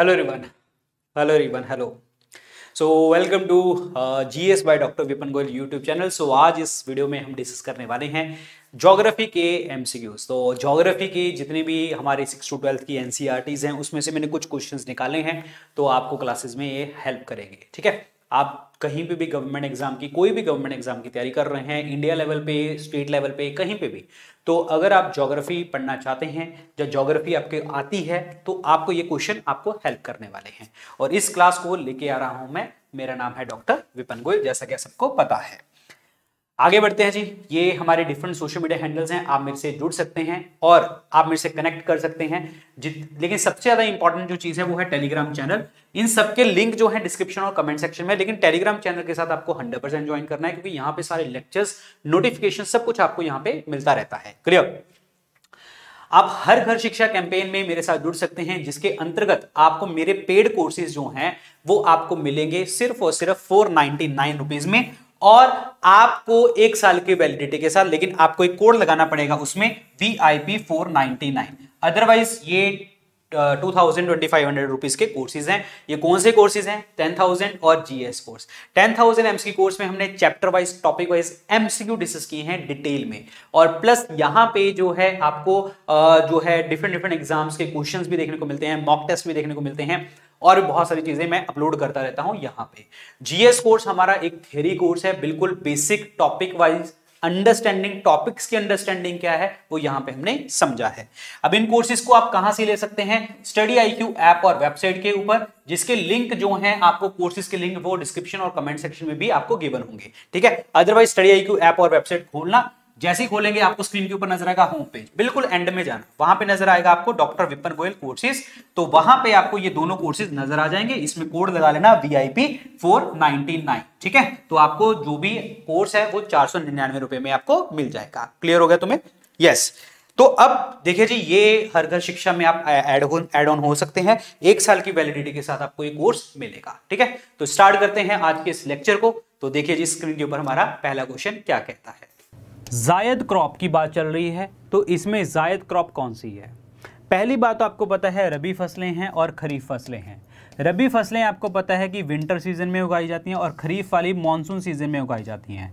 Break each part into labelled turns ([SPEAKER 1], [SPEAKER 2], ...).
[SPEAKER 1] Hello everyone hello everyone hello so welcome to G S by doctor Vipan Goyal YouTube channel so आज इस video में हम discuss करने वाले हैं जोग्राफी के एम तो जोग्राफी की जितनी भी हमारे सिक्स टू ट्वेल्थ की एन e हैं उसमें से मैंने कुछ क्वेश्चंस निकाले हैं तो आपको क्लासेस में ये हेल्प करेंगे ठीक है आप कहीं पे भी गवर्नमेंट एग्जाम की कोई भी गवर्नमेंट एग्जाम की तैयारी कर रहे हैं इंडिया लेवल पे स्टेट लेवल पे कहीं पे भी तो अगर आप ज्योग्राफी पढ़ना चाहते हैं जब ज्योग्राफी आपके आती है तो आपको ये क्वेश्चन आपको हेल्प करने वाले हैं और इस क्लास को लेके आ रहा हूं मैं मेरा नाम है डॉक्टर विपन गोयल जैसा कि सबको पता है आगे बढ़ते हैं जी ये हमारे डिफरेंट सोशल मीडिया हैंडल्स हैं आप मेरे से जुड़ सकते हैं और आप मेरे से कनेक्ट कर सकते हैं जित लेकिन सबसे ज़्यादा इंपॉर्टेंट जो चीज़ है वो है टेलीग्राम चैनल इन सबके लिंक जो है डिस्क्रिप्शन और कमेंट सेक्शन में लेकिन टेलीग्राम चैनल के साथ आपको हंड्रेड परसेंट ज्वाइन करना है क्योंकि यहाँ पे सारे लेक्चर्स नोटिफिकेशन सब कुछ आपको यहाँ पे मिलता रहता है क्लियर आप हर घर शिक्षा कैंपेन में मेरे साथ जुड़ सकते हैं जिसके अंतर्गत आपको मेरे पेड कोर्सेज जो हैं वो आपको मिलेंगे सिर्फ और सिर्फ फोर नाइनटी नाइन रुपीज में और आपको एक साल की वैलिडिटी के साथ लेकिन आपको एक कोड लगाना पड़ेगा उसमें V I P four ninety nine otherwise ये two thousand twenty five hundred rupees के कोर्सेज हैं ये कौन से कोर्सेज हैं टेन थाउजेंड और GS course ten thousand MC course में हमने chapter wise topic wise MCQ discuss किए हैं डिटेल में और प्लस यहाँ पे जो है आपको जो है डिफरेंट डिफरेंट एग्जाम्स के क्वेश्चन भी देखने को मिलते हैं मॉक टेस्ट भी देखने को मिलते हैं और बहुत सारी चीजें मैं अपलोड करता रहता हूं यहाँ पे जीएस कोर्स हमारा एक थेरी कोर्स है बिल्कुल basic topic wise understanding topics की अंडरस्टैंडिंग क्या है वो यहाँ पे हमने समझा है अब इन कोर्सेज को आप कहाँ से ले सकते हैं स्टडी आई क्यू ऐप और वेबसाइट के ऊपर जिसके लिंक जो हैं आपको कोर्सेज के लिंक वो डिस्क्रिप्शन और कमेंट सेक्शन में भी आपको गिवन होंगे ठीक है otherwise study I Q app और वेबसाइट खोलना जैसे ही खोलेंगे आपको स्क्रीन के ऊपर नजर आएगा होम पेज बिल्कुल एंड में जाना वहां पे नजर आएगा आपको डॉक्टर विपन गोयल कोर्सेज तो वहां पे आपको ये दोनों कोर्सेज नजर आ जाएंगे इसमें कोड लगा लेना V I P four ninety nine ठीक है तो आपको जो भी कोर्स है वो चार सौ निन्यानवे रुपए में आपको मिल जाएगा क्लियर हो गया तुम्हें यस yes. तो अब देखिए जी ये हर घर शिक्षा में आप एड ऑन एड ऑन हो सकते हैं एक साल की वैलिडिटी के साथ आपको ये कोर्स मिलेगा ठीक है तो स्टार्ट करते हैं आज के इस लेक्चर को तो देखिए जी स्क्रीन के ऊपर हमारा पहला क्वेश्चन क्या कहता है जायद क्रॉप की बात चल रही है तो इसमें जायद क्रॉप कौन सी है पहली बात तो आपको पता है रबी फसलें हैं और खरीफ फसलें हैं रबी फसलें आपको पता है कि विंटर सीजन में उगाई जाती हैं और खरीफ वाली मानसून सीजन में उगाई जाती हैं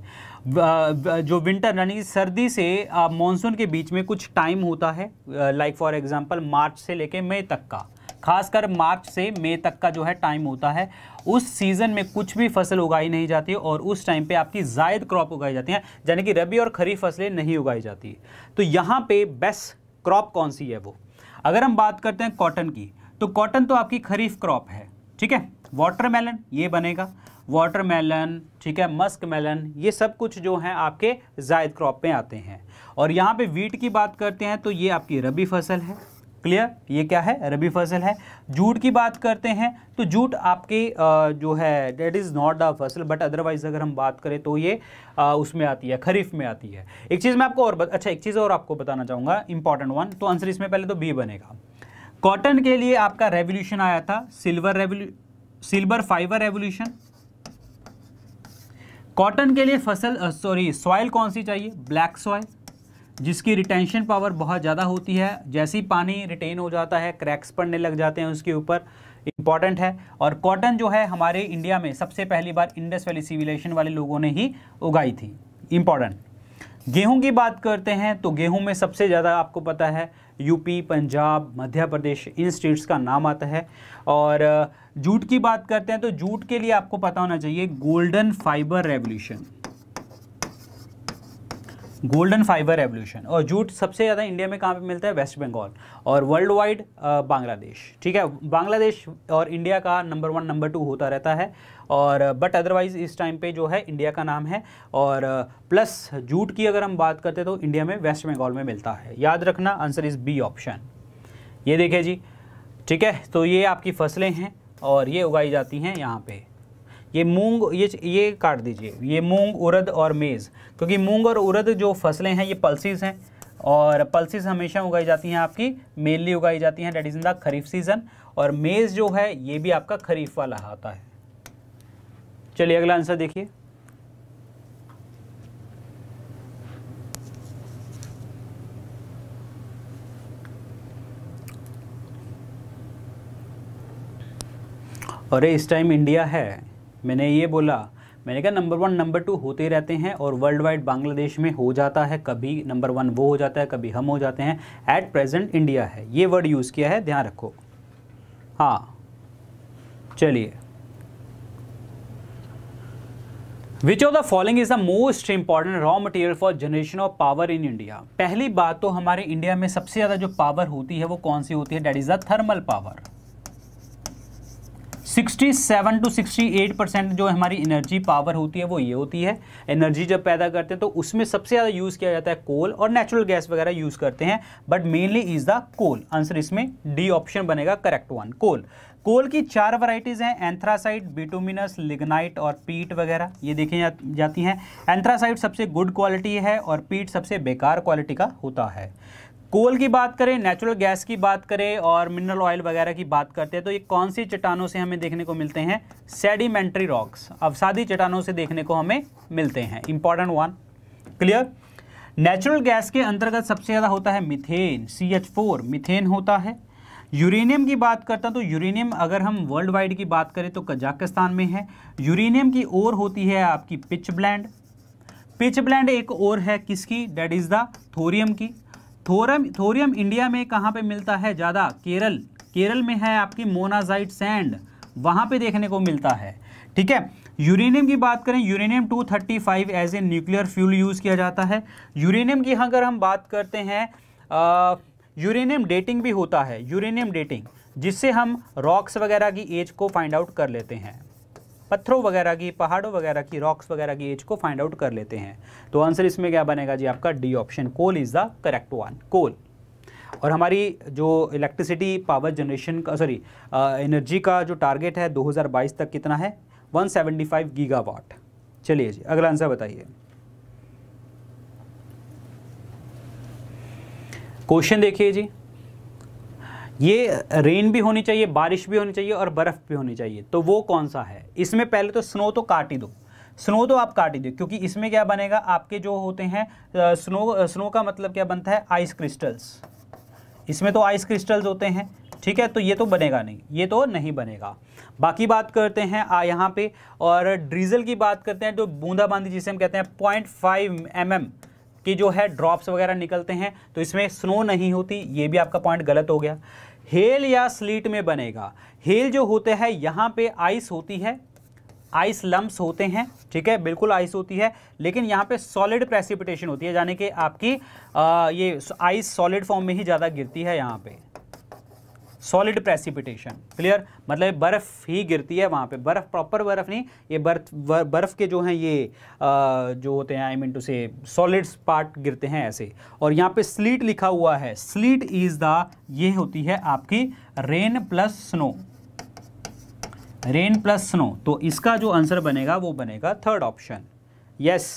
[SPEAKER 1] जो विंटर यानी सर्दी से मानसून के बीच में कुछ टाइम होता है लाइक फॉर एग्जांपल मार्च से लेके मई तक का खासकर मार्च से मई तक का जो है टाइम होता है उस सीज़न में कुछ भी फसल उगाई नहीं जाती है और उस टाइम पे आपकी जायद क्रॉप उगाई जाती हैं यानी कि रबी और खरीफ फसलें नहीं उगाई जाती तो यहाँ पे बेस्ट क्रॉप कौन सी है वो अगर हम बात करते हैं कॉटन की तो कॉटन तो आपकी खरीफ क्रॉप है ठीक है वाटरमेलन ये बनेगा वाटरमेलन ठीक है मस्क मेलन ये सब कुछ जो हैं आपके जायद क्रॉप में आते हैं और यहाँ पे वीट की बात करते हैं तो ये आपकी रबी फसल है क्लियर ये क्या है रबी फसल है जूट की बात करते हैं तो जूट आपके जो है डेट इज़ नॉट द फसल बट अदरवाइज अगर हम बात करें तो ये उसमें आती है खरीफ में आती है एक चीज़ मैं आपको और बत, अच्छा एक चीज़ और आपको बताना चाहूँगा इंपॉर्टेंट वन तो आंसर इसमें पहले तो बी बनेगा कॉटन के लिए आपका रेवोल्यूशन आया था सिल्वर रेवोल्यू सिल्वर फाइबर रेवोल्यूशन कॉटन के लिए फसल सॉरी सॉइल कौन सी चाहिए ब्लैक सॉइल जिसकी रिटेंशन पावर बहुत ज़्यादा होती है जैसे ही पानी रिटेन हो जाता है क्रैक्स पड़ने लग जाते हैं उसके ऊपर इंपॉर्टेंट है और कॉटन जो है हमारे इंडिया में सबसे पहली बार इंडस वैली सिविलेशन वाले लोगों ने ही उगाई थी इम्पॉर्टेंट गेहूं की बात करते हैं तो गेहूं में सबसे ज़्यादा आपको पता है यूपी पंजाब मध्य प्रदेश इन स्टेट्स का नाम आता है और जूट की बात करते हैं तो जूट के लिए आपको पता होना चाहिए golden fibre revolution golden fibre revolution और जूट सबसे ज़्यादा इंडिया में कहाँ पे मिलता है वेस्ट बंगाल और वर्ल्ड वाइड बांग्लादेश ठीक है बांग्लादेश और इंडिया का नंबर वन नंबर टू होता रहता है और बट अदरवाइज़ इस टाइम पे जो है इंडिया का नाम है और प्लस जूट की अगर हम बात करते तो इंडिया में वेस्ट बंगाल में मिलता है याद रखना आंसर इज़ बी ऑप्शन ये देखिए जी ठीक है तो ये आपकी फसलें हैं और ये उगाई जाती हैं यहाँ पर ये मूंग ये ये काट दीजिए ये मूंग उरद और मेज़ क्योंकि मूंग और उरद जो फसलें हैं ये पल्सिस हैं और पल्सिस हमेशा उगाई जाती हैं आपकी मेनली उगाई जाती हैं that is in the kharif season और मेज़ जो है ये भी आपका खरीफ वाला आता है चलिए अगला आंसर देखिए और इस टाइम इंडिया है मैंने ये बोला मैंने कहा नंबर वन नंबर टू होते रहते हैं और वर्ल्ड वाइड बांग्लादेश में हो जाता है कभी नंबर वन वो हो जाता है कभी हम हो जाते हैं एट प्रेजेंट इंडिया है ये वर्ड यूज़ किया है ध्यान रखो हाँ चलिए which of the following is the most important raw material for generation of power in India पहली बात तो हमारे इंडिया में सबसे ज़्यादा जो पावर होती है वो कौन सी होती है that is the thermal power 67 to 68 percent जो हमारी एनर्जी पावर होती है वो ये होती है एनर्जी जब पैदा करते हैं तो उसमें सबसे ज़्यादा यूज़ किया जाता है कोल और नेचुरल गैस वगैरह यूज़ करते हैं but mainly is the coal answer इसमें डी ऑप्शन बनेगा करेक्ट वन कोल कोल की चार वराइटीज़ हैं एंथ्रासाइट बिटोमिनस लिग्नाइट और पीट वगैरह ये देखी जा, जाती हैं एंथ्रासाइट सबसे गुड क्वालिटी है और पीट सबसे बेकार क्वालिटी का होता है कोल की बात करें नेचुरल गैस की बात करें और मिनरल ऑयल वगैरह की बात करते हैं तो ये कौन सी चट्टानों से हमें देखने को मिलते हैं सेडिमेंट्री रॉक्स अवसादी चट्टानों से देखने को हमें मिलते हैं important one clear natural gas के अंतर्गत सबसे ज़्यादा होता है methane C H four methane होता है यूरेनियम की बात करता तो यूरेनियम अगर हम वर्ल्ड वाइड की बात करें तो कजाकिस्तान में है यूरेनियम की ओर होती है आपकी पिच ब्लैंड पिच ब्लैंड एक और है किसकी डेट इज़ द थोरियम की थोरम थोरियम इंडिया में कहाँ पे मिलता है ज़्यादा केरल केरल में है आपकी मोनाजाइट सैंड वहाँ पे देखने को मिलता है ठीक है यूरेनियम की बात करें uranium 235 as a nuclear fuel use किया जाता है यूरेनियम की अगर हम बात करते हैं यूरेनियम डेटिंग भी होता है यूरेनियम डेटिंग जिससे हम रॉक्स वगैरह की एज को फाइंड आउट कर लेते हैं पत्थरों वगैरह की पहाड़ों वगैरह की रॉक्स वगैरह की एज को फाइंड आउट कर लेते हैं तो आंसर इसमें क्या बनेगा जी आपका D option coal is the correct one coal और हमारी जो इलेक्ट्रिसिटी पावर जनरेशन का सॉरी एनर्जी का जो टारगेट है 2022 तक कितना है 175 गीगावाट चलिए जी अगला आंसर बताइए क्वेश्चन देखिए जी ये रेन भी होनी चाहिए बारिश भी होनी चाहिए और बर्फ़ भी होनी चाहिए तो वो कौन सा है इसमें पहले तो स्नो तो काट ही दो स्नो तो आप काट ही दो क्योंकि इसमें क्या बनेगा आपके जो होते हैं स्नो स्नो का मतलब क्या बनता है आइस क्रिस्टल्स इसमें तो आइस क्रिस्टल्स होते हैं ठीक है तो ये तो बनेगा नहीं ये तो नहीं बनेगा बाकी बात करते हैं आ यहाँ पे और ड्रीजल की बात करते हैं जो तो बूंदाबांदी जिसे हम कहते हैं पॉइंट फाइव एम एम की जो है ड्रॉप्स वगैरह निकलते हैं तो इसमें स्नो नहीं होती ये भी आपका पॉइंट गलत हो गया हेल या स्लीट में बनेगा हेल जो होते हैं यहाँ पे आइस होती है आइस लम्ब्स होते हैं ठीक है बिल्कुल आइस होती है लेकिन यहाँ पे सॉलिड प्रेसिपिटेशन होती है यानी कि आपकी आ, ये आइस सॉलिड फॉर्म में ही ज़्यादा गिरती है यहाँ पे सॉलिड प्रेसिपिटेशन क्लियर मतलब बर्फ़ ही गिरती है वहां पे बर्फ़ प्रॉपर बर्फ़ नहीं ये बर्फ बर्फ़ के जो हैं ये आ, जो होते हैं आई मीन टू से सॉलिड्स पार्ट गिरते हैं ऐसे और यहाँ पे स्लीट लिखा हुआ है स्लीट इज़ द ये होती है आपकी rain plus snow rain plus snow तो इसका जो आंसर बनेगा वो बनेगा थर्ड ऑप्शन यस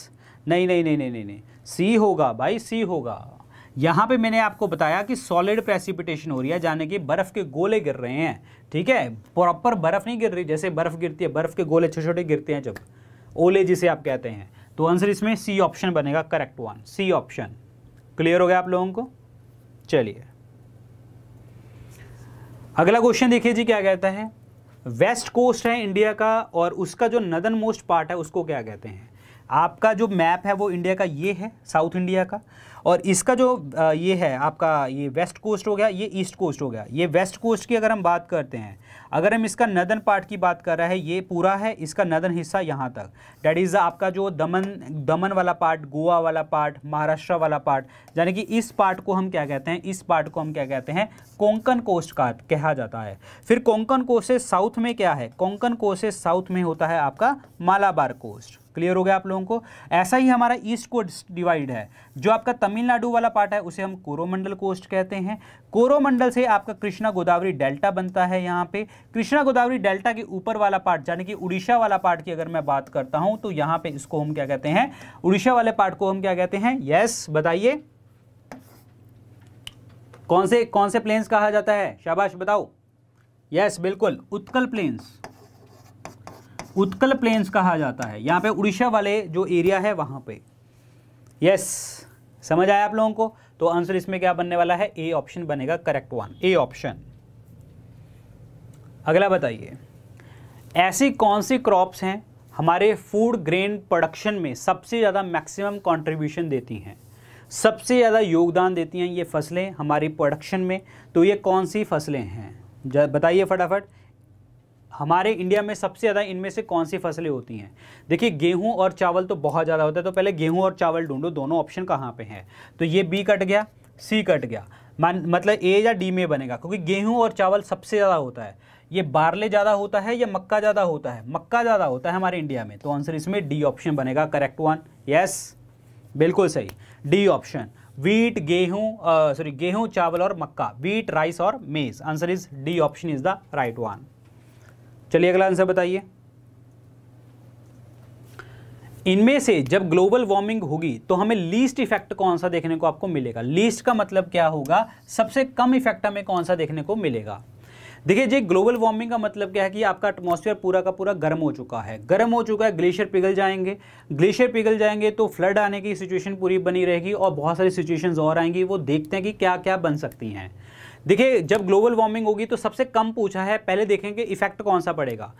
[SPEAKER 1] नहीं नहीं नहीं नहीं नहीं सी होगा भाई सी होगा यहाँ पे मैंने आपको बताया कि सॉलिड प्रेसिपिटेशन हो रही है जाने की बर्फ़ के गोले गिर रहे हैं ठीक है प्रॉपर बर्फ़ नहीं गिर रही जैसे बर्फ़ गिरती है बर्फ़ के गोले छोटे छोटे गिरते हैं जब ओले जिसे आप कहते हैं तो आंसर इसमें सी ऑप्शन बनेगा correct one C option clear हो गया आप लोगों को चलिए अगला क्वेश्चन देखिए जी क्या कहता है वेस्ट कोस्ट है इंडिया का और उसका जो नदन मोस्ट पार्ट है उसको क्या कहते हैं आपका जो मैप है वो इंडिया का ये है साउथ इंडिया का और इसका जो ये है आपका ये वेस्ट कोस्ट हो गया ये ईस्ट कोस्ट हो गया ये वेस्ट कोस्ट की अगर हम बात करते हैं अगर हम इसका नदन पार्ट की बात कर रहे हैं ये पूरा है इसका नदन हिस्सा यहाँ तक डैट इज़ आपका जो दमन दमन वाला पार्ट गोवा वाला पार्ट महाराष्ट्र वाला पार्ट यानी कि इस पार्ट को हम क्या कहते हैं इस पार्ट को हम क्या कहते हैं कोंकण कोस्ट का कहा जाता है फिर कोंकण कोस्ट से साउथ में क्या है कोंकण कोस्ट से साउथ में होता है आपका मालाबार कोस्ट क्लियर हो गया आप लोगों को ऐसा ही हमारा ईस्ट कोस्ट डिवाइड है जो आपका तमिलनाडु वाला पार्ट है उसे हम कोरोमंडल कोस्ट कहते हैं कोरोमंडल से आपका कृष्णा गोदावरी डेल्टा बनता है यहाँ पे कृष्णा गोदावरी डेल्टा के ऊपर वाला पार्ट यानी कि उड़ीसा वाला पार्ट की अगर मैं बात करता हूँ तो यहाँ पे इसको हम क्या कहते हैं उड़ीसा वाले पार्ट को हम क्या कहते हैं यस बताइए कौन से कौन से प्लेन्स कहा जाता है शाबाश बताओ यस बिल्कुल उत्कल प्लेन्स उत्कल प्लेन्स कहा जाता है यहाँ पे उड़ीसा वाले जो एरिया है वहाँ पे यस समझ आया आप लोगों को तो आंसर इसमें क्या बनने वाला है ए ऑप्शन बनेगा करेक्ट वन ए ऑप्शन अगला बताइए ऐसी कौन सी क्रॉप्स हैं हमारे फूड ग्रेन प्रोडक्शन में सबसे ज़्यादा मैक्सिमम कंट्रीब्यूशन देती हैं सबसे ज़्यादा योगदान देती हैं ये फसलें हमारी प्रोडक्शन में तो ये कौन सी फसलें हैं बताइए फटाफट हमारे इंडिया में सबसे ज़्यादा इनमें से कौन सी फसलें होती हैं देखिए गेहूं और चावल तो बहुत ज़्यादा होता है तो पहले गेहूं और चावल ढूंढो दोनों ऑप्शन कहाँ पे हैं तो ये बी कट गया सी कट गया मान मतलब ए या डी में बनेगा क्योंकि गेहूं और चावल सबसे ज़्यादा होता है ये बारले ज़्यादा होता है या मक्का ज़्यादा होता है मक्का ज़्यादा होता है हमारे इंडिया में तो आंसर इसमें डी ऑप्शन बनेगा करेक्ट वन यस बिल्कुल सही डी ऑप्शन वीट गेहूँ सॉरी गेहूँ चावल और मक्का वीट राइस और maize answer is D option is the right one चलिए अगला आंसर बताइए इनमें से जब ग्लोबल वार्मिंग होगी तो हमें लीस्ट इफेक्ट कौन सा देखने को आपको मिलेगा लीस्ट का मतलब क्या होगा सबसे कम इफेक्ट हमें कौन सा देखने को मिलेगा देखिए जी ग्लोबल वार्मिंग का मतलब क्या है कि आपका एटमॉस्फेयर पूरा का पूरा गर्म हो चुका है गर्म हो चुका है ग्लेशियर पिघल जाएंगे ग्लेशियर पिघल जाएंगे तो फ्लड आने की सिचुएशन पूरी बनी रहेगी और बहुत सारी सिचुएशंस और आएंगी वो देखते हैं कि क्या क्या बन सकती हैं देखिए जब ग्लोबल वार्मिंग होगी तो सबसे कम पूछा है पहले देखेंगे इफेक्ट कौन सा पड़ेगा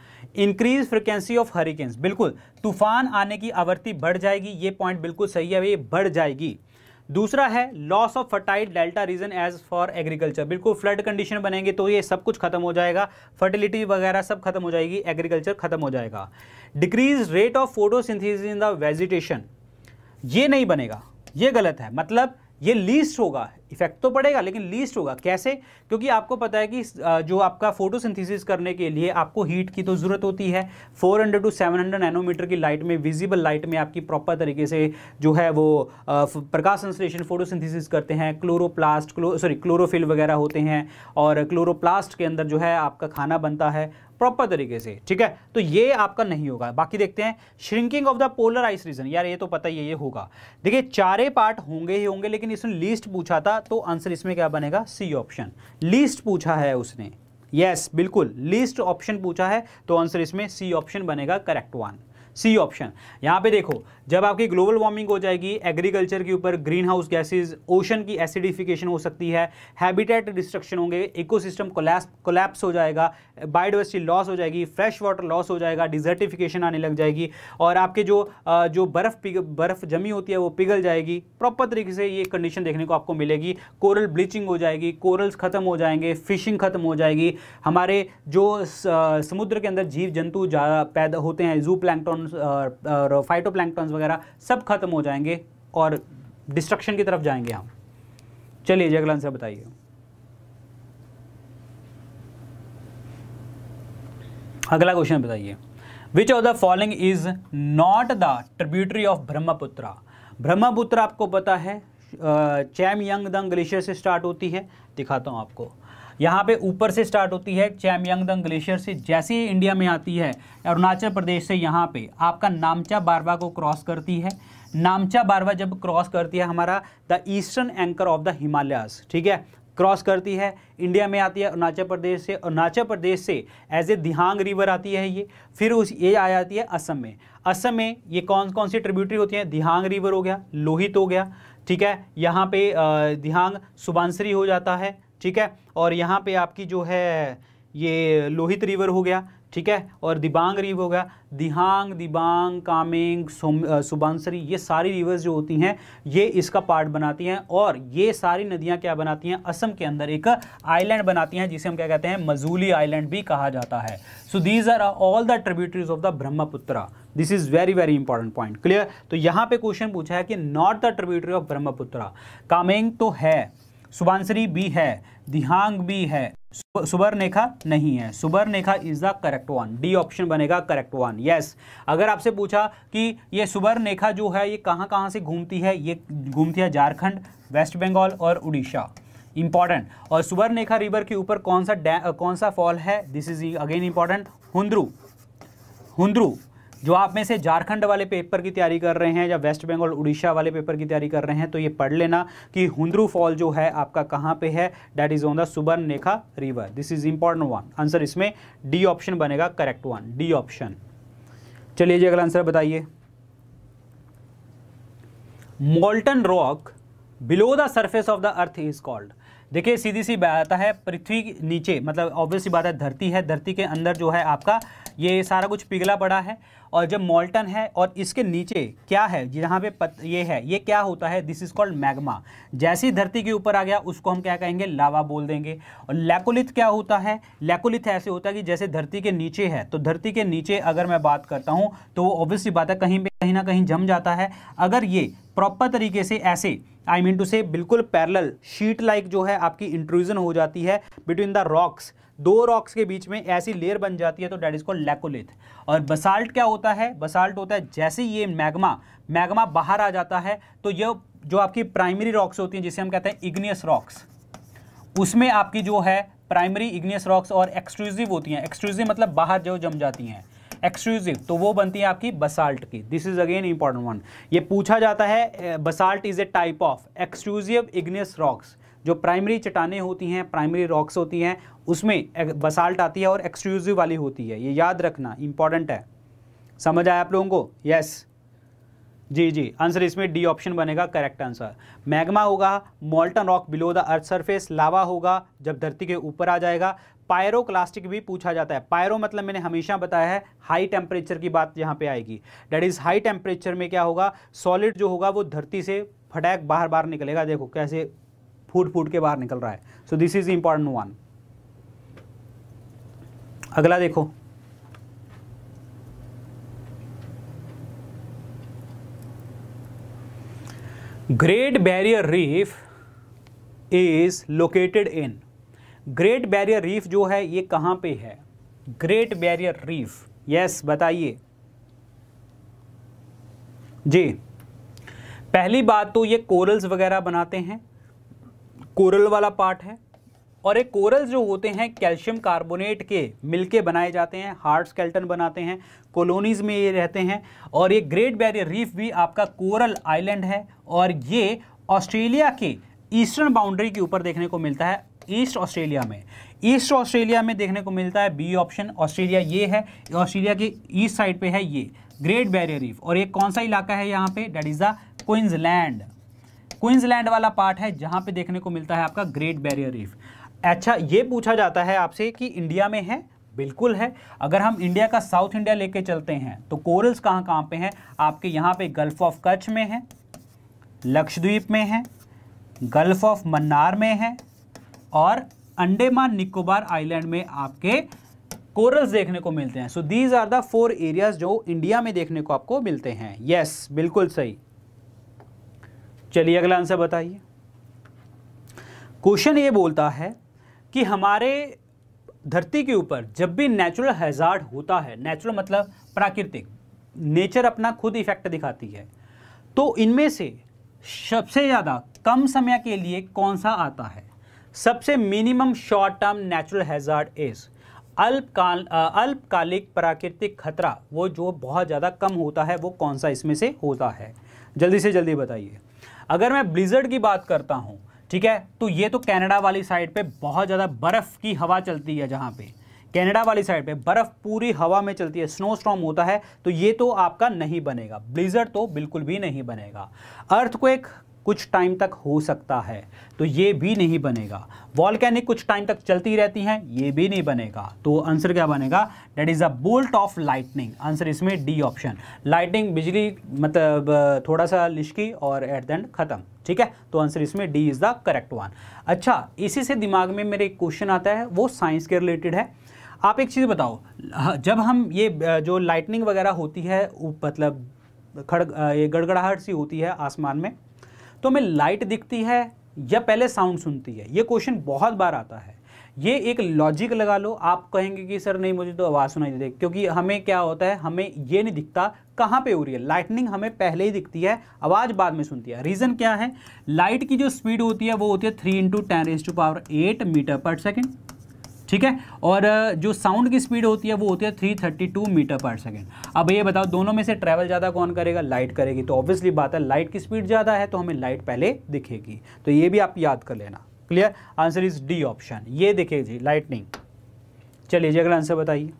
[SPEAKER 1] इंक्रीज फ्रिक्वेंसी ऑफ हरिकेन्स बिल्कुल तूफान आने की आवृत्ति बढ़ जाएगी ये पॉइंट बिल्कुल सही है ये बढ़ जाएगी दूसरा है loss of fertile delta region as for agriculture बिल्कुल फ्लड कंडीशन बनेंगे तो ये सब कुछ खत्म हो जाएगा फर्टिलिटी वगैरह सब खत्म हो जाएगी एग्रीकल्चर खत्म हो जाएगा decrease rate of photosynthesis in the vegetation ये नहीं बनेगा ये गलत है मतलब ये लीस्ट होगा इफेक्ट तो पड़ेगा लेकिन लीस्ट होगा कैसे क्योंकि आपको पता है कि जो आपका फोटोसिंथेसिस करने के लिए आपको हीट की तो ज़रूरत होती है 400 टू 700 नैनोमीटर की लाइट में विजिबल लाइट में आपकी प्रॉपर तरीके से जो है वो प्रकाश संश्लेषण फोटोसिंथेसिस करते हैं क्लोरोप्लास्ट क्लो सॉरी क्लोरोफिल वगैरह होते हैं और क्लोरोप्लास्ट के अंदर जो है आपका खाना बनता है प्रॉपर तरीके से ठीक है तो ये आपका नहीं होगा बाकी देखते हैं shrinking of the polar ice region यार ये तो पता ही है ये होगा देखिए चारे पार्ट होंगे ही होंगे लेकिन इसने लीस्ट पूछा था तो आंसर इसमें क्या बनेगा सी ऑप्शन लीस्ट पूछा है उसने यस yes, बिल्कुल लीस्ट ऑप्शन पूछा है तो आंसर इसमें सी ऑप्शन बनेगा करेक्ट वन सी ऑप्शन यहाँ पे देखो जब आपकी ग्लोबल वार्मिंग हो जाएगी एग्रीकल्चर के ऊपर ग्रीन हाउस गैसेज ओशन की एसिडिफिकेशन हो सकती है हैबिटेट डिस्ट्रक्शन होंगे इकोसिस्टम कोलैप्स कोलैप्स हो जाएगा बायोडाइवर्सिटी लॉस हो जाएगी फ्रेश वाटर लॉस हो जाएगा डिजर्टिफिकेशन आने लग जाएगी और आपके जो जो बर्फ़ बर्फ़ जमी होती है वो पिघल जाएगी प्रॉपर तरीके से ये कंडीशन देखने को आपको मिलेगी कोरल ब्लीचिंग हो जाएगी कोरल्स ख़त्म हो जाएंगे फिशिंग ख़त्म हो जाएगी हमारे जो समुद्र के अंदर जीव जंतु पैदा होते हैं जू प्लैंकटॉन और फाइटो वगैरह सब खत्म हो जाएंगे और डिस्ट्रक्शन की तरफ जाएंगे हम चलिए जी अगला आंसर बताइए अगला क्वेश्चन बताइए which of the following is not the tributary of Brahmaputra Brahmaputra आपको पता है चैम यंग दंग ग्लेशियर से स्टार्ट होती है दिखाता हूं आपको यहाँ पे ऊपर से स्टार्ट होती है चैमयांगदंग ग्लेशियर से जैसे ही इंडिया में आती है अरुणाचल प्रदेश से यहाँ पे आपका नामचा बारवा को क्रॉस करती है नामचा बारवा जब क्रॉस करती है हमारा the eastern anchor of the Himalayas ठीक है क्रॉस करती है इंडिया में आती है अरुणाचल प्रदेश से अरुणाचल प्रदेश से एज ए दिहांग रिवर आती है ये फिर उस ये आ जाती है असम में असम में ये कौन कौन सी ट्रिब्यूटरी होती है दिहांग रिवर हो गया लोहित हो गया ठीक है यहाँ पे दिहांग सुबानसरी हो जाता है ठीक है और यहाँ पे आपकी जो है ये लोहित रिवर हो गया ठीक है और दिबांग रिवर हो गया दिहांग दिबांग कामेंग सुबानसरी ये सारी रिवर्स जो होती हैं ये इसका पार्ट बनाती हैं और ये सारी नदियाँ क्या बनाती हैं असम के अंदर एक आइलैंड बनाती हैं जिसे हम क्या कहते हैं मजूली आइलैंड भी कहा जाता है so these are all the tributaries of the Brahmaputra this is very very important point clear तो यहाँ पे क्वेश्चन पूछा है कि not the tributary of Brahmaputra Kameng तो है सुबानसरी भी है दिहांग भी है सुबरनेखा नहीं है नेखा is the correct one D option बनेगा करेक्ट वन यस अगर आपसे पूछा कि ये सुबर्णेखा जो है ये कहाँ कहाँ से घूमती है ये घूमती है झारखंड वेस्ट बंगाल और उड़ीसा इंपॉर्टेंट और सुबरनेखा रिवर के ऊपर कौन सा डैम कौन सा फॉल है this is again important Hundru Hundru जो आप में से झारखंड वाले पेपर की तैयारी कर रहे हैं या वेस्ट बंगाल उड़ीसा वाले पेपर की तैयारी कर रहे हैं तो ये पढ़ लेना कि हुंद्रू फॉल जो है आपका कहाँ पे है that is on the Subarnarekha river this is important one answer इसमें डी ऑप्शन बनेगा करेक्ट वन डी ऑप्शन चलिए जी अगला आंसर बताइए molten rock below the surface of the earth is called देखिए सीधी सी बात है पृथ्वी नीचे मतलब ऑब्वियस सी बात है धरती है धरती के अंदर जो है आपका ये सारा कुछ पिघला पड़ा है और जब मोल्टन है और इसके नीचे क्या है जहाँ पे पत, ये है ये क्या होता है दिस इज कॉल्ड मैग्मा जैसे ही धरती के ऊपर आ गया उसको हम क्या कहेंगे लावा बोल देंगे और लैकोलिथ क्या होता है लैकोलिथ ऐसे होता है कि जैसे धरती के नीचे है तो धरती के नीचे अगर मैं बात करता हूँ तो वो ऑब्वियसली बात है कहीं पर कहीं ना कहीं जम जाता है अगर ये प्रॉपर तरीके से ऐसे आई मीन टू से बिल्कुल पैरल शीट लाइक जो है आपकी इंट्रूजन हो जाती है बिटवीन द रॉक्स दो रॉक्स के बीच में ऐसी लेयर बन जाती है तो डैट इज कॉल्ड लैकोलिथ और बसाल्ट क्या होता है बसाल्ट होता है जैसे ये मैग्मा मैग्मा बाहर आ जाता है तो यह जो आपकी प्राइमरी रॉक्स होती हैं जिसे हम कहते हैं इग्नियस रॉक्स उसमें आपकी जो है प्राइमरी इग्नियस रॉक्स और एक्सक्लूसिव होती हैं एक्सक्लूसिव मतलब बाहर जो जम जाती हैं एक्सक्लूसिव तो वो बनती है आपकी बसाल्ट की this is again important one ये पूछा जाता है basalt is a type of exclusive igneous rocks जो प्राइमरी चटाने होती हैं प्राइमरी रॉक्स होती हैं उसमें बसाल्ट आती है और एक्सक्लूसिव वाली होती है ये याद रखना इंपॉर्टेंट है समझ आया आप लोगों को यस जी जी आंसर इसमें डी ऑप्शन बनेगा करेक्ट आंसर मैग्मा होगा molten rock below the earth surface lava होगा जब धरती के ऊपर आ जाएगा पायरोक्लास्टिक भी पूछा जाता है पायरो मतलब मैंने हमेशा बताया है हाई टेम्परेचर की बात यहाँ पे आएगी डेट इज़ हाई टेम्परेचर में क्या होगा सॉलिड जो होगा वो धरती से फटैक बाहर बाहर निकलेगा देखो कैसे फूट फूट के बाहर निकल रहा है so this is important one अगला देखो great barrier reef is located in great barrier reef जो है ये कहां पे है ग्रेट बैरियर रीफ यस बताइए जी पहली बात तो ये कोरल्स वगैरह बनाते हैं कोरल वाला पार्ट है और एक कोरल जो होते हैं कैल्शियम कार्बोनेट के मिलके बनाए जाते हैं हार्ड स्केल्टन बनाते हैं कॉलोनीज़ में ये रहते हैं और ये ग्रेट बैरियर रीफ भी आपका कोरल आइलैंड है और ये ऑस्ट्रेलिया के ईस्टर्न बाउंड्री के ऊपर देखने को मिलता है ईस्ट ऑस्ट्रेलिया में ईस्ट ऑस्ट्रेलिया में देखने को मिलता है बी ऑप्शन ऑस्ट्रेलिया ये है ऑस्ट्रेलिया के ईस्ट साइड पर है ये ग्रेट बैरियर रीफ और ये कौन सा इलाका है यहाँ पे that is the Queensland Queensland वाला पार्ट है जहाँ पे देखने को मिलता है आपका ग्रेट बैरियर रीफ अच्छा ये पूछा जाता है आपसे कि इंडिया में है बिल्कुल है अगर हम इंडिया का साउथ इंडिया लेके चलते हैं तो कोरल्स कहाँ कहाँ पे हैं आपके यहाँ पे गल्फ ऑफ कच्छ में है लक्षद्वीप में है गल्फ ऑफ मन्नार में है और अंडेमान निकोबार आइलैंड में आपके कोरल्स देखने को मिलते हैं so these are the four areas जो इंडिया में देखने को आपको मिलते हैं यस yes, बिल्कुल सही चलिए अगला आंसर बताइए क्वेश्चन ये बोलता है कि हमारे धरती के ऊपर जब भी नेचुरल हैज़ार्ड होता है नेचुरल मतलब प्राकृतिक नेचर अपना खुद इफेक्ट दिखाती है तो इनमें से सबसे ज़्यादा कम समय के लिए कौन सा आता है सबसे minimum short term natural hazard is अल्पकाल अल्पकालिक प्राकृतिक खतरा वो जो बहुत ज़्यादा कम होता है वो कौन सा इसमें से होता है जल्दी से जल्दी बताइए अगर मैं ब्लिजर्ड की बात करता हूँ ठीक है तो ये तो कनाडा वाली साइड पे बहुत ज़्यादा बर्फ़ की हवा चलती है जहाँ पे कनाडा वाली साइड पे बर्फ़ पूरी हवा में चलती है स्नो स्ट्रॉम होता है तो ये तो आपका नहीं बनेगा ब्लिजर्ड तो बिल्कुल भी नहीं बनेगा अर्थ को एक कुछ टाइम तक हो सकता है तो ये भी नहीं बनेगा वॉलकैनिक कुछ टाइम तक चलती रहती हैं ये भी नहीं बनेगा तो आंसर क्या बनेगा that is a bolt of lightning answer इसमें डी ऑप्शन लाइटनिंग बिजली मतलब थोड़ा सा लिशकी और एट द एंड ख़त्म ठीक है तो आंसर इसमें D is the correct one अच्छा इसी से दिमाग में मेरे एक क्वेश्चन आता है वो साइंस के रिलेटेड है आप एक चीज़ बताओ जब हम ये जो लाइटनिंग वगैरह होती है मतलब खड़ ये गड़गड़ाहट सी होती है आसमान में तो हमें लाइट दिखती है या पहले साउंड सुनती है ये क्वेश्चन बहुत बार आता है ये एक लॉजिक लगा लो आप कहेंगे कि सर नहीं मुझे तो आवाज़ सुनाई दे क्योंकि हमें क्या होता है हमें ये नहीं दिखता कहाँ पे हो रही है लाइटनिंग हमें पहले ही दिखती है आवाज़ बाद में सुनती है रीज़न क्या है लाइट की जो स्पीड होती है वो होती है three into ten as to power eight metre per second ठीक है और जो साउंड की स्पीड होती है वो होती है 332 मीटर पर सेकेंड अब ये बताओ दोनों में से ट्रैवल ज़्यादा कौन करेगा लाइट करेगी तो ऑब्वियसली बात है लाइट की स्पीड ज़्यादा है तो हमें लाइट पहले दिखेगी तो ये भी आप याद कर लेना clear answer is D option ये दिखेगी लाइटनिंग चलिए जी अगला आंसर बताइए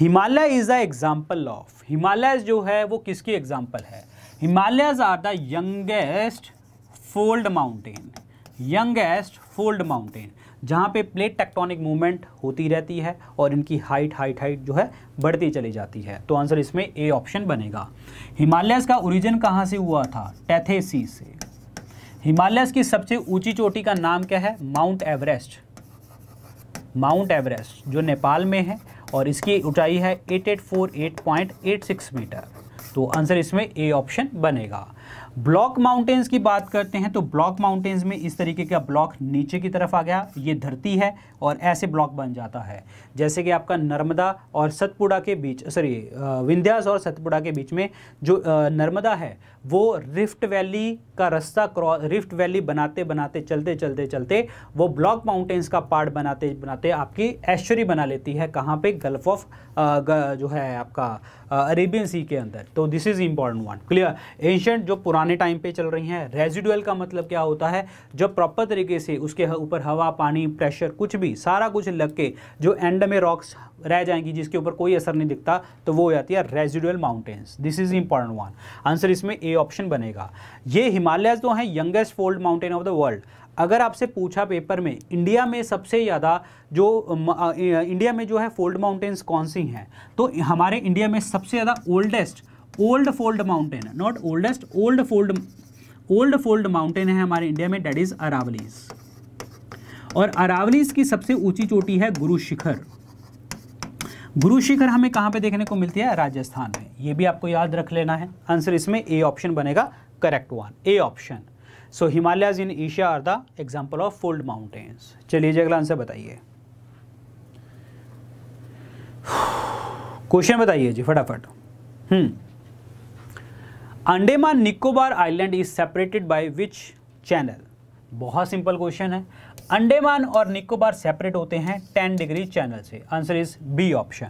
[SPEAKER 1] Himalaya is the example of Himalaya जो है वो किसकी एग्जाम्पल है Himalaya are the youngest fold mountain youngest fold mountain जहाँ पे प्लेट टेक्टोनिक मूवमेंट होती रहती है और इनकी हाइट हाइट हाइट जो है बढ़ती चली जाती है तो आंसर इसमें ए ऑप्शन बनेगा हिमालयस का ओरिजिन कहाँ से हुआ था टैथेसी से हिमालयस की सबसे ऊंची चोटी का नाम क्या है माउंट एवरेस्ट माउंट एवरेस्ट जो नेपाल में है और इसकी ऊंचाई है एट मीटर तो आंसर इसमें ए ऑप्शन बनेगा ब्लॉक माउंटेन्स की बात करते हैं तो ब्लॉक माउंटेन्स में इस तरीके का ब्लॉक नीचे की तरफ आ गया ये धरती है और ऐसे ब्लॉक बन जाता है जैसे कि आपका नर्मदा और सतपुड़ा के बीच सॉरी विंध्यास और सतपुड़ा के बीच में जो नर्मदा है वो रिफ्ट वैली का रास्ता क्रॉस रिफ्ट वैली बनाते बनाते चलते चलते चलते वो ब्लॉक माउंटेन्स का पार्ट बनाते बनाते आपकी एश्चरी बना लेती है कहाँ पे गल्फ ऑफ जो है आपका अरेबियन सी के अंदर तो this is important one clear ancient जो पुराने टाइम पे चल रही हैं रेजिडुअल का मतलब क्या होता है जब प्रॉपर तरीके से उसके ऊपर हवा पानी प्रेशर कुछ भी सारा कुछ लग के जो एंड में रॉक्स रह जाएंगी जिसके ऊपर कोई असर नहीं दिखता तो वो हो जाती है residual mountains this is important one answer इसमें ए ऑप्शन बनेगा ये हिमालय जो हैं youngest fold mountain of the world अगर आपसे पूछा पेपर में इंडिया में सबसे ज़्यादा जो इंडिया में जो है फोल्ड माउंटेन्स कौन सी हैं तो हमारे इंडिया में सबसे ज़्यादा oldest old fold mountain not oldest old fold old fold mountain है हमारे इंडिया में डेट इज़ अरावलीस और अरावलीस की सबसे ऊंची चोटी है गुरु शिखर गुरु शिखर हमें कहाँ पे देखने को मिलती है राजस्थान में ये भी आपको याद रख लेना है आंसर इसमें ए ऑप्शन बनेगा correct one A option so Himalayas in Asia are the example of fold mountains चलिए जी अगला आंसर बताइए क्वेश्चन बताइए जी फटाफट hmm Andaman Nicobar island is separated by which channel बहुत सिंपल क्वेश्चन है अंडेमान और निकोबार सेपरेट होते हैं 10 डिग्री चैनल से answer is B option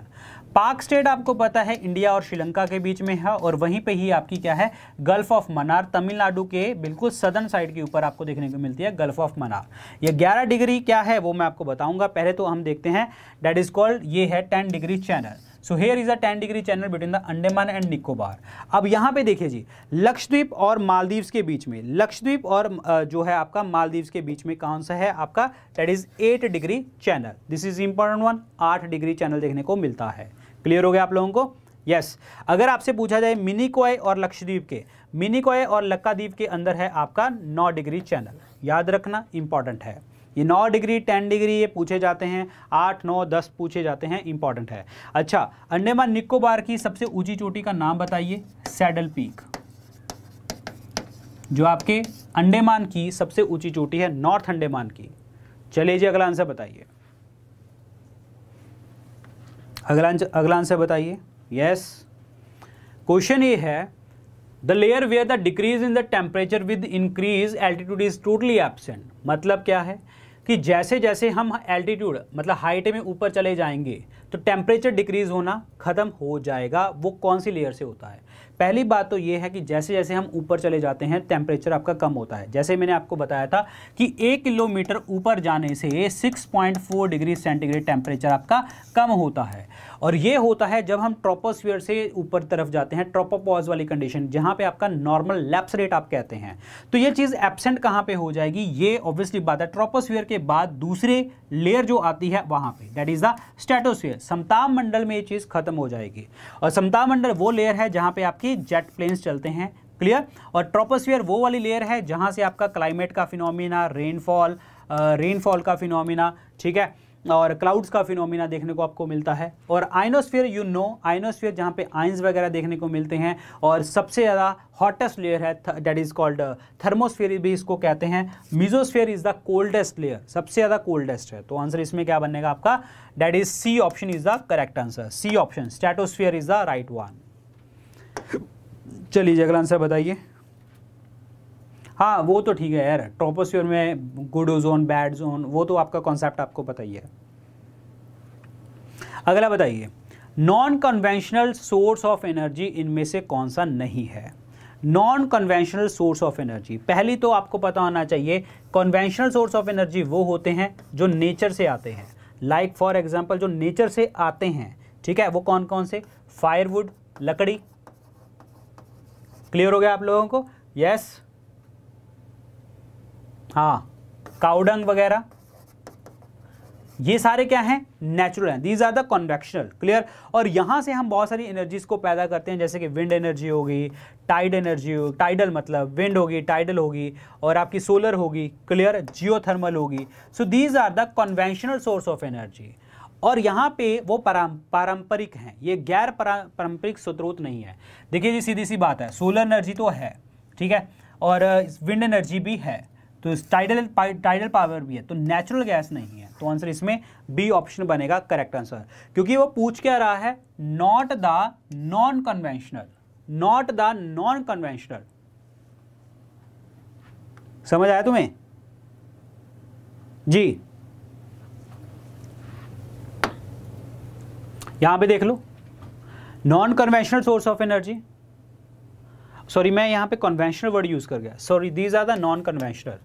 [SPEAKER 1] Palk strait आपको पता है इंडिया और श्रीलंका के बीच में है और वहीं पे ही आपकी क्या है गल्फ ऑफ मनार तमिलनाडु के बिल्कुल सदर्न साइड के ऊपर आपको देखने को मिलती है गल्फ ऑफ मनार ये 11 डिग्री क्या है वो मैं आपको बताऊंगा पहले तो हम देखते हैं डेट इज़ कॉल्ड ये है 10 degree channel so here is a ten degree channel between the Andaman and Nicobar अब यहाँ पे देखिए जी लक्षद्वीप और मालदीव्स के बीच में लक्षद्वीप और जो है आपका मालदीव्स के बीच में कौन सा है आपका that is eight degree channel this is important one आठ डिग्री चैनल देखने को मिलता है क्लियर हो गया आप लोगों को यस yes. अगर आपसे पूछा जाए मिनिकॉय और लक्षद्वीप के मिनिकॉय और लक्काद्वीप के अंदर है आपका नौ डिग्री चैनल याद रखना इंपॉर्टेंट है ये नौ डिग्री टेन डिग्री ये पूछे जाते हैं आठ नौ दस पूछे जाते हैं इंपॉर्टेंट है अच्छा अंडेमान निकोबार की सबसे ऊंची चोटी का नाम बताइए सैडल पीक जो आपके अंडेमान की सबसे ऊंची चोटी है नॉर्थ अंडेमान की चलिए जी अगला आंसर बताइए अगला अगला आंसर बताइए यस क्वेश्चन ये है the layer where the decrease in the temperature with increase altitude is totally absent मतलब क्या है कि जैसे जैसे हम एल्टीट्यूड मतलब हाइट में ऊपर चले जाएंगे तो टेम्परेचर डिक्रीज़ होना ख़त्म हो जाएगा वो कौन सी लेयर से होता है पहली बात तो ये है कि जैसे जैसे हम ऊपर चले जाते हैं टेम्परेचर आपका कम होता है जैसे मैंने आपको बताया था कि एक किलोमीटर ऊपर जाने से 6.4 डिग्री सेंटीग्रेड टेम्परेचर आपका कम होता है और ये होता है जब हम ट्रोपोस्फियर से ऊपर तरफ जाते हैं ट्रोपोपॉज वाली कंडीशन जहाँ पे आपका नॉर्मल लैप्स रेट आप कहते हैं तो ये चीज़ एबसेंट कहाँ पे हो जाएगी ये ऑब्वियसली बात है ट्रोपोस्फियर के बाद दूसरे लेयर जो आती है वहाँ पे दैट इज़ द स्टेटोस्फियर समताम मंडल में ये चीज़ खत्म हो जाएगी और समताम मंडल वो लेयर है जहाँ पे आपकी जेट प्लेन्स चलते हैं क्लियर और ट्रोपोस्फियर वो वाली लेयर है जहाँ से आपका क्लाइमेट का फिनोमिना रेनफॉल रेनफॉल का फिनोमिना ठीक है और क्लाउड्स का फिनोमिना देखने को आपको मिलता है और आइनोस्फीयर यू नो आइनोस्फीयर जहाँ पे आइंस वगैरह देखने को मिलते हैं और सबसे ज़्यादा हॉटेस्ट लेयर है डेट इज़ कॉल्ड थर्मोस्फीयर भी इसको कहते हैं mesosphere is the coldest layer सबसे ज़्यादा कोल्डेस्ट है तो आंसर इसमें क्या बनेगा आपका that is C option is the correct answer C option stratosphere is the right one चलिए अगला आंसर बताइए हाँ वो तो ठीक है यार ट्रोपोस्फियर में गुड जोन बैड जोन वो तो आपका कॉन्सेप्ट आपको पता ही है अगला बताइए non conventional source of energy इनमें से कौन सा नहीं है non conventional source of energy पहली तो आपको पता होना चाहिए कन्वेंशनल सोर्स ऑफ एनर्जी वो होते हैं जो नेचर से आते हैं लाइक फॉर एग्जाम्पल जो नेचर से आते हैं ठीक है वो कौन कौन से फायरवुड लकड़ी क्लियर हो गया आप लोगों को यस yes. हाँ काउडंग वगैरह ये सारे क्या हैं नेचुरल हैं these are the conventional clear और यहाँ से हम बहुत सारी एनर्जीज को पैदा करते हैं जैसे कि विंड एनर्जी होगी टाइड एनर्जी हो टाइडल मतलब विंड होगी टाइडल होगी और आपकी सोलर होगी क्लियर जियोथर्मल होगी so these are the conventional source of energy और यहाँ पे वो पराम पारंपरिक हैं ये गैर पारंपरिक स्रोत नहीं है देखिए जी सीधी सी बात है सोलर एनर्जी तो है ठीक है और विंड uh, एनर्जी भी है तो टाइडल टाइडल पावर भी है तो नेचुरल गैस नहीं है तो आंसर इसमें बी ऑप्शन बनेगा करेक्ट आंसर क्योंकि वो पूछ क्या रहा है not the non conventional not the non conventional समझ आया तुम्हें जी यहां पे देख लो non conventional source of energy sorry मैं यहां पे कन्वेंशनल वर्ड यूज़ कर गया sorry these are the non conventional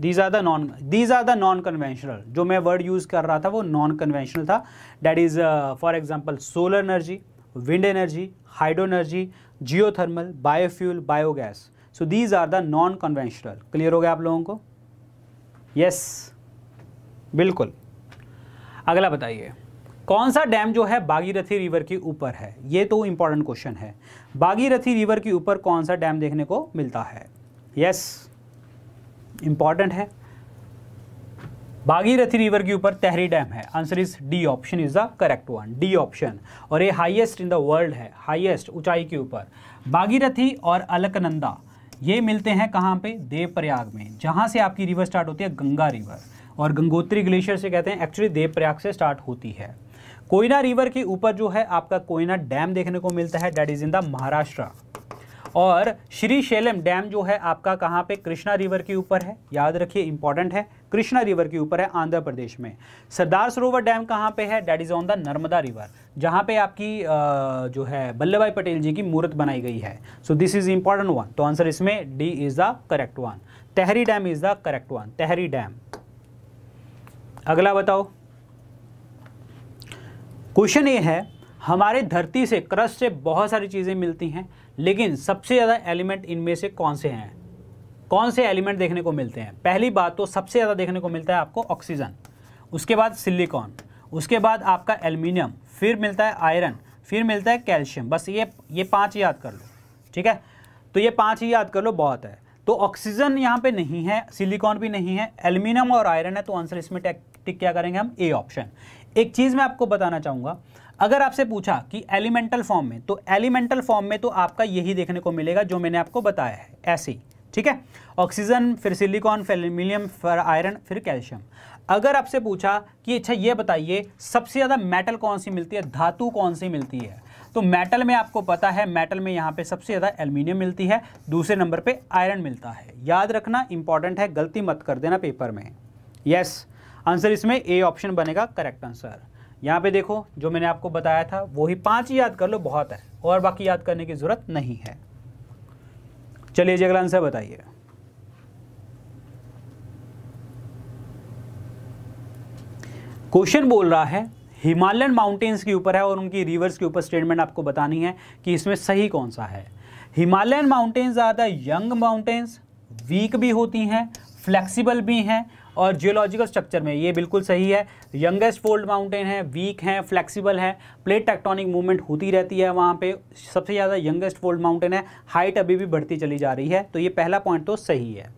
[SPEAKER 1] these are the non these are the non conventional जो मैं वर्ड यूज़ कर रहा था वो नॉन कन्वेंशनल था that is for example solar energy wind energy hydro energy geothermal biofuel biogas so these are the non conventional clear हो गया आप लोगों को यस yes, बिल्कुल अगला बताइए कौन सा डैम जो है बागीरथी रिवर के ऊपर है ये तो इंपॉर्टेंट क्वेश्चन है बागीरथी रिवर के ऊपर कौन सा डैम देखने को मिलता है यस yes. इंपॉर्टेंट है भागीरथी रिवर के ऊपर तहरी डैम है answer is D option is the correct one D option और ये हाईएस्ट इन द वर्ल्ड है हाईएस्ट ऊंचाई के ऊपर भागीरथी और अलकनंदा ये मिलते हैं कहाँ पे देवप्रयाग में जहाँ से आपकी रिवर स्टार्ट होती है गंगा रिवर और गंगोत्री ग्लेशियर से कहते हैं एक्चुअली देवप्रयाग से स्टार्ट होती है कोयना रिवर के ऊपर जो है आपका कोयना डैम देखने को मिलता है that is in the Maharashtra और श्री शैलम डैम जो है आपका कहाँ पे कृष्णा रिवर के ऊपर है याद रखिए इंपॉर्टेंट है कृष्णा रिवर के ऊपर है आंध्र प्रदेश में सरदार सरोवर डैम कहाँ पे है that is on the Narmada river जहाँ पे आपकी जो है वल्लभ भाई पटेल जी की मूर्त बनाई गई है so this is important one तो आंसर इसमें D is the correct one Tehri dam is the correct one Tehri dam अगला बताओ क्वेश्चन ये है हमारे धरती से क्रस्ट से बहुत सारी चीज़ें मिलती हैं लेकिन सबसे ज़्यादा एलिमेंट इनमें से कौन से हैं कौन से एलिमेंट देखने को मिलते हैं पहली बात तो सबसे ज़्यादा देखने को मिलता है आपको ऑक्सीजन उसके बाद सिलिकॉन उसके बाद आपका एल्यूमिनियम फिर मिलता है आयरन फिर मिलता है कैल्शियम बस ये ये पाँच याद कर लो ठीक है तो ये पाँच ही याद कर लो बहुत है तो ऑक्सीजन यहाँ पे नहीं है सिलिकॉन भी नहीं है एल्यूमिनियम और आयरन है तो आंसर इसमें टिक क्या करेंगे हम ए ऑप्शन एक चीज़ मैं आपको बताना चाहूँगा अगर आपसे पूछा कि एलिमेंटल फॉर्म में तो एलिमेंटल फॉर्म में तो आपका यही देखने को मिलेगा जो मैंने आपको बताया है ऐसे ही ठीक है ऑक्सीजन फिर सिलिकॉन फिर एल्यूमिनियम फिर आयरन फिर कैल्शियम अगर आपसे पूछा कि अच्छा ये बताइए सबसे ज़्यादा मेटल कौन सी मिलती है धातु कौन सी मिलती है तो मेटल में आपको पता है मेटल में यहाँ पे सबसे ज़्यादा एल्यूमिनियम मिलती है दूसरे नंबर पे आयरन मिलता है याद रखना इंपॉर्टेंट है गलती मत कर देना पेपर में यस आंसर इसमें ए ऑप्शन बनेगा करेक्ट आंसर यहाँ पे देखो जो मैंने आपको बताया था वो ही पांच ही याद कर लो बहुत है और बाकी याद करने की ज़रूरत नहीं है चलिए जी अगला आंसर बताइए क्वेश्चन बोल रहा है हिमालयन माउंटेन्स के ऊपर है और उनकी रिवर्स के ऊपर स्टेटमेंट आपको बतानी है कि इसमें सही कौन सा है हिमालयन माउंटेन्स ज़्यादा यंग माउंटेन्स वीक भी होती हैं फ्लेक्सिबल भी हैं और जियोलॉजिकल स्ट्रक्चर में ये बिल्कुल सही है यंगेस्ट फोल्ड माउंटेन है वीक हैं फ्लेक्सिबल है प्लेट टेक्टोनिक मूवमेंट होती रहती है वहाँ पे सबसे ज़्यादा यंगेस्ट फोल्ड माउंटेन है हाइट अभी भी बढ़ती चली जा रही है तो ये पहला पॉइंट तो सही है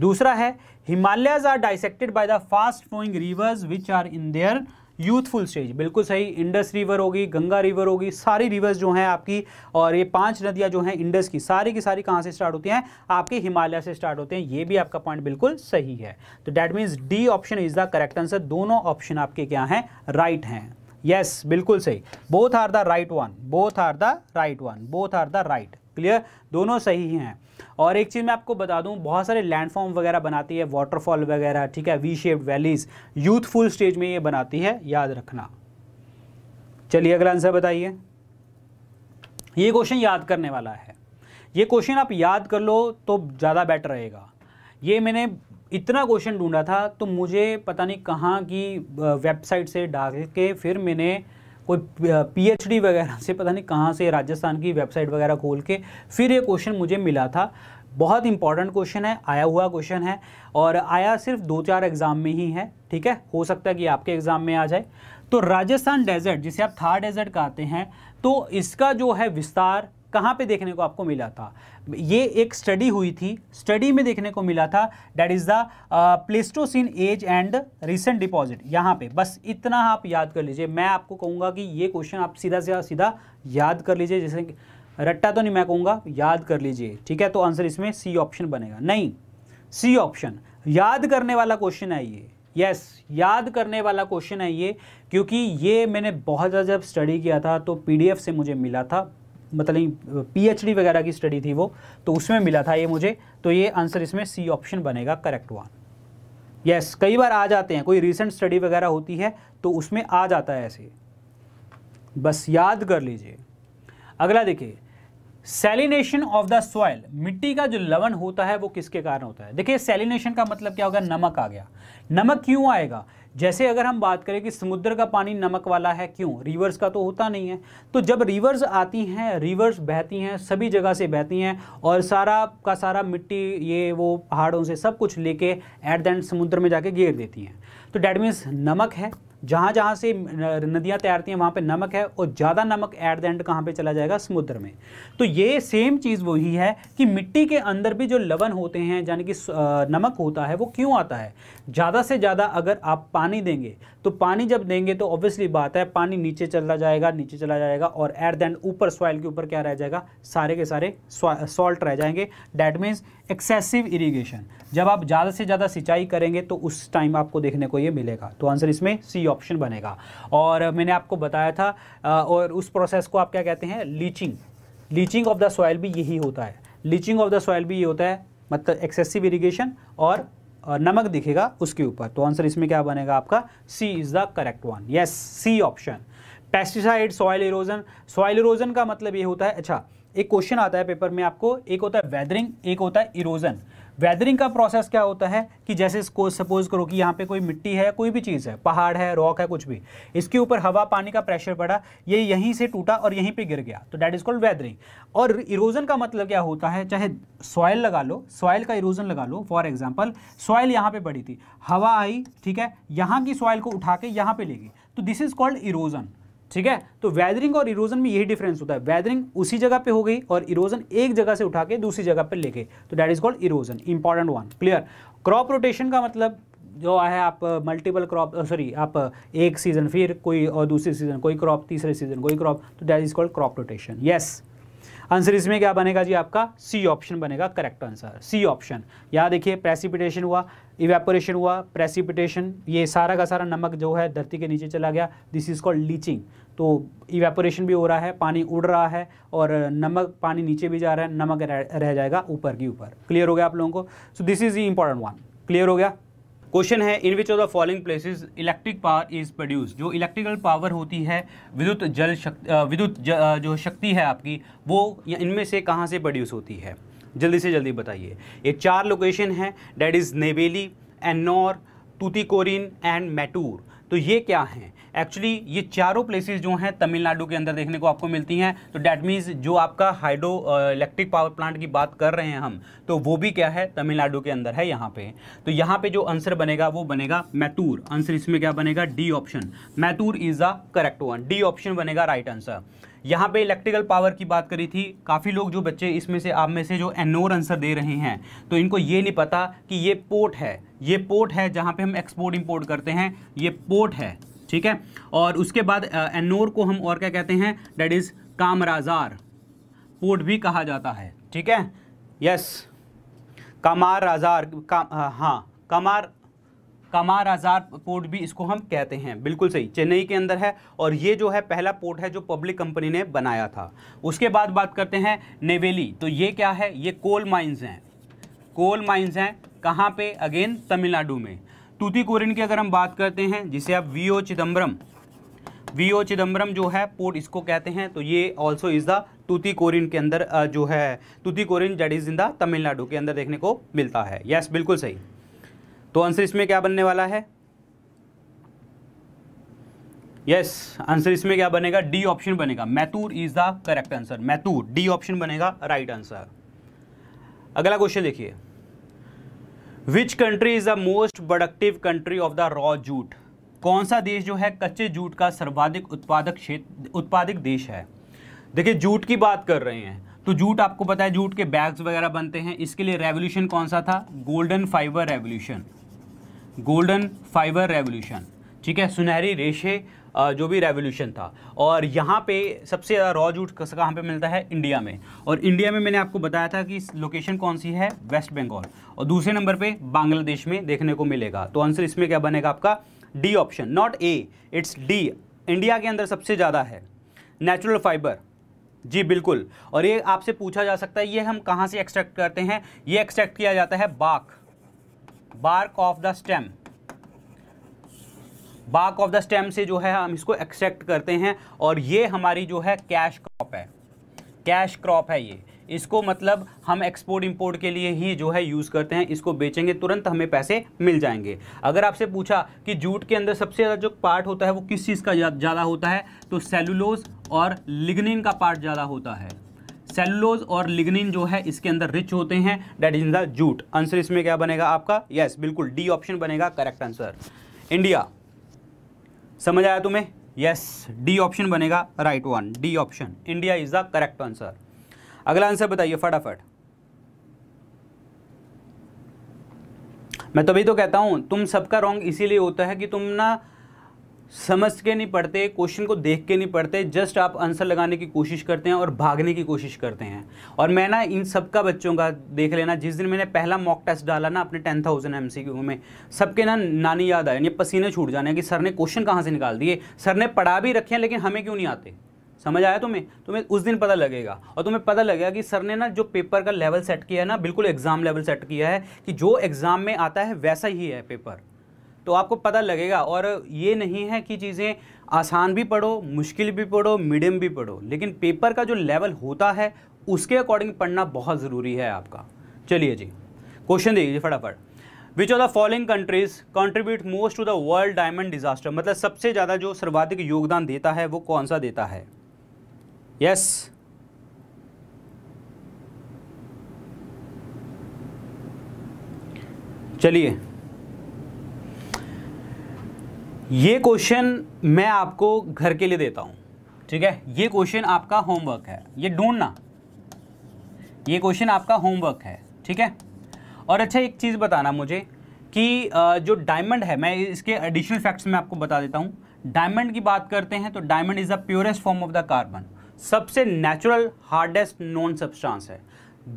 [SPEAKER 1] दूसरा है Himalayas are dissected by the fast flowing rivers which are in their youthful stage बिल्कुल सही इंडस रिवर होगी गंगा रिवर होगी सारी रिवर्स जो हैं आपकी और ये पांच नदियाँ जो हैं इंडस की सारी की सारी कहाँ से स्टार्ट होती हैं आपके हिमालय से स्टार्ट होते हैं ये भी आपका पॉइंट बिल्कुल सही है तो that means D option is the correct answer दोनों ऑप्शन आपके क्या हैं राइट हैं यस yes, बिल्कुल सही both are the right one both are the right one both are the right clear दोनों सही हैं और एक चीज़ मैं आपको बता दूं बहुत सारे लैंडफॉर्म वगैरह बनाती है वाटरफॉल वगैरह ठीक है V shaped valleys youthful stage में ये बनाती है याद रखना चलिए अगला आंसर बताइए ये क्वेश्चन याद करने वाला है ये क्वेश्चन आप याद कर लो तो ज़्यादा बेटर रहेगा ये मैंने इतना क्वेश्चन ढूंढा था तो मुझे पता नहीं कहाँ की वेबसाइट से डाल के फिर मैंने कोई पीएचडी वगैरह से पता नहीं कहाँ से राजस्थान की वेबसाइट वगैरह खोल के फिर ये क्वेश्चन मुझे मिला था बहुत इंपॉर्टेंट क्वेश्चन है आया हुआ क्वेश्चन है और आया सिर्फ दो चार एग्ज़ाम में ही है ठीक है हो सकता है कि आपके एग्ज़ाम में आ जाए तो राजस्थान डेजर्ट जिसे आप थार डेजर्ट कहते हैं तो इसका जो है विस्तार कहाँ पे देखने को आपको मिला था ये एक स्टडी हुई थी स्टडी में देखने को मिला था that is the Pleistocene age and recent deposit यहाँ पे बस इतना आप याद कर लीजिए मैं आपको कहूँगा कि ये क्वेश्चन आप सीधा से सीधा याद कर लीजिए जैसे रट्टा तो नहीं मैं कहूँगा याद कर लीजिए ठीक है तो आंसर इसमें सी ऑप्शन बनेगा नहीं सी ऑप्शन याद करने वाला क्वेश्चन है ये यस yes, याद करने वाला क्वेश्चन है ये क्योंकि ये मैंने बहुत ज़्यादा जब स्टडी किया था तो पीडीएफ से मुझे मिला था मतलब पीएचडी वगैरह की स्टडी थी वो तो उसमें मिला था ये मुझे तो ये आंसर इसमें सी ऑप्शन बनेगा करेक्ट वन यस कई बार आ जाते हैं कोई रिसेंट स्टडी वगैरह होती है तो उसमें आ जाता है ऐसे बस याद कर लीजिए अगला देखिए सेलिनेशन ऑफ द सॉइल मिट्टी का जो लवण होता है वो किसके कारण होता है देखिए सेलिनेशन का मतलब क्या होगा नमक आ गया नमक क्यों आएगा जैसे अगर हम बात करें कि समुद्र का पानी नमक वाला है क्यों रिवर्स का तो होता नहीं है तो जब रिवर्स आती हैं रिवर्स बहती हैं सभी जगह से बहती हैं और सारा का सारा मिट्टी ये वो पहाड़ों से सब कुछ लेके एट द एंड समुद्र में जाके घेर देती हैं तो डैट मीन्स नमक है जहाँ जहाँ से नदियाँ तैरती हैं वहाँ पे नमक है और ज़्यादा नमक एट द एंड कहाँ पे चला जाएगा समुद्र में तो ये सेम चीज़ वही है कि मिट्टी के अंदर भी जो लवन होते हैं यानी कि नमक होता है वो क्यों आता है ज़्यादा से ज़्यादा अगर आप पानी देंगे तो पानी जब देंगे तो ऑब्वियसली बात है पानी नीचे चला जाएगा नीचे चला जाएगा और एट द एंड ऊपर सॉइल के ऊपर क्या रह जाएगा सारे के सारे सॉल्ट रह जाएंगे डैट मीन्स एक्सेसिव इरीगेशन जब आप ज़्यादा से ज़्यादा सिंचाई करेंगे तो उस टाइम आपको देखने को ये मिलेगा तो आंसर इसमें सी ऑप्शन बनेगा और मैंने आपको बताया था और उस प्रोसेस को आप क्या कहते हैं leaching leaching of the soil भी यही होता है लीचिंग ऑफ द सॉयल भी ये होता है मतलब एक्सेसिव इरीगेशन और नमक दिखेगा उसके ऊपर तो आंसर इसमें क्या बनेगा आपका C is the correct one yes C option pesticide soil erosion soil erosion का मतलब ये होता है अच्छा एक क्वेश्चन आता है पेपर में आपको एक होता है वेदरिंग एक होता है इरोजन वेदरिंग का प्रोसेस क्या होता है कि जैसे इसको सपोज करो कि यहाँ पे कोई मिट्टी है कोई भी चीज़ है पहाड़ है रॉक है कुछ भी इसके ऊपर हवा पानी का प्रेशर पड़ा ये यहीं से टूटा और यहीं पे गिर गया तो डैट इज़ कॉल्ड वेदरिंग और इरोजन का मतलब क्या होता है चाहे सॉयल लगा लो सॉयल का इरोजन लगा लो फॉर एग्जाम्पल सॉयल यहाँ पर बड़ी थी हवा आई ठीक है यहाँ की सॉयल को उठा के यहाँ पर लेगी तो दिस इज़ कॉल्ड इरोजन ठीक है तो वैदरिंग और इरोजन में यही डिफरेंस होता है वैदरिंग उसी जगह पे हो गई और इरोजन एक जगह से उठा के दूसरी जगह पे ले तो that is called erosion important one clear crop rotation का मतलब जो है आप मल्टीपल क्रॉप सॉरी आप एक सीज़न फिर कोई और दूसरी सीज़न कोई क्रॉप तीसरे सीज़न कोई क्रॉप तो that is called crop rotation yes answer इसमें क्या बनेगा जी आपका सी ऑप्शन बनेगा करेक्ट आंसर सी ऑप्शन यहाँ देखिए प्रेसिपिटेशन हुआ इवेपोरेशन हुआ प्रेसिपिटेशन ये सारा का सारा नमक जो है धरती के नीचे चला गया दिस इज़ कॉल्ड लीचिंग तो इवेपोरेशन भी हो रहा है पानी उड़ रहा है और नमक पानी नीचे भी जा रहा है नमक रह जाएगा ऊपर के ऊपर क्लियर हो गया आप लोगों को so this is important one clear हो गया क्वेश्चन है in which of the following places electric power is produce जो इलेक्ट्रिकल पावर होती है विद्युत जल शक्ति विद्युत जो शक्ति है आपकी वो इनमें से कहाँ से प्रोड्यूस होती है जल्दी से जल्दी बताइए ये चार लोकेशन है that is Neyveli Ennore Tuticorin and Mettur तो ये क्या हैं एक्चुअली ये चारों प्लेसेस जो हैं तमिलनाडु के अंदर देखने को आपको मिलती हैं तो डैट मीन्स जो आपका हाइड्रो इलेक्ट्रिक पावर प्लांट की बात कर रहे हैं हम तो वो भी क्या है तमिलनाडु के अंदर है यहाँ पे तो यहाँ पे जो आंसर बनेगा वो बनेगा मैतूर आंसर इसमें क्या बनेगा D option Mettur is a correct one D option बनेगा राइट आंसर यहाँ पे इलेक्ट्रिकल पावर की बात करी थी काफ़ी लोग जो बच्चे इसमें से आप में से जो एनोर आंसर दे रहे हैं तो इनको ये नहीं पता कि ये पोर्ट है ये पोर्ट है जहाँ पे हम एक्सपोर्ट इंपोर्ट करते हैं ये पोर्ट है ठीक है और उसके बाद एनोर को हम और क्या कहते हैं डेट इज़ कामराजार पोर्ट भी कहा जाता है ठीक है यस कमार आजार का हाँ कमार कमार आज़ार पोर्ट भी इसको हम कहते हैं बिल्कुल सही चेन्नई के अंदर है और ये जो है पहला पोर्ट है जो पब्लिक कंपनी ने बनाया था उसके बाद बात करते हैं नेवेली तो ये क्या है ये कोल माइंस हैं कोल माइंस हैं कहाँ पे अगेन तमिलनाडु में कोरिन की अगर हम बात करते हैं जिसे आप V O Chidambaram V O Chidambaram जो है पोर्ट इसको कहते हैं तो ये ऑल्सो इज़ द कोरिन के अंदर जो है कोरिन that is in the Tamil Nadu के अंदर देखने को मिलता है यस बिल्कुल सही तो आंसर इसमें क्या बनने वाला है यस yes, आंसर इसमें क्या बनेगा डी ऑप्शन बनेगा Mettur is the correct answer Mettur D option बनेगा राइट right आंसर अगला क्वेश्चन देखिए which country is the most productive country of the raw jute कौन सा देश जो है कच्चे जूट का सर्वाधिक उत्पादक क्षेत्र उत्पादक देश है देखिए जूट की बात कर रहे हैं तो जूट आपको पता है जूट के बैग्स वगैरह बनते हैं इसके लिए रेवोल्यूशन कौन सा था golden fibre revolution golden fibre revolution ठीक है सुनहरी रेशे जो भी रेवोल्यूशन था और यहाँ पे सबसे ज़्यादा रॉ जूट कहाँ पे मिलता है इंडिया में और इंडिया में मैंने आपको बताया था कि लोकेशन कौन सी है वेस्ट बंगाल और दूसरे नंबर पे बांग्लादेश में देखने को मिलेगा तो आंसर इसमें क्या बनेगा आपका D option not A it's D India के अंदर सबसे ज़्यादा है नेचुरल फाइबर जी बिल्कुल और ये आपसे पूछा जा सकता है ये हम कहाँ से एक्सट्रैक्ट करते हैं ये एक्सट्रैक्ट किया जाता है bark bark of the stem bark of the stem से जो है हम इसको एक्सट्रैक्ट करते हैं और ये हमारी जो है कैश क्रॉप है कैश क्रॉप है ये इसको मतलब हम एक्सपोर्ट इंपोर्ट के लिए ही जो है यूज़ करते हैं इसको बेचेंगे तुरंत हमें पैसे मिल जाएंगे अगर आपसे पूछा कि जूट के अंदर सबसे ज़्यादा जो पार्ट होता है वो किस चीज़ का ज़्यादा होता है तो सेलुलोज और लिग्निन का पार्ट ज़्यादा होता है सेलुलोज और लिग्निन जो है इसके अंदर रिच होते हैं that is the jute answer इसमें क्या बनेगा आपका यस yes, बिल्कुल डी ऑप्शन बनेगा करेक्ट आंसर इंडिया समझ आया तुम्हें यस डी ऑप्शन बनेगा right one D option India is the correct answer अगला आंसर बताइए फटाफट मैं तभी तो कहता हूं तुम सबका रॉन्ग इसीलिए होता है कि तुम ना समझ के नहीं पढ़ते क्वेश्चन को देख के नहीं पढ़ते जस्ट आप आंसर लगाने की कोशिश करते हैं और भागने की कोशिश करते हैं और मैं ना इन सबका बच्चों का देख लेना जिस दिन मैंने पहला मॉक टेस्ट डाला ना अपने ten thousand M C Q में सबके ना नानी याद आए पसीने छूट जाने कि सर ने क्वेश्चन कहाँ से निकाल दिए सर ने पढ़ा भी रखे हैं लेकिन हमें क्यों नहीं आते समझ आया तुम्हें तुम्हें उस दिन पता लगेगा और तुम्हें पता लगेगा कि सर ने ना जो पेपर का लेवल सेट किया है ना बिल्कुल एग्ज़ाम लेवल सेट किया है कि जो एग्ज़ाम में आता है वैसा ही है पेपर तो आपको पता लगेगा और ये नहीं है कि चीज़ें आसान भी पढ़ो मुश्किल भी पढ़ो मीडियम भी पढ़ो लेकिन पेपर का जो लेवल होता है उसके अकॉर्डिंग पढ़ना बहुत ज़रूरी है आपका चलिए जी क्वेश्चन देखिए फटाफट which of the following countries contribute most to the world diamond disaster मतलब सबसे ज़्यादा जो सर्वाधिक योगदान देता है वो कौन सा देता है यस yes. चलिए ये क्वेश्चन मैं आपको घर के लिए देता हूँ ठीक है ये क्वेश्चन आपका होमवर्क है ये ढूंढना ये क्वेश्चन आपका होमवर्क है ठीक है और अच्छा एक चीज़ बताना मुझे कि जो डायमंड है मैं इसके एडिशनल फैक्ट्स में आपको बता देता हूँ डायमंड की बात करते हैं तो diamond is the purest form of the carbon सबसे नेचुरल हार्डेस्ट नॉन सब्सटांस है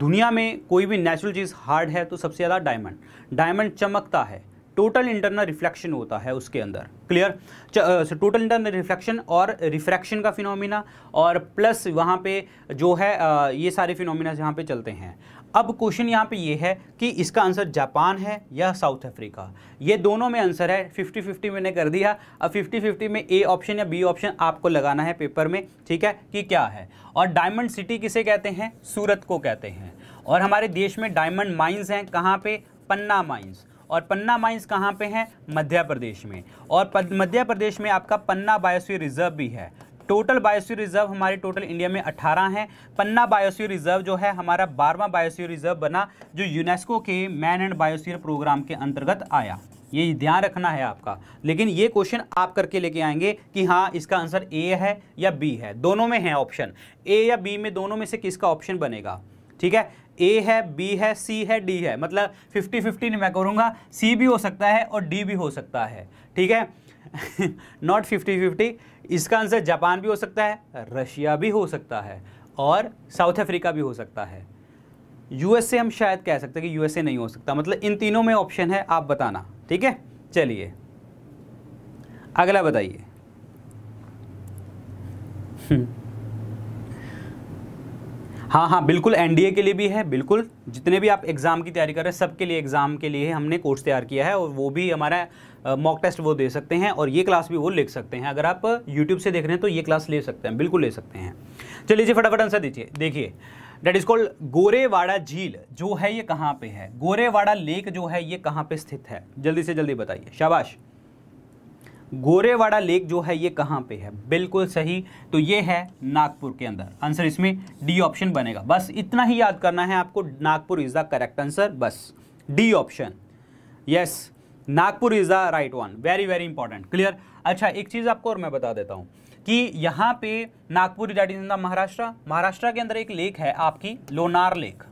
[SPEAKER 1] दुनिया में कोई भी नेचुरल चीज़ हार्ड है तो सबसे ज़्यादा डायमंड डायमंड चमकता है टोटल इंटरनल रिफ्लेक्शन होता है उसके अंदर clear so total internal reflection और रिफ्रैक्शन का फिनोमिना और प्लस वहाँ पे जो है uh, ये सारे फिनोमिना यहाँ पे चलते हैं अब क्वेश्चन यहाँ पे ये है कि इसका आंसर जापान है या साउथ अफ्रीका ये दोनों में आंसर है 50-50 मैंने कर दिया अब 50-50 में ए ऑप्शन या बी ऑप्शन आपको लगाना है पेपर में ठीक है कि क्या है और डायमंड सिटी किसे कहते हैं सूरत को कहते हैं और हमारे देश में डायमंड माइंस हैं कहाँ पे पन्ना माइंस और पन्ना माइंस कहाँ पे हैं मध्य प्रदेश में और मध्य प्रदेश में आपका पन्ना बायोस्फीयर रिजर्व भी है टोटल बायोस्फीयर रिजर्व हमारे टोटल इंडिया में 18 हैं पन्ना बायोस्फीयर रिजर्व जो है हमारा बारवा बायोस्फीयर रिजर्व बना जो यूनेस्को के मैन एंड बायोस्फीयर प्रोग्राम के अंतर्गत आया ये ध्यान रखना है आपका लेकिन ये क्वेश्चन आप करके लेके आएंगे कि हाँ इसका आंसर ए है या बी है दोनों में है ऑप्शन ए या बी में दोनों में से किसका ऑप्शन बनेगा ठीक है ए है बी है सी है डी है मतलब फिफ्टी फिफ्टी नहीं मैं करूँगा सी भी हो सकता है और डी भी हो सकता है ठीक है नॉट फिफ्टी फिफ्टी इसका आंसर जापान भी हो सकता है रशिया भी हो सकता है और साउथ अफ्रीका भी हो सकता है यूएसए हम शायद कह सकते हैं कि यूएसए नहीं हो सकता मतलब इन तीनों में ऑप्शन है आप बताना ठीक है चलिए अगला बताइए हम्म। हाँ हाँ बिल्कुल एनडीए के लिए भी है बिल्कुल जितने भी आप एग्ज़ाम की तैयारी कर रहे हैं सबके लिए एग्ज़ाम के लिए हमने कोर्स तैयार किया है और वो भी हमारा मॉक टेस्ट वो दे सकते हैं और ये क्लास भी वो ले सकते हैं अगर आप यूट्यूब से देख रहे हैं तो ये क्लास ले सकते हैं बिल्कुल ले सकते हैं चलिए जी फटाफट आंसर दीजिए देखिए डेट इज कॉल्ड गोरेवाड़ा झील जो है ये कहाँ पे है गोरेवाड़ा लेक जो है ये कहाँ पे स्थित है जल्दी से जल्दी बताइए शाबाश गोरेवाड़ा लेक जो है ये कहाँ पे है बिल्कुल सही तो ये है नागपुर के अंदर आंसर इसमें डी ऑप्शन बनेगा बस इतना ही याद करना है आपको Nagpur is the correct answer बस D option yes Nagpur is the right one very very important clear अच्छा एक चीज़ आपको और मैं बता देता हूँ कि यहाँ पे Nagpur that is in the Maharashtra Maharashtra के अंदर एक लेक है आपकी लोनार लेक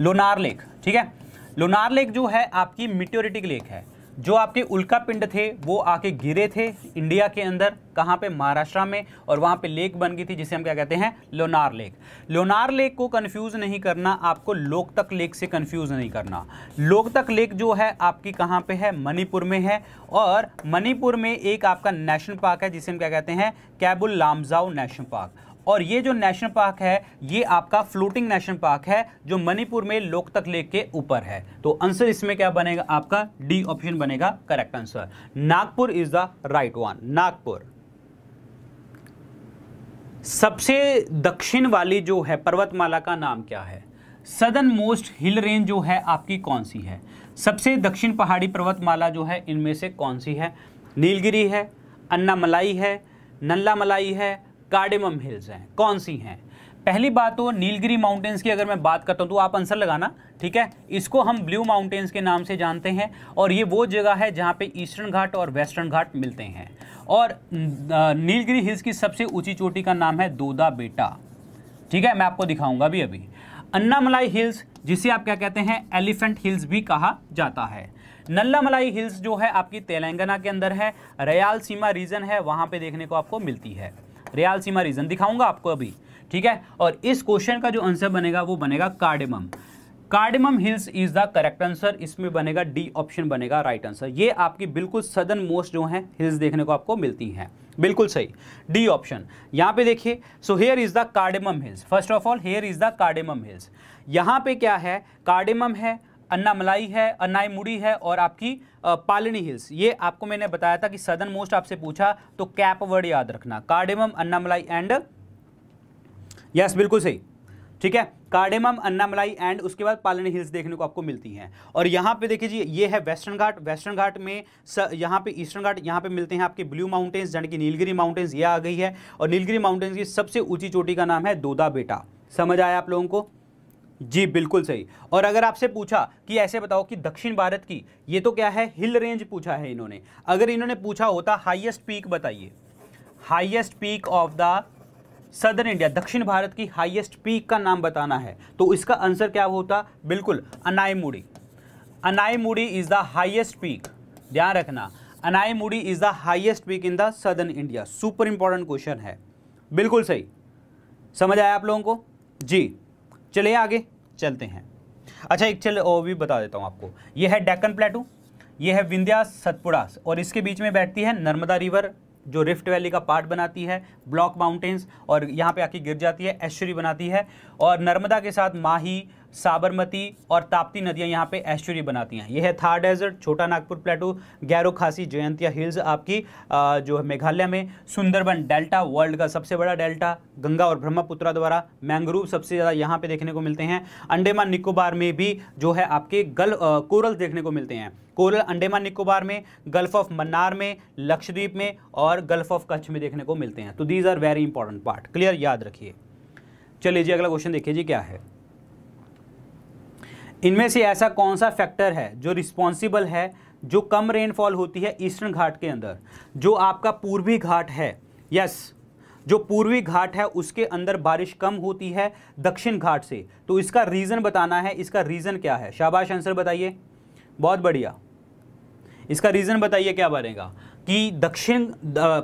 [SPEAKER 1] लोनार लेक ठीक है लोनार लेक जो है आपकी मिट्योरिटिक लेक है जो आपके उल्का पिंड थे वो आके गिरे थे इंडिया के अंदर कहाँ पे महाराष्ट्र में और वहाँ पे लेक बन गई थी जिसे हम क्या कहते हैं लोनार लेक लोनार लेक को कंफ्यूज नहीं करना आपको लोकतक लेक से कंफ्यूज नहीं करना लोकतक लेक जो है आपकी कहाँ पे है मणिपुर में है और मणिपुर में एक आपका नेशनल पार्क है जिसे हम क्या कहते हैं कैबुल लामजाओ नेशनल पार्क और ये जो नेशनल पार्क है ये आपका फ्लोटिंग नेशनल पार्क है जो मणिपुर में लोकतक लेक के ऊपर है तो आंसर इसमें क्या बनेगा आपका डी ऑप्शन बनेगा correct answer Nagpur is the right one Nagpur सबसे दक्षिण वाली जो है पर्वतमाला का नाम क्या है सदन मोस्ट हिल रेंज जो है आपकी कौन सी है सबसे दक्षिण पहाड़ी पर्वतमाला जो है इनमें से कौन सी है नीलगिरी है अन्ना मलाई है नल्ला मलाई है कार्डेमम हिल्स हैं कौन सी हैं पहली बात तो नीलगिरी माउंटेन्स की अगर मैं बात करता हूँ तो आप आंसर लगाना ठीक है इसको हम ब्लू माउंटेन्स के नाम से जानते हैं और ये वो जगह है जहाँ पे ईस्टर्न घाट और वेस्टर्न घाट मिलते हैं और नीलगिरी हिल्स की सबसे ऊंची चोटी का नाम है दोदा बेटा ठीक है मैं आपको दिखाऊंगा भी अभी अन्नामलाई हिल्स जिसे आप क्या कहते हैं एलिफेंट हिल्स भी कहा जाता है नल्लामलाई हिल्स जो है आपकी तेलंगाना के अंदर है रयाल सीमा रीजन है वहाँ पे देखने को आपको मिलती है रियाल सीमा रीजन दिखाऊंगा आपको अभी ठीक है और इस क्वेश्चन का जो आंसर बनेगा वो बनेगा cardamom cardamom hills is the correct answer इसमें बनेगा डी ऑप्शन बनेगा राइट आंसर ये आपकी बिल्कुल सदन मोस्ट जो है हिल्स देखने को आपको मिलती हैं बिल्कुल सही डी ऑप्शन यहाँ पे देखिए so here is the cardamom hills first of all here is the cardamom hills यहाँ पे क्या है कार्डेमम है अन्ना मलाई है अन्नाई मुड़ी है और आपकी पालनी हिल्स ये आपको मैंने बताया था कि सदन मोस्ट आपसे पूछा तो कैप वर्ड याद रखना कार्डेमम अन्नामलाई एंड यस बिल्कुल सही ठीक है कार्डेमम अन्नामलाई एंड उसके बाद पालनी हिल्स देखने को आपको मिलती हैं और यहाँ पे देखिए जी ये है वेस्टर्न घाट वेस्टर्न घाट में स, यहाँ पे ईस्टर्न घाट यहाँ पे मिलते हैं आपके ब्लू माउंटेन्स यानी कि नीलगिरी माउंटेन्स ये आ गई है और नीलगिरी माउंटेन्स की सबसे ऊंची चोटी का नाम है दोदा बेटा समझ आया आप लोगों को जी बिल्कुल सही और अगर आपसे पूछा कि ऐसे बताओ कि दक्षिण भारत की ये तो क्या है हिल रेंज पूछा है इन्होंने अगर इन्होंने पूछा होता हाईएस्ट पीक बताइए highest peak of the southern India दक्षिण भारत की हाईएस्ट पीक का नाम बताना है तो इसका आंसर क्या होता बिल्कुल Anamudi Anamudi is the highest peak ध्यान रखना Anamudi is the highest peak in the southern India super important question है बिल्कुल सही समझ आया आप लोगों को जी चले आगे चलते हैं अच्छा एक चल और भी बता देता हूँ आपको यह है डेक्कन प्लेटू यह है विंध्या सतपुड़ा और इसके बीच में बैठती है नर्मदा रिवर जो रिफ्ट वैली का पार्ट बनाती है ब्लॉक माउंटेन्स और यहाँ पे आके गिर जाती है एश्वरी बनाती है और नर्मदा के साथ माही साबरमती और ताप्ती नदियाँ यहाँ पे एस्चुरी बनाती हैं ये है थार डेजर्ट छोटा नागपुर प्लेटू गैरो खासी जयंतिया हिल्स आपकी आ, जो है मेघालय में सुंदरबन डेल्टा वर्ल्ड का सबसे बड़ा डेल्टा गंगा और ब्रह्मपुत्रा द्वारा मैंग्रोव सबसे ज़्यादा यहाँ पे देखने को मिलते हैं अंडेमान निकोबार में भी जो है आपके गल कोरल देखने को मिलते हैं कोरल अंडेमान निकोबार में गल्फ ऑफ मन्नार में लक्षद्वीप में और गल्फ ऑफ कच्छ में देखने को मिलते हैं तो these are very important part clear याद रखिए चलिए जी अगला क्वेश्चन देखिए जी क्या है इनमें से ऐसा कौन सा फैक्टर है जो रिस्पॉन्सिबल है जो कम रेनफॉल होती है ईस्टर्न घाट के अंदर जो आपका पूर्वी घाट है यस जो पूर्वी घाट है उसके अंदर बारिश कम होती है दक्षिण घाट से तो इसका रीज़न बताना है इसका रीज़न क्या है शाबाश आंसर बताइए बहुत बढ़िया इसका रीज़न बताइए क्या बनेगा कि दक्षिण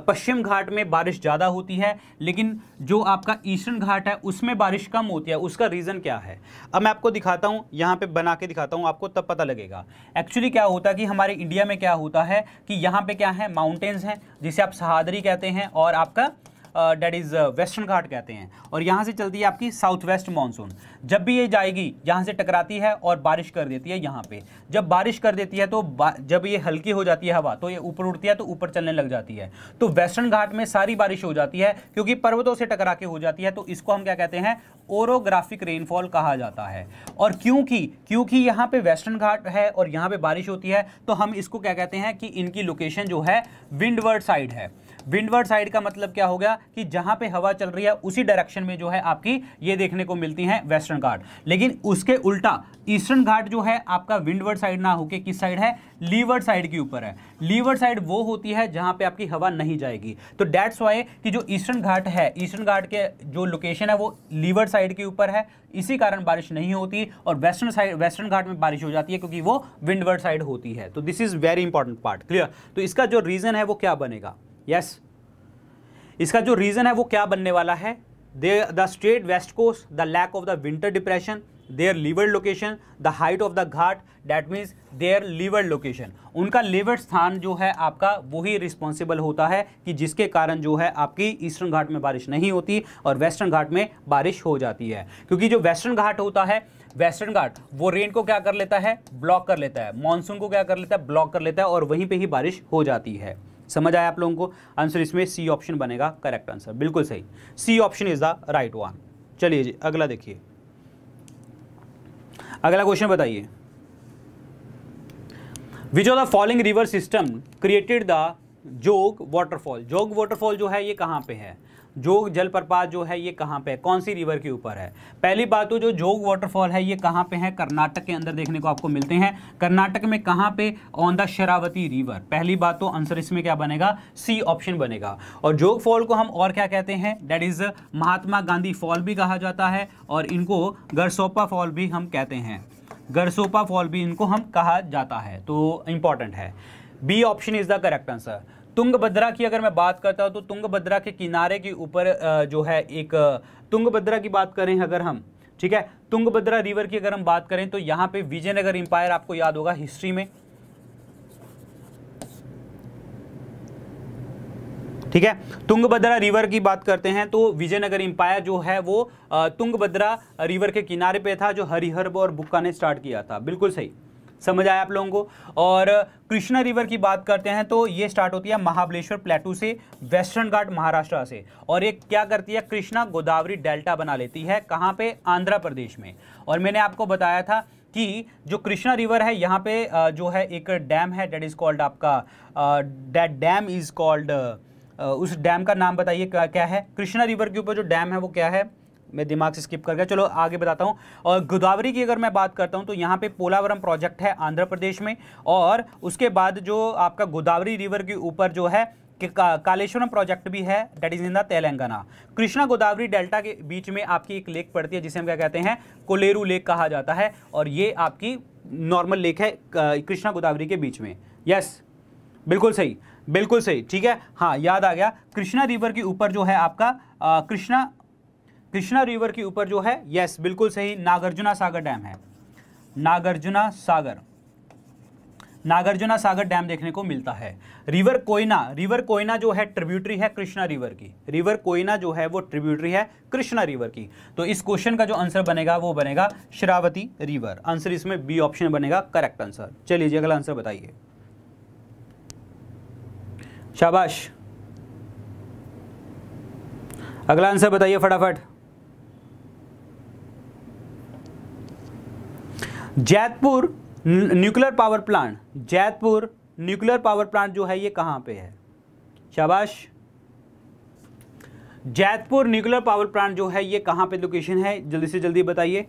[SPEAKER 1] पश्चिम घाट में बारिश ज़्यादा होती है लेकिन जो आपका ईस्टर्न घाट है उसमें बारिश कम होती है उसका रीज़न क्या है अब मैं आपको दिखाता हूँ यहाँ पे बना के दिखाता हूँ आपको तब पता लगेगा एक्चुअली क्या होता है कि हमारे इंडिया में क्या होता है कि यहाँ पे क्या है माउंटेन्स हैं जिसे आप सहादरी कहते हैं और आपका डेट इज़ वेस्टर्न घाट कहते हैं और यहाँ से चलती है आपकी साउथ वेस्ट मानसून जब भी ये जाएगी यहाँ से टकराती है और बारिश कर देती है यहाँ पे जब बारिश कर देती है तो जब ये हल्की हो जाती है हवा तो ये ऊपर उठती है तो ऊपर चलने लग जाती है तो वेस्टर्न घाट में सारी बारिश हो जाती है क्योंकि पर्वतों से टकरा के हो जाती है तो इसको हम क्या कहते हैं ओरोग्राफिक रेनफॉल कहा जाता है और क्योंकि क्योंकि यहाँ पे वेस्टर्न घाट है और यहाँ पे बारिश होती है तो हम इसको क्या कहते हैं कि इनकी लोकेशन जो है विंडवर्ड साइड है विंडवर्ड साइड का मतलब क्या हो गया कि जहाँ पे हवा चल रही है उसी डायरेक्शन में जो है आपकी ये देखने को मिलती है वेस्टर्न घाट लेकिन उसके उल्टा ईस्टर्न घाट जो है आपका विंडवर्ड साइड ना होके किस साइड है लीवर्ड साइड के ऊपर है लीवर्ड साइड वो होती है जहाँ पे आपकी हवा नहीं जाएगी तो डैट्स वाई कि जो ईस्टर्न घाट है ईस्टर्न घाट के जो लोकेशन है वो लीवर्ड साइड के ऊपर है इसी कारण बारिश नहीं होती और वेस्टर्न साइड वेस्टर्न घाट में बारिश हो जाती है क्योंकि वो विंडवर्ड साइड होती है तो this is very important part clear तो इसका जो रीज़न है वो क्या बनेगा यस इसका जो रीज़न है वो क्या बनने वाला है they the straight west coast the lack of the winter depression their leeward location the height of the ghat that means their leeward location उनका लीवर स्थान जो है आपका वही रिस्पॉन्सिबल होता है कि जिसके कारण जो है आपकी ईस्टर्न घाट में बारिश नहीं होती और वेस्टर्न घाट में बारिश हो जाती है क्योंकि जो वेस्टर्न घाट होता है वेस्टर्न घाट वो रेन को क्या कर लेता है ब्लॉक कर लेता है मानसून को क्या कर लेता है ब्लॉक कर लेता है और वहीं पर ही बारिश हो जाती है समझ आया आप लोगों को आंसर इसमें सी ऑप्शन बनेगा करेक्ट आंसर बिल्कुल सही C option is the right one चलिए जी अगला देखिए अगला क्वेश्चन बताइए which of the following river system created the Jog waterfall Jog waterfall जो है ये कहाँ पे है जोग जलप्रपात जो है ये कहाँ पे है कौन सी रिवर के ऊपर है पहली बात तो जो जोग वाटरफॉल है ये कहाँ पे है कर्नाटक के अंदर देखने को आपको मिलते हैं कर्नाटक में कहाँ पे ऑन द शरावती रिवर पहली बात तो आंसर इसमें क्या बनेगा सी ऑप्शन बनेगा और जोग फॉल को हम और क्या कहते हैं that is Mahatma Gandhi fall भी कहा जाता है और इनको गरसोपा फॉल भी हम कहते हैं गरसोपा फॉल भी इनको हम कहा जाता है तो इंपॉर्टेंट है B option is the correct answer Tungabhadra की अगर मैं बात करता हूँ तो तुंगभद्रा के किनारे के ऊपर जो है एक तुंगभद्रा की बात करें अगर हम ठीक है तुंगभद्रा रिवर की अगर हम बात करें तो यहाँ पे विजयनगर एम्पायर आपको याद होगा हिस्ट्री में ठीक है तुंगभद्रा रिवर की बात करते हैं तो विजयनगर एम्पायर जो है वो तुंगभद्रा रिवर के किनारे पे था जो हरिहर और बुक्का ने स्टार्ट किया था बिल्कुल सही समझ आया आप लोगों को और कृष्णा रिवर की बात करते हैं तो ये स्टार्ट होती है महाबलेश्वर प्लेटू से वेस्टर्न घाट महाराष्ट्र से और ये क्या करती है कृष्णा गोदावरी डेल्टा बना लेती है कहाँ पे आंध्र प्रदेश में और मैंने आपको बताया था कि जो कृष्णा रिवर है यहाँ पे जो है एक डैम है डेट इज़ कॉल्ड आपका डेट डैम इज़ कॉल्ड उस डैम का नाम बताइए क्या है कृष्णा रिवर के ऊपर जो डैम है वो क्या है मैं दिमाग से स्किप कर गया चलो आगे बताता हूँ और गोदावरी की अगर मैं बात करता हूँ तो यहाँ पे पोलावरम प्रोजेक्ट है आंध्र प्रदेश में और उसके बाद जो आपका गोदावरी रिवर के ऊपर जो है कि का, कालेश्वरम प्रोजेक्ट भी है that is in the Telangana Krishna Godavari delta के बीच में आपकी एक लेक पड़ती है जिसे हम क्या कहते हैं कोलेरू लेक कहा जाता है और ये आपकी नॉर्मल लेक है कृष्णा गोदावरी के बीच में यस बिल्कुल सही बिल्कुल सही ठीक है हाँ याद आ गया कृष्णा रिवर के ऊपर जो है आपका कृष्णा कृष्णा रिवर के ऊपर जो है यस बिल्कुल सही नागार्जुना सागर डैम है नागार्जुना सागर नागार्जुना सागर डैम देखने को मिलता है रिवर कोयना रिवर कोयना जो है ट्रिब्यूटरी है कृष्णा रिवर की रिवर कोयना जो है वो ट्रिब्यूटरी है कृष्णा रिवर की तो इस क्वेश्चन का जो आंसर बनेगा वो बनेगा शरावती रिवर आंसर इसमें बी ऑप्शन बनेगा करेक्ट आंसर चलिए जी अगला आंसर बताइए शाबाश अगला आंसर बताइए फटाफट Jaitapur nuclear power plant Jaitapur nuclear power plant जो है ये कहां पे है शाबाश जैतपुर न्यूक्लियर पावर प्लांट जो है ये कहां पे लोकेशन है जल्दी से जल्दी बताइए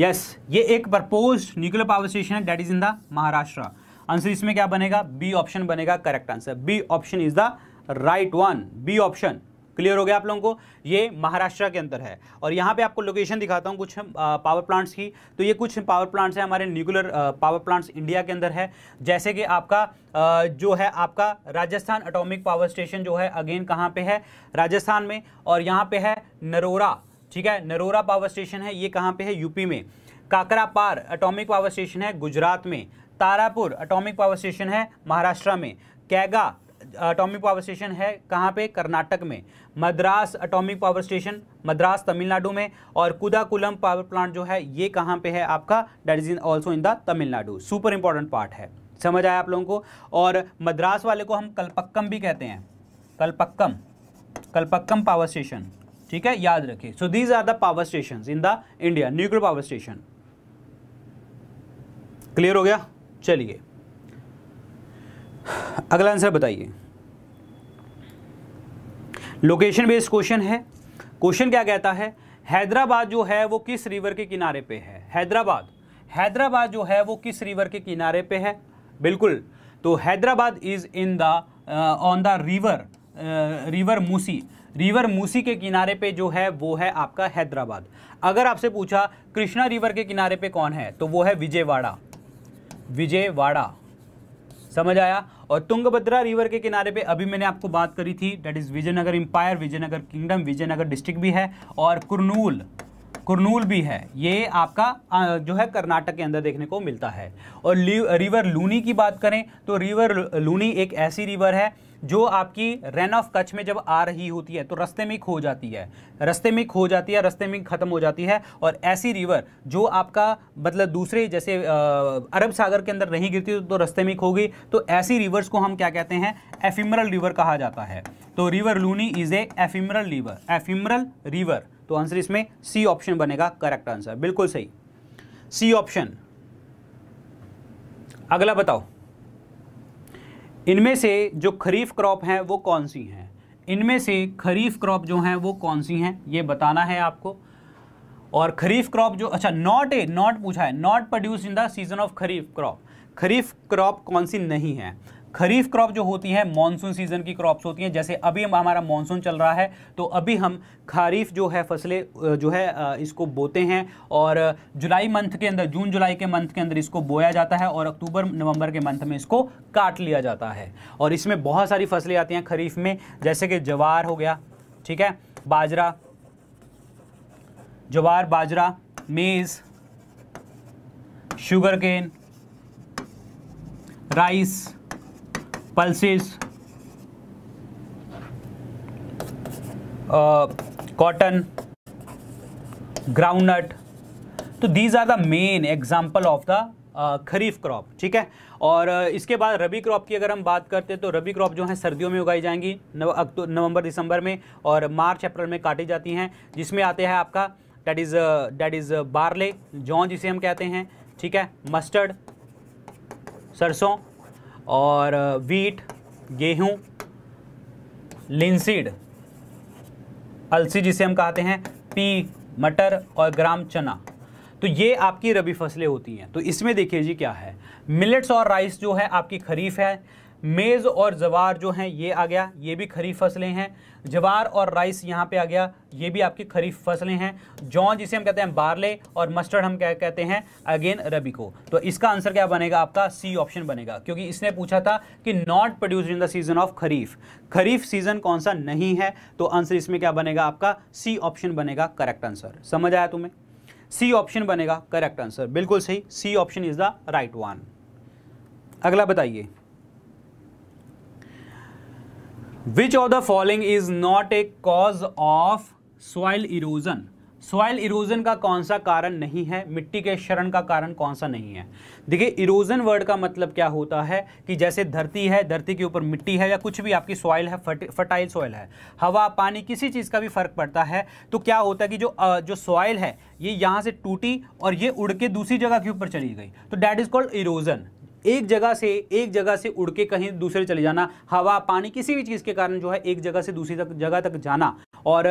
[SPEAKER 1] यस ये एक प्रपोज न्यूक्लियर पावर स्टेशन है that is in the Maharashtra answer इसमें क्या बनेगा बी ऑप्शन बनेगा correct answer B option is the right one B option clear हो गया आप लोगों को ये महाराष्ट्र के अंदर है और यहाँ पे आपको लोकेशन दिखाता हूँ कुछ पावर प्लांट्स की तो ये कुछ पावर प्लांट्स हैं हमारे न्यूक्लियर पावर प्लांट्स इंडिया के अंदर है जैसे कि आपका जो है आपका राजस्थान अटोमिक पावर स्टेशन जो है अगेन कहाँ पे है राजस्थान में और यहाँ पे है नरोरा ठीक है नरोरा पावर स्टेशन है ये कहाँ पर है यूपी में काकरापार अटोमिक पावर स्टेशन है गुजरात में तारापुर अटोमिक पावर स्टेशन है महाराष्ट्र में कैगा अटोमिक पावर स्टेशन है कहाँ पे कर्नाटक में Madras atomic power station Madras Tamil Nadu में और कुदाकुलम पावर प्लांट जो है ये कहाँ पे है आपका that is in also in the Tamil Nadu super important part है समझ आया आप लोगों को और मद्रास वाले को हम कलपक्कम भी कहते हैं कलपक्कम कलपक्कम पावर स्टेशन ठीक है याद रखिए so these are the power station in the India nuclear power station clear हो गया चलिए अगला आंसर बताइए लोकेशन बेस्ड क्वेश्चन है क्वेश्चन क्या कहता है हैदराबाद जो है वो किस रिवर के किनारे पे है हैदराबाद हैदराबाद जो है वो किस रिवर के किनारे पे है बिल्कुल तो Hyderabad is in the on the river river Musi river Musi के किनारे पे जो है वो है आपका हैदराबाद अगर आपसे पूछा कृष्णा रिवर के किनारे पे कौन है तो वो है विजयवाड़ा विजयवाड़ा समझ आया और तुंगभद्रा रिवर के किनारे पे अभी मैंने आपको बात करी थी that is Vijayanagara empire Vijayanagara kingdom Vijayanagara district भी है और कुरनूल कुरनूल भी है ये आपका जो है कर्नाटक के अंदर देखने को मिलता है और रिवर लूनी की बात करें तो रिवर लूनी एक ऐसी रिवर है जो आपकी रेन ऑफ कच्छ में जब आ रही होती है तो रस्ते में खो जाती है रस्ते में खो जाती है रस्ते में ख़त्म हो जाती है और ऐसी रिवर जो आपका मतलब दूसरे जैसे आ, अरब सागर के अंदर नहीं गिरती तो रस्ते में खो गई तो ऐसी रिवर्स को हम क्या कहते हैं एफिमरल रिवर कहा जाता है तो river Luni is a ephemeral river ephemeral river तो आंसर इसमें सी ऑप्शन बनेगा करेक्ट आंसर बिल्कुल सही सी ऑप्शन अगला बताओ इनमें से जो खरीफ क्रॉप हैं वो कौन सी हैं इनमें से खरीफ क्रॉप जो हैं वो कौन सी हैं ये बताना है आपको और खरीफ क्रॉप जो अच्छा नॉट ए नॉट पूछा है not produce in the season of kharif crop kharif crop कौन सी नहीं है खरीफ क्रॉप जो होती है मानसून सीजन की क्रॉप्स होती हैं जैसे अभी हमारा मानसून चल रहा है तो अभी हम खरीफ जो है फसलें जो है इसको बोते हैं और जुलाई मंथ के अंदर जून जुलाई के मंथ के अंदर इसको बोया जाता है और अक्टूबर नवंबर के मंथ में इसको काट लिया जाता है और इसमें बहुत सारी फसलें आती हैं खरीफ में जैसे कि जवार हो गया ठीक है बाजरा jowar bajra maize sugar cane rice pulses cotton groundnut तो these are the main example of the kharif crop ठीक है और uh, इसके बाद रबी क्रॉप की अगर हम बात करते हैं तो रबी क्रॉप जो है सर्दियों में उगाई जाएंगी नव, नवंबर दिसंबर में और मार्च अप्रैल में काटी जाती हैं जिसमें आते हैं आपका that is that is barley जौ जिसे हम कहते हैं ठीक है मस्टर्ड सरसों और वीट गेहूं लिंसिड अलसी जिसे हम कहते हैं पी मटर और ग्राम चना तो ये आपकी रबी फसलें होती हैं तो इसमें देखिए जी क्या है मिलेट्स और राइस जो है आपकी खरीफ है मेज़ और जवार जो हैं ये आ गया ये भी खरीफ फसलें हैं जवार और राइस यहाँ पे आ गया ये भी आपकी खरीफ फसलें हैं जौ जिसे हम कहते हैं बारले और मस्टर्ड हम क्या कहते हैं अगेन रबी को तो इसका आंसर क्या बनेगा आपका सी ऑप्शन बनेगा क्योंकि इसने पूछा था कि not produce in the season of kharif kharif season कौन सा नहीं है तो आंसर इसमें क्या बनेगा आपका सी ऑप्शन बनेगा करेक्ट आंसर समझ आया तुम्हें सी ऑप्शन बनेगा करेक्ट आंसर बिल्कुल सही C option is the right one अगला बताइए which of the following is not a cause of soil erosion soil erosion का कौन सा कारण नहीं है मिट्टी के क्षरण का कारण कौन सा नहीं है देखिए इरोजन वर्ड का मतलब क्या होता है कि जैसे धरती है धरती के ऊपर मिट्टी है या कुछ भी आपकी सॉइल है फर्टाइल सॉइल है हवा पानी किसी चीज़ का भी फर्क पड़ता है तो क्या होता है कि जो जो सॉइल है ये यहाँ से टूटी और ये उड़ के दूसरी जगह के ऊपर चली गई तो डैट इज़ कॉल्ड इरोजन एक जगह से एक जगह से उड़ के कहीं दूसरे चले जाना हवा पानी किसी भी चीज़ के कारण जो है एक जगह से दूसरी तक जगह तक जाना और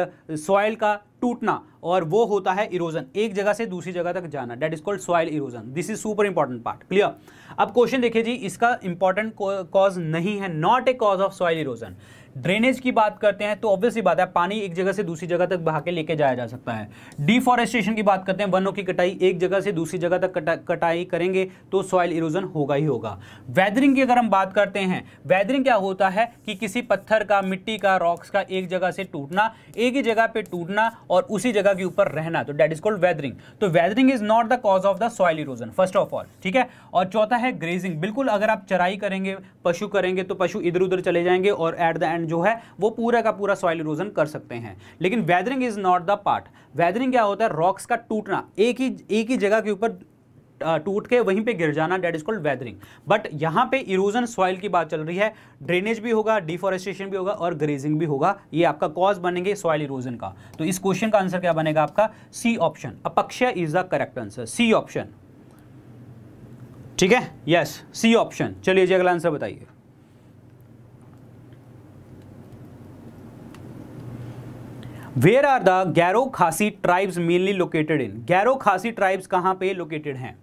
[SPEAKER 1] सॉयल का टूटना और वो होता है इरोजन एक जगह से दूसरी जगह तक जाना that is called soil erosion this is super important part clear अब क्वेश्चन देखिए जी इसका इंपॉर्टेंट कॉज नहीं है not a cause of soil erosion drainage की बात करते हैं तो ऑब्वियसली बात है पानी एक जगह से दूसरी जगह तक बहा के लेके जाया जा सकता है डिफॉरेस्टेशन की बात करते हैं वनों की कटाई एक जगह से दूसरी जगह तक कटाई करेंगे तो सॉइल इरोजन होगा ही होगा वेदरिंग की अगर हम बात करते हैं वेदरिंग क्या होता है कि किसी पत्थर का मिट्टी का रॉक्स का एक जगह से टूटना एक ही जगह पर टूटना और उसी जगह के ऊपर रहना तो डेट इज कॉल्ड वेदरिंग तो weathering is not the cause of the soil erosion first of all ठीक है और चौथा है ग्रेजिंग बिल्कुल अगर आप चराई करेंगे पशु करेंगे तो पशु इधर उधर चले जाएंगे और एट द एंड एंड जो है वो पूरा का पूरा सॉइल इरोजन कर सकते हैं लेकिन weathering is not the part weathering क्या होता है रॉक्स का टूटना एक ही एक ही जगह के ऊपर टूट के वहीं पे गिर जाना that is called weathering but यहाँ पे इरोजन सॉइल की बात चल रही है ड्रेनेज भी होगा डिफोरेस्टेशन भी होगा और ग्रेजिंग भी होगा ये आपका कॉज बनेंगे सॉइल इरोजन का तो इस क्वेश्चन का आंसर क्या बनेगा आपका सी ऑप्शन अपक्षय is the correct answer C option ठीक है यस सी ऑप्शन चलिए जी अगला आंसर बताइए where are the Garo Khasi tribes mainly located in Garo Khasi tribes कहाँ पे लोकेटेड हैं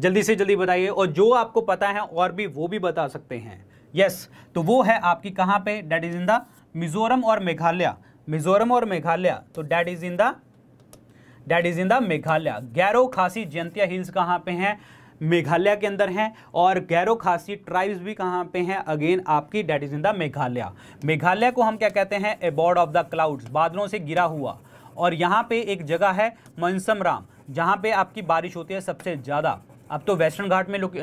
[SPEAKER 1] जल्दी से जल्दी बताइए और जो आपको पता है और भी वो भी बता सकते हैं यस yes, तो वो है आपकी कहाँ पे that is in the Mizoram और मेघालय मिजोरम और मेघालय तो that is in the that is in the Meghalaya Garo Khasi Jaintia hills कहाँ पे हैं मेघालय के अंदर हैं और गैरो खासी ट्राइब्स भी कहाँ पे हैं अगेन आपकी that is in the Meghalaya Meghalaya को हम क्या कहते हैं एबॉर्ड ऑफ द क्लाउड्स बादलों से गिरा हुआ और यहाँ पे एक जगह है राम जहाँ पे आपकी बारिश होती है सबसे ज़्यादा अब तो वेस्टर्न घाट में लोग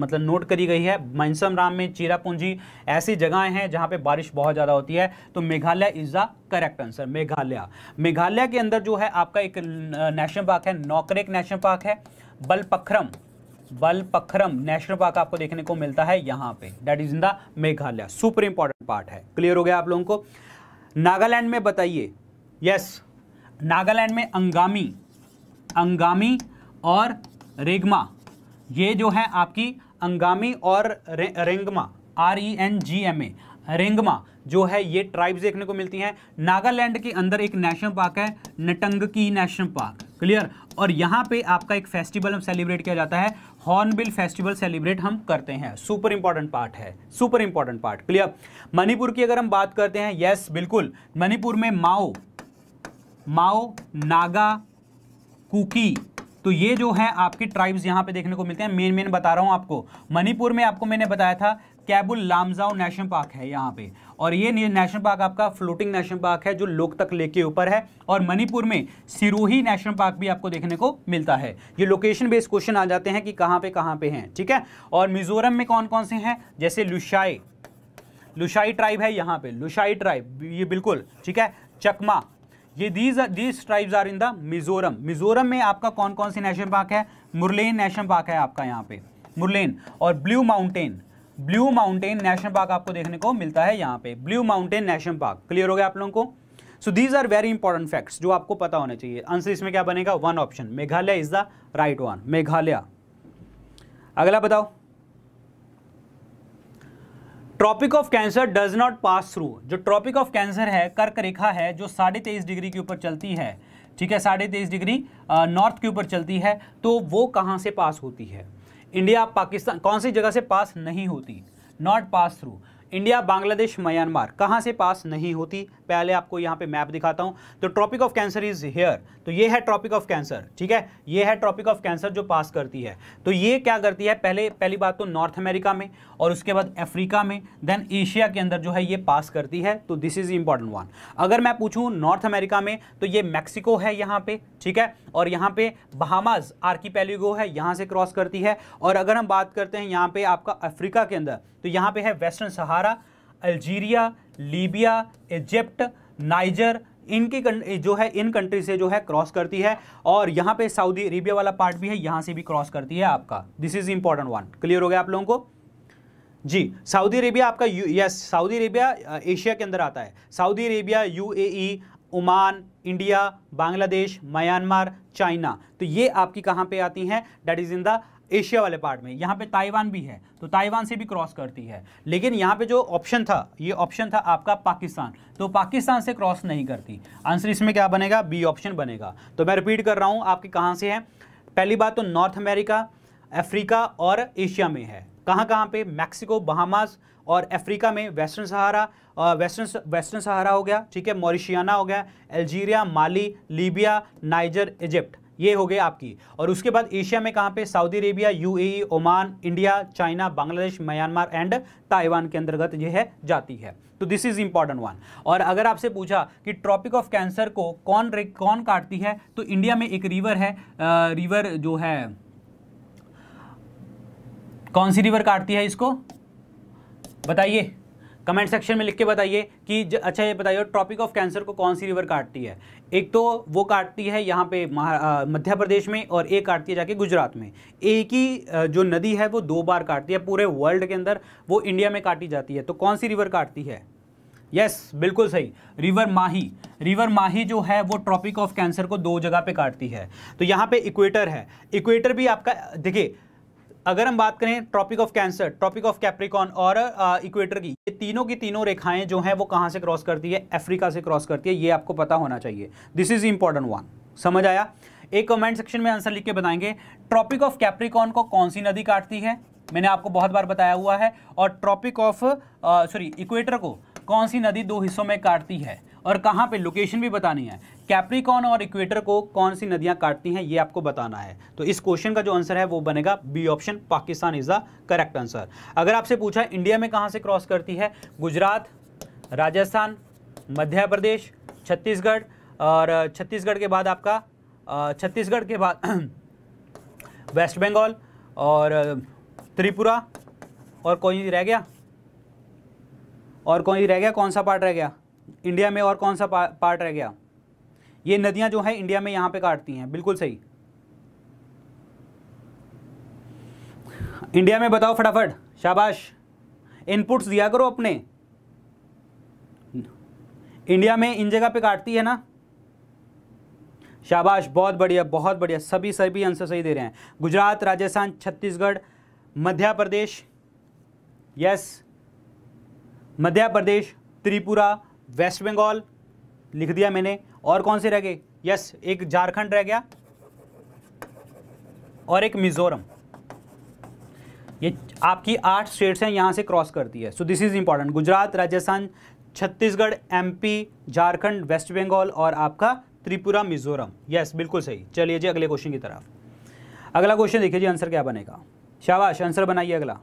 [SPEAKER 1] मतलब नोट करी गई है मनसम राम में चीरापूंजी ऐसी जगहें हैं जहाँ पे बारिश बहुत ज़्यादा होती है तो Meghalaya is the correct answer Meghalaya Meghalaya के अंदर जो है आपका एक नेशनल पार्क है नौकरेक नेशनल पार्क है बलपखरम वलपखरम नेशनल पार्क आपको देखने को मिलता है यहाँ पे that is in the Meghalaya super important part है क्लियर हो गया आप लोगों को नागालैंड में बताइए यस नागालैंड में अंगामी अंगामी और रेगमा ये जो है आपकी अंगामी और रे, Rengma R E N G M A Rengma जो है ये ट्राइब्स देखने को मिलती हैं नागालैंड के अंदर एक नेशनल पार्क है नटंग की नेशनल पार्क क्लियर और यहाँ पे आपका एक फेस्टिवल सेलिब्रेट किया जाता है हॉर्नबिल फेस्टिवल सेलिब्रेट हम करते हैं सुपर इंपॉर्टेंट पार्ट है super important part clear Manipur की अगर हम बात करते हैं यस बिल्कुल मणिपुर में माओ माओ नागा कुकी तो ये जो है आपके ट्राइब्स यहां पे देखने को मिलते हैं मेन मेन बता रहा हूं आपको मणिपुर में आपको मैंने बताया था कैबुल लामजाओ नेशनल पार्क है यहां पे और ये नेशनल पार्क आपका फ्लोटिंग नेशनल पार्क है जो तक लेक के ऊपर है और मणिपुर में सिरोही नेशनल पार्क भी आपको देखने को मिलता है ये लोकेशन बेस्ड क्वेश्चन आ जाते हैं कि कहाँ पे कहाँ पे हैं ठीक है और मिजोरम में कौन कौन से हैं जैसे लुशाई लुशाई ट्राइब है यहाँ पे लुशाई ट्राइब ये बिल्कुल ठीक है चकमा ये these these tribes are in the Mizoram Mizoram में आपका कौन कौन से नेशनल पार्क है मुरलेन नेशनल पार्क है आपका यहाँ पे मुरलेन और blue mountain blue mountain national park आपको देखने को मिलता है यहाँ पे blue mountain national park clear हो गया आप लोगों को so these are very important facts जो आपको पता होने चाहिए आंसर इसमें क्या बनेगा one option Meghalaya is the right one Meghalaya अगला बताओ tropic of cancer does not pass through जो ट्रॉपिक ऑफ कैंसर है कर्क रेखा है जो साढ़े तेईस डिग्री के ऊपर चलती है ठीक है साढ़े तेईस डिग्री नॉर्थ के ऊपर चलती है तो वो कहाँ से पास होती है इंडिया पाकिस्तान कौन सी जगह से पास नहीं होती not pass through India Bangladesh Myanmar कहाँ से पास नहीं होती पहले आपको यहाँ पे मैप दिखाता हूँ तो tropic of cancer is here तो ये है ट्रॉपिक ऑफ कैंसर ठीक है ये है ट्रॉपिक ऑफ कैंसर जो पास करती है तो ये क्या करती है पहले पहली बात तो नॉर्थ अमेरिका में और उसके बाद अफ्रीका में देन एशिया के अंदर जो है ये पास करती है तो दिस इज इंपॉर्टेंट वन अगर मैं पूछूँ नॉर्थ अमेरिका में तो ये मैक्सिको है यहाँ पे ठीक है और यहाँ पे बहामाज आर्कीपेलिगो है यहाँ से क्रॉस करती है और अगर हम बात करते हैं यहाँ पर आपका अफ्रीका के अंदर तो यहाँ पे है western Sahara Algeria Libya Egypt Niger इनकी जो है इन कंट्री से जो है क्रॉस करती है और यहाँ पे सऊदी अरेबिया वाला पार्ट भी है यहाँ से भी क्रॉस करती है आपका this is important one clear हो गया आप लोगों को जी सऊदी अरेबिया आपका यस सऊदी अरेबिया एशिया के अंदर आता है Saudi Arabia UAE Oman India Bangladesh Myanmar China तो ये आपकी कहाँ पे आती हैं that is in the Asia वाले पार्ट में यहाँ पे ताइवान भी है तो ताइवान से भी क्रॉस करती है लेकिन यहाँ पे जो ऑप्शन था ये ऑप्शन था आपका पाकिस्तान तो पाकिस्तान से क्रॉस नहीं करती आंसर इसमें क्या बनेगा बी ऑप्शन बनेगा तो मैं रिपीट कर रहा हूँ आपके कहाँ से है पहली बात तो नॉर्थ अमेरिका अफ्रीका और एशिया में है कहाँ कहाँ पर मैक्सिको बहामास और अफ्रीका में western Sahara western western Sahara हो गया ठीक है मॉरिशियाना हो गया Algeria Mali Libya Niger Egypt ये हो गए आपकी और उसके बाद एशिया में कहाँ पे Saudi Arabia UAE Oman India China Bangladesh Myanmar and Taiwan के अंतर्गत यह जाती है तो दिस इज इंपॉर्टेंट वन और अगर आपसे पूछा कि ट्रॉपिक ऑफ कैंसर को कौन कौन काटती है तो इंडिया में एक रिवर है आ, रिवर जो है कौन सी रिवर काटती है इसको बताइए कमेंट सेक्शन में लिख के बताइए कि अच्छा ये बताइए ट्रॉपिक ऑफ कैंसर को कौन सी रिवर काटती है एक तो वो काटती है यहाँ पे मध्य प्रदेश में और एक काटती है जाके गुजरात में एक ही जो नदी है वो दो बार काटती है पूरे वर्ल्ड के अंदर वो इंडिया में काटी जाती है तो कौन सी रिवर काटती है यस yes, बिल्कुल सही रिवर माही रिवर माही जो है वो ट्रॉपिक ऑफ कैंसर को दो जगह पे काटती है तो यहाँ पे इक्वेटर है इक्वेटर भी आपका देखिए अगर हम बात करें tropic of cancer tropic of capricorn और इक्वेटर की ये तीनों की तीनों रेखाएं जो हैं वो कहाँ से क्रॉस करती है अफ्रीका से क्रॉस करती है ये आपको पता होना चाहिए दिस इज इंपॉर्टेंट वन समझ आया एक कमेंट सेक्शन में आंसर लिख के बताएंगे ट्रॉपिक ऑफ कैप्रिकॉन को कौन सी नदी काटती है मैंने आपको बहुत बार बताया हुआ है और ट्रॉपिक ऑफ सॉरी इक्वेटर को कौन सी नदी दो हिस्सों में काटती है और कहाँ पे लोकेशन भी बतानी है कैप्रिकॉन और इक्वेटर को कौन सी नदियां काटती हैं ये आपको बताना है तो इस क्वेश्चन का जो आंसर है वो बनेगा B option Pakistan is the correct answer अगर आपसे पूछा इंडिया में कहाँ से क्रॉस करती है गुजरात राजस्थान मध्य प्रदेश छत्तीसगढ़ और छत्तीसगढ़ के बाद आपका छत्तीसगढ़ के बाद वेस्ट बंगाल और त्रिपुरा और कोई रह गया और कोई रह गया कौन सा पार्ट रह गया इंडिया में और कौन सा पार्ट रह गया ये नदियां जो है इंडिया में यहां पे काटती हैं बिल्कुल सही इंडिया में बताओ फटाफट शाबाश इनपुट्स दिया करो अपने इंडिया में इन जगह पे काटती है ना शाबाश बहुत बढ़िया बहुत बढ़िया सभी सभी आंसर सही दे रहे हैं गुजरात राजस्थान छत्तीसगढ़ मध्य प्रदेश यस मध्य प्रदेश त्रिपुरा वेस्ट बंगाल लिख दिया मैंने और कौन से रह गए यस एक झारखंड रह गया और एक मिजोरम ये आपकी आठ स्टेट्स हैं यहाँ से क्रॉस करती है so this is important Gujarat Rajasthan Chhattisgarh MP Jharkhand West Bengal और आपका त्रिपुरा मिजोरम यस बिल्कुल सही चलिए जी अगले क्वेश्चन की तरफ अगला क्वेश्चन देखिए जी आंसर क्या बनेगा शाबाश आंसर बनाइए अगला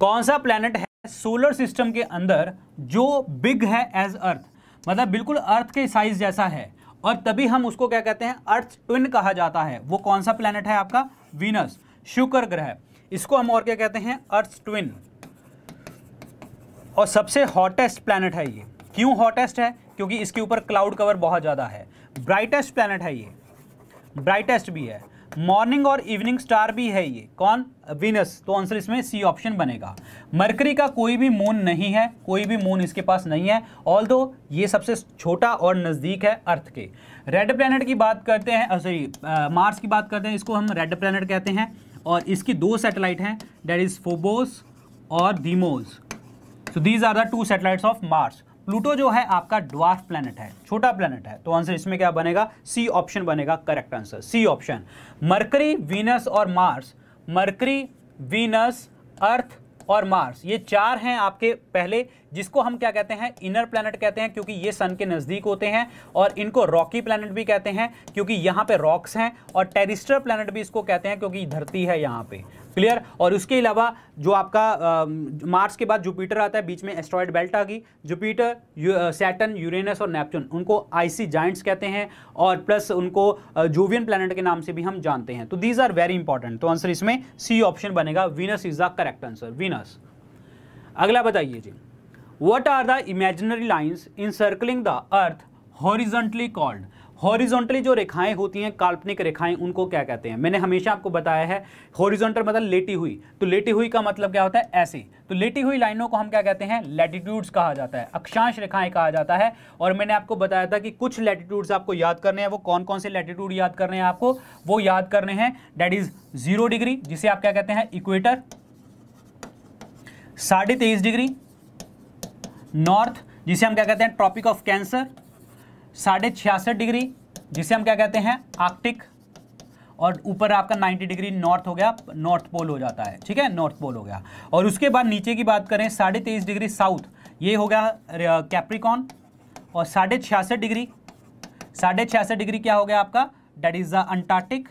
[SPEAKER 1] कौन सा प्लैनेट है सोलर सिस्टम के अंदर जो बिग है एज अर्थ मतलब बिल्कुल अर्थ के साइज जैसा है और तभी हम उसको क्या कहते हैं अर्थ ट्विन कहा जाता है वो कौन सा प्लानट है आपका वीनस शुक्र ग्रह इसको हम और क्या कहते हैं अर्थ ट्विन और सबसे हॉटेस्ट प्लानट है ये क्यों हॉटेस्ट है क्योंकि इसके ऊपर क्लाउड कवर बहुत ज़्यादा है ब्राइटेस्ट प्लानट है ये ब्राइटेस्ट भी है मॉर्निंग और इवनिंग स्टार भी है ये कौन विनस तो आंसर इसमें सी ऑप्शन बनेगा मरकरी का कोई भी मून नहीं है कोई भी मून इसके पास नहीं है ऑल दो ये सबसे छोटा और नज़दीक है अर्थ के रेड प्लानट की बात करते हैं सॉरी मार्स की बात करते हैं इसको हम रेड प्लानट कहते हैं और इसकी दो सैटेलाइट हैं डेट इज़ फोबोस और Deimos so these are the two satellites of Mars Pluto जो है आपका ड्वार्फ प्लैनेट है छोटा प्लैनेट है तो आंसर इसमें क्या बनेगा सी ऑप्शन बनेगा correct answer C option Mercury Venus और मार्स मरकरी वीनस अर्थ और मार्स ये चार हैं आपके पहले जिसको हम क्या कहते हैं इनर प्लैनेट कहते हैं क्योंकि ये सन के नज़दीक होते हैं और इनको रॉकी प्लैनेट भी कहते हैं क्योंकि यहाँ पे रॉक्स हैं और टेरिस्टर प्लैनेट भी इसको कहते हैं क्योंकि धरती है यहाँ पे क्लियर और उसके अलावा जो आपका मार्स के बाद जुपिटर आता है बीच में एस्ट्रॉयड बेल्ट आ गई जुपिटर सैटन यूरेनस और नेपचून उनको आईसी जाइंट्स कहते हैं और प्लस उनको जोवियन प्लानट के नाम से भी हम जानते हैं तो दीज आर वेरी इंपॉर्टेंट तो आंसर इसमें सी ऑप्शन बनेगा Venus is the correct answer Venus अगला बताइए जी what are the imaginary lines encircling the earth horizontally called horizontally जो रेखाएं होती हैं काल्पनिक रेखाएं उनको क्या कहते हैं मैंने हमेशा आपको बताया है हॉरिजॉन्टल मतलब लेटी हुई तो लेटी हुई का मतलब क्या होता है ऐसे तो लेटी हुई लाइनों को हम क्या कहते हैं लैटिट्यूड्स कहा जाता है अक्षांश रेखाएं कहा जाता है और मैंने आपको बताया था कि कुछ लैटिट्यूड्स आपको याद करने हैं वो कौन कौन से लैटिट्यूड याद करने हैं आपको वो याद करने हैं डेट इज जीरो डिग्री जिसे आप क्या कहते हैं इक्वेटर साढ़े तेईस डिग्री नॉर्थ जिसे हम क्या कहते हैं ट्रॉपिक ऑफ कैंसर साढ़े छियासठ डिग्री जिसे हम क्या कहते हैं आर्कटिक और ऊपर आपका 90 डिग्री नॉर्थ हो गया नॉर्थ पोल हो जाता है ठीक है नॉर्थ पोल हो गया और उसके बाद नीचे की बात करें साढ़े तेईस डिग्री साउथ ये हो गया कैप्रिकॉन और साढ़े छियासठ डिग्री साढ़े छियासठ डिग्री क्या हो गया आपका डेट इज़ द अंटार्कटिक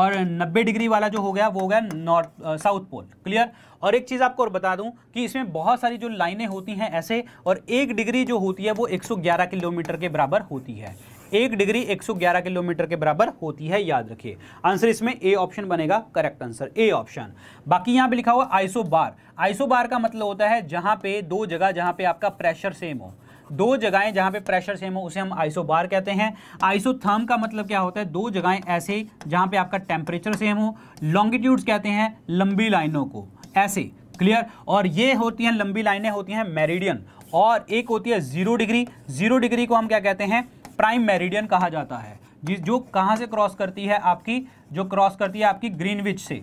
[SPEAKER 1] और 90 डिग्री वाला जो हो गया वो हो गया नॉर्थ साउथ पोल क्लियर और एक चीज़ आपको और बता दूं कि इसमें बहुत सारी जो लाइनें होती हैं ऐसे और एक डिग्री जो होती है वो 111 किलोमीटर के बराबर होती है एक डिग्री 111 किलोमीटर के बराबर होती है याद रखिए आंसर इसमें ए ऑप्शन बनेगा करेक्ट आंसर ए ऑप्शन बाकी यहाँ पे लिखा हुआ आइसो बार आइसो बार का मतलब होता है जहाँ पे दो जगह जहाँ पे आपका प्रेशर सेम हो दो जगहें जहाँ पे प्रेशर सेम हो उसे हम आइसो बार कहते हैं आइसो थर्म का मतलब क्या होता है दो जगहें ऐसे जहाँ पे आपका टेम्परेचर सेम हो लॉन्गिट्यूड्स कहते हैं लंबी लाइनों को ऐसे क्लियर और ये होती हैं लंबी लाइनें होती हैं मेरिडियन और एक होती है जीरो डिग्री जीरो डिग्री को हम क्या कहते हैं प्राइम मेरिडियन कहा जाता है जो कहाँ से क्रॉस करती है आपकी जो क्रॉस करती है आपकी ग्रीनविच से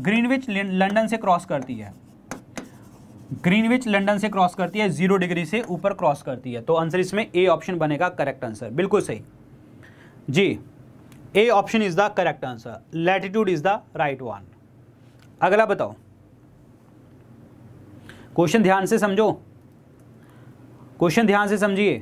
[SPEAKER 1] ग्रीनविच लंदन से क्रॉस करती है ग्रीनविच लंदन से क्रॉस करती है जीरो डिग्री से ऊपर क्रॉस करती है तो आंसर इसमें ए ऑप्शन बनेगा करेक्ट आंसर बिल्कुल सही जी A option is the correct answer latitude is the right one अगला बताओ क्वेश्चन ध्यान से समझो क्वेश्चन ध्यान से समझिए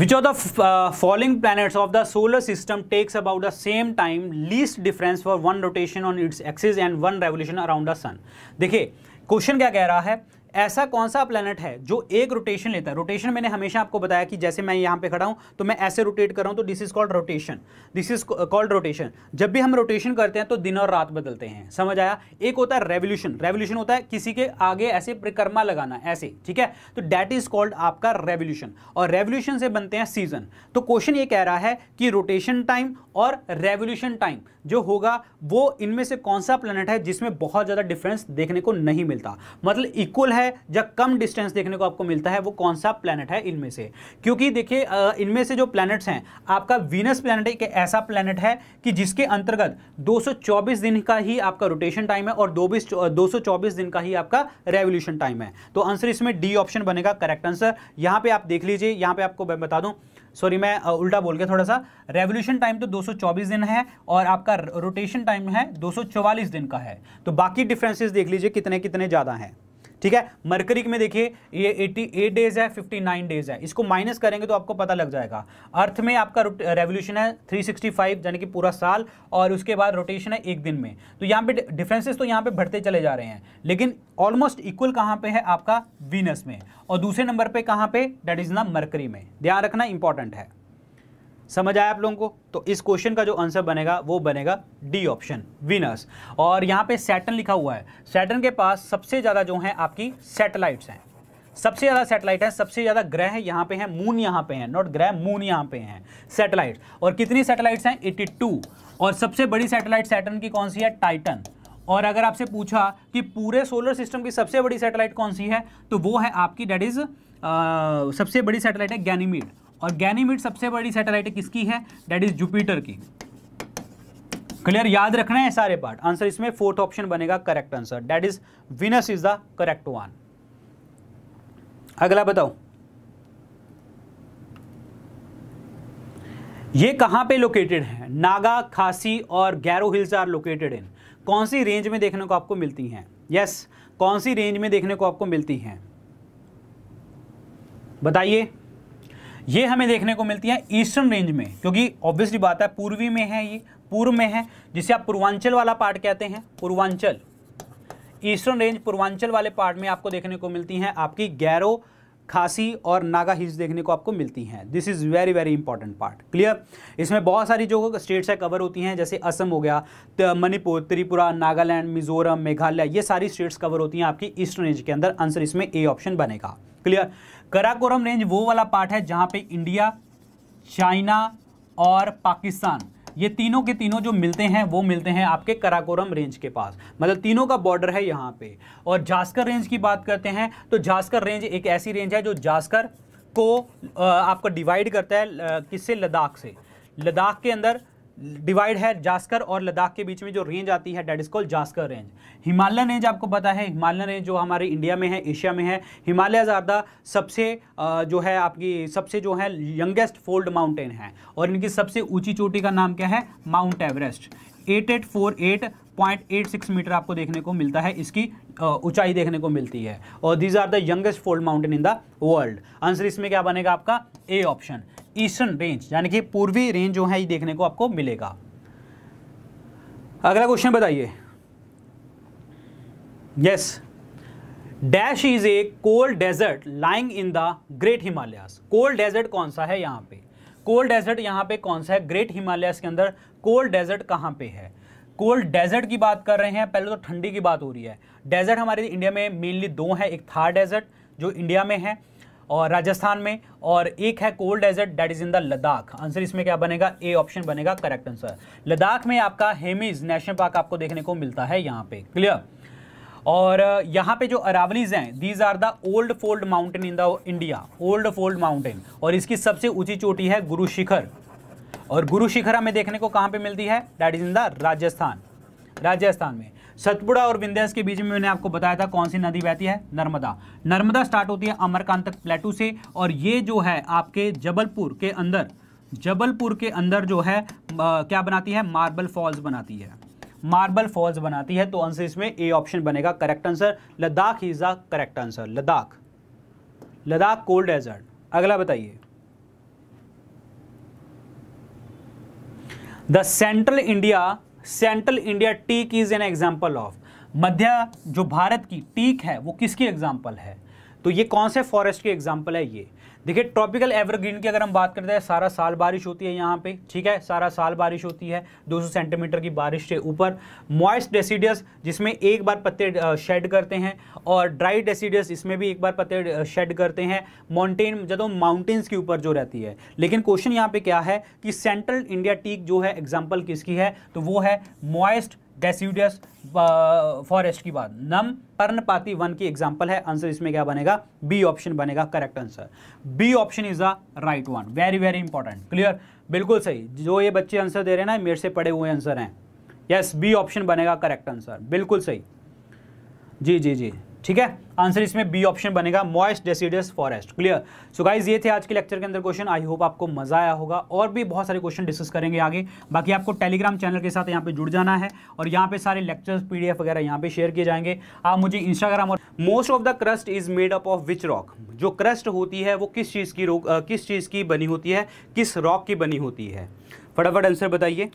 [SPEAKER 1] which of the following planet of the solar system takes about the same time least difference for one rotation on its axis and one revolution around the sun देखिए question क्या कह रहा है ऐसा कौन सा प्लानट है जो एक रोटेशन लेता है रोटेशन मैंने हमेशा आपको बताया कि जैसे मैं यहां पे खड़ा हूं तो मैं ऐसे रोटेट कर रहा हूं तो this is called rotation this is called rotation जब भी हम रोटेशन करते हैं तो दिन और रात बदलते हैं समझ आया एक होता है रेवोल्यूशन रेवोल्यूशन होता है किसी के आगे ऐसे परिक्रमा लगाना ऐसे ठीक है तो डैट इज कॉल्ड आपका रेवोल्यूशन और रेवोल्यूशन से बनते हैं सीजन तो क्वेश्चन ये कह रहा है कि रोटेशन टाइम और रेवोल्यूशन टाइम जो होगा वो इनमें से कौन सा प्लानट है जिसमें बहुत ज़्यादा डिफरेंस देखने को नहीं मिलता मतलब इक्वल है है या कम डिस्टेंस देखने को आपको मिलता है वो कौन सा प्लानट है इनमें से क्योंकि देखिए इनमें से जो प्लैनेट्स हैं आपका वीनस प्लैनेट एक ऐसा प्लैनेट है कि जिसके अंतर्गत 224 दिन का ही आपका रोटेशन टाइम है और दो बीस दिन का ही आपका रेवोल्यूशन टाइम है तो आंसर इसमें डी ऑप्शन बनेगा करेक्ट आंसर यहाँ पे आप देख लीजिए यहाँ पे आपको मैं बता दूँ सॉरी मैं उल्टा बोल गया थोड़ा सा रेवोल्यूशन टाइम तो 224 दिन है और आपका रोटेशन टाइम है 244 दिन का है तो बाकी डिफरेंसेस देख लीजिए कितने कितने ज़्यादा हैं ठीक है मरकरी में देखिए ये 88 डेज है 59 डेज है इसको माइनस करेंगे तो आपको पता लग जाएगा अर्थ में आपका रेवोल्यूशन है 365 यानी कि पूरा साल और उसके बाद रोटेशन है एक दिन में तो यहाँ पे डिफरेंसेस तो यहाँ पे बढ़ते चले जा रहे हैं लेकिन ऑलमोस्ट इक्वल कहाँ पे है आपका वीनस में और दूसरे नंबर पर कहाँ पे डेट इज ना मरकरी में ध्यान रखना इंपॉर्टेंट है समझ आया आप लोगों को तो इस क्वेश्चन का जो आंसर बनेगा वो बनेगा डी ऑप्शन विनर्स और यहाँ पे सैटन लिखा हुआ है सैटन के पास सबसे ज़्यादा जो है आपकी सैटेलाइट्स हैं सबसे ज़्यादा सैटेलाइट है सबसे ज़्यादा ग्रह यहाँ पे हैं मून यहाँ पे हैं नॉट ग्रह मून यहाँ पे हैं सैटेलाइट और कितनी सैटेलाइट्स हैं 82 और सबसे बड़ी सैटेलाइट सैटन की कौन सी है टाइटन और अगर आपसे पूछा कि पूरे सोलर सिस्टम की सबसे बड़ी सैटेलाइट कौन सी है तो वो है आपकी डेट इज़ सबसे बड़ी सैटेलाइट है गैनीमीड और गैनीमिट सबसे बड़ी सैटेलाइट किसकी है डेट इज जुपिटर की क्लियर याद रखना है सारे पार्ट आंसर इसमें फोर्थ ऑप्शन बनेगा correct answer that is Venus is the correct one अगला बताओ ये कहां पे लोकेटेड है नागा खासी और Garo hills are located in कौन सी रेंज में देखने को आपको मिलती हैं यस yes, कौन सी रेंज में देखने को आपको मिलती हैं बताइए ये हमें देखने को मिलती है ईस्टर्न रेंज में क्योंकि ऑब्वियसली बात है पूर्वी में है ये पूर्व में है जिसे आप पूर्वांचल वाला पार्ट कहते हैं पूर्वांचल ईस्टर्न रेंज पूर्वांचल वाले पार्ट में आपको देखने को मिलती हैं आपकी गैरो खासी और नागा हिल्स देखने को आपको मिलती हैं this is very very important part clear इसमें बहुत सारी जो स्टेट्स है कवर होती हैं जैसे असम हो गया मणिपुर त्रिपुरा नागालैंड मिजोरम मेघालय ये सारी स्टेट्स कवर होती हैं आपकी ईस्टर्न रेंज के अंदर आंसर इसमें ए ऑप्शन बनेगा क्लियर कराकोरम रेंज वो वाला पार्ट है जहाँ पे इंडिया चाइना और पाकिस्तान ये तीनों के तीनों जो मिलते हैं वो मिलते हैं आपके कराकोरम रेंज के पास मतलब तीनों का बॉर्डर है यहाँ पे और जास्कर रेंज की बात करते हैं तो जास्कर रेंज एक ऐसी रेंज है जो जास्कर को आपका डिवाइड करता है किससे लद्दाख से लद्दाख के अंदर डिवाइड है जास्कर और लद्दाख के बीच में जो रेंज आती है that is called Zanskar range Himalaya range आपको पता है हिमालय रेंज जो हमारे इंडिया में है एशिया में है हिमालय ज्यादा सबसे जो है आपकी सबसे जो है यंगेस्ट फोल्ड माउंटेन है और इनकी सबसे ऊंची चोटी का नाम क्या है Mount Everest eight eight four eight point eight six metre आपको देखने को मिलता है इसकी ऊंचाई देखने को मिलती है और these are the youngest fold mountain in the world answer इसमें क्या बनेगा आपका ए ऑप्शन ईस्टर्न रेंज यानी कि पूर्वी रेंज जो है ये देखने को आपको मिलेगा अगला क्वेश्चन बताइए yes dash is a cold desert lying in the Great Himalayas cold desert कौन सा है यहां पे कोल्ड डेजर्ट यहां पे कौन सा है ग्रेट हिमालयास के अंदर कोल्ड डेजर्ट कहाँ पे है कोल्ड डेजर्ट की बात कर रहे हैं पहले तो ठंडी की बात हो रही है डेजर्ट हमारे इंडिया में मेनली दो हैं एक थार डेजर्ट जो इंडिया में है और राजस्थान में और एक है cold desert that is in the Ladakh answer इसमें क्या बनेगा ए ऑप्शन बनेगा करेक्ट आंसर लद्दाख में आपका हेमिज नेशनल पार्क आपको देखने को मिलता है यहाँ पे क्लियर और यहाँ पे जो अरावलीज हैं these are the old fold mountain in the India old fold mountain और इसकी सबसे ऊंची चोटी है गुरु शिखर और गुरु शिखरा में देखने को कहाँ पे मिलती है that is in the Rajasthan Rajasthan में सतपुड़ा और विंध्यास के बीच में मैंने आपको बताया था कौन सी नदी बहती है नर्मदा नर्मदा स्टार्ट होती है अमरकांतक प्लेटू से और ये जो है आपके जबलपुर के अंदर जबलपुर के अंदर जो है आ, क्या बनाती है मार्बल फॉल्स बनाती है मार्बल फॉल्स बनाती है तो आंसर इसमें ए ऑप्शन बनेगा correct answer Ladakh is the correct answer Ladakh Ladakh cold desert अगला बताइए the central India central India teak is an example of मध्य जो भारत की टीक है वो किसकी एग्जाम्पल है तो ये कौन से फॉरेस्ट की एग्जाम्पल है ये देखिए ट्रॉपिकल एवरग्रीन की अगर हम बात करते हैं सारा साल बारिश होती है यहाँ पे ठीक है सारा साल बारिश होती है 200 सेंटीमीटर की बारिश से ऊपर मॉइस्ट डेसीडियस जिसमें एक बार पत्ते शेड करते हैं और ड्राई डेसीडियस इसमें भी एक बार पत्ते शेड करते हैं माउंटेन जब माउंटेन्स के ऊपर जो रहती है लेकिन क्वेश्चन यहाँ पे क्या है कि सेंट्रल इंडिया टीक जो है एग्जाम्पल किसकी है तो वो है मॉइस्ट डेसीडियस फॉरेस्ट uh, की बात नम पर्णपाती वन की एग्जाम्पल है आंसर इसमें क्या बनेगा बी ऑप्शन बनेगा correct answer B option is the right one very very important clear बिल्कुल सही जो ये बच्चे आंसर दे रहे हैं ना मेरे से पड़े हुए आंसर हैं यस बी ऑप्शन बनेगा करेक्ट आंसर बिल्कुल सही जी जी जी ठीक है आंसर इसमें बी ऑप्शन बनेगा moist deciduous forest clear so guys ये थे आज के लेक्चर के अंदर क्वेश्चन आई होप आपको मजा आया होगा और भी बहुत सारे क्वेश्चन डिस्कस करेंगे आगे बाकी आपको टेलीग्राम चैनल के साथ यहाँ पे जुड़ जाना है और यहाँ पे सारे लेक्चर्स पीडीएफ वगैरह यहाँ पे शेयर किए जाएंगे आप मुझे इंस्टाग्राम और most of the crust is made up of which rock जो क्रस्ट होती है वो किस चीज़ की किस चीज़ की बनी होती है किस रॉक की बनी होती है फटाफट आंसर बताइए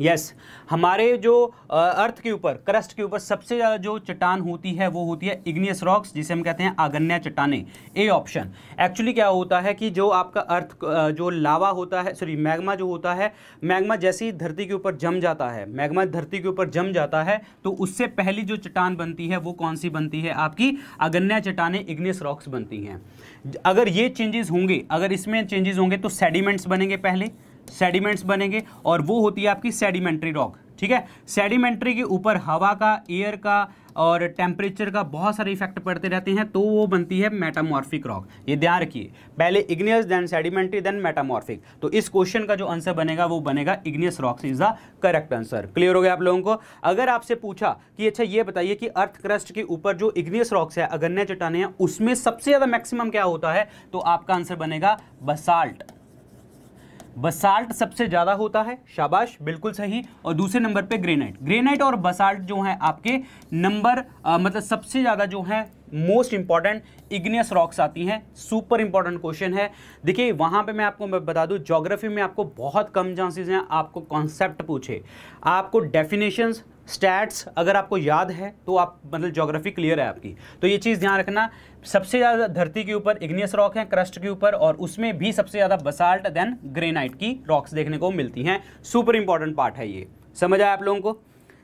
[SPEAKER 1] यस हमारे जो अर्थ के ऊपर क्रस्ट के ऊपर सबसे ज़्यादा जो चट्टान होती है वो होती है इग्नियस रॉक्स जिसे हम कहते हैं आगन्या चट्टाने ए ऑप्शन एक्चुअली क्या होता है कि जो आपका अर्थ जो लावा होता है सॉरी मैग्मा जो होता है मैग्मा जैसे ही धरती के ऊपर जम जाता है मैग्मा धरती के ऊपर जम जाता है तो उससे पहली जो चट्टान बनती है वो कौन सी बनती है आपकी अगन्या चट्टाने इग्नियस रॉक्स बनती हैं अगर ये चेंजेस होंगे अगर इसमें चेंजेस होंगे तो सेडिमेंट्स बनेंगे पहले सेडिमेंट्स बनेंगे और वो होती है आपकी सेडिमेंट्री रॉक ठीक है सेडिमेंट्री के ऊपर हवा का एयर का और टेम्परेचर का बहुत सारे इफेक्ट पड़ते रहते हैं तो वो बनती है मेटामॉर्फिक रॉक ये ध्यान रखिए पहले igneous then sedimentary then metamorphic तो इस क्वेश्चन का जो आंसर बनेगा वो बनेगा igneous rocks is the correct answer clear हो गया आप लोगों को अगर आपसे पूछा कि अच्छा ये बताइए कि अर्थ क्रस्ट के ऊपर जो इग्नियस रॉक्स है अगन्य चट्टाने हैं उसमें सबसे ज़्यादा मैक्सिमम क्या होता है तो आपका आंसर बनेगा बसाल्ट बसाल्ट सबसे ज़्यादा होता है शाबाश बिल्कुल सही और दूसरे नंबर पे ग्रेनाइट ग्रेनाइट और बसाल्ट जो है आपके नंबर मतलब सबसे ज़्यादा जो है मोस्ट इंपॉर्टेंट इग्नियस रॉक्स आती हैं सुपर इंपॉर्टेंट क्वेश्चन है देखिए वहां पे मैं आपको मैं बता दूं जोग्राफी में आपको बहुत कम चांसेस हैं आपको कॉन्सेप्ट पूछे आपको डेफिनेशंस स्टैट्स अगर आपको याद है तो आप मतलब जोग्राफी क्लियर है आपकी तो ये चीज़ ध्यान रखना सबसे ज़्यादा धरती के ऊपर इग्नियस रॉक हैं क्रस्ट के ऊपर और उसमें भी सबसे ज़्यादा बसाल्ट देन ग्रेनाइट की रॉक्स देखने को मिलती हैं सुपर इंपॉर्टेंट पार्ट है ये समझ आया आप लोगों को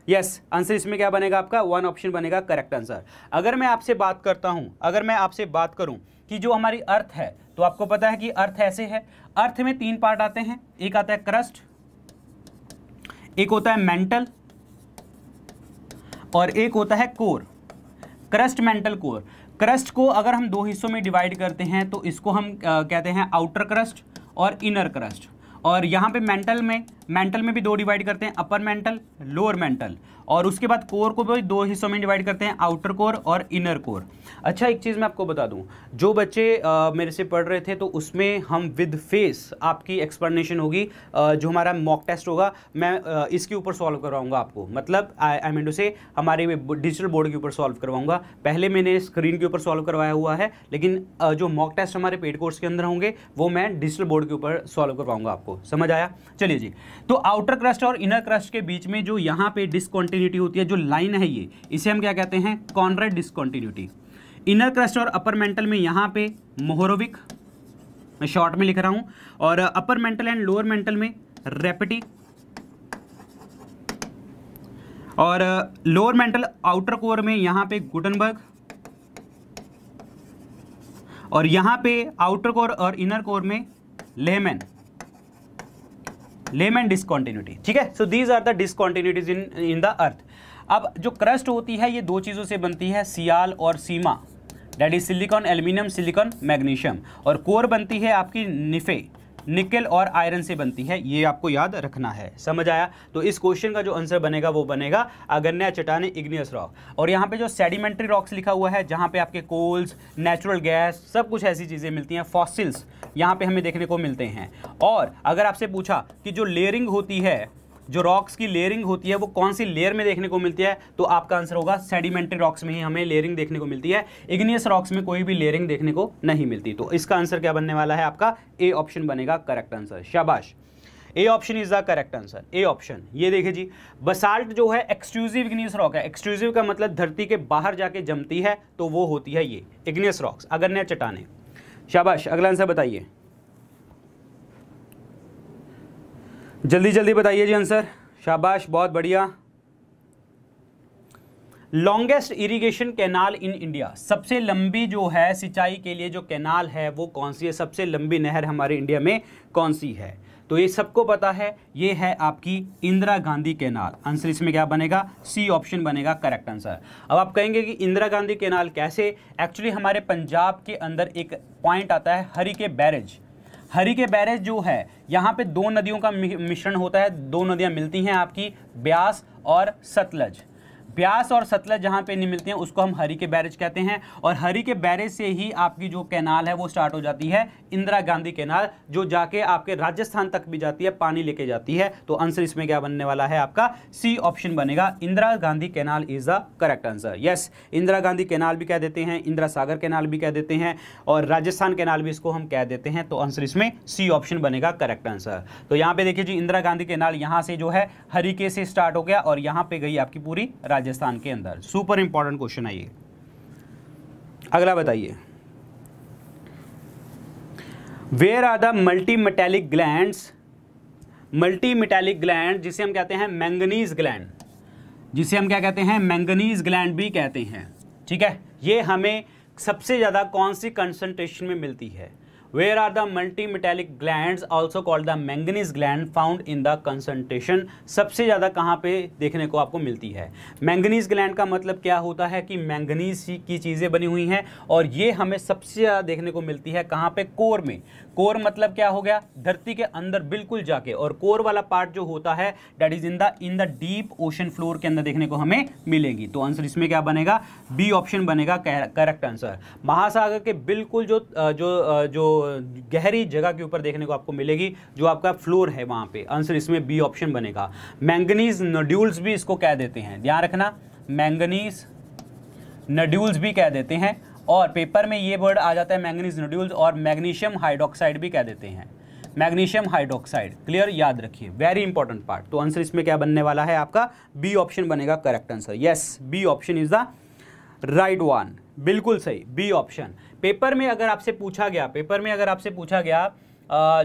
[SPEAKER 1] यस आंसर इसमें क्या बनेगा आपका वन ऑप्शन बनेगा करेक्ट आंसर अगर मैं आपसे बात करता हूँ अगर मैं आपसे बात करूँ कि जो हमारी अर्थ है तो आपको पता है कि अर्थ ऐसे है अर्थ में तीन पार्ट आते हैं एक आता है क्रस्ट एक होता है मेंटल और एक होता है core crust mantle core crust को अगर हम दो हिस्सों में डिवाइड करते हैं तो इसको हम कहते हैं आउटर क्रस्ट और इनर क्रस्ट और यहाँ पे मेंटल में मेंटल में भी दो डिवाइड करते हैं अपर मेंटल लोअर मेंटल और उसके बाद कोर को भी दो हिस्सों में डिवाइड करते हैं आउटर कोर और इनर कोर अच्छा एक चीज़ मैं आपको बता दूं जो बच्चे आ, मेरे से पढ़ रहे थे तो उसमें हम विद फेस आपकी एक्सप्लेनेशन होगी आ, जो हमारा मॉक टेस्ट होगा मैं आ, इसके ऊपर सॉल्व करवाऊंगा आपको मतलब आई मीन टू से हमारे डिजिटल बोर्ड के ऊपर सॉल्व करवाऊंगा पहले मैंने स्क्रीन के ऊपर सॉल्व करवाया हुआ है लेकिन जो मॉक टेस्ट हमारे पेड कोर्स के अंदर होंगे वो मैं डिजिटल बोर्ड के ऊपर सॉल्व करवाऊंगा आपको समझ आया चलिए जी तो आउटर क्रस्ट और इनर क्रस्ट के बीच में जो यहाँ पे डिस्कॉन्ट डिस्कॉन्टिन्यूटी होती है जो लाइन है ये इसे हम क्या कहते हैं कॉनरेड डिस्कॉन्टिन्यूटी इनर क्रस्ट और अपर मेंटल में यहाँ पे मोहरोविक मैं शॉर्ट में लिख रहा हूँ और upper mantle and lower mantle में रेपिटी और लोअर मेंटल आउटर कोर में यहाँ पे गुटनबर्ग और यहाँ पे आउटर कोर और इनर कोर में लेमन लेमन डिसकॉन्टिन्यूटी ठीक है so these are the discontinuities in in the earth अब जो क्रस्ट होती है ये दो चीज़ों से बनती है सियाल और sima that is silicon aluminium silicon magnesium और कोर बनती है आपकी निफे निकल और आयरन से बनती है ये आपको याद रखना है समझ आया तो इस क्वेश्चन का जो आंसर बनेगा वो बनेगा अगन्या चटाने इग्नियस रॉक और यहाँ पे जो सेडिमेंट्री रॉक्स लिखा हुआ है जहाँ पे आपके कोल्स नेचुरल गैस सब कुछ ऐसी चीज़ें मिलती हैं फॉसिल्स यहाँ पे हमें देखने को मिलते हैं और अगर आपसे पूछा कि जो लेयरिंग होती है जो रॉक्स की लेयरिंग होती है वो कौन सी लेयर में देखने को मिलती है तो आपका आंसर होगा सेडिमेंट्री रॉक्स में ही हमें लेयरिंग देखने को मिलती है इग्नियस रॉक्स में कोई भी लेयरिंग देखने को नहीं मिलती तो इसका आंसर क्या बनने वाला है आपका ए ऑप्शन बनेगा करेक्ट आंसर शाबाश A option is the correct answer A option ये देखिए जी बसाल्ट जो है एक्सक्लूसिव इग्नियस रॉक है एक्सक्लूसिव का मतलब धरती के बाहर जाके जमती है तो वो होती है ये इग्नियस रॉक्स अगन्य चटाने शाबाश अगला आंसर बताइए जल्दी जल्दी बताइए जी आंसर शाबाश बहुत बढ़िया longest irrigation canal in India सबसे लंबी जो है सिंचाई के लिए जो कैनाल है वो कौन सी है सबसे लंबी नहर हमारे इंडिया में कौन सी है तो ये सबको पता है ये है आपकी इंदिरा गांधी कैनाल आंसर इसमें क्या बनेगा सी ऑप्शन बनेगा करेक्ट आंसर अब आप कहेंगे कि इंदिरा गांधी कैनाल कैसे एक्चुअली हमारे पंजाब के अंदर एक पॉइंट आता है हरी के बैरेज हरी के बैरेज जो है यहाँ पे दो नदियों का मिश्रण होता है दो नदियाँ मिलती हैं आपकी ब्यास और सतलज ब्यास और सतलज जहाँ पे नहीं मिलते हैं उसको हम हरी के बैरेज कहते हैं और हरी के बैरेज से ही आपकी जो कैनाल है वो स्टार्ट हो जाती है इंदिरा गांधी केनाल जो जाके आपके राजस्थान तक भी जाती है पानी लेके जाती है तो आंसर इसमें क्या बनने वाला है आपका सी ऑप्शन बनेगा Indira Gandhi canal is the correct answer yes Indira Gandhi canal भी कह देते हैं इंदिरा सागर कैनाल भी कह देते हैं और राजस्थान कैनाल भी इसको हम कह देते हैं तो आंसर इसमें सी ऑप्शन बनेगा करेक्ट आंसर तो यहाँ पे देखिए जी इंदिरा गांधी कैनाल यहाँ से जो है हरीके से स्टार्ट हो गया और यहाँ पे गई आपकी पूरी राजस्थान के अंदर सुपर इंपॉर्टेंट क्वेश्चन है ये अगला बताइए where are the multi metallic gland multi metallic gland जिसे हम कहते हैं मैंगनीज ग्लैंड जिसे हम क्या कहते हैं मैंगनीज ग्लैंड भी कहते हैं ठीक है ये हमें सबसे ज़्यादा कौन सी कंसनट्रेशन में मिलती है where are the multi metallic gland also called the manganese gland found in the concentration सबसे ज़्यादा कहाँ पे देखने को आपको मिलती है मैंगनीज ग्लैंड का मतलब क्या होता है कि मैंगनीज की चीज़ें बनी हुई हैं और ये हमें सबसे ज़्यादा देखने को मिलती है कहाँ पे कोर में कोर मतलब क्या हो गया धरती के अंदर बिल्कुल जाके और कोर वाला पार्ट जो होता है that is in the in the deep ocean floor के अंदर देखने को हमें मिलेगी तो आंसर इसमें क्या बनेगा बी ऑप्शन बनेगा करेक्ट आंसर महासागर के बिल्कुल जो जो जो गहरी जगह के ऊपर देखने को आपको मिलेगी जो आपका फ्लोर है वहां पे आंसर इसमें बी ऑप्शन बनेगा मैंगनीज नड्यूल्स भी इसको कह देते हैं ध्यान रखना मैंगनीज नड्यूल्स भी कह देते हैं और पेपर में ये वर्ड आ जाता है मैंगनीज नोड्यूल्स और मैग्नीशियम हाइड्रोक्साइड भी कह देते हैं मैग्नीशियम हाइड्रोक्साइड क्लियर याद रखिए वेरी इंपॉर्टेंट पार्ट तो आंसर इसमें क्या बनने वाला है आपका बी ऑप्शन बनेगा correct answer yes B option is the right one बिल्कुल सही बी ऑप्शन पेपर में अगर आपसे पूछा गया पेपर में अगर आपसे पूछा गया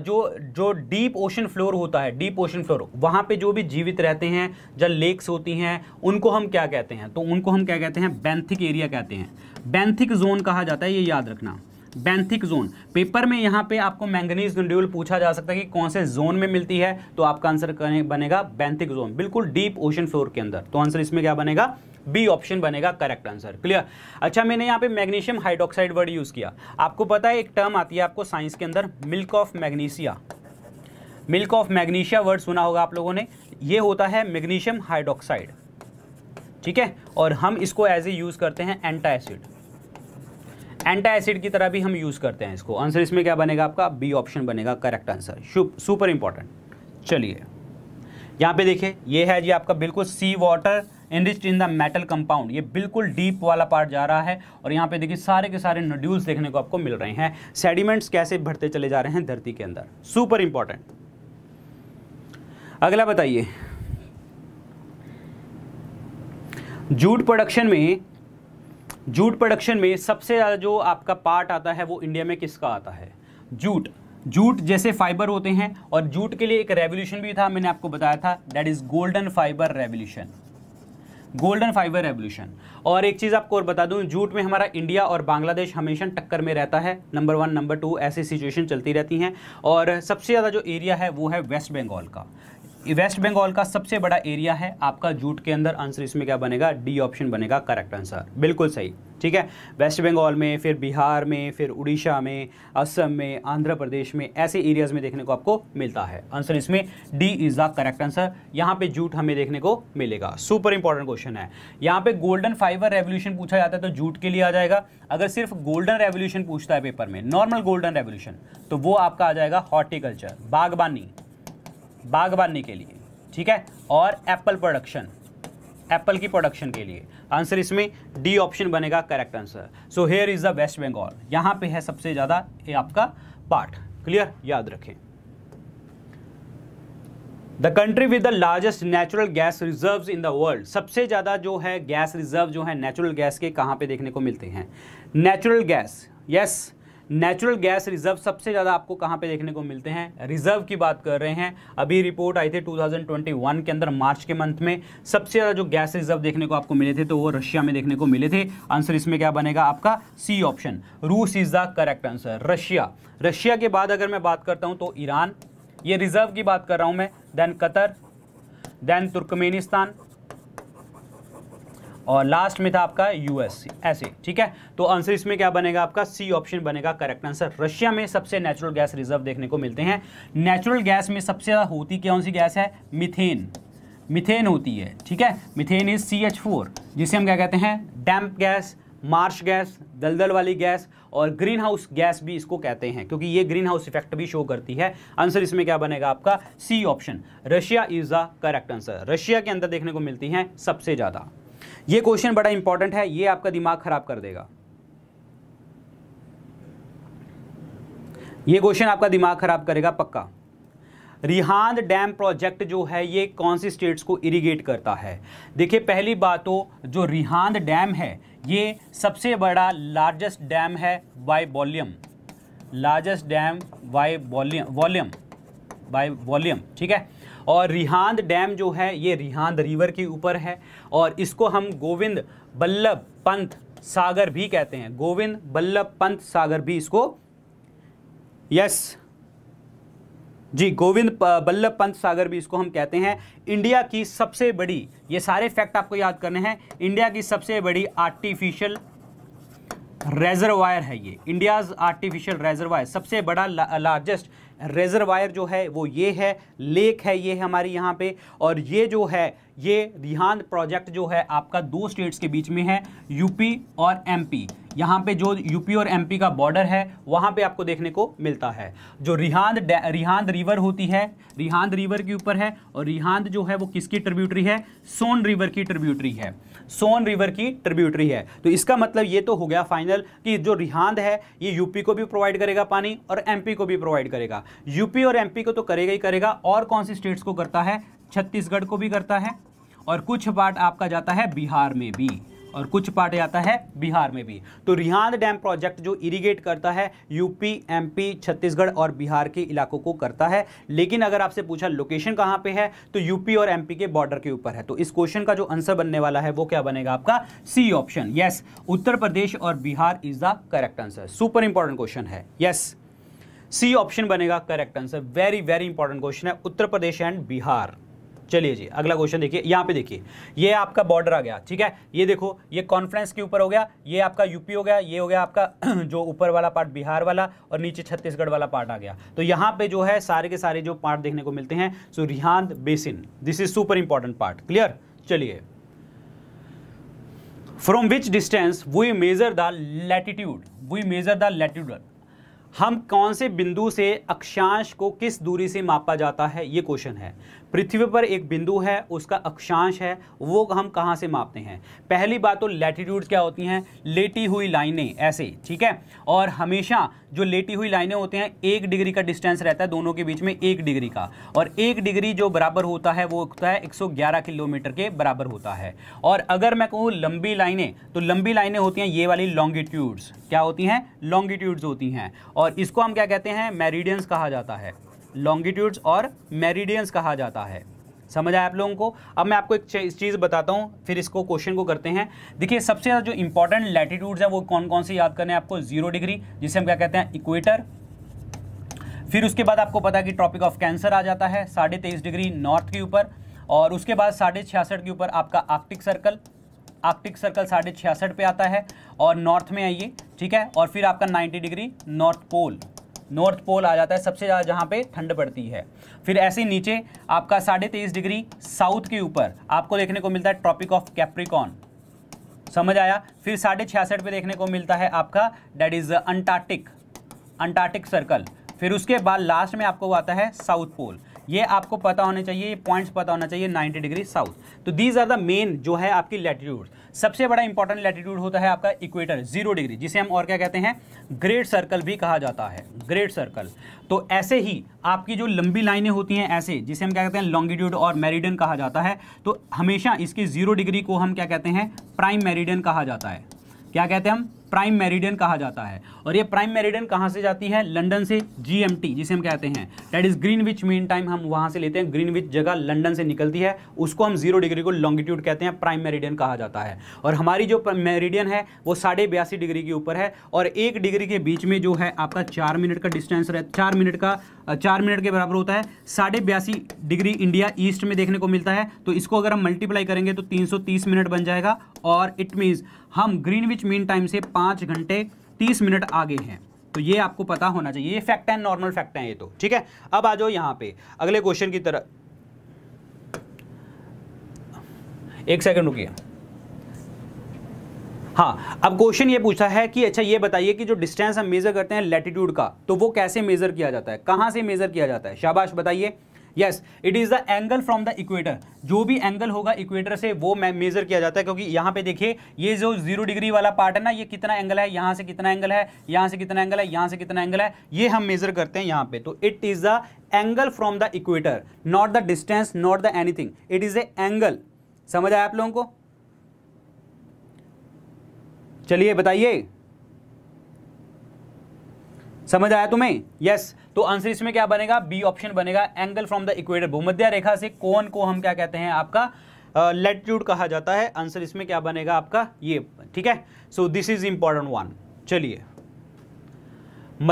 [SPEAKER 1] जो जो डीप ओशन फ्लोर होता है डीप ओशन फ्लोर वहाँ पे जो भी जीवित रहते हैं जल लेक्स होती हैं उनको हम क्या कहते हैं तो उनको हम क्या कहते हैं बैंथिक एरिया कहते हैं बैंथिक जोन कहा जाता है ये याद रखना बैंथिक जोन पेपर में यहाँ पे आपको मैंगनीज ड्यूल पूछा जा सकता है कि कौन से जोन में मिलती है तो आपका आंसर बनेगा बैंथिक जोन बिल्कुल डीप ओशन फ्लोर के अंदर तो आंसर इसमें क्या बनेगा बी ऑप्शन बनेगा करेक्ट आंसर क्लियर अच्छा मैंने यहाँ पे मैग्नीशियम हाइड्रोक्साइड वर्ड यूज़ किया आपको पता है एक टर्म आती है आपको साइंस के अंदर milk of magnesia milk of magnesia word सुना होगा आप लोगों ने ये होता है मैग्नीशियम हाइड्रोक्साइड ठीक है और हम इसको एज ए यूज़ करते हैं एंटा एसिड एंटा एसिड की तरह भी हम यूज़ करते हैं इसको आंसर इसमें क्या बनेगा आपका बी ऑप्शन बनेगा करेक्ट आंसर सुपर इंपॉर्टेंट चलिए यहां पे देखिए ये है जी आपका बिल्कुल sea water enriched in the metal compound ये बिल्कुल डीप वाला पार्ट जा रहा है और यहाँ पे देखिए सारे के सारे नड्यूल्स देखने को आपको मिल रहे हैं सेडिमेंट्स कैसे भरते चले जा रहे हैं धरती के अंदर सुपर इंपॉर्टेंट अगला बताइए जूट प्रोडक्शन में जूट प्रोडक्शन में सबसे ज़्यादा जो आपका पार्ट आता है वो इंडिया में किसका आता है जूट जूट जैसे फाइबर होते हैं और जूट के लिए एक रेवोल्यूशन भी था मैंने आपको बताया था that is golden fibre revolution golden fibre revolution और एक चीज़ आपको और बता दूं जूट में हमारा इंडिया और बांग्लादेश हमेशा टक्कर में रहता है नंबर वन नंबर टू ऐसी सिचुएशन चलती रहती हैं और सबसे ज़्यादा जो एरिया है वो है वेस्ट बंगाल का वेस्ट बंगाल का सबसे बड़ा एरिया है आपका जूट के अंदर आंसर इसमें क्या बनेगा डी ऑप्शन बनेगा करेक्ट आंसर बिल्कुल सही ठीक है वेस्ट बंगाल में फिर बिहार में फिर उड़ीसा में असम में आंध्र प्रदेश में ऐसे एरियाज में देखने को आपको मिलता है आंसर इसमें D is the correct answer यहाँ पे जूट हमें देखने को मिलेगा सुपर इंपॉर्टेंट क्वेश्चन है यहाँ पे गोल्डन फाइबर रेवोल्यूशन पूछा जाता है तो जूट के लिए आ जाएगा अगर सिर्फ गोल्डन रेवोल्यूशन पूछता है पेपर में नॉर्मल गोल्डन रेवोल्यूशन तो वो आपका आ जाएगा हॉर्टिकल्चर बागबानी बागवानी के लिए ठीक है और एप्पल प्रोडक्शन एप्पल की प्रोडक्शन के लिए आंसर इसमें डी ऑप्शन बनेगा correct answer so here is the West Bengal यहां पे है सबसे ज़्यादा आपका पार्ट क्लियर याद रखें the country with the largest natural gas reserve in the world सबसे ज़्यादा जो है गैस रिजर्व जो है नेचुरल गैस के कहां पे देखने को मिलते हैं natural gas yes natural gas reserve सबसे ज़्यादा आपको कहाँ पे देखने को मिलते हैं रिजर्व की बात कर रहे हैं अभी रिपोर्ट आई थी 2021 के अंदर मार्च के मंथ में सबसे ज़्यादा जो गैस रिजर्व देखने को आपको मिले थे तो वो रशिया में देखने को मिले थे आंसर इसमें क्या बनेगा आपका सी ऑप्शन रूस is the correct answer Russia Russia के बाद अगर मैं बात करता हूँ तो ईरान ये रिजर्व की बात कर रहा हूँ मैं देन कतर देन तुर्कमेनिस्तान और लास्ट में था आपका यूएस ऐसे ठीक है तो आंसर इसमें क्या बनेगा आपका सी ऑप्शन बनेगा करेक्ट आंसर रशिया में सबसे नेचुरल गैस रिजर्व देखने को मिलते हैं नेचुरल गैस में सबसे ज़्यादा होती कौन सी गैस है मिथेन मिथेन होती है ठीक है methane is C H four जिसे हम क्या कहते हैं डैम्प गैस मार्श गैस दलदल वाली गैस और ग्रीन हाउस गैस भी इसको कहते हैं क्योंकि ये ग्रीन हाउस इफेक्ट भी शो करती है आंसर इसमें क्या बनेगा आपका C option Russia is the correct answer Russia के अंदर देखने को मिलती है सबसे ज़्यादा ये क्वेश्चन बड़ा इंपॉर्टेंट है ये आपका दिमाग खराब कर देगा ये क्वेश्चन आपका दिमाग खराब करेगा पक्का रिहांद डैम प्रोजेक्ट जो है ये कौन सी स्टेट्स को इरिगेट करता है देखिए पहली बात तो जो रिहांद डैम है ये सबसे बड़ा लार्जेस्ट डैम है by volume largest dam by volume volume by volume ठीक है और रिहांद डैम जो है ये रिहांद रिवर के ऊपर है और इसको हम गोविंद बल्लभ पंत सागर भी कहते हैं गोविंद बल्लभ पंत सागर भी इसको यस जी गोविंद बल्लभ पंत सागर भी इसको हम कहते हैं इंडिया की सबसे बड़ी ये सारे फैक्ट आपको याद करने हैं इंडिया की सबसे बड़ी आर्टिफिशियल रेजरवायर है ये इंडियाज आर्टिफिशियल रेजरवायर सबसे बड़ा लार्जेस्ट रेजरवायर जो है वो ये है लेक है ये है हमारी यहाँ पे और ये जो है ये रिहान प्रोजेक्ट जो है आपका दो स्टेट्स के बीच में है यूपी और एमपी यहाँ पे जो यूपी और एमपी का बॉर्डर है वहाँ पे आपको देखने को मिलता है जो रिहान रिहान रिवर होती है रिहान रिवर के ऊपर है और रिहान जो है वो किसकी ट्रिब्यूटरी है सोन रिवर की ट्रिब्यूटरी है सोन रिवर की ट्रिब्यूटरी है तो इसका मतलब ये तो हो गया फाइनल कि जो रिहांद है ये यूपी को भी प्रोवाइड करेगा पानी और एमपी को भी प्रोवाइड करेगा यूपी और एमपी को तो करेगा ही करेगा और कौन सी स्टेट्स को करता है छत्तीसगढ़ को भी करता है और कुछ पार्ट आपका जाता है बिहार में भी और कुछ पार्ट आता है बिहार में भी तो रिहांद डैम प्रोजेक्ट जो इरिगेट करता है यूपी एमपी छत्तीसगढ़ और बिहार के इलाकों को करता है लेकिन अगर आपसे पूछा लोकेशन कहाँ पे है तो यूपी और एमपी के बॉर्डर के ऊपर है तो इस क्वेश्चन का जो आंसर बनने वाला है वो क्या बनेगा आपका C option yes Uttar Pradesh और Bihar is the correct answer super important question है यस सी ऑप्शन बनेगा correct answer very very important question है उत्तर प्रदेश एंड बिहार चलिए जी अगला क्वेश्चन देखिए यहाँ पे देखिए ये आपका बॉर्डर आ गया ठीक है ये देखो ये कॉन्फ्रेंस के ऊपर हो गया ये आपका यूपी हो गया ये हो गया आपका जो ऊपर वाला पार्ट बिहार वाला और नीचे छत्तीसगढ़ वाला पार्ट आ गया तो यहाँ पे जो है सारे के सारे जो पार्ट देखने को मिलते हैं so Rihand basin this is super important part clear चलिए from which distance we measure the latitude we measure the latitude हम कौन से बिंदु से अक्षांश को किस दूरी से मापा जाता है ये क्वेश्चन है पृथ्वी पर एक बिंदु है उसका अक्षांश है वो हम कहाँ से मापते हैं पहली बात तो लेटीट्यूड्स क्या होती हैं लेटी हुई लाइनें ऐसे ठीक है और हमेशा जो लेटी हुई लाइनें होते हैं एक डिग्री का डिस्टेंस रहता है दोनों के बीच में एक डिग्री का और एक डिग्री जो बराबर होता है वो होता है 111 किलोमीटर के बराबर होता है और अगर मैं कहूँ लंबी लाइनें तो लंबी लाइनें होती हैं ये वाली लॉन्गिट्यूड्स क्या होती हैं लॉन्गिट्यूड्स होती हैं और इसको हम क्या कहते हैं मेरीडियंस कहा जाता है लॉन्गिट्यूड्स और मेरिडियंस कहा जाता है समझ आया आप लोगों को अब मैं आपको एक चीज़ बताता हूँ फिर इसको क्वेश्चन को करते हैं देखिए सबसे ज़्यादा जो इंपॉर्टेंट लैटिट्यूड्स हैं वो कौन कौन से याद करने हैं आपको जीरो डिग्री जिसे हम क्या कहते हैं इक्वेटर फिर उसके बाद आपको पता है कि ट्रॉपिक ऑफ कैंसर आ जाता है साढ़े तेईस डिग्री नॉर्थ के ऊपर और उसके बाद साढ़े छियासठ के ऊपर आपका आर्कटिक सर्कल आर्कटिक सर्कल साढ़े छियासठ पे आता है और नॉर्थ में आइए ठीक है और फिर आपका 90 degree north pole north pole आ जाता है सबसे ज़्यादा जहाँ पे ठंड पड़ती है फिर ऐसे नीचे आपका साढ़े तेईस डिग्री साउथ के ऊपर आपको देखने को मिलता है ट्रॉपिक ऑफ कैप्रिकॉन समझ आया फिर साढ़े छियासठ पे देखने को मिलता है आपका that is Antarctic Antarctic Circle फिर उसके बाद लास्ट में आपको आता है साउथ पोल ये आपको पता होना चाहिए ये पॉइंट्स पता होना चाहिए 90 डिग्री साउथ तो दीज आर द मेन जो है आपकी लेटीट्यूड्स सबसे बड़ा इंपॉर्टेंट लैटिट्यूड होता है आपका इक्वेटर जीरो डिग्री जिसे हम और क्या कहते हैं ग्रेट सर्कल भी कहा जाता है ग्रेट सर्कल तो ऐसे ही आपकी जो लंबी लाइनें होती हैं ऐसे जिसे हम क्या कहते हैं लॉन्गिट्यूड और मेरिडन कहा जाता है तो हमेशा इसकी जीरो डिग्री को हम क्या कहते हैं प्राइम मेरिडन कहा जाता है क्या कहते हैं हम प्राइम मेरिडियन कहा जाता है और ये प्राइम मेरिडियन कहाँ से जाती है लंडन से जीएमटी जिसे हम कहते हैं that is Greenwich mean time हम वहाँ से लेते हैं ग्रीन विच जगह लंडन से निकलती है उसको हम जीरो डिग्री को लॉन्गिट्यूड कहते हैं प्राइम मेरिडियन कहा जाता है और हमारी जो मेरिडियन है वो साढ़े बयासी डिग्री के ऊपर है और एक डिग्री के बीच में जो है आपका चार मिनट का डिस्टेंस रहता चार मिनट का चार मिनट के बराबर होता है साढ़े बयासी डिग्री इंडिया ईस्ट में देखने को मिलता है तो इसको अगर हम मल्टीप्लाई करेंगे तो 330 मिनट बन जाएगा और इट मीन्स हम ग्रीनविच मीन टाइम से पाँच घंटे 30 मिनट आगे हैं तो ये आपको पता होना चाहिए ये फैक्ट है नॉर्मल फैक्ट है ये तो ठीक है अब आ जाओ यहाँ पे अगले क्वेश्चन की तरह एक सेकंड रुकिए हाँ अब क्वेश्चन ये पूछा है कि अच्छा ये बताइए कि जो डिस्टेंस हम मेज़र करते हैं लेटिट्यूड का तो वो कैसे मेज़र किया जाता है कहाँ से मेज़र किया जाता है शाबाश बताइए yes it is the angle from the equator जो भी एंगल होगा इक्वेटर से वो मेजर किया जाता है क्योंकि यहां पे देखिए ये जो जीरो डिग्री वाला पार्ट है ना ये कितना एंगल है यहां से कितना एंगल है यहां से कितना एंगल है यहां से कितना एंगल है ये हम मेजर करते हैं यहां पे तो it is the angle from the equator not the distance not the anything it is a angle समझ आया आप लोगों को चलिए बताइए समझ आया तुम्हें यस तो आंसर इसमें क्या बनेगा बी ऑप्शन बनेगा एंगल फ्रॉम द इक्वेटर भूमध्य रेखा से कोन को हम क्या कहते हैं आपका लेटिट्यूड uh, कहा जाता है आंसर इसमें क्या बनेगा आपका ये ठीक है so this is important one चलिए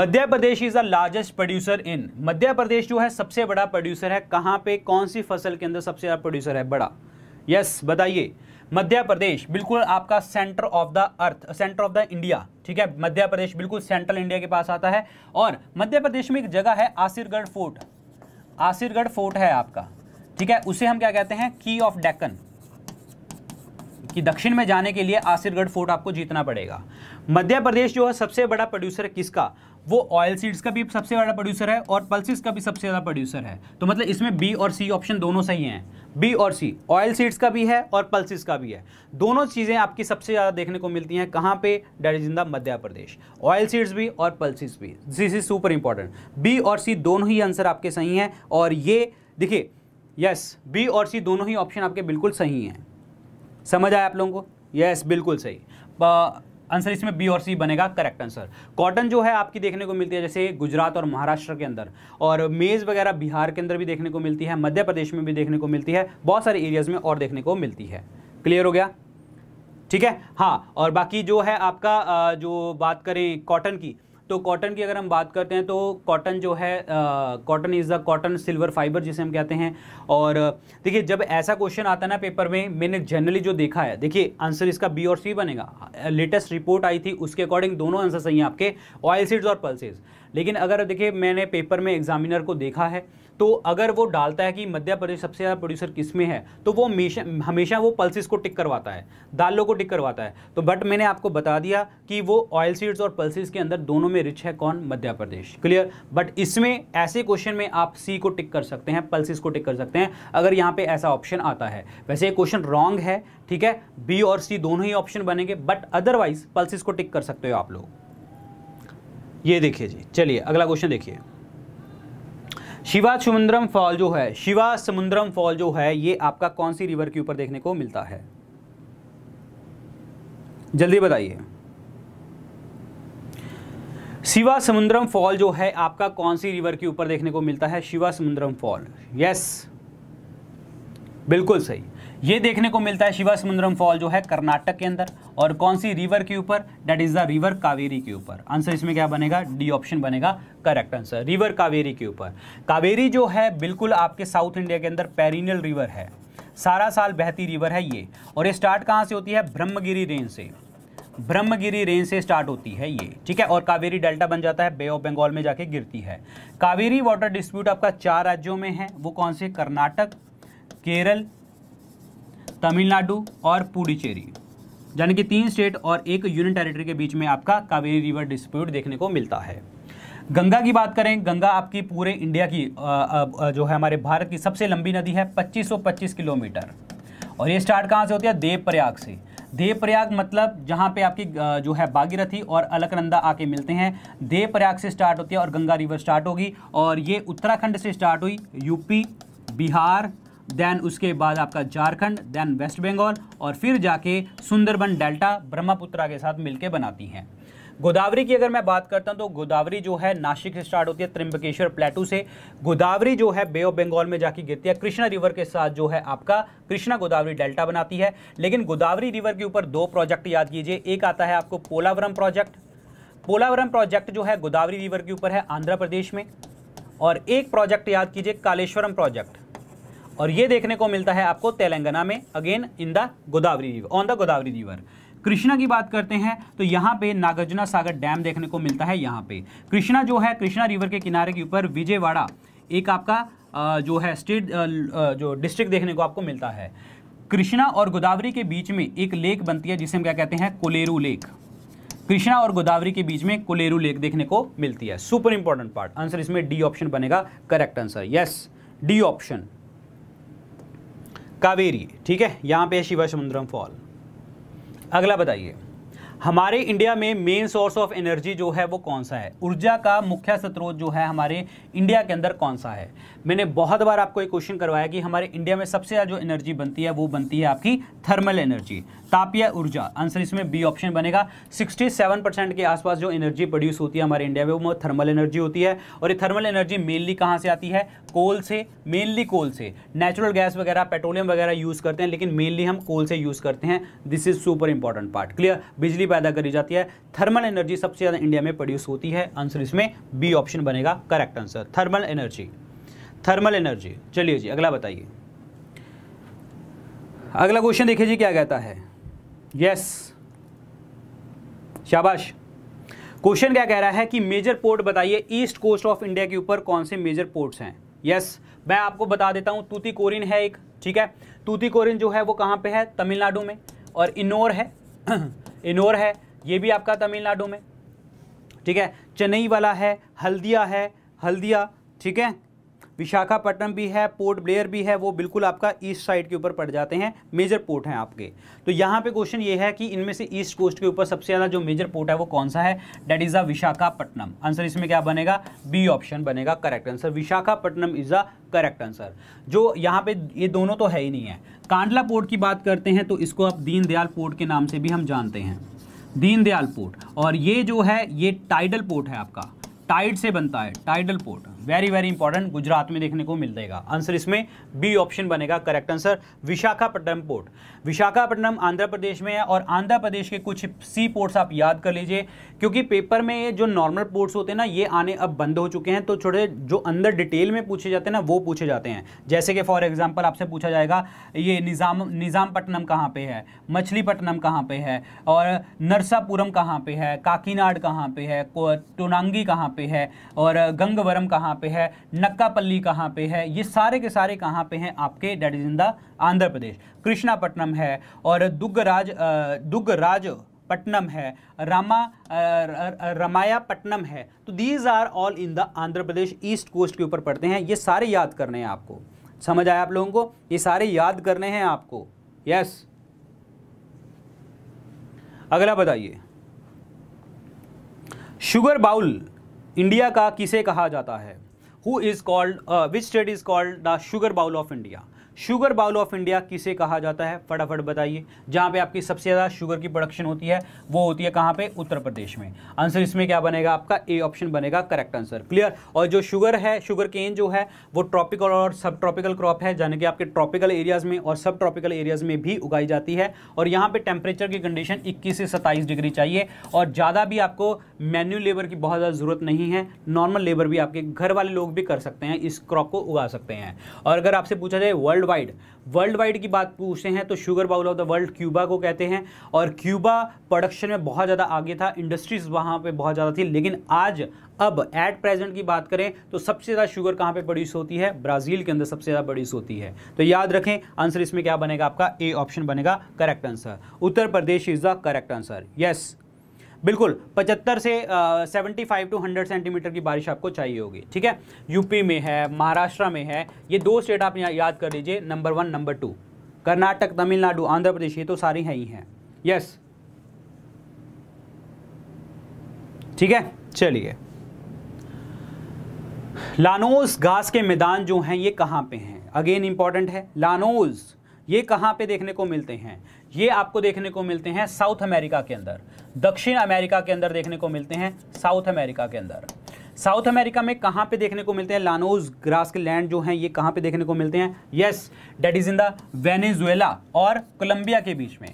[SPEAKER 1] Madhya Pradesh is the largest producer in Madhya Pradesh जो है सबसे बड़ा प्रोड्यूसर है कहां पे कौन सी फसल के अंदर सबसे बड़ा प्रोड्यूसर है बड़ा यस yes, बताइए मध्य प्रदेश बिल्कुल आपका centre of the earth centre of the India ठीक है मध्य प्रदेश बिल्कुल सेंट्रल इंडिया के पास आता है और मध्य प्रदेश में एक जगह है आसिरगढ़ फोर्ट आसिरगढ़ फोर्ट है आपका ठीक है उसे हम क्या कहते हैं की ऑफ डेक्कन कि दक्षिण में जाने के लिए आसिरगढ़ फोर्ट आपको जीतना पड़ेगा मध्य प्रदेश जो है सबसे बड़ा प्रोड्यूसर है किसका वो ऑयल सीड्स का भी सबसे बड़ा प्रोड्यूसर है और पल्सिस का भी सबसे ज़्यादा प्रोड्यूसर है तो मतलब इसमें बी और सी ऑप्शन दोनों सही हैं बी और सी ऑयल सीड्स का भी है और पल्सिस का भी है दोनों चीज़ें आपकी सबसे ज़्यादा देखने को मिलती हैं कहाँ पे that is in the Madhya Pradesh oil seeds भी और पल्सिस भी this is super important B और सी दोनों ही आंसर आपके सही हैं और ये देखिए यस बी और सी दोनों ही ऑप्शन आपके बिल्कुल सही हैं समझ आया आप लोगों को यस बिल्कुल सही आंसर इसमें बी और सी बनेगा करेक्ट आंसर कॉटन जो है आपकी देखने को मिलती है जैसे गुजरात और महाराष्ट्र के अंदर और मेज़ वगैरह बिहार के अंदर भी देखने को मिलती है मध्य प्रदेश में भी देखने को मिलती है बहुत सारे एरियाज़ में और देखने को मिलती है क्लियर हो गया ठीक है हाँ और बाकी जो है आपका जो बात करें कॉटन की तो कॉटन की अगर हम बात करते हैं तो कॉटन जो है cotton is the cotton silver fibre जिसे हम कहते हैं और देखिए जब ऐसा क्वेश्चन आता है ना पेपर में मैंने जनरली जो देखा है देखिए आंसर इसका बी और सी बनेगा लेटेस्ट रिपोर्ट आई थी उसके अकॉर्डिंग दोनों आंसर सही हैं आपके ऑयल सीड्स और पल्सेज लेकिन अगर देखिए मैंने पेपर में एग्जामिनर को देखा है तो अगर वो डालता है कि मध्य प्रदेश सबसे ज़्यादा प्रोड्यूसर किस में है तो वो हमेशा हमेशा वो पल्सिस को टिक करवाता है दालों को टिक करवाता है तो बट मैंने आपको बता दिया कि वो ऑयल सीड्स और पल्सिस के अंदर दोनों में रिच है कौन मध्य प्रदेश क्लियर बट इसमें ऐसे क्वेश्चन में आप सी को टिक कर सकते हैं पल्सिस को टिक कर सकते हैं अगर यहाँ पर ऐसा ऑप्शन आता है वैसे ये क्वेश्चन रॉन्ग है ठीक है बी और सी दोनों ही ऑप्शन बनेंगे बट अदरवाइज पल्सिस को टिक कर सकते हो आप लोग ये देखिए जी चलिए अगला क्वेश्चन देखिए शिवा समुद्रम फॉल जो है शिवा समुद्रम फॉल जो है ये आपका कौन सी रिवर के ऊपर देखने को मिलता है जल्दी बताइए शिवा समुद्रम फॉल जो है आपका कौन सी रिवर के ऊपर देखने को मिलता है शिवा समुद्रम फॉल यस बिल्कुल सही ये देखने को मिलता है शिवा समुद्रम फॉल जो है कर्नाटक के अंदर और कौन सी रिवर के ऊपर that is the river Kaveri के ऊपर आंसर इसमें क्या बनेगा डी ऑप्शन बनेगा करेक्ट आंसर रिवर कावेरी के ऊपर कावेरी जो है बिल्कुल आपके साउथ इंडिया के अंदर पेरिनियल रिवर है सारा साल बहती रिवर है ये और ये स्टार्ट कहाँ से होती है ब्रह्मगिरी रेंज से ब्रह्मगिरी रेंज से स्टार्ट होती है ये ठीक है और कावेरी डेल्टा बन जाता है बे ऑफ बंगाल में जाके गिरती है कावेरी वाटर डिस्प्यूट आपका चार राज्यों में है वो कौन से कर्नाटक केरल तमिलनाडु और पुडुचेरी यानी कि तीन स्टेट और एक यूनियन टेरिटरी के बीच में आपका कावेरी रिवर डिस्प्यूट देखने को मिलता है गंगा की बात करें गंगा आपकी पूरे इंडिया की जो है हमारे भारत की सबसे लंबी नदी है 2525 किलोमीटर और ये स्टार्ट कहाँ से होती है देवप्रयाग से देवप्रयाग मतलब जहाँ पे आपकी जो है बागीरथी और अलकनंदा आके मिलते हैं देवप्रयाग से स्टार्ट होती है और गंगा रिवर स्टार्ट होगी और ये उत्तराखंड से स्टार्ट हुई यूपी बिहार देन उसके बाद आपका झारखंड देन वेस्ट बंगाल और फिर जाके सुंदरबन डेल्टा ब्रह्मपुत्रा के साथ मिलकर बनाती हैं गोदावरी की अगर मैं बात करता हूँ तो गोदावरी जो है नासिक से स्टार्ट होती है त्रिम्बकेश्वर प्लेटू से गोदावरी जो है बे ऑफ बंगाल में जाके गिरती है कृष्णा रिवर के साथ जो है आपका कृष्णा गोदावरी डेल्टा बनाती है लेकिन गोदावरी रिवर के ऊपर दो प्रोजेक्ट याद कीजिए एक आता है आपको पोलावरम प्रोजेक्ट पोलावरम प्रोजेक्ट जो है गोदावरी रिवर के ऊपर है आंध्र प्रदेश में और एक प्रोजेक्ट याद कीजिए कालेश्वरम प्रोजेक्ट और ये देखने को मिलता है आपको तेलंगाना में again in the Godavari river on the Godavari river Krishna की बात करते हैं तो यहाँ पे नागार्जुना सागर डैम देखने को मिलता है यहाँ पे कृष्णा जो है कृष्णा रिवर के किनारे के ऊपर विजयवाड़ा एक आपका जो है स्टेट जो डिस्ट्रिक्ट देखने को आपको मिलता है कृष्णा और गोदावरी के बीच में एक लेक बनती है जिसे हम क्या कहते हैं कोलेरू लेक कृष्णा और गोदावरी के बीच में कोलेरू लेक देखने को मिलती है सुपर इंपॉर्टेंट पार्ट आंसर इसमें डी ऑप्शन बनेगा correct answer yes D option Kaveri ठीक है यहाँ पे है शिवा समुद्रम फॉल अगला बताइए हमारे इंडिया में मेन सोर्स ऑफ एनर्जी जो है वो कौन सा है ऊर्जा का मुख्य स्रोत जो है हमारे इंडिया के अंदर कौन सा है मैंने बहुत बार आपको एक क्वेश्चन करवाया कि हमारे इंडिया में सबसे ज़्यादा जो एनर्जी बनती है वो बनती है आपकी थर्मल एनर्जी तापीय ऊर्जा आंसर इसमें बी ऑप्शन बनेगा 67 परसेंट के आसपास जो एनर्जी प्रोड्यूस होती है हमारे इंडिया में वो थर्मल एनर्जी होती है और ये थर्मल एनर्जी मेनली कहाँ से आती है कोल से मेनली कोल से नेचुरल गैस वगैरह पेट्रोलियम वगैरह यूज़ करते हैं लेकिन मेनली हम कोल से यूज़ करते हैं this is super important part clear बिजली पैदा करी जाती है थर्मल एनर्जी सबसे ज़्यादा इंडिया में प्रोड्यूस होती है आंसर इसमें बी ऑप्शन बनेगा correct answer thermal energy thermal energy चलिए जी अगला बताइए अगला क्वेश्चन देखिए जी क्या कहता है यस शाबाश क्वेश्चन क्या कह रहा है कि मेजर पोर्ट बताइए ईस्ट कोस्ट ऑफ इंडिया के ऊपर कौन से मेजर पोर्ट्स हैं यस yes, मैं आपको बता देता तूती कोरिन है एक ठीक है कोरिन जो है वो कहां पे है तमिलनाडु में और इनोर है इनोर है ये भी आपका तमिलनाडु में ठीक है चेन्नई वाला है हल्दिया है हल्दिया ठीक है विशाखापट्टनम भी है पोर्ट ब्लेयर भी है वो बिल्कुल आपका ईस्ट साइड के ऊपर पड़ जाते हैं मेजर पोर्ट हैं आपके तो यहाँ पे क्वेश्चन ये है कि इनमें से ईस्ट कोस्ट के ऊपर सबसे ज़्यादा जो मेजर पोर्ट है वो कौन सा है that is a Visakhapatnam answer इसमें क्या बनेगा बी ऑप्शन बनेगा correct answer Visakhapatnam is a correct answer जो यहाँ पे ये दोनों तो है ही नहीं है कांडला पोर्ट की बात करते हैं तो इसको आप दीनदयाल पोर्ट के नाम से भी हम जानते हैं दीनदयाल पोर्ट और ये जो है ये टाइडल पोर्ट है आपका टाइड से बनता है tidal port very very important Gujarat में देखने को मिल जाएगा आंसर इसमें बी ऑप्शन बनेगा correct answer Visakhapatnam port Visakhapatnam Andhra Pradesh में है और आंध्र प्रदेश के कुछ सी पोर्ट्स आप याद कर लीजिए क्योंकि पेपर में ये जो नॉर्मल पोर्ट्स होते हैं ना ये आने अब बंद हो चुके हैं तो छोटे जो अंदर डिटेल में पूछे जाते हैं ना वो पूछे जाते हैं जैसे कि फॉर एग्जाम्पल आपसे पूछा जाएगा ये निज़ाम निज़ामपट्टनम कहाँ पर है मछलीपट्टनम कहाँ पर है और नरसापुरम कहाँ पर है काकीनाड कहाँ पर है टोनांगी कहाँ पे है और गंगवरम कहाँ पे है नक्कापल्ली कहाँ पे है ये सारे के सारे कहाँ पे हैं आपके that is in the Andhra Pradesh Krishnapatnam है और दुग्गराज दुग्गराज पट्टनम है रामा पट्टनम है तो these are all in the Andhra Pradesh east coast के ऊपर पड़ते हैं ये सारे याद करने हैं आपको समझ आया आप लोगों को ये सारे याद करने हैं आपको यस अगला बताइए शुगर बाउल इंडिया का किसे कहा जाता है who is called, uh, which state is called the sugar bowl of India. Sugar bowl of India किसे कहा जाता है फटाफट बताइए जहां पे आपकी सबसे ज़्यादा शुगर की प्रोडक्शन होती है वो होती है कहाँ पे उत्तर प्रदेश में आंसर इसमें क्या बनेगा आपका ए ऑप्शन बनेगा करेक्ट आंसर क्लियर और जो शुगर है शुगर केन जो है वो ट्रॉपिकल और सब ट्रॉपिकल क्रॉप है यानी कि आपके ट्रॉपिकल एरियाज़ में और सब ट्रॉपिकल एरियाज़ में भी उगाई जाती है और यहाँ पर टेम्परेचर की कंडीशन इक्कीस से सत्ताईस डिग्री चाहिए और ज़्यादा भी आपको मैन्यू लेबर की बहुत ज़्यादा ज़रूरत नहीं है नॉर्मल लेबर भी आपके घर वाले लोग भी कर सकते हैं इस क्रॉप को उगा सकते हैं और अगर आपसे पूछा जाए वर्ल्ड वाइड वर्ल्ड वाइड की बात पूछते हैं तो sugar bowl of the world Cuba को कहते हैं और क्यूबा प्रोडक्शन में बहुत ज़्यादा आगे था इंडस्ट्रीज़ वहाँ पे बहुत ज़्यादा थी लेकिन आज अब एट प्रेजेंट की बात करें तो सबसे ज़्यादा शुगर कहाँ पे प्रोड्यूस होती है ब्राज़ील के अंदर सबसे ज़्यादा प्रोड्यूस होती है तो याद रखें आंसर इसमें क्या बनेगा आपका ए ऑप्शन बनेगा correct answer Uttar Pradesh is the correct answer yes बिल्कुल 75 से seventy five two hundred centimetre की बारिश आपको चाहिए होगी ठीक है यूपी में है महाराष्ट्र में है ये दो स्टेट आप याद कर लीजिए number one number two Karnataka Tamil Nadu Andhra Pradesh ये तो सारी हैं ही हैं यस ठीक है चलिए लानोस घास के मैदान जो हैं ये कहाँ पे हैं अगेन इंपॉर्टेंट है लानोज ये कहाँ पे देखने को मिलते हैं ये आपको देखने को मिलते हैं साउथ अमेरिका के अंदर दक्षिण अमेरिका के अंदर देखने को मिलते हैं साउथ अमेरिका के अंदर साउथ अमेरिका में कहाँ पे देखने को मिलते हैं लानोज ग्रास के लैंड जो हैं ये कहाँ पे देखने को मिलते हैं yes that is in the Venezuela और कोलंबिया के बीच में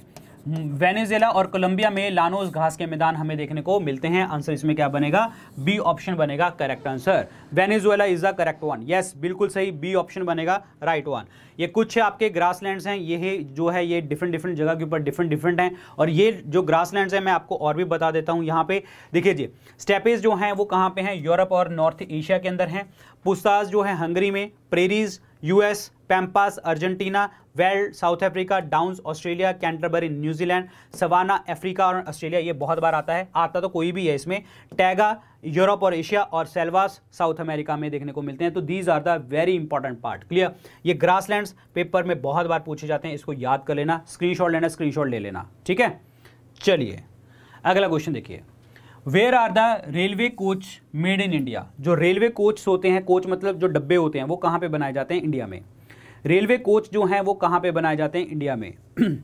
[SPEAKER 1] वेनेजुएला और कोलंबिया में लानोस घास के मैदान हमें देखने को मिलते हैं आंसर इसमें क्या बनेगा बी ऑप्शन बनेगा correct answer Venezuela is the correct one yes बिल्कुल सही बी ऑप्शन बनेगा राइट वन ये कुछ आपके ग्रास लैंड्स हैं ये जो है ये डिफरेंट डिफरेंट जगह के ऊपर डिफरेंट डिफरेंट हैं और ये जो ग्रास हैं मैं आपको और भी बता देता हूँ यहाँ पे देखिए जी स्टेपेज जो हैं वो कहाँ पे हैं यूरोप और नॉर्थ एशिया के अंदर हैं पुस्ताज जो है हंगरी में prairies US pampas Argentina veld South Africa downs Australia Canterbury New Zealand savanna Africa और ऑस्ट्रेलिया ये बहुत बार आता है आता तो कोई भी है इसमें टैगा यूरोप और एशिया और सेल्वास साउथ अमेरिका में देखने को मिलते हैं तो these are the very important part clear ये ग्रासलैंड्स पेपर में बहुत बार पूछे जाते हैं इसको याद कर लेना स्क्रीनशॉट लेना स्क्रीनशॉट ले लेना ठीक है चलिए अगला क्वेश्चन देखिए where are the railway coach made in India जो रेलवे कोच होते हैं कोच मतलब जो डब्बे होते हैं वो कहाँ पे बनाए जाते हैं इंडिया में रेलवे कोच जो हैं वो कहाँ पे बनाए जाते हैं इंडिया में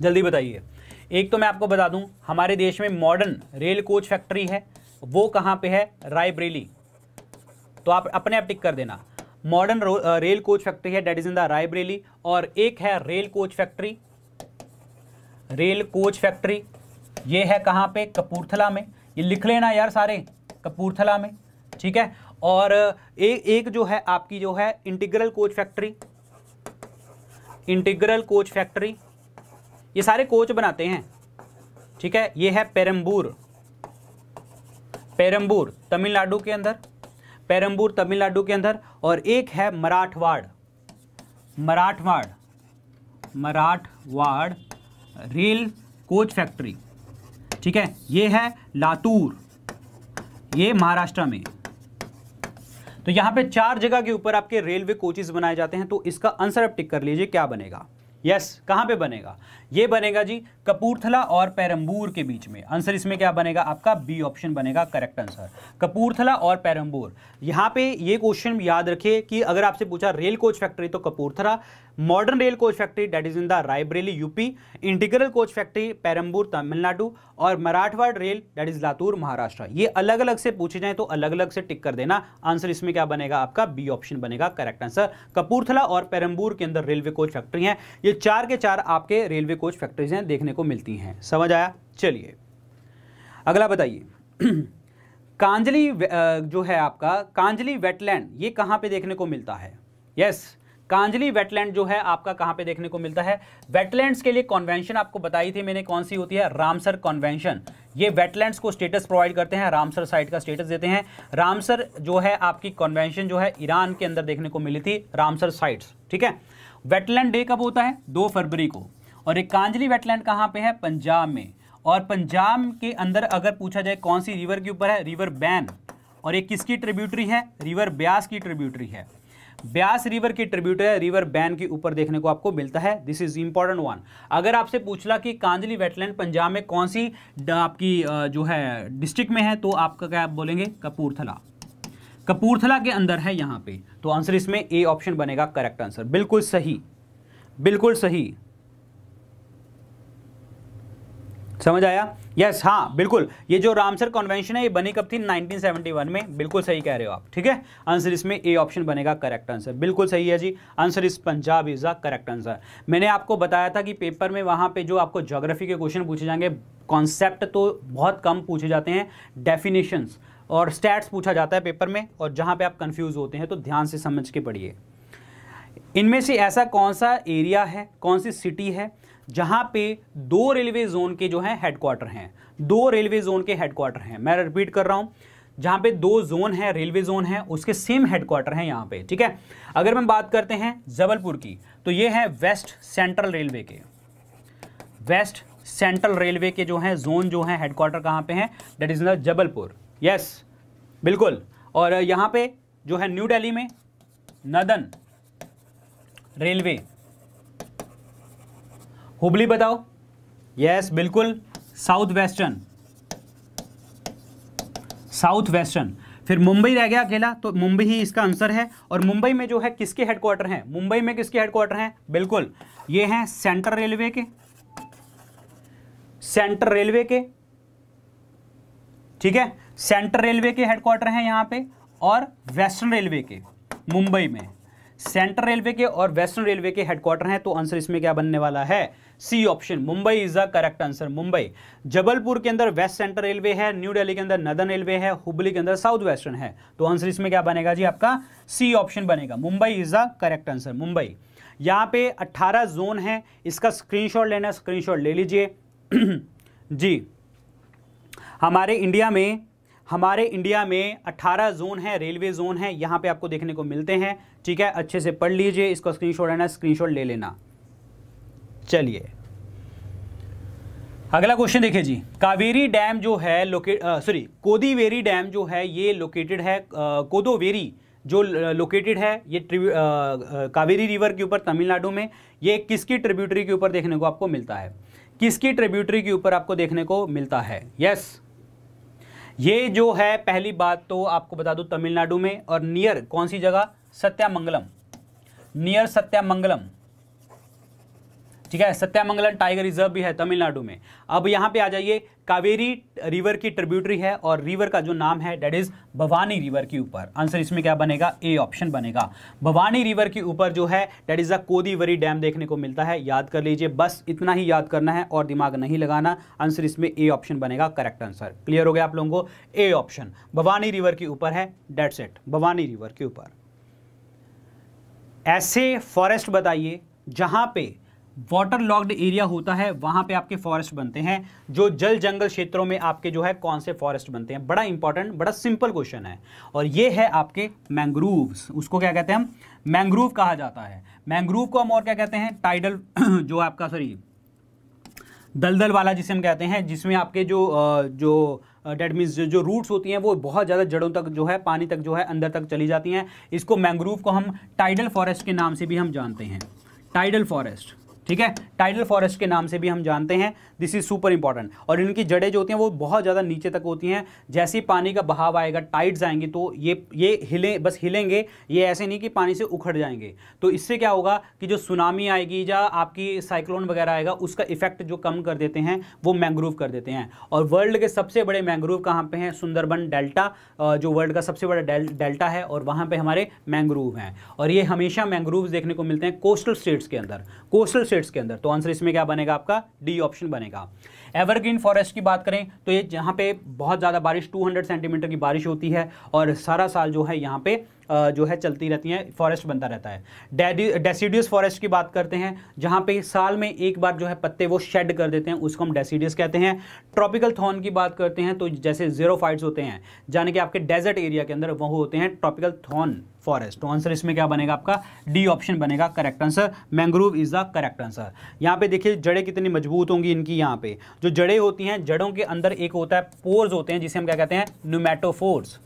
[SPEAKER 1] जल्दी बताइए एक तो मैं आपको बता दूं हमारे देश में मॉडर्न रेल कोच फैक्ट्री है वो कहाँ पे है रायबरेली तो आप अपने आप टिक कर देना मॉडर्न रेल कोच फैक्ट्री है that is in the Raebareli और एक है rail coach factory rail coach factory ये है कहाँ पे कपूरथला में ये लिख लेना यार सारे कपूरथला में ठीक है और ए, एक जो है आपकी जो है integral coach factory integral coach factory ये सारे कोच बनाते हैं ठीक है ये है पेरम्बूर पेरम्बूर तमिलनाडु के अंदर पेरम्बूर तमिलनाडु के अंदर और एक है Marathwada Marathwada Marathwada rail coach factory ठीक है ये है लातूर ये महाराष्ट्र में तो यहां पे चार जगह के ऊपर आपके रेलवे कोचेज बनाए जाते हैं तो इसका आंसर आप टिक कर लीजिए क्या बनेगा यस yes, कहाँ पे बनेगा ये बनेगा जी कपूरथला और पैरम्बूर के बीच में आंसर इसमें क्या बनेगा आपका बी ऑप्शन बनेगा करेक्ट आंसर कपूरथला और पैरम्बूर यहाँ पे ये क्वेश्चन याद रखिए कि अगर आपसे पूछा रेल कोच फैक्ट्री तो Kapurthala modern rail coach factory that is in the Raebareli UP integral coach factory Perambur Tamil Nadu और Marathwada rail that is Latur Maharashtra ये अलग अलग से पूछे जाए तो अलग अलग से टिक कर देना आंसर इसमें क्या बनेगा आपका बी ऑप्शन बनेगा करेक्ट आंसर कपूरथला और पैरम्बूर के अंदर रेलवे कोच फैक्ट्री है ये चार के चार आपके रेलवे कोच फैक्ट्रीज हैं देखने को मिलती हैं समझ आया चलिए अगला बताइए कांजली जो है आपका कांजली वेटलैंड ये कहाँ पे देखने को मिलता है यस yes, कांजली वेटलैंड जो है आपका कहाँ पे देखने को मिलता है वेटलैंड्स के लिए कॉन्वेंशन आपको बताई थी मैंने कौन सी होती है रामसर कॉन्वेंशन ये वेटलैंड्स को स्टेटस प्रोवाइड करते हैं रामसर साइट का स्टेटस देते हैं रामसर जो है आपकी कॉन्वेंशन जो है ईरान के अंदर देखने को मिली थी रामसर साइट्स ठीक है वेटलैंड डे कब होता है दो फरवरी को और एक कांजली वेटलैंड कहाँ पे है पंजाब में और पंजाब के अंदर अगर पूछा जाए कौन सी रिवर के ऊपर है रिवर बैन और ये किसकी ट्रिब्यूटरी है रिवर ब्यास की ट्रिब्यूटरी है ब्यास रिवर की ट्रिब्यूटरी रिवर बैन के ऊपर देखने को आपको मिलता है दिस इज इंपॉर्टेंट वन अगर आपसे पूछला कि कांजली वेटलैंड पंजाब में कौन सी आपकी जो है डिस्ट्रिक्ट में है तो आपका क्या बोलेंगे कपूरथला कपूरथला के अंदर है यहाँ पे तो आंसर इसमें ए ऑप्शन बनेगा करेक्ट आंसर बिल्कुल सही बिल्कुल सही समझ आया यस हाँ बिल्कुल ये जो रामसर कॉन्वेंशन है ये बनी कब थी 1971 में बिल्कुल सही कह रहे हो आप ठीक है आंसर इसमें ए ऑप्शन बनेगा करेक्ट आंसर बिल्कुल सही है जी answer is Punjab is the correct answer मैंने आपको बताया था कि पेपर में वहाँ पे जो आपको ज्योग्राफी के क्वेश्चन पूछे जाएंगे कॉन्सेप्ट तो बहुत कम पूछे जाते हैं डेफिनेशंस और स्टैट्स पूछा जाता है पेपर में और जहाँ पर आप कन्फ्यूज होते हैं तो ध्यान से समझ के पढ़िए इनमें से ऐसा कौन सा एरिया है कौन सी सिटी है जहां पे दो रेलवे जोन के जो है हेडक्वार्टर हैं दो रेलवे जोन के हेडक्वार्टर हैं मैं रिपीट कर रहा हूं जहां पे दो जोन है रेलवे जोन है उसके सेम हेडक्वार्टर हैं यहां पे ठीक है अगर हम बात करते हैं जबलपुर की तो ये है वेस्ट सेंट्रल रेलवे के वेस्ट सेंट्रल रेलवे के जो है जोन जो है हेडक्वार्टर कहाँ पे हैं डेट इज़ जबलपुर यस बिल्कुल और यहाँ पे जो है न्यू दिल्ली में नदन रेलवे हुबली बताओ यस बिल्कुल साउथ वेस्टर्न साउथ वेस्टर्न फिर मुंबई रह गया अकेला तो मुंबई ही इसका आंसर है और मुंबई में जो है किसके हेडक्वार्टर हैं मुंबई में किसके हेडक्वार्टर हैं बिल्कुल ये हैं सेंट्रल रेलवे के सेंट्रल रेलवे के ठीक है सेंट्रल रेलवे के हेडक्वार्टर हैं यहाँ पे और वेस्टर्न रेलवे के मुंबई में सेंट्रल रेलवे के और वेस्टर्न रेलवे के हेडक्वार्टर हैं तो आंसर इसमें क्या बनने वाला है C option Mumbai is the correct answer Mumbai Jabalpur के अंदर वेस्ट सेंट्रल रेलवे है न्यू दिल्ली के अंदर नदन रेलवे है हुबली के अंदर साउथ वेस्टर्न है तो आंसर इसमें क्या बनेगा जी आपका सी ऑप्शन बनेगा Mumbai is the correct answer Mumbai यहाँ पे 18 जोन है इसका स्क्रीनशॉट लेना स्क्रीनशॉट ले लीजिए जी हमारे इंडिया में हमारे इंडिया में 18 जोन है रेलवे जोन है यहाँ पे आपको देखने को मिलते हैं ठीक है अच्छे से पढ़ लीजिए इसका स्क्रीनशॉट लेना स्क्रीनशॉट ले लेना चलिए अगला क्वेश्चन देखिए जी कावेरी डैम जो है लोकेट सॉरी कोदीवेरी डैम जो है ये लोकेटेड है कोदोवेरी जो लोकेटेड है ये कावेरी रिवर के ऊपर तमिलनाडु में ये किसकी ट्रिब्यूटरी के ऊपर देखने को आपको मिलता है किसकी ट्रिब्यूटरी के ऊपर आपको देखने को मिलता है यस yes. ये जो है पहली बात तो आपको बता दूं तमिलनाडु में और नियर कौन सी जगह सत्यामंगलम नियर सत्यामंगलम ठीक है सत्यामंगलन टाइगर रिजर्व भी है तमिलनाडु में अब यहाँ पे आ जाइए कावेरी रिवर की ट्रिब्यूटरी है और रिवर का जो नाम है डेट इज़ भवानी रिवर के ऊपर आंसर इसमें क्या बनेगा ए ऑप्शन बनेगा भवानी रिवर के ऊपर जो है that is a Kodiveri dam देखने को मिलता है याद कर लीजिए बस इतना ही याद करना है और दिमाग नहीं लगाना आंसर इसमें ए ऑप्शन बनेगा करेक्ट आंसर क्लियर हो गया आप लोगों को ए ऑप्शन भवानी रिवर के ऊपर है डेट सेट भवानी रिवर के ऊपर ऐसे फॉरेस्ट बताइए जहां पे वाटर लॉक्ड एरिया होता है वहाँ पे आपके फॉरेस्ट बनते हैं जो जल जंगल क्षेत्रों में आपके जो है कौन से फॉरेस्ट बनते हैं बड़ा इंपॉर्टेंट बड़ा सिंपल क्वेश्चन है और ये है आपके मैंग्रूव्स उसको क्या कहते हैं हम मैंग्रूव कहा जाता है मैंग्रूव को हम और क्या कहते हैं टाइडल जो आपका सॉरी दलदल वाला जिसे हम कहते हैं जिसमें आपके जो जो डेट मीन्स जो, जो रूट्स होती हैं वो बहुत ज़्यादा जड़ों तक जो है पानी तक जो है अंदर तक चली जाती हैं इसको मैंग्रूव को हम टाइडल फॉरेस्ट के नाम से भी हम जानते हैं टाइडल फॉरेस्ट ठीक है टाइडल फॉरेस्ट के नाम से भी हम जानते हैं दिस इज सुपर इंपॉर्टेंट और इनकी जड़ें जो होती हैं वो बहुत ज़्यादा नीचे तक होती हैं जैसे ही पानी का बहाव आएगा टाइड्स आएंगे तो ये ये हिले बस हिलेंगे ये ऐसे नहीं कि पानी से उखड़ जाएंगे तो इससे क्या होगा कि जो सुनामी आएगी या आपकी साइक्लोन वगैरह आएगा उसका इफेक्ट जो कम कर देते हैं वो मैंग्रोव कर देते हैं और वर्ल्ड के सबसे बड़े मैंग्रोव कहाँ पर हैं सुंदरबन डेल्टा जो वर्ल्ड का सबसे बड़ा डेल्टा है और वहाँ पर हमारे मैंग्रोव हैं और ये हमेशा मैंग्रोव देखने को मिलते हैं कोस्टल स्टेट्स के अंदर कोस्टल स्टेट स्टेट्स के अंदर तो आंसर इसमें क्या बनेगा आपका डी ऑप्शन बनेगा एवरग्रीन फॉरेस्ट की बात करें तो ये जहाँ पे बहुत ज़्यादा बारिश 200 सेंटीमीटर की बारिश होती है और सारा साल जो है यहाँ पे जो है चलती रहती है फॉरेस्ट बनता रहता है डेसीडियस फॉरेस्ट की बात करते हैं जहाँ पे साल में एक बार जो है पत्ते वो शेड कर देते हैं उसको हम डेसीडियस कहते हैं ट्रॉपिकल थॉर्न की बात करते हैं तो जैसे जीरो होते हैं यानी कि आपके डेजर्ट एरिया के अंदर वो होते हैं ट्रॉपिकल थॉर्न फॉरेस्ट तो आंसर इसमें क्या बनेगा आपका डी ऑप्शन बनेगा correct answer mangrove is the correct answer यहाँ पे देखिए जड़ें कितनी मजबूत होंगी इनकी यहाँ पे जो जड़ें होती हैं जड़ों के अंदर एक होता है पोर्स होते हैं जिसे हम क्या कहते हैं न्यूमेटोफोर्स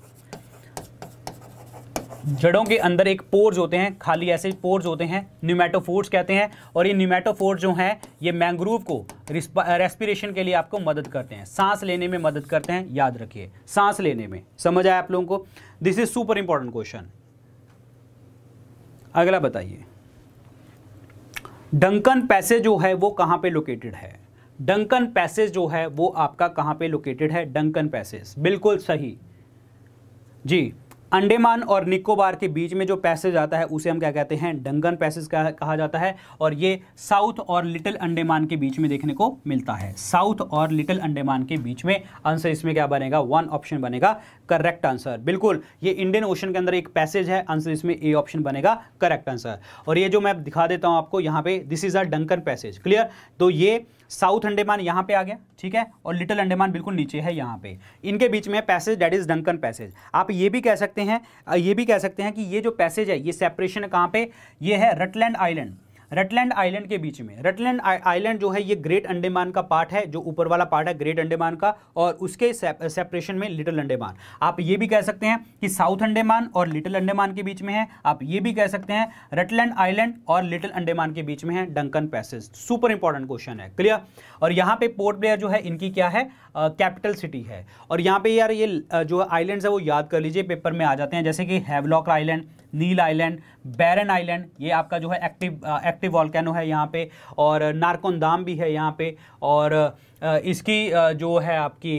[SPEAKER 1] जड़ों के अंदर एक पोर्स होते हैं खाली ऐसे पोर्स होते हैं न्यूमेटोफोर्स कहते हैं और ये न्यूमेटोफोर्स जो हैं ये मैंग्रोव को रेस्पिरेशन के लिए आपको मदद करते हैं सांस लेने में मदद करते हैं याद रखिए सांस लेने में समझ आया आप लोगों को this is super important question अगला बताइए डंकन पैसेज जो है वो कहाँ पे लोकेटेड है डंकन पैसेज जो है वो आपका कहाँ पे लोकेटेड है डंकन पैसेज बिल्कुल सही जी अंडेमान और निकोबार के बीच में जो पैसेज आता है उसे हम क्या कहते हैं डंगन पैसेज कहा जाता है और ये साउथ और लिटिल अंडेमान के बीच में देखने को मिलता है साउथ और लिटिल अंडेमान के बीच में आंसर इसमें क्या बनेगा वन ऑप्शन बनेगा करेक्ट आंसर बिल्कुल ये इंडियन ओशन के अंदर एक पैसेज है आंसर इसमें ए ऑप्शन बनेगा करेक्ट आंसर और ये जो मैं दिखा देता हूं आपको यहां पे this is a Duncan passage clear तो ये साउथ अंडेमान यहां पे आ गया ठीक है और लिटिल अंडेमान बिल्कुल नीचे है यहां पे इनके बीच में passage that is Duncan passage आप ये भी कह सकते हैं ये भी कह सकते हैं कि ये जो पैसेज है ये सेपरेशन कहां पर यह है रटलैंड आइलैंड रटलैंड आइलैंड के बीच में रटलैंड आइलैंड जो है ये ग्रेट अंडेमान का पार्ट है जो ऊपर वाला पार्ट है ग्रेट अंडेमान का और उसके सेपरेशन में लिटिल अंडेमान आप ये भी कह सकते हैं कि साउथ अंडेमान और लिटिल अंडेमान के बीच में है आप ये भी कह सकते हैं रटलैंड आइलैंड और लिटिल अंडेमान के बीच में है Duncan passage super important question है क्लियर और यहाँ पे पोर्ट ब्लेयर जो है इनकी क्या है कैपिटल सिटी है और यहाँ पे यार ये जो आइलैंड्स है वो याद कर लीजिए पेपर में आ जाते हैं जैसे कि Havelock island Neil island Barren island ये आपका जो है एक्टिव एक्टिव वॉलकैनो है यहाँ पे और दाम भी है यहाँ पे और इसकी जो है आपकी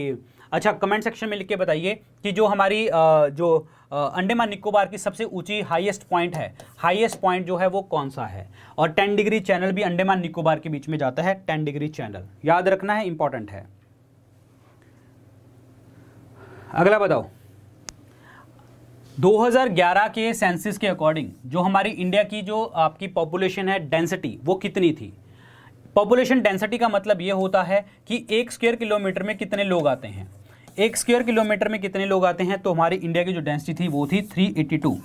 [SPEAKER 1] अच्छा कमेंट सेक्शन में लिख के बताइए कि जो हमारी जो अंडेमान निकोबार की सबसे ऊंची हाईएस्ट पॉइंट है हाईएस्ट पॉइंट जो है वो कौन सा है और 10 डिग्री चैनल भी अंडेमान निकोबार के बीच में जाता है 10 डिग्री चैनल याद रखना है इंपॉर्टेंट है अगला बताओ 2011 के सेंसिस के अकॉर्डिंग जो हमारी इंडिया की जो आपकी पॉपुलेशन है डेंसिटी वो कितनी थी पॉपुलेशन डेंसिटी का मतलब ये होता है कि एक स्क्वेयर किलोमीटर में कितने लोग आते हैं एक स्क्वेयर किलोमीटर में कितने लोग आते हैं तो हमारी इंडिया की जो डेंसिटी थी वो थी थ्री एट्टी टू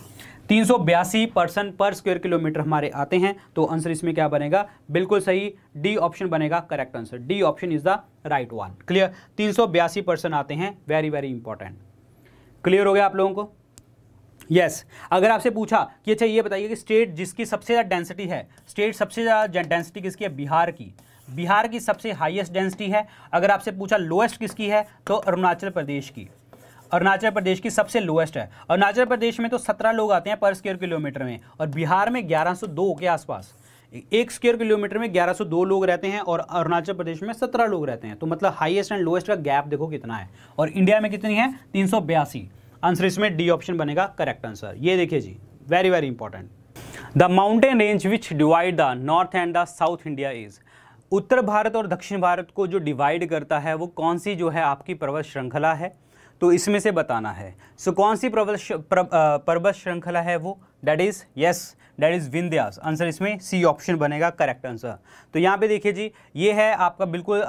[SPEAKER 1] तीन सौ बयासी पर्सन पर स्क्वेयर किलोमीटर हमारे आते हैं तो आंसर इसमें क्या बनेगा बिल्कुल सही डी ऑप्शन बनेगा correct answer D option is the right one clear तीन सौ बयासी पर्सन आते हैं वेरी वेरी इंपॉर्टेंट क्लियर हो गया आप लोगों को यस yes. अगर आपसे पूछा कि अच्छा ये बताइए कि स्टेट जिसकी सबसे ज़्यादा डेंसिटी है स्टेट सबसे ज़्यादा डेंसिटी किसकी है बिहार की बिहार की सबसे हाईएस्ट डेंसिटी है अगर आपसे पूछा लोएस्ट किसकी है तो अरुणाचल प्रदेश की अरुणाचल प्रदेश की सबसे लोएस्ट है अरुणाचल प्रदेश में तो सत्रह लोग आते हैं पर स्क्वेयर किलोमीटर में और बिहार में ग्यारह सौ दो के आसपास एक स्क्वेयर किलोमीटर में 1102 लोग रहते हैं और अरुणाचल प्रदेश में 17 लोग रहते हैं तो मतलब हाईएस्ट एंड लोएस्ट का गैप देखो कितना है और इंडिया में कितनी है तीन आंसर इसमें डी ऑप्शन बनेगा करेक्ट आंसर ये देखिए जी very very important the mountain range which divide the north and the south India is उत्तर भारत और दक्षिण भारत को जो डिवाइड करता है वो कौन सी जो है आपकी पर्वत श्रृंखला है तो इसमें से बताना है सो so, कौन सी पर्वत पर्वत श्रृंखला है वो that is yes that is Vindhyas answer इसमें सी ऑप्शन बनेगा करेक्ट आंसर तो यहाँ पे देखिए जी ये है आपका बिल्कुल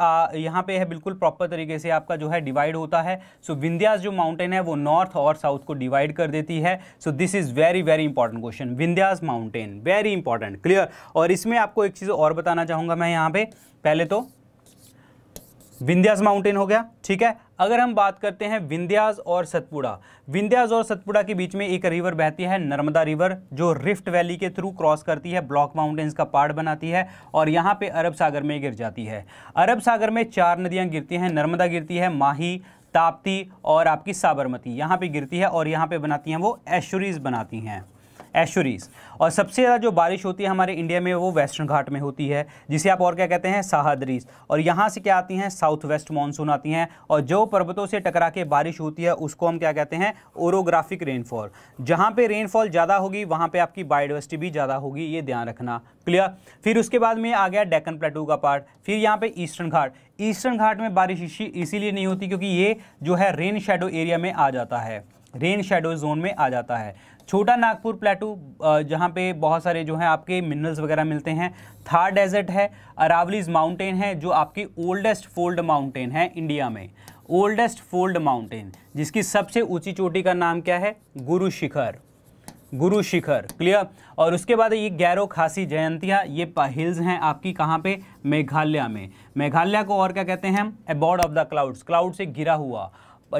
[SPEAKER 1] यहाँ पे है बिल्कुल प्रॉपर तरीके से आपका जो है डिवाइड होता है सो so, विंध्यास जो माउंटेन है वो नॉर्थ और साउथ को डिवाइड कर देती है so this is very very important question Vindhyas mountain very important clear और इसमें आपको एक चीज़ और बताना चाहूँगा मैं यहाँ पे पहले तो विंध्यास माउंटेन हो गया ठीक है अगर हम बात करते हैं विंध्यास और सतपुड़ा विंध्यास और सतपुड़ा के बीच में एक रिवर बहती है नर्मदा रिवर जो रिफ्ट वैली के थ्रू क्रॉस करती है ब्लॉक माउंटेन्स का पार्ट बनाती है और यहाँ पे अरब सागर में गिर जाती है अरब सागर में चार नदियाँ गिरती हैं नर्मदा गिरती है माही ताप्ती और आपकी साबरमती यहाँ पर गिरती है और यहाँ पर बनाती हैं वो एशुरीज बनाती हैं एशोरीज और सबसे ज़्यादा जो बारिश होती है हमारे इंडिया में वो वेस्टर्न घाट में होती है जिसे आप और क्या कहते हैं साहदरीज और यहाँ से क्या आती हैं साउथ वेस्ट मानसून आती हैं और जो पर्वतों से टकरा के बारिश होती है उसको हम क्या कहते हैं ओरोग्राफिक रेनफॉल जहाँ पर रेनफॉल ज़्यादा होगी वहाँ पर आपकी बायोडाइवर्सिटी भी ज़्यादा होगी ये ध्यान रखना क्लियर फिर उसके बाद में आ गया डेकन प्लेटू का पार्ट फिर यहाँ पर ईस्टर्न घाट ईस्टर्न घाट में बारिश इसीलिए नहीं होती क्योंकि ये जो है रेन शेडो एरिया में आ जाता है रेन शेडो जोन में आ जाता है छोटा नागपुर प्लेटू जहाँ पे बहुत सारे जो हैं आपके मिनरल्स वगैरह मिलते हैं थार डेजर्ट है अरावलीज माउंटेन है जो आपकी ओल्डेस्ट फोल्ड माउंटेन है इंडिया में ओल्डेस्ट फोल्ड माउंटेन जिसकी सबसे ऊंची चोटी का नाम क्या है गुरु शिखर गुरु शिखर क्लियर और उसके बाद ये गैरो खासी जयंतिया ये हिल्स हैं आपकी कहाँ पे मेघालय में मेघालय को और क्या कहते हैं हम abode of the clouds cloud से घिरा हुआ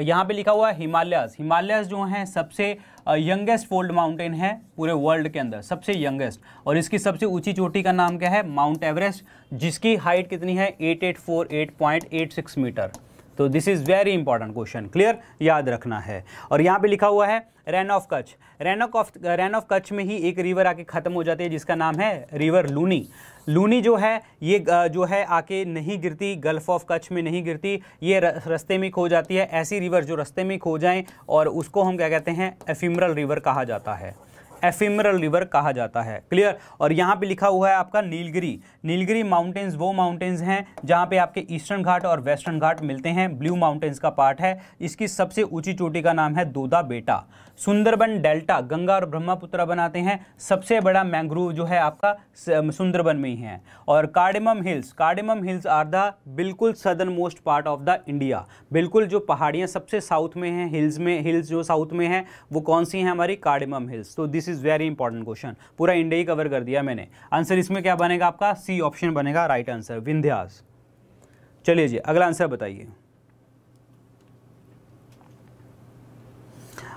[SPEAKER 1] यहाँ पे लिखा हुआ है हिमालयस हिमालयस जो हैं सबसे यंगेस्ट फोल्ड माउंटेन है पूरे वर्ल्ड के अंदर सबसे यंगेस्ट और इसकी सबसे ऊंची चोटी का नाम क्या है माउंट एवरेस्ट जिसकी हाइट कितनी है eight eight four eight point eight six metre तो this is very important question clear याद रखना है और यहाँ पे लिखा हुआ है Rann of Kutch Rann of Rann of Kutch में ही एक रिवर आके ख़त्म हो जाती है जिसका नाम है रिवर लूनी लूनी जो है ये जो है आके नहीं गिरती गल्फ ऑफ कच्छ में नहीं गिरती ये रस्ते में खो जाती है ऐसी रिवर जो रस्ते में खो जाएँ और उसको हम क्या कहते हैं एफिमरल रिवर कहा जाता है एफिमरल रिवर कहा जाता है क्लियर और यहाँ पे लिखा हुआ है आपका नीलगिरी नीलगिरी माउंटेन्स वो माउंटेन्स हैं जहाँ पे आपके ईस्टर्न घाट और वेस्टर्न घाट मिलते हैं ब्लू माउंटेन्स का पार्ट है इसकी सबसे ऊंची चोटी का नाम है दोदा बेटा सुंदरबन डेल्टा गंगा और ब्रह्मपुत्र बनाते हैं सबसे बड़ा मैंग्रोव जो है आपका सुंदरबन में ही है और cardamom hills cardamom hills are the बिल्कुल southern most part of the India बिल्कुल जो पहाड़ियाँ सबसे साउथ में हैं हिल्स में हिल्स जो साउथ में हैं वो कौन सी हैं हमारी कार्डेमम हिल्स तो this is very important question पूरा इंडिया ही कवर कर दिया मैंने आंसर इसमें क्या बनेगा आपका सी ऑप्शन बनेगा राइट आंसर विंध्यास चलिए जी अगला आंसर बताइए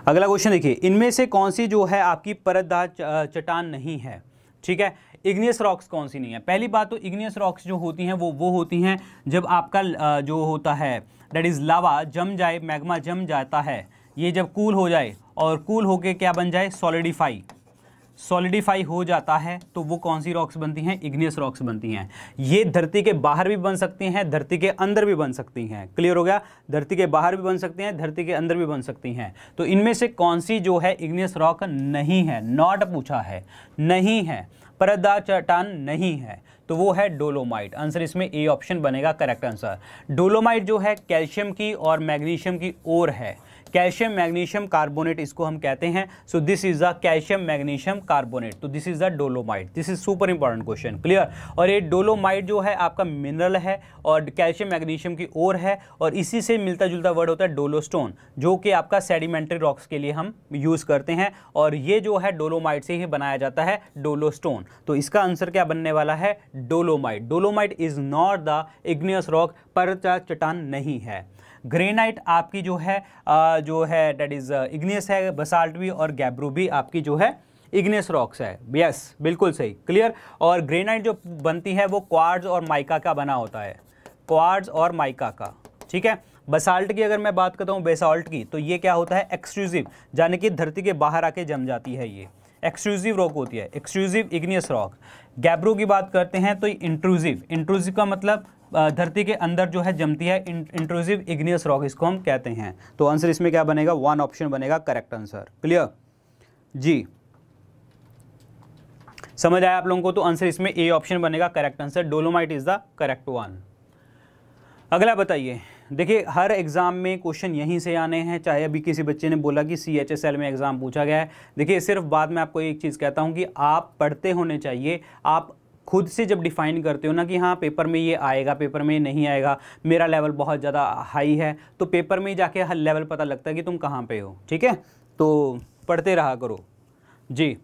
[SPEAKER 1] अगला क्वेश्चन देखिए इनमें से कौन सी जो है आपकी परतदार चट्टान नहीं है ठीक है इग्नियस रॉक्स कौन सी नहीं है पहली बात तो इग्नियस रॉक्स जो होती हैं वो वो होती हैं जब आपका जो होता है डेट इज़ लावा जम जाए मैग्मा जम जाता है ये जब कूल हो जाए और कूल होके क्या बन जाए सॉलिडिफाई सॉलिडिफाई हो जाता है तो वो कौन सी रॉक्स बनती हैं इग्नियस रॉक्स बनती हैं ये धरती के बाहर भी बन सकती हैं धरती के अंदर भी बन सकती हैं क्लियर हो गया धरती के बाहर भी बन सकती हैं धरती के अंदर भी बन सकती हैं तो इनमें से कौन सी जो है इग्नियस रॉक नहीं है नॉट पूछा है नहीं है परदा चट्टान नहीं है तो वो है डोलोमाइट आंसर इसमें ए ऑप्शन बनेगा करेक्ट आंसर डोलोमाइट जो है कैल्शियम की और मैग्नीशियम की ओर है कैल्शियम मैग्नीशियम कार्बोनेट इसको हम कहते हैं so this is the calcium magnesium carbonate तो this is the dolomite this is super important question clear और ये डोलोमाइट जो है आपका मिनरल है और कैल्शियम मैग्नीशियम की ओर है और इसी से मिलता जुलता वर्ड होता है डोलोस्टोन जो कि आपका सेडिमेंट्री रॉक्स के लिए हम यूज़ करते हैं और ये जो है डोलोमाइट से ही बनाया जाता है डोलोस्टोन तो इसका आंसर क्या बनने वाला है dolomite dolomite is not the igneous rock पर चट्टान नहीं है ग्रेनाइट आपकी जो है जो है डेट इज़ इग्नियस है बसाल्ट भी और गैब्रो भी आपकी जो है इग्नियस रॉक्स है यस बिल्कुल सही क्लियर और ग्रेनाइट जो बनती है वो क्वार्ड्स और माइका का बना होता है क्वार्ड्स और माइका का ठीक है बसाल्ट की अगर मैं बात करता हूँ बेसाल्ट की तो ये क्या होता है एक्सक्लूसिव यानी कि धरती के बाहर आके जम जाती है ये एक्सक्लूसिव रॉक होती है एक्सक्लूसिव इग्नियस रॉक गैब्रो की बात करते हैं तो इंट्रूसिव इंट्रूसिव का मतलब धरती के अंदर जो है जमती है इंट्रोजिव इग्नियस रॉक इसको हम कहते हैं तो आंसर इसमें क्या बनेगा वन ऑप्शन बनेगा करेक्ट आंसर क्लियर जी समझ आया आप लोगों को तो आंसर इसमें ए ऑप्शन बनेगा correct answer dolomite is the correct one अगला बताइए देखिए हर एग्ज़ाम में क्वेश्चन यहीं से आने हैं चाहे अभी किसी बच्चे ने बोला कि सी एच एस एल में एग्ज़ाम पूछा गया है देखिए सिर्फ बाद में आपको एक चीज़ कहता हूँ कि आप पढ़ते होने चाहिए आप खुद से जब डिफ़ाइन करते हो ना कि हाँ पेपर में ये आएगा पेपर में नहीं आएगा मेरा लेवल बहुत ज़्यादा हाई है तो पेपर में ही जाके हर लेवल पता लगता है कि तुम कहाँ पे हो ठीक है तो पढ़ते रहा करो जी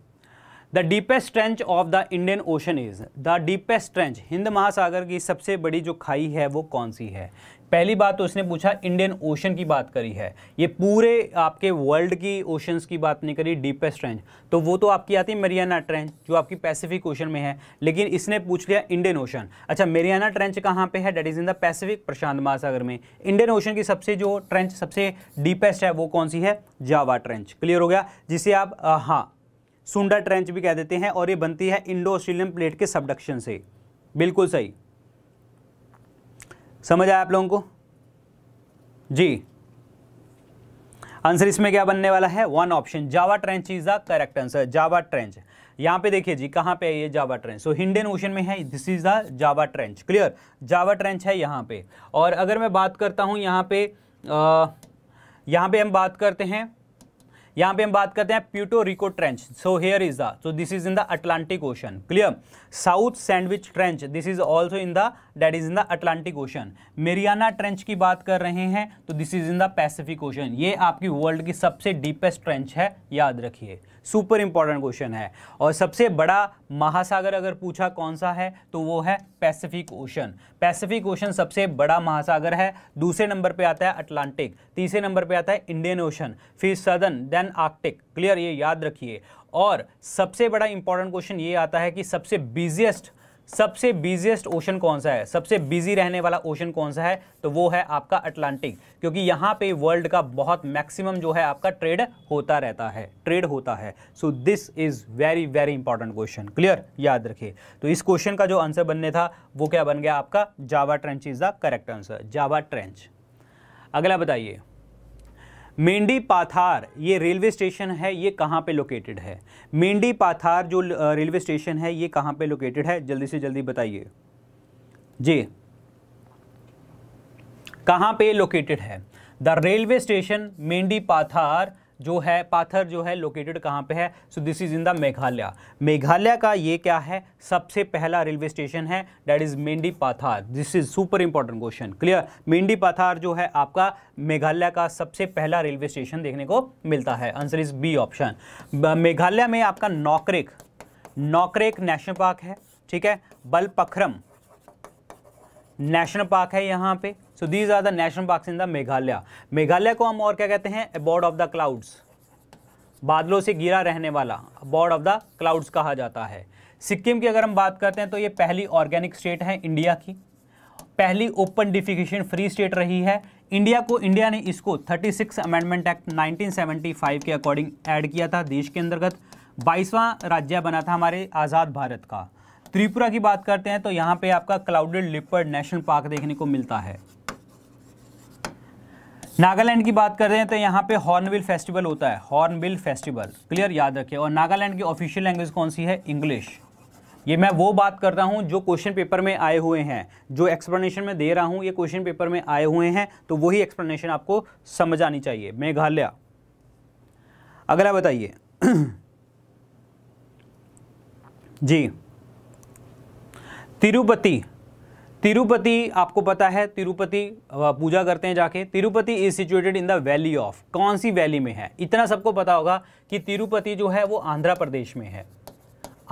[SPEAKER 1] the deepest trench of the Indian ocean is the deepest trench Hind महासागर की सबसे बड़ी जो खाई है वो कौन सी है पहली बात तो इसने पूछा इंडियन ओशन की बात करी है ये पूरे आपके वर्ल्ड की ओशंस की बात नहीं करी डीपेस्ट रेंज तो वो तो आपकी आती है मेरियाना ट्रेंच जो आपकी पैसिफिक ओशन में है लेकिन इसने पूछ लिया इंडियन ओशन अच्छा मेरियाना ट्रेंच कहाँ पे है that is in the Pacific प्रशांत महासागर में इंडियन ओशन की सबसे जो ट्रेंच सबसे डीपेस्ट है वो कौन सी है जावा ट्रेंच क्लियर हो गया जिसे आप हाँ सुंडा ट्रेंच भी कह देते हैं और ये बनती है इंडो ऑस्ट्रेलियन प्लेट के सबडक्शन से बिल्कुल सही समझ आया आप लोगों को जी आंसर इसमें क्या बनने वाला है one option Java trench is the correct answer Java trench यहाँ पे देखिए जी कहाँ पे है ये Java trench so Indian ocean में है this is the Java trench clear Java trench है यहाँ पे और अगर मैं बात करता हूँ यहाँ पे आ, यहाँ पे हम बात करते हैं यहाँ पे हम बात करते हैं Puerto Rico trench so here is the so this is in the Atlantic ocean clear South Sandwich trench this is also in the that is in the Atlantic ocean Mariana trench की बात कर रहे हैं तो this is in the Pacific ocean ये आपकी world की सबसे डीपेस्ट ट्रेंच है याद रखिए सुपर इंपॉर्टेंट क्वेश्चन है और सबसे बड़ा महासागर अगर पूछा कौन सा है तो वो है पैसिफिक ओशन पैसिफिक ओशन सबसे बड़ा महासागर है दूसरे नंबर पे आता है अटलांटिक तीसरे नंबर पे आता है इंडियन ओशन फिर सदन देन आर्कटिक क्लियर ये याद रखिए और सबसे बड़ा इंपॉर्टेंट क्वेश्चन ये आता है कि सबसे बिजिएस्ट सबसे बिजिएस्ट ओशन कौन सा है सबसे बिजी रहने वाला ओशन कौन सा है तो वो है आपका अटलांटिक क्योंकि यहाँ पे वर्ल्ड का बहुत मैक्सिमम जो है आपका ट्रेड होता रहता है ट्रेड होता है so this is very very important question clear याद रखिए तो इस क्वेश्चन का जो आंसर बनने था वो क्या बन गया आपका Java trench is the correct answer Java trench अगला बताइए मेंडी पाथार ये रेलवे स्टेशन है ये कहाँ पे लोकेटेड है मेंडी पाथार जो रेलवे स्टेशन है ये कहाँ पे लोकेटेड है जल्दी से जल्दी बताइए जी कहाँ पे लोकेटेड है the railway station Mendipathar जो है पाथर जो है लोकेटेड कहाँ पे है so this is in the Meghalaya Meghalaya का ये क्या है सबसे पहला रेलवे स्टेशन है that is Mendipathar this is super important question clear Mendipathar जो है आपका मेघालय का सबसे पहला रेलवे स्टेशन देखने को मिलता है answer is B option Meghalaya में आपका नौकरेक नौकरेक नेशनल पार्क है ठीक है बलपखरम नेशनल पार्क है यहाँ पे so these are the national park in the Meghalaya Meghalaya को हम और क्या कहते हैं बॉर्ड ऑफ द क्लाउड्स बादलों से गिरा रहने वाला बॉर्ड ऑफ द क्लाउड्स कहा जाता है सिक्किम की अगर हम बात करते हैं तो ये पहली ऑर्गेनिक स्टेट है इंडिया की पहली ओपन डिफिकेशन फ्री स्टेट रही है इंडिया को इंडिया ने इसको 36 अमेंडमेंट एक्ट 1975 के अकॉर्डिंग ऐड किया था देश के अंतर्गत बाईसवां राज्य बना था हमारे आज़ाद भारत का त्रिपुरा की बात करते हैं तो यहां पे आपका क्लाउडेड लिपर्ड नेशनल पार्क देखने को मिलता है नागालैंड की बात करते हैं तो यहां पे हॉर्नबिल फेस्टिवल होता है हॉर्नबिल फेस्टिवल क्लियर याद रखे और नागालैंड की ऑफिशियल लैंग्वेज कौन सी है इंग्लिश ये मैं वो बात कर रहा हूँ जो क्वेश्चन पेपर में आए हुए हैं जो एक्सप्लेनेशन में दे रहा हूँ ये क्वेश्चन पेपर में आए हुए हैं तो वही एक्सप्लेनेशन आपको समझ आनी चाहिए मेघालय अगला बताइए जी तिरुपति तिरुपति आपको पता है तिरुपति पूजा करते हैं जाके Tirupati is situated in the valley of कौन सी वैली में है इतना सबको पता होगा कि तिरुपति जो है वो आंध्र प्रदेश में है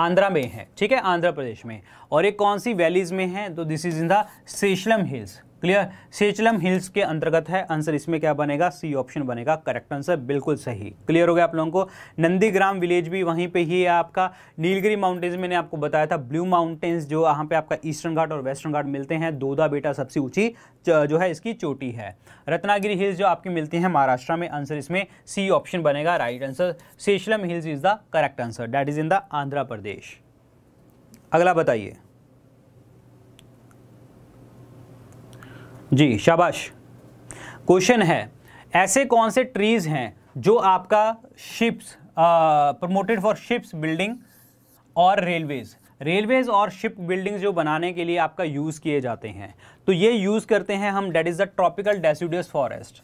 [SPEAKER 1] आंध्रा में है ठीक है आंध्र प्रदेश में और ये कौन सी वैलीज़ में है तो this is in the Seshachalam hills clear Seshachalam hills के अंतर्गत है आंसर इसमें क्या बनेगा सी ऑप्शन बनेगा करेक्ट आंसर बिल्कुल सही क्लियर हो गया आप लोगों को नंदीग्राम विलेज भी वहीं पे ही है आपका नीलगिरी माउंटेन्स मैंने आपको बताया था ब्लू माउंटेन्स जो यहाँ पे आपका ईस्टर्न घाट और वेस्टर्न घाट मिलते हैं दोदा बेटा सबसे ऊंची जो है इसकी चोटी है रत्नागिरी हिल्स जो आपकी मिलती हैं महाराष्ट्र में आंसर इसमें सी ऑप्शन बनेगा right answer Seshachalam hills is the correct answer that is in the Andhra Pradesh अगला बताइए जी शाबाश क्वेश्चन है ऐसे कौन से ट्रीज हैं जो आपका ships promoted for ships building और रेलवेज़ रेलवेज़ और शिप बिल्डिंग्स जो बनाने के लिए आपका यूज़ किए जाते हैं तो ये यूज़ करते हैं हम that is the tropical deciduous forest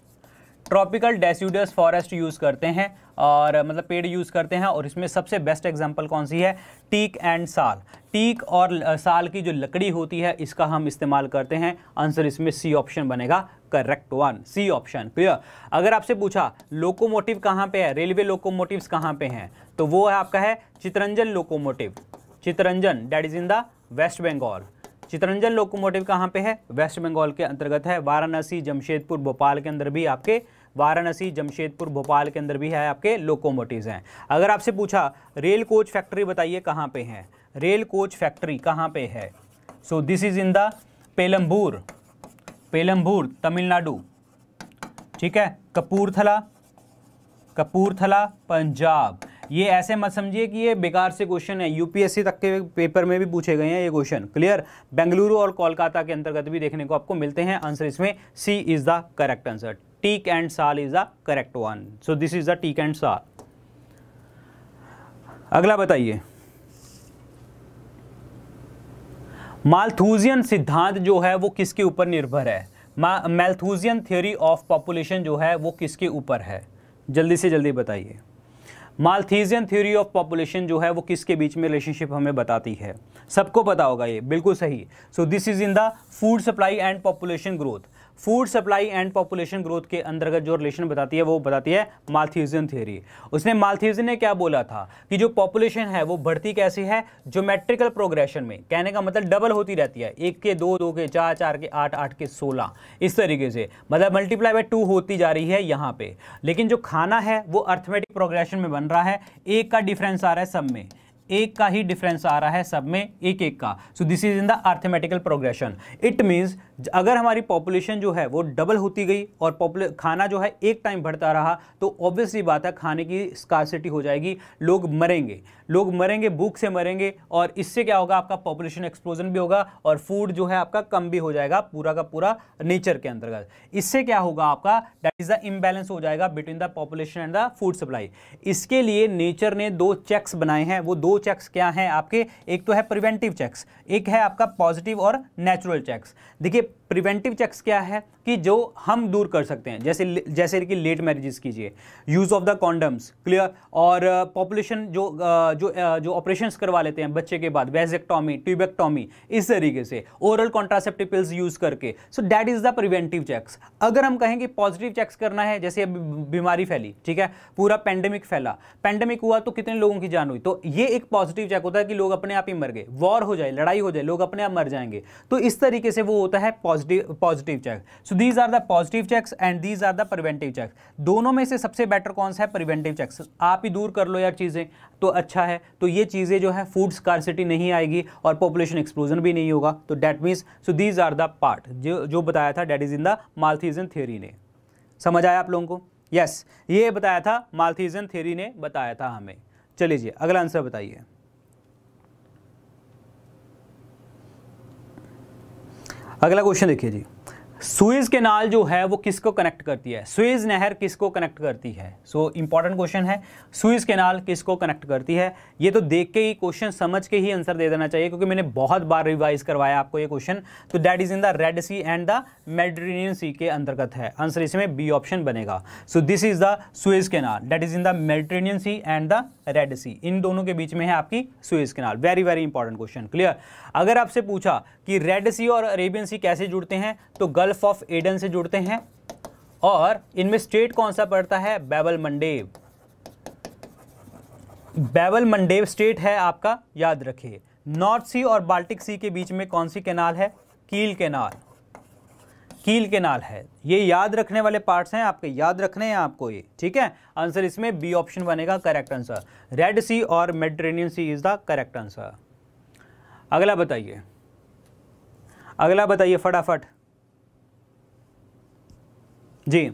[SPEAKER 1] tropical deciduous forest use करते हैं और मतलब पेड़ यूज़ करते हैं और इसमें सबसे बेस्ट एग्जांपल कौन सी है टीक एंड साल टीक और साल की जो लकड़ी होती है इसका हम इस्तेमाल करते हैं आंसर इसमें सी ऑप्शन बनेगा correct one C option clear अगर आपसे पूछा लोकोमोटिव कहाँ पे है रेलवे लोकोमोटिव्स कहाँ पे हैं तो वो है आपका है Chittaranjan locomotive Chittaranjan that is in the West Bengal Chittaranjan locomotive कहाँ पे है वेस्ट बंगाल के अंतर्गत है वाराणसी जमशेदपुर भोपाल के अंदर भी आपके वाराणसी जमशेदपुर भोपाल के अंदर भी है आपके लोकोमोटिव हैं अगर आपसे पूछा रेल कोच फैक्ट्री बताइए कहाँ पे है रेल कोच फैक्ट्री कहाँ पे है so this is in the Perambur Perambur Tamil Nadu ठीक है कपूरथला कपूरथला पंजाब ये ऐसे मत समझिए कि ये बेकार से क्वेश्चन है यूपीएससी तक के पेपर में भी पूछे गए हैं ये क्वेश्चन क्लियर बेंगलुरु और कोलकाता के अंतर्गत भी देखने को आपको मिलते हैं आंसर इसमें C is the correct answer teak and sal is the correct one so this is the teak and sal अगला बताइए मालथूजियन सिद्धांत जो है वो किसके ऊपर निर्भर है मैल्थूजियन थ्योरी ऑफ पॉपुलेशन जो है वो किसके ऊपर है जल्दी से जल्दी बताइए मालथीजियन थ्योरी ऑफ पॉपुलेशन जो है वो किसके बीच में रिलेशनशिप हमें बताती है सबको पता होगा ये बिल्कुल सही so this is in the food supply and population growth food supply and population growth के अंतर्गत जो रिलेशन बताती है वो बताती है माल्थ्यूजन थ्योरी उसने माल्थ्यूजन ने क्या बोला था कि जो पॉपुलेशन है वो बढ़ती कैसी है जोमेट्रिकल प्रोग्रेशन में कहने का मतलब डबल होती रहती है एक के दो दो के चार चार के आठ आठ के सोलह इस तरीके से मतलब मल्टीप्लाई बाई टू होती जा रही है यहाँ पे लेकिन जो खाना है वो अर्थमेटिक प्रोग्रेशन में बन रहा है एक का डिफरेंस आ रहा है सब में एक का ही डिफरेंस आ रहा है सब में एक एक का so this is in the arithmetical progression it means अगर हमारी पॉपुलेशन जो है वो डबल होती गई और खाना जो है एक टाइम बढ़ता रहा तो ऑब्वियसली बात है खाने की स्कॉसिटी हो जाएगी लोग मरेंगे लोग मरेंगे भूख से मरेंगे और इससे क्या होगा आपका पॉपुलेशन एक्सप्लोजन भी होगा और फूड जो है आपका कम भी हो जाएगा पूरा का पूरा नेचर के अंतर्गत इससे क्या होगा आपका दैट इज़ द इम्बैलेंस हो जाएगा between the population and the food supply इसके लिए नेचर ने दो चेक्स बनाए हैं वो दो चेक्स क्या हैं आपके एक तो है प्रिवेंटिव चेक्स एक है आपका पॉजिटिव और नेचुरल चेक्स देखिए skip प्रिवेंटिव चेक्स क्या है कि जो हम दूर कर सकते हैं जैसे जैसे कि लेट मैरिजेस कीजिए use of the condoms clear और पॉपुलेशन जो जो जो ऑपरेशन करवा लेते हैं बच्चे के बाद वेजेक्टॉमी ट्यूबेक्टॉमी इस तरीके से ओरल कॉन्ट्रासेप्टिव पिल्स यूज़ करके so that is the preventive checks अगर हम कहें कि पॉजिटिव चेक्स करना है जैसे अभी बीमारी फैली ठीक है पूरा पैंडेमिक फैला पैंडेमिक हुआ तो कितने लोगों की जान हुई तो ये एक पॉजिटिव चेक होता है कि लोग अपने आप ही मर गए वॉर हो जाए लड़ाई हो जाए लोग अपने आप मर जाएंगे तो इस तरीके से वो होता है positive positive check so these are the positive checks and these are the preventive checks दोनों में से सबसे बेटर कौन सा है प्रिवेंटिव चेक्स आप ही दूर कर लो यार चीज़ें तो अच्छा है तो ये चीज़ें जो है फूड स्कारसिटी नहीं आएगी और पॉपुलेशन एक्सप्लोजन भी नहीं होगा तो that means so these are the part जो जो बताया था that is in the Malthusian theory ने समझ आया आप लोगों को यस yes, ये बताया था मालथीजन थ्योरी ने बताया था हमें चलिए अगला आंसर बताइए अगला क्वेश्चन देखिए जी सुएज केनाल जो है वो किसको कनेक्ट करती है सुइज नहर किसको कनेक्ट करती है सो इंपॉर्टेंट क्वेश्चन है सुएज केनाल किसको कनेक्ट करती है ये तो देख के ही क्वेश्चन समझ के ही आंसर दे देना चाहिए क्योंकि मैंने बहुत बार रिवाइज करवाया आपको ये क्वेश्चन तो that is in the red sea and the Mediterranean sea के अंतर्गत है आंसर इसमें बी ऑप्शन बनेगा so this is the Suez canal that is in the Mediterranean sea and the red sea इन दोनों के बीच में है आपकी Suez canal very very important question clear अगर आपसे पूछा कि रेड सी और अरेबियन सी कैसे जुड़ते हैं तो गल्फ ऑफ एडन से जुड़ते हैं और इनमें स्टेट कौन सा पड़ता है Bab el Mandeb Bab el Mandeb strait है आपका याद रखिए नॉर्थ सी और बाल्टिक सी के बीच में कौन सी कैनाल है कील कैनाल कील कैनाल है ये याद रखने वाले पार्ट्स हैं आपके याद रखने हैं आपको ये ठीक है आंसर इसमें बी ऑप्शन बनेगा करेक्ट आंसर रेड सी और Mediterranean sea is the correct answer अगला बताइए अगला बताइए फटाफट जी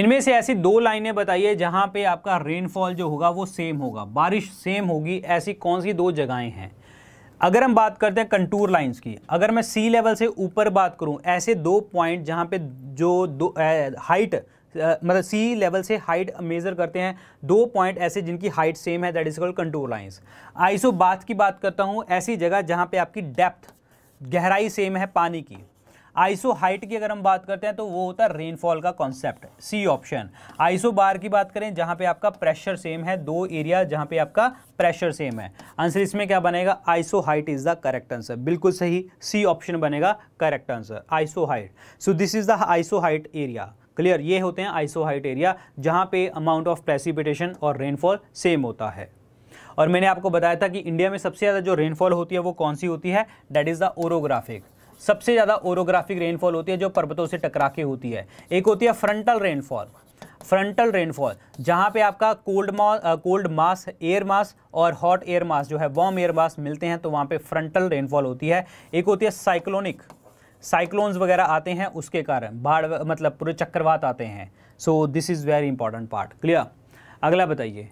[SPEAKER 1] इनमें से ऐसी दो लाइनें बताइए जहां पे आपका रेनफॉल जो होगा वो सेम होगा बारिश सेम होगी ऐसी कौन सी दो जगहें हैं अगर हम बात करते हैं कंटूर लाइंस की अगर मैं सी लेवल से ऊपर बात करूं ऐसे दो पॉइंट जहां पे जो दो हाइट मतलब सी लेवल से हाइट मेज़र करते हैं दो पॉइंट ऐसे जिनकी हाइट सेम है that is called contour lines isobath की बात करता हूँ ऐसी जगह जहाँ पे आपकी डेप्थ गहराई सेम है पानी की आइसो हाइट की अगर हम बात करते हैं तो वो होता है रेनफॉल का concept C option isobar की बात करें जहाँ पे आपका प्रेशर सेम है दो एरिया जहाँ पे आपका प्रेशर सेम है आंसर इसमें क्या बनेगा isohyet is the correct answer बिल्कुल सही सी ऑप्शन बनेगा correct answer isohyet so this is the isohyet area clear ये होते हैं आइसोहाइट एरिया जहाँ पे अमाउंट ऑफ प्रेसिपिटेशन और रेनफॉल सेम होता है और मैंने आपको बताया था कि इंडिया में सबसे ज़्यादा जो रेनफॉल होती है वो कौन सी होती है डेट इज़ द ओरोग्राफिक सबसे ज़्यादा ओरोग्राफिक रेनफॉल होती है जो पर्वतों से टकरा के होती है एक होती है फ्रंटल रेनफॉल फ्रंटल रेनफॉल जहाँ पे आपका कोल्ड मॉ कोल्ड मास एयर मास और हॉट एयर मास जो है वॉर्म एयर मास मिलते हैं तो वहाँ पे फ्रंटल रेनफॉल होती है एक होती है साइक्लोनिक साइक्लोन्स वगैरह आते हैं उसके कारण बाढ़ मतलब पूरे चक्रवात आते हैं so this is very important part clear अगला बताइए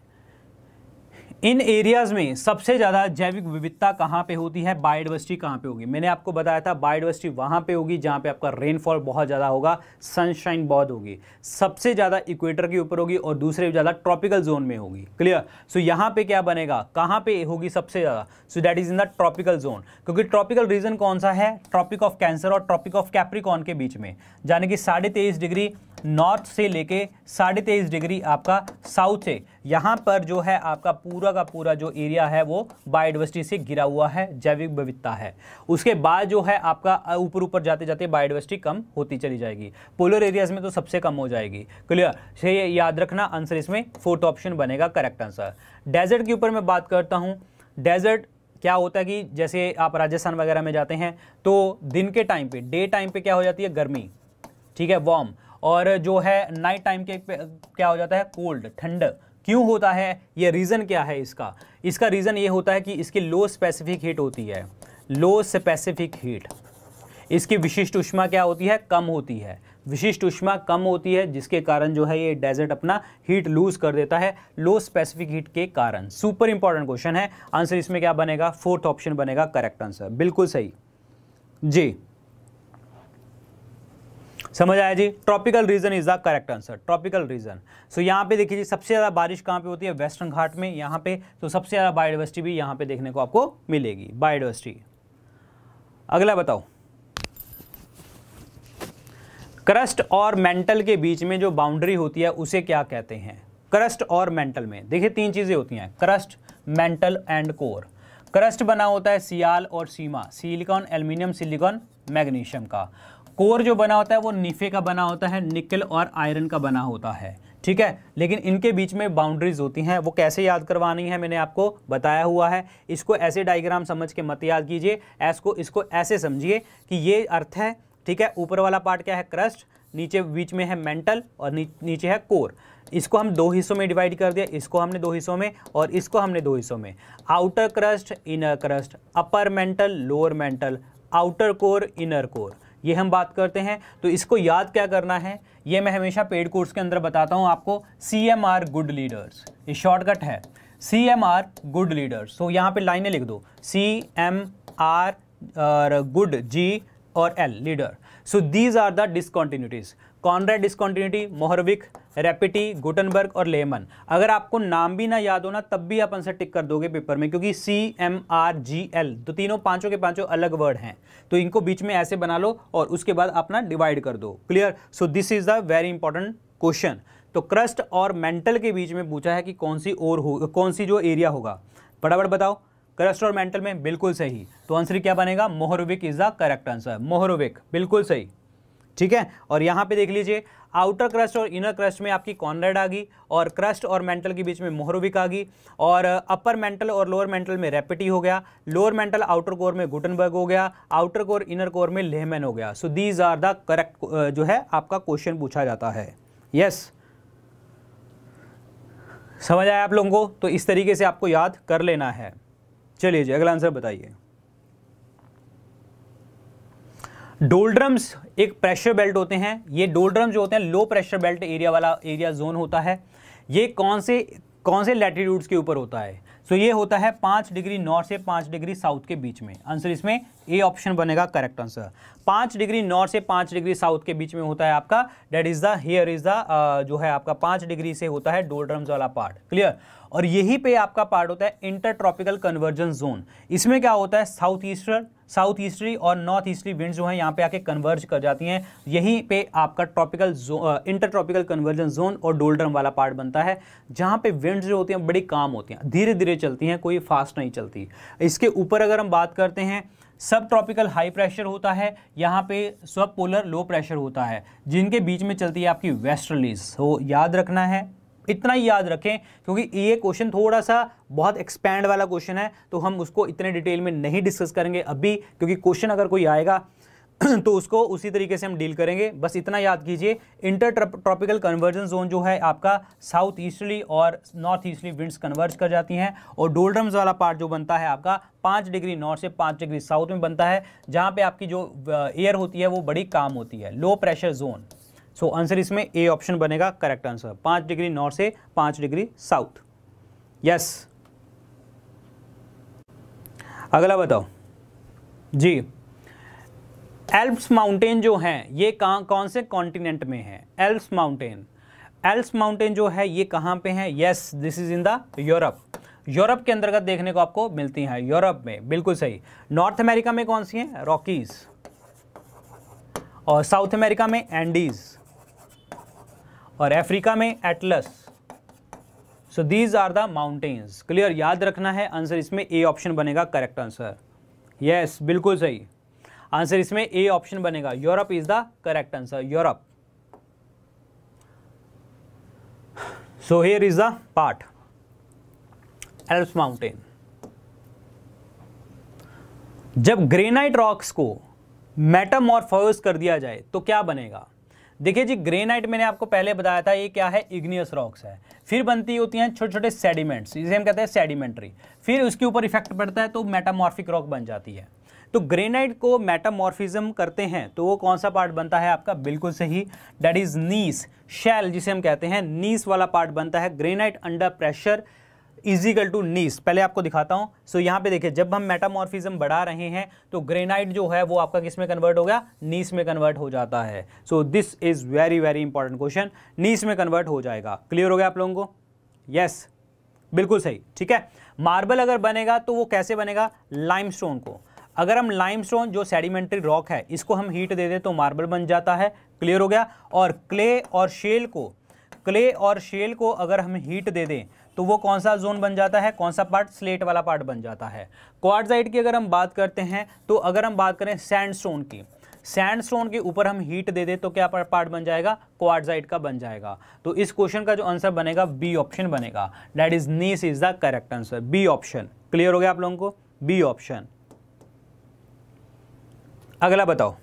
[SPEAKER 1] इन एरियाज़ में सबसे ज़्यादा जैविक विविधता कहाँ पे होती है बायोडाइवर्सिटी कहाँ पे होगी मैंने आपको बताया था बायोडाइवर्सिटी वहां पे होगी जहाँ पे आपका रेनफॉल बहुत ज़्यादा होगा सनशाइन बहुत होगी सबसे ज़्यादा इक्वेटर के ऊपर होगी और दूसरे ज़्यादा ट्रॉपिकल जोन में होगी क्लियर सो so, यहाँ पे क्या बनेगा कहाँ पे होगी सबसे ज़्यादा so that is in the tropical zone क्योंकि ट्रॉपिकल रीजन कौन सा है ट्रॉपिक ऑफ कैंसर और ट्रॉपिक ऑफ कैप्रिकॉन के बीच में यानी कि साढ़े डिग्री नॉर्थ से लेके साढ़े डिग्री आपका साउथ से यहाँ पर जो है आपका पूरा पूरा का पूरा जो एरिया है वो बायोडाइवर्सिटी से घिरा हुआ है जैविक विविधता है उसके बाद जो है आपका ऊपर ऊपर जाते जाते बायोडाइवर्सिटी कम होती चली जाएगी पोलर एरियाज में तो सबसे कम हो जाएगी क्लियर से याद रखना आंसर इसमें फोर्थ ऑप्शन बनेगा करेक्ट आंसर डेजर्ट के ऊपर मैं बात करता हूँ डेजर्ट क्या होता है कि जैसे आप राजस्थान वगैरह में जाते हैं तो दिन के टाइम पे डे टाइम पे क्या हो जाती है गर्मी ठीक है वार्म और जो है नाइट टाइम के क्या हो जाता है कोल्ड ठंड क्यों होता है ये रीज़न क्या है इसका इसका रीज़न ये होता है कि इसकी लो स्पेसिफिक हीट होती है लो स्पेसिफिक हीट इसकी विशिष्ट उष्मा क्या होती है कम होती है विशिष्ट उष्मा कम होती है जिसके कारण जो है ये डेजर्ट अपना हीट लूज कर देता है लो स्पेसिफिक हीट के कारण सुपर इंपॉर्टेंट क्वेश्चन है आंसर इसमें क्या बनेगा फोर्थ ऑप्शन बनेगा करेक्ट आंसर बिल्कुल सही जी समझ आया जी tropical region is the correct answer tropical region so यहाँ पे देखिए जी सबसे ज़्यादा बारिश कहाँ पे होती है वेस्टर्न घाट में यहाँ पे तो सबसे ज़्यादा बायोडिवर्सिटी भी यहाँ पे देखने को आपको मिलेगी बायोडिवर्सिटी अगला बताओ क्रस्ट और मेंटल के बीच में जो बाउंड्री होती है उसे क्या कहते हैं क्रस्ट और मेंटल में देखिए तीन चीज़ें होती हैं crust mantle and core crust बना होता है सियाल और sima silicon aluminium silicon magnesium का कोर जो बना होता है वो नीफे का बना होता है निकल और आयरन का बना होता है ठीक है लेकिन इनके बीच में बाउंड्रीज होती हैं वो कैसे याद करवानी है मैंने आपको बताया हुआ है इसको ऐसे डायग्राम समझ के मत याद कीजिए एस को इसको ऐसे समझिए कि ये अर्थ है ठीक है ऊपर वाला पार्ट क्या है क्रस्ट नीचे बीच में है मेंटल और नी, नीचे है कोर इसको हम दो हिस्सों में डिवाइड कर दिया इसको हमने दो हिस्सों में और इसको हमने दो हिस्सों में outer crust inner crust upper mantle lower mantle outer core inner core ये हम बात करते हैं तो इसको याद क्या करना है ये मैं हमेशा पेड कोर्स के अंदर बताता हूँ आपको C M R good leaders ये शॉर्टकट है C M R good leaders तो यहाँ पे लाइनें लिख दो C M R good G और L leader so these are the discontinuities Conrad discontinuity Mohorovicic Repetti Gutenberg और लेमन अगर आपको नाम भी ना याद होना तब भी आप आंसर टिक कर दोगे पेपर में क्योंकि C M R G L तो तीनों पांचों के पांचों अलग वर्ड हैं तो इनको बीच में ऐसे बना लो और उसके बाद अपना डिवाइड कर दो clear so this is the very important question तो क्रस्ट और मेंटल के बीच में पूछा है कि कौन सी और हो कौन सी जो एरिया होगा फटाफट बताओ क्रस्ट और मेंटल में बिल्कुल सही तो आंसर क्या बनेगा Mohorovicic is the correct answer Mohorovicic बिल्कुल सही ठीक है और यहाँ पे देख लीजिए आउटर क्रस्ट और इनर क्रस्ट में आपकी कॉनरेड आ गई और क्रस्ट और मेंटल के बीच में मोहरोविक आ गई और अपर uh, मेंटल और लोअर मेंटल में रेपिटी हो गया लोअर मेंटल आउटर कोर में गुटनबर्ग हो गया आउटर कोर इनर कोर में लेहमैन हो गया so these are the correct जो है आपका क्वेश्चन पूछा जाता है यस yes. समझ आया आप लोगों को तो इस तरीके से आपको याद कर लेना है चलिए जी अगला आंसर बताइए डोल्ड्रम्स एक प्रेशर बेल्ट होते हैं ये डोल्ड्रम जो होते हैं लो प्रेशर बेल्ट एरिया वाला एरिया जोन होता है ये कौन से कौन से लैटिट्यूड्स के ऊपर होता है सो so, ये होता है पाँच डिग्री नॉर्थ से पाँच डिग्री साउथ के बीच में आंसर इसमें ए ऑप्शन बनेगा करेक्ट आंसर पाँच डिग्री नॉर्थ से पाँच डिग्री साउथ के बीच में होता है आपका that is the here is the जो है आपका पाँच डिग्री से होता है डोल्ड्रम्स वाला पार्ट क्लियर और यहीं पे आपका पार्ट होता है इंटर ट्रॉपिकल कन्वर्जन जोन इसमें क्या होता है साउथ ईस्टर्न साउथ ईस्टरी और नॉर्थ ईस्टरी विंड जो है यहाँ पे आके कन्वर्ज कर जाती हैं यहीं पे आपका tropical intertropical convergence zone और डोल्ड्रम वाला पार्ट बनता है जहाँ पे विंड जो होती हैं बड़ी काम होती हैं धीरे धीरे चलती हैं कोई फास्ट नहीं चलती इसके ऊपर अगर हम बात करते हैं सब ट्रॉपिकल हाई प्रेशर होता है यहाँ पे सब पोलर लो प्रेशर होता है जिनके बीच में चलती है आपकी वेस्टर्लीज सो तो याद रखना है इतना ही याद रखें क्योंकि ये क्वेश्चन थोड़ा सा बहुत एक्सपैंड वाला क्वेश्चन है तो हम उसको इतने डिटेल में नहीं डिस्कस करेंगे अभी क्योंकि क्वेश्चन अगर कोई आएगा तो उसको उसी तरीके से हम डील करेंगे बस इतना याद कीजिए इंटर ट्रॉपिकल कन्वर्जन जोन जो है आपका साउथ ईस्टली और नॉर्थ ईस्टली विंड्स कन्वर्ज कर जाती हैं और डोल्ड्रम्स वाला पार्ट जो बनता है आपका पाँच डिग्री नॉर्थ से पाँच डिग्री साउथ में बनता है जहाँ पे आपकी जो एयर होती है वो बड़ी काम होती है low pressure zone so answer इसमें ए ऑप्शन बनेगा करेक्ट आंसर पांच डिग्री नॉर्थ से पांच डिग्री साउथ यस अगला बताओ जी एल्प्स माउंटेन जो है ये कहां कौन से कॉन्टिनेंट में है एल्प्स माउंटेन एल्प्स माउंटेन जो है ये कहां पे है yes this is in the Europe Europe के अंतर्गत देखने को आपको मिलती है यूरोप में बिल्कुल सही नॉर्थ अमेरिका में कौन सी है रॉकीज़ और साउथ अमेरिका में एंडीज़ और अफ्रीका में Atlas so these are the mountains clear याद रखना है आंसर इसमें ए ऑप्शन बनेगा करेक्ट आंसर यस बिल्कुल सही आंसर इसमें ए ऑप्शन बनेगा Europe is the correct answer Europe so here is the part Alps mountain जब ग्रेनाइट रॉक्स को मेटामॉर्फोज कर दिया जाए तो क्या बनेगा देखिए जी ग्रेनाइट मैंने आपको पहले बताया था ये क्या है इग्नियस रॉक्स है फिर बनती होती हैं छोटे छोटे सेडिमेंट्स जिसे हम कहते हैं सेडिमेंट्री फिर उसके ऊपर इफेक्ट पड़ता है तो मेटामॉर्फिक रॉक बन जाती है तो ग्रेनाइट को मेटामॉर्फिज्म करते हैं तो वो कौन सा पार्ट बनता है आपका बिल्कुल सही डेट इज़ नीस शैल जिसे हम कहते हैं नीस वाला पार्ट बनता है ग्रेनाइट अंडर प्रेशर इजिकल टू नीस पहले आपको दिखाता हूँ सो so, यहाँ पे देखिए जब हम मेटामॉर्फिज्म बढ़ा रहे हैं तो ग्रेनाइट जो है वो आपका किस में कन्वर्ट हो गया नीस में कन्वर्ट हो जाता है so this is very very important question gneiss में कन्वर्ट हो जाएगा क्लियर हो गया आप लोगों को यस yes, बिल्कुल सही ठीक है मार्बल अगर बनेगा तो वो कैसे बनेगा लाइम को अगर हम लाइम जो सेडिमेंट्री रॉक है इसको हम हीट दे दें तो मार्बल बन जाता है क्लियर हो गया और क्ले और शेल को क्ले और शेल को अगर हम हीट दे दें तो वो कौन सा जोन बन जाता है कौन सा पार्ट स्लेट वाला पार्ट बन जाता है क्वार्टजाइट की अगर हम बात करते हैं तो अगर हम बात करें सैंडस्टोन की सैंडस्टोन के ऊपर हम हीट दे दें तो क्या पार्ट बन जाएगा क्वार्टजाइट का बन जाएगा तो इस क्वेश्चन का जो आंसर बनेगा बी ऑप्शन बनेगा that is gneiss is the correct answer B option clear हो गया आप लोगों को बी ऑप्शन अगला बताओ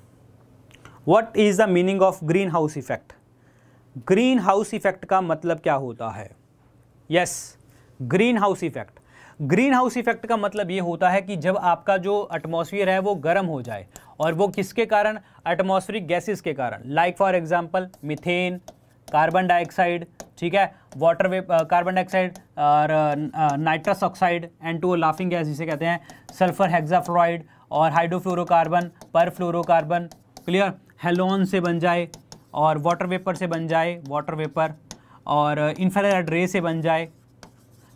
[SPEAKER 1] what is the meaning of green house effect green house effect का मतलब क्या होता है yes green house effect green house effect का मतलब ये होता है कि जब आपका जो एटमोसफियर है वो गर्म हो जाए और वो किसके कारण एटमोसफरिक गैसेस के कारण like for example methane carbon dioxide ठीक है वाटर वे कार्बन डाइऑक्साइड और nitrous oxide and to laughing gas जिसे कहते हैं सल्फर हेक्साफ्लोराइड और hydrofluorocarbon perfluorocarbon clear halon से बन जाए और वाटर वेपर से बन जाए वाटर वेपर और इन्फ्रारेड रे से बन जाए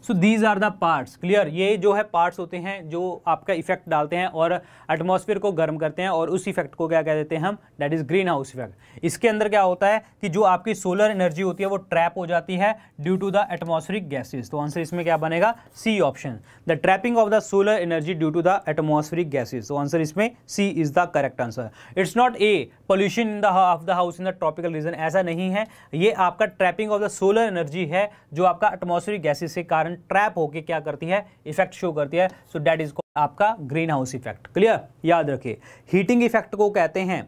[SPEAKER 1] so these are the parts clear ये जो है पार्ट्स होते हैं जो आपका इफेक्ट डालते हैं और एटमॉस्फेयर को गर्म करते हैं और उस इफेक्ट को क्या कह देते हैं हम that is green house effect इसके अंदर क्या होता है कि जो आपकी सोलर एनर्जी होती है वो ट्रैप हो जाती है due to the atmospheric gases तो आंसर इसमें क्या बनेगा C option the trapping of the solar energy due to the atmospheric gases तो आंसर इसमें C is the correct answer it's not a pollution in the of the house in the tropical region ऐसा नहीं है ये आपका trapping of the solar energy है जो आपका एटमोसफेरिक गैसेस के कारण ट्रैप होकर क्या करती है इफेक्ट शो करती है सो डैट इज आपका ग्रीन हाउस इफेक्ट क्लियर याद रखिए हीटिंग इफेक्ट को कहते हैं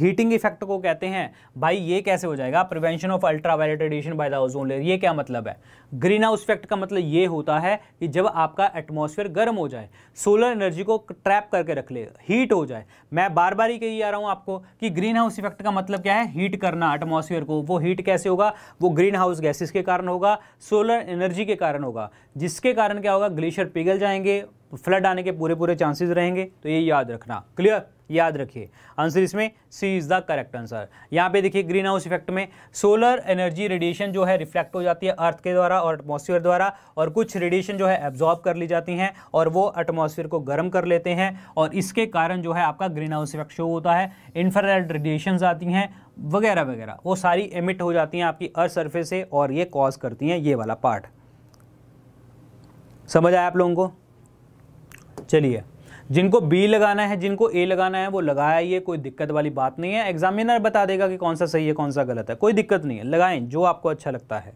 [SPEAKER 1] हीटिंग इफेक्ट को कहते हैं भाई ये कैसे हो जाएगा prevention of ultraviolet radiation by the ozone layer ये क्या मतलब है ग्रीन हाउस इफेक्ट का मतलब ये होता है कि जब आपका एटमॉस्फेयर गर्म हो जाए सोलर एनर्जी को ट्रैप करके रख ले हीट हो जाए मैं बार बार ही कही आ रहा हूँ आपको कि ग्रीन हाउस इफेक्ट का मतलब क्या है हीट करना एटमॉस्फेयर को वो हीट कैसे होगा वो ग्रीन हाउस गैसेस के कारण होगा सोलर एनर्जी के कारण होगा जिसके कारण क्या होगा ग्लेशियर पिघल जाएंगे तो फ्लड आने के पूरे पूरे चांसेस रहेंगे तो ये याद रखना क्लियर याद रखिए आंसर इसमें C is the correct answer यहाँ पे देखिए ग्रीन हाउस इफेक्ट में सोलर एनर्जी रेडिएशन जो है रिफ्लेक्ट हो जाती है अर्थ के द्वारा और एटमॉस्फेयर द्वारा और कुछ रेडिएशन जो है एब्जॉर्ब कर ली जाती हैं और वो एटमॉस्फेयर को गर्म कर लेते हैं और इसके कारण जो है आपका ग्रीन हाउस इफेक्ट शो होता है इंफ्रारेड रेडिएशन आती हैं वगैरह वगैरह वो सारी एमिट हो जाती हैं आपकी अर्थ सर्फेस से और ये कॉज करती हैं ये वाला पार्ट समझ आया आप लोगों को चलिए जिनको बी लगाना है जिनको ए लगाना है वो लगाया ये कोई दिक्कत वाली बात नहीं है एग्जामिनर बता देगा कि कौन सा सही है कौन सा गलत है कोई दिक्कत नहीं है लगाएं जो आपको अच्छा लगता है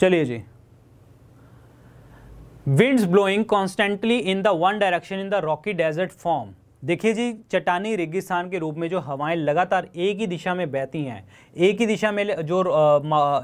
[SPEAKER 1] चलिए जी winds blowing constantly in the one direction in the rocky desert form देखिए जी चट्टानी रेगिस्तान के रूप में जो हवाएं लगातार एक ही दिशा में बहती हैं एक ही दिशा में जो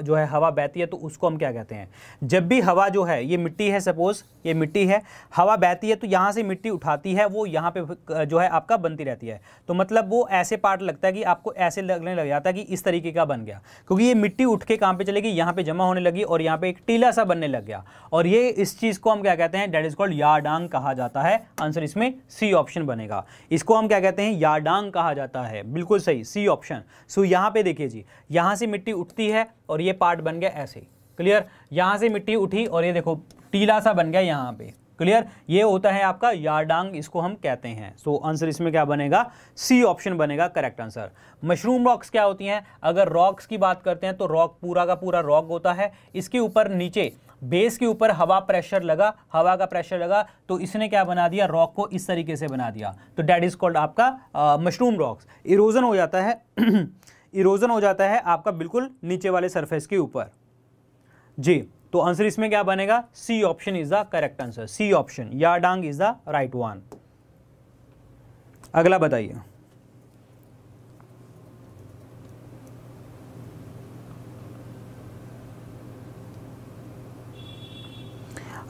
[SPEAKER 1] जो है हवा बहती है तो उसको हम क्या कहते हैं जब भी हवा जो है ये मिट्टी है सपोज़ ये मिट्टी है हवा बहती है तो यहाँ से मिट्टी उठाती है वो यहाँ पे जो है आपका बनती रहती है तो मतलब वो ऐसे पार्ट लगता है कि आपको ऐसे लगने लग जाता है कि इस तरीके का बन गया क्योंकि ये मिट्टी उठ के कहाँ पर चलेगी यहाँ पर जमा होने लगी और यहाँ पर एक टीला सा बनने लग गया और ये इस चीज़ को हम क्या कहते हैं डेट इज़ कॉल्ड याडांग कहा जाता है आंसर इसमें सी ऑप्शन बनेगा इसको हम क्या कहते हैं याडांग कहा जाता है बिल्कुल सही सी ऑप्शन सो यहाँ पे देखिए जी यहाँ से मिट्टी उठती है और ये पार्ट बन गया ऐसे क्लियर यहाँ से मिट्टी उठी और ये देखो टीला सा बन गया यहाँ पे क्लियर ये होता है आपका यार्डांग इसको हम कहते हैं सो so, आंसर इसमें क्या बनेगा सी ऑप्शन बनेगा करेक्ट आंसर मशरूम रॉक्स क्या होती हैं अगर रॉक्स की बात करते हैं तो रॉक पूरा का पूरा रॉक होता है इसके ऊपर नीचे बेस के ऊपर हवा प्रेशर लगा हवा का प्रेशर लगा तो इसने क्या बना दिया रॉक को इस तरीके से बना दिया तो डैट इज़ कॉल्ड आपका मशरूम रॉक्स इरोजन हो जाता है इरोजन हो जाता है आपका बिल्कुल नीचे वाले सरफेस के ऊपर जी तो आंसर इसमें क्या बनेगा C option is the correct answer C option yardang is the right one अगला बताइए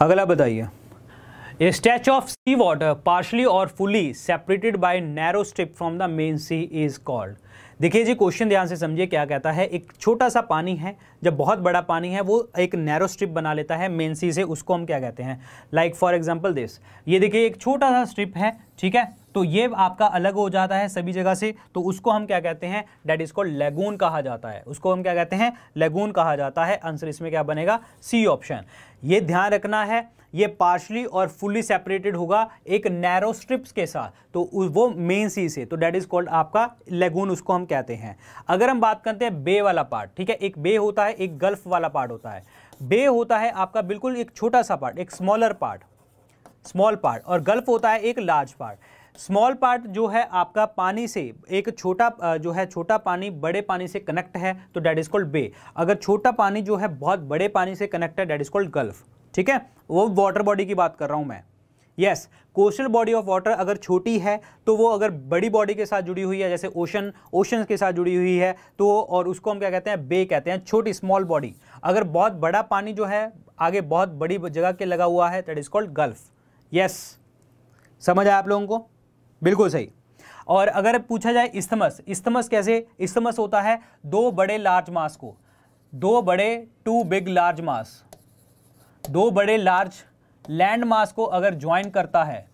[SPEAKER 1] अगला बताइए a stretch of sea water partially और fully separated by narrow strip from the main sea is called देखिए जी क्वेश्चन ध्यान से समझिए क्या कहता है एक छोटा सा पानी है जब बहुत बड़ा पानी है वो एक नैरो स्ट्रिप बना लेता है मेनसी से उसको हम क्या कहते हैं लाइक फॉर एग्जाम्पल दिस ये देखिए एक छोटा सा स्ट्रिप है ठीक है तो ये आपका अलग हो जाता है सभी जगह से तो उसको हम क्या कहते हैं इज इसको लेगून कहा जाता है उसको हम क्या कहते हैं लेगून कहा जाता है आंसर इसमें क्या बनेगा सी ऑप्शन ये ध्यान रखना है ये पार्शली और फुली सेपरेटेड होगा एक नैरो स्ट्रिप्स के साथ तो वो मेन सी से तो डेट इज़ कॉल्ड आपका लेगून उसको हम कहते हैं अगर हम बात करते हैं बे वाला पार्ट ठीक है एक बे होता है एक गल्फ वाला पार्ट होता है बे होता है आपका बिल्कुल एक छोटा सा पार्ट एक स्मॉलर पार्ट स्मॉल पार्ट और गल्फ होता है एक लार्ज पार्ट स्मॉल पार्ट जो है आपका पानी से एक छोटा जो है छोटा पानी बड़े पानी से कनेक्ट है तो डेट इज कॉल्ड बे अगर छोटा पानी जो है बहुत बड़े पानी से कनेक्ट है डेट इज कॉल्ड गल्फ ठीक है वो वाटर बॉडी की बात कर रहा हूं मैं yes coastal body of water अगर छोटी है तो वो अगर बड़ी बॉडी के साथ जुड़ी हुई है जैसे ओशन ओशन के साथ जुड़ी हुई है तो और उसको हम क्या कहते हैं बे कहते हैं छोटी स्मॉल बॉडी अगर बहुत बड़ा पानी जो है आगे बहुत बड़ी जगह के लगा हुआ है that is called gulf yes समझ आया आप लोगों को बिल्कुल सही और अगर पूछा जाए इस्तमस इस्तमस कैसे इस्तमस होता है दो बड़े लार्ज मास को दो बड़े टू बिग लार्ज मास दो बड़े लार्ज लैंड मास को अगर ज्वाइन करता है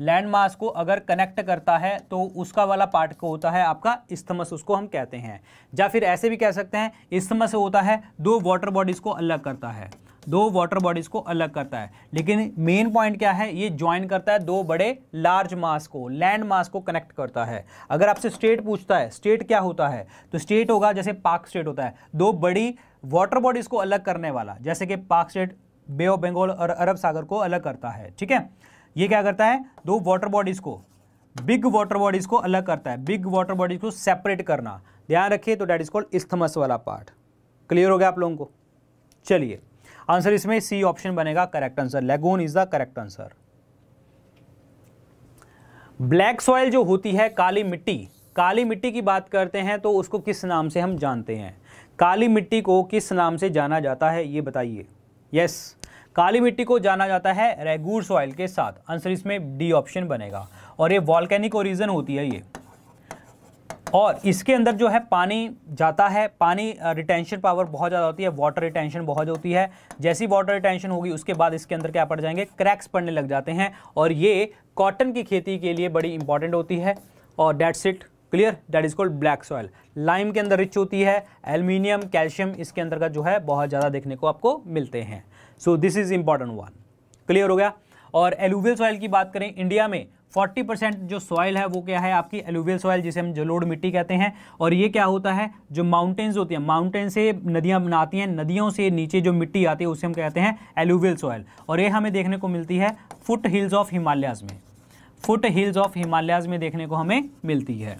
[SPEAKER 1] लैंड मास को अगर कनेक्ट करता है तो उसका वाला पार्ट को होता है आपका इस्थमस उसको हम कहते हैं या फिर ऐसे भी कह सकते हैं इस्थमस होता है दो वाटर बॉडीज़ को अलग करता है दो वाटर बॉडीज़ को अलग करता है लेकिन मेन पॉइंट क्या है ये ज्वाइन करता है दो बड़े लार्ज मास को लैंड मास को कनेक्ट करता है अगर आपसे स्टेट पूछता है स्टेट क्या होता है तो स्टेट होगा जैसे पाक स्टेट होता है दो बड़ी वाटर बॉडीज़ को अलग करने वाला जैसे कि पाक स्टेट बे ऑफ बंगाल और अरब सागर को अलग करता है ठीक है ये क्या करता है दो वाटर बॉडीज़ को बिग वाटर बॉडीज़ को अलग करता है बिग वाटर बॉडीज़ को सेपरेट करना ध्यान रखिए तो डैट इज कॉल्ड इस्थमस वाला पार्ट क्लियर हो गया आप लोगों को चलिए आंसर इसमें सी ऑप्शन बनेगा correct answer lagoon is the correct answer black soil जो होती है काली मिट्टी काली मिट्टी की बात करते हैं तो उसको किस नाम से हम जानते हैं काली मिट्टी को किस नाम से जाना जाता है ये बताइए यस काली मिट्टी को जाना जाता है रेगूर सॉइल के साथ आंसर इसमें डी ऑप्शन बनेगा और ये वॉल्केनिक ओरिजन होती है ये और इसके अंदर जो है पानी जाता है पानी रिटेंशन पावर बहुत ज़्यादा होती है वाटर रिटेंशन बहुत होती है जैसी वाटर रिटेंशन होगी उसके बाद इसके अंदर क्या पड़ जाएंगे क्रैक्स पड़ने लग जाते हैं और ये कॉटन की खेती के लिए बड़ी इंपॉर्टेंट होती है और that's it clear that is called black soil lime के अंदर रिच होती है एल्यूमिनियम कैल्शियम इसके अंदर का जो है बहुत ज़्यादा देखने को आपको मिलते हैं so this is important one clear हो गया और एलुवियल सॉइल की बात करें इंडिया में 40 परसेंट जो सॉइल है वो क्या है आपकी एलुवियल सॉइल जिसे हम जलोड़ मिट्टी कहते हैं और ये क्या होता है जो माउंटेन्स होती हैं माउंटेन से नदियाँ बनाती हैं नदियों से नीचे जो मिट्टी आती है उसे हम कहते हैं एलुवियल सॉइल और ये हमें देखने को मिलती है फुट हिल्स ऑफ हिमालयाज में फुट हिल्स ऑफ हिमालयाज में देखने को हमें मिलती है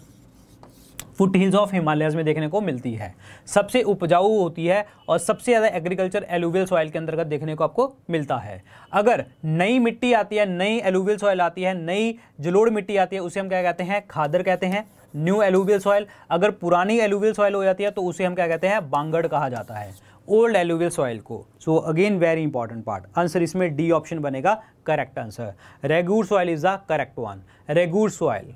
[SPEAKER 1] फुट हिल्स ऑफ हिमालय में देखने को मिलती है सबसे उपजाऊ होती है और सबसे ज़्यादा एग्रीकल्चर एलुवियल सॉइल के अंतर्गत देखने को आपको मिलता है अगर नई मिट्टी आती है नई एलुवियल सॉइल आती है नई जलोड़ मिट्टी आती है उसे हम क्या कहते हैं खादर कहते हैं न्यू एलुवियल सॉइल अगर पुरानी एलुवियल सॉइल हो जाती है तो उसे हम क्या कहते हैं बांगड़ कहा जाता है ओल्ड एलुवियल सॉइल को so again very important part answer इसमें डी ऑप्शन बनेगा correct answer regur soil is the correct one regur soil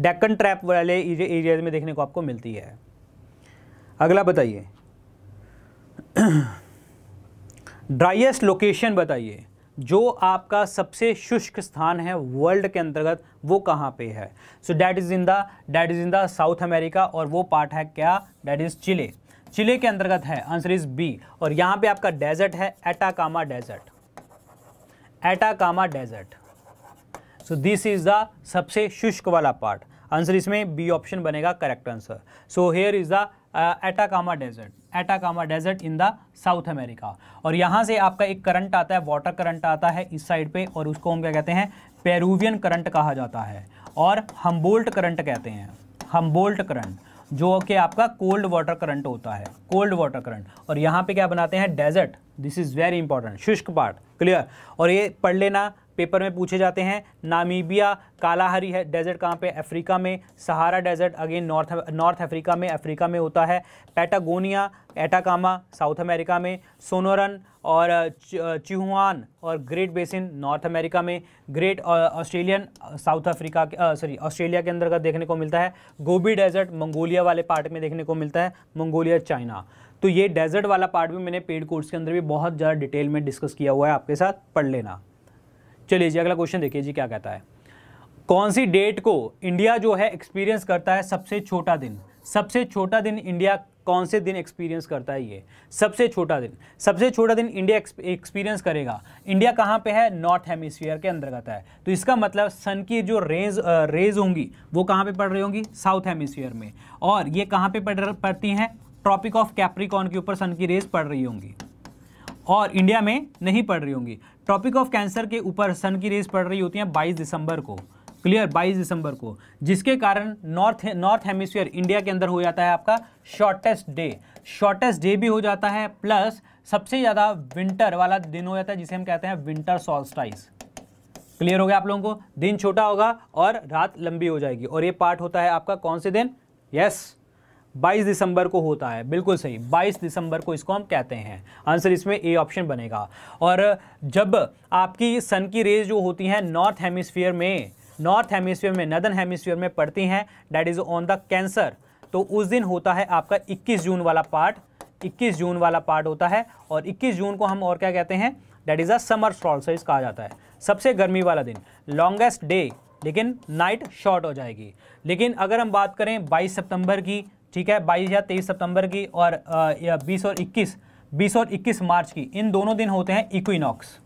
[SPEAKER 1] Deccan trap वाले एरियाज में देखने को आपको मिलती है अगला बताइए ड्राइएस्ट लोकेशन बताइए जो आपका सबसे शुष्क स्थान है वर्ल्ड के अंतर्गत वो कहाँ पे है so that is in the that is in the South America और वो पार्ट है क्या डैट इज़ चिले चिले के अंतर्गत है आंसर इज़ बी और यहाँ पे आपका डेजर्ट है Atacama desert Atacama desert so this is the सबसे शुष्क वाला पार्ट आंसर इसमें बी ऑप्शन बनेगा correct answer so here is the Atacama desert Atacama desert in the South America और यहाँ से आपका एक करंट आता है वाटर करंट आता है इस साइड पे और उसको हम क्या कहते हैं पेरूवियन करंट कहा जाता है और हम्बोल्ट करंट कहते हैं हम्बोल्ट करंट जो कि आपका कोल्ड वाटर करंट होता है कोल्ड वाटर करंट और यहाँ पे क्या बनाते हैं desert this is very important शुष्क पार्ट क्लियर और ये पढ़ लेना पेपर में पूछे जाते हैं नामीबिया कालाहारी है डेजर्ट कहाँ पे अफ्रीका में Sahara desert again north north Africa में अफ्रीका में होता है पैटागोनिया एटाकामा साउथ अमेरिका में सोनोरन और चिहुआन और ग्रेट बेसिन नॉर्थ अमेरिका में Great Australian South Africa sorry Australia के अंदर का देखने को मिलता है गोबी डेजर्ट मंगोलिया वाले पार्ट में देखने को मिलता है मंगोलिया चाइना तो ये डेजर्ट वाला पार्ट भी मैंने पेड कोर्स के अंदर भी बहुत ज़्यादा डिटेल में डिस्कस किया हुआ है आपके साथ पढ़ लेना चलिए जी अगला क्वेश्चन देखिए जी क्या कहता है कौन सी डेट को इंडिया जो है एक्सपीरियंस करता है सबसे छोटा दिन सबसे छोटा दिन इंडिया कौन से दिन एक्सपीरियंस करता है ये सबसे छोटा दिन सबसे छोटा दिन इंडिया एक्सपीरियंस करेगा इंडिया कहाँ पे है नॉर्थ हेमिस्फीयर के अंतर्गत है तो इसका मतलब सन की जो रेज रेज होंगी वो कहाँ पे पड़ रही होंगी साउथ हेमिस्फीयर में और ये कहाँ पे पड़ पड़ती हैं ट्रॉपिक ऑफ कैप्रिकॉन के ऊपर सन की रेज पड़ रही होंगी और इंडिया में नहीं पड़ रही होंगी टॉपिक ऑफ कैंसर के ऊपर सन की रेस पड़ रही होती हैं बाईस दिसंबर को क्लियर 22 दिसंबर को जिसके कारण नॉर्थ नॉर्थ हेमिस्फीयर इंडिया के अंदर हो जाता है आपका शॉर्टेस्ट डे शॉर्टेस्ट डे भी हो जाता है प्लस सबसे ज़्यादा विंटर वाला दिन हो जाता है जिसे हम कहते हैं विंटर सॉल्स्टाइस क्लियर हो गया आप लोगों को दिन छोटा होगा और रात लंबी हो जाएगी और ये पार्ट होता है आपका कौन से दिन यस yes, 22 दिसंबर को होता है बिल्कुल सही 22 दिसंबर को इसको हम कहते हैं आंसर इसमें ए ऑप्शन बनेगा और जब आपकी सन की रेज जो होती हैं नॉर्थ हेमिसफियर में नॉर्थ हेमिस्फीयर में नदन हेमिस्फीयर में पड़ती हैं that is on the Cancer तो उस दिन होता है आपका 21 जून वाला पार्ट 21 जून वाला पार्ट होता है और 21 जून को हम और क्या कहते हैं that is a summer solstice कहा जाता है सबसे गर्मी वाला दिन लॉन्गेस्ट डे लेकिन नाइट शॉर्ट हो जाएगी लेकिन अगर हम बात करें 22 सितंबर की ठीक है बाईस या तेईस सितंबर की और बीस और इक्कीस बीस और इक्कीस मार्च की इन दोनों दिन होते हैं इक्विनॉक्स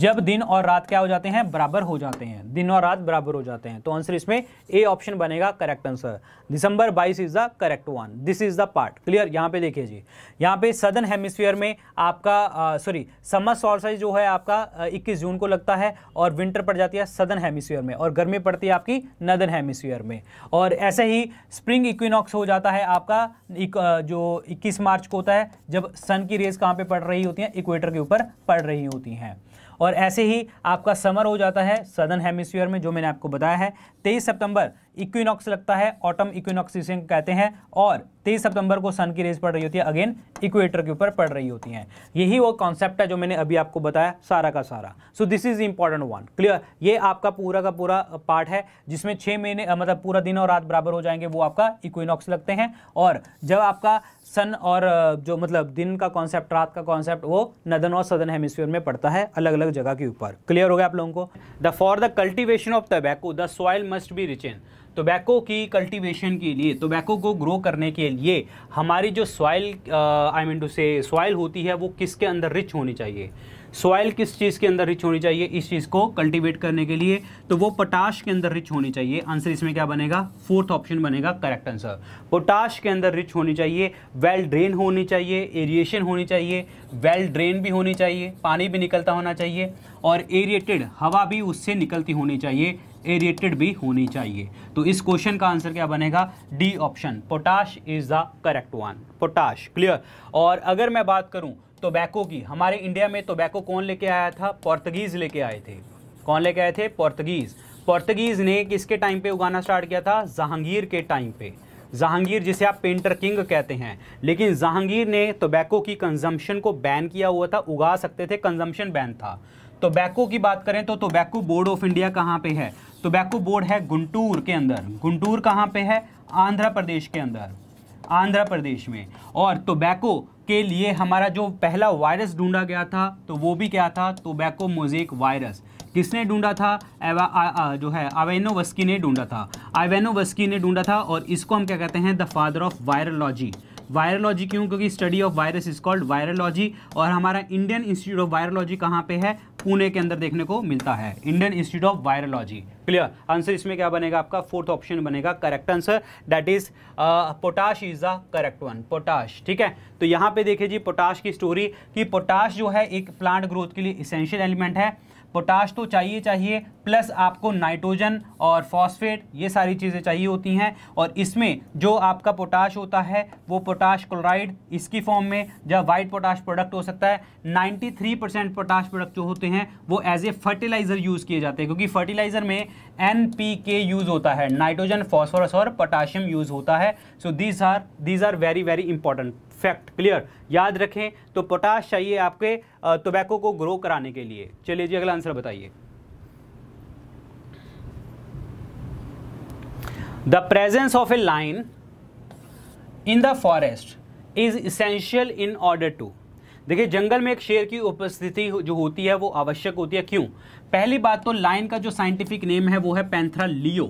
[SPEAKER 1] जब दिन और रात क्या हो जाते हैं बराबर हो जाते हैं दिन और रात बराबर हो जाते हैं तो आंसर इसमें ए ऑप्शन बनेगा correct answer December 22 is the correct one this is the part clear यहाँ पे देखिए जी यहाँ पे सदर्न हेमिस्फीयर में आपका सॉरी समर सॉर्साइज जो है आपका इक्कीस जून को लगता है और विंटर पड़ जाती है सदर्न हेमिस्फीयर में और गर्मी पड़ती है आपकी नदर्न हेमिस्फीयर में और ऐसे ही स्प्रिंग इक्विनॉक्स हो जाता है आपका एक, जो इक्कीस मार्च को होता है जब सन की रेज कहाँ पर पड़ रही होती हैं इक्वेटर के ऊपर पड़ रही होती हैं और ऐसे ही आपका समर हो जाता है सदर्न हेमिस्फीयर में जो मैंने आपको बताया है तेईस सितंबर इक्विनॉक्स लगता है ऑटम इक्विनॉक्स इसे कहते हैं और तेईस सितंबर को सन की रेज पड़ रही होती है अगेन इक्वेटर के ऊपर पड़ रही होती हैं यही वो कॉन्सेप्ट है जो मैंने अभी आपको बताया सारा का सारा so this is important one clear ये आपका पूरा का पूरा पार्ट है जिसमें छः महीने मतलब पूरा दिन और रात बराबर हो जाएंगे वो आपका इक्विनॉक्स लगते हैं और जब आपका सन और जो मतलब दिन का कॉन्सेप्ट रात का कॉन्सेप्ट वो नदन और सदन हेमिस्फीयर में पड़ता है अलग अलग जगह के ऊपर क्लियर हो गया आप लोगों को the for the cultivation of tobacco the soil must be rich in tobacco की कल्टीवेशन के लिए टोबैको को ग्रो करने के लिए हमारी जो soil I mean to say soil होती है वो किसके अंदर रिच होनी चाहिए सॉइल किस चीज़ के अंदर रिच होनी चाहिए इस चीज़ को कल्टीवेट करने के लिए तो वो पोटाश के अंदर रिच होनी चाहिए आंसर इसमें क्या बनेगा फोर्थ ऑप्शन बनेगा करेक्ट आंसर पोटाश के अंदर रिच होनी चाहिए वेल ड्रेन होनी चाहिए एरिएशन होनी चाहिए वेल ड्रेन भी होनी चाहिए पानी भी निकलता होना चाहिए और एरिएटेड हवा भी उससे निकलती होनी चाहिए एरिएटेड भी होनी चाहिए तो इस क्वेश्चन का आंसर क्या बनेगा D option potash is the correct one potash clear और अगर मैं बात करूं टोबैको की हमारे इंडिया में टोबैको कौन लेके आया था पोर्तगीज़ लेके आए थे कौन लेके आए थे पोर्तगीज़ पोर्तगीज़ ने किसके टाइम पे उगाना स्टार्ट किया था जहांगीर के टाइम पे जहांगीर जिसे आप पेंटर किंग कहते हैं लेकिन जहांगीर ने टोबैको की कंजम्पशन को बैन किया हुआ था उगा सकते थे कंजम्पशन बैन था टोबैको की बात करें तो टोबैको बोर्ड ऑफ इंडिया कहाँ पे है टोबैको तो बोर्ड है गुंटूर के अंदर गुंटूर कहाँ पे है आंध्र प्रदेश के अंदर आंध्र प्रदेश में और टोबैको तो के लिए हमारा जो पहला वायरस ढूंढा गया था तो वो भी क्या था टोबैको मोजेक वायरस किसने ढूंढा था एवा, आ, आ, जो है आवेनो वस्की ने ढूंढा था आवेनो वस्की ने ढूंढा था और इसको हम क्या कहते हैं the father of virology virology क्यों क्योंकि study of virus is called virology और हमारा इंडियन इंस्टीट्यूट ऑफ वायरोलॉजी कहाँ पे है पुणे के अंदर देखने को मिलता है Indian institute of virology clear answer इसमें क्या बनेगा आपका फोर्थ ऑप्शन बनेगा correct answer that is potash is the correct one potash ठीक है तो यहाँ पे देखिए जी पोटाश की स्टोरी कि पोटाश जो है एक प्लांट ग्रोथ के लिए इसेंशियल एलिमेंट है पोटाश तो चाहिए चाहिए प्लस आपको नाइट्रोजन और फॉस्फेट ये सारी चीज़ें चाहिए होती हैं और इसमें जो आपका पोटाश होता है वो पोटाश क्लोराइड इसकी फॉर्म में जब वाइट पोटाश प्रोडक्ट हो सकता है 93 परसेंट पोटाश प्रोडक्ट जो होते हैं वो एज ए फर्टिलाइज़र यूज़ किए जाते हैं क्योंकि फर्टिलाइज़र में एन यूज़ होता है नाइट्रोजन फॉस्फोरस और पोटाशियम यूज़ होता है so these are these are very very important fact clear याद रखें तो पोटाश चाहिए आपके टोबैको को ग्रो कराने के लिए चलिए जी अगला आंसर बताइए the presence of a lion in the forest is essential in order to देखिए जंगल में एक शेर की उपस्थिति जो होती है वो आवश्यक होती है क्यों पहली बात तो लाइन का जो साइंटिफिक नेम है वो है पैंथरा लियो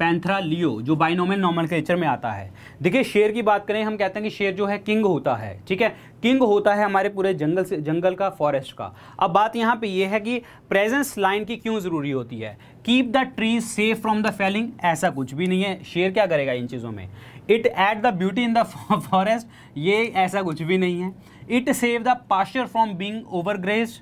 [SPEAKER 1] पैंथरा लियो जो नॉर्मल नॉमनक्लेचर में आता है देखिए शेर की बात करें हम कहते हैं कि शेर जो है किंग होता है ठीक है किंग होता है हमारे पूरे जंगल से जंगल का फॉरेस्ट का अब बात यहाँ पे ये है कि प्रेजेंस लाइन की क्यों ज़रूरी होती है keep the trees safe from the felling ऐसा कुछ भी नहीं है शेर क्या करेगा इन चीज़ों में it at the beauty in the forest ये ऐसा कुछ भी नहीं है it save the pasture from being overgraze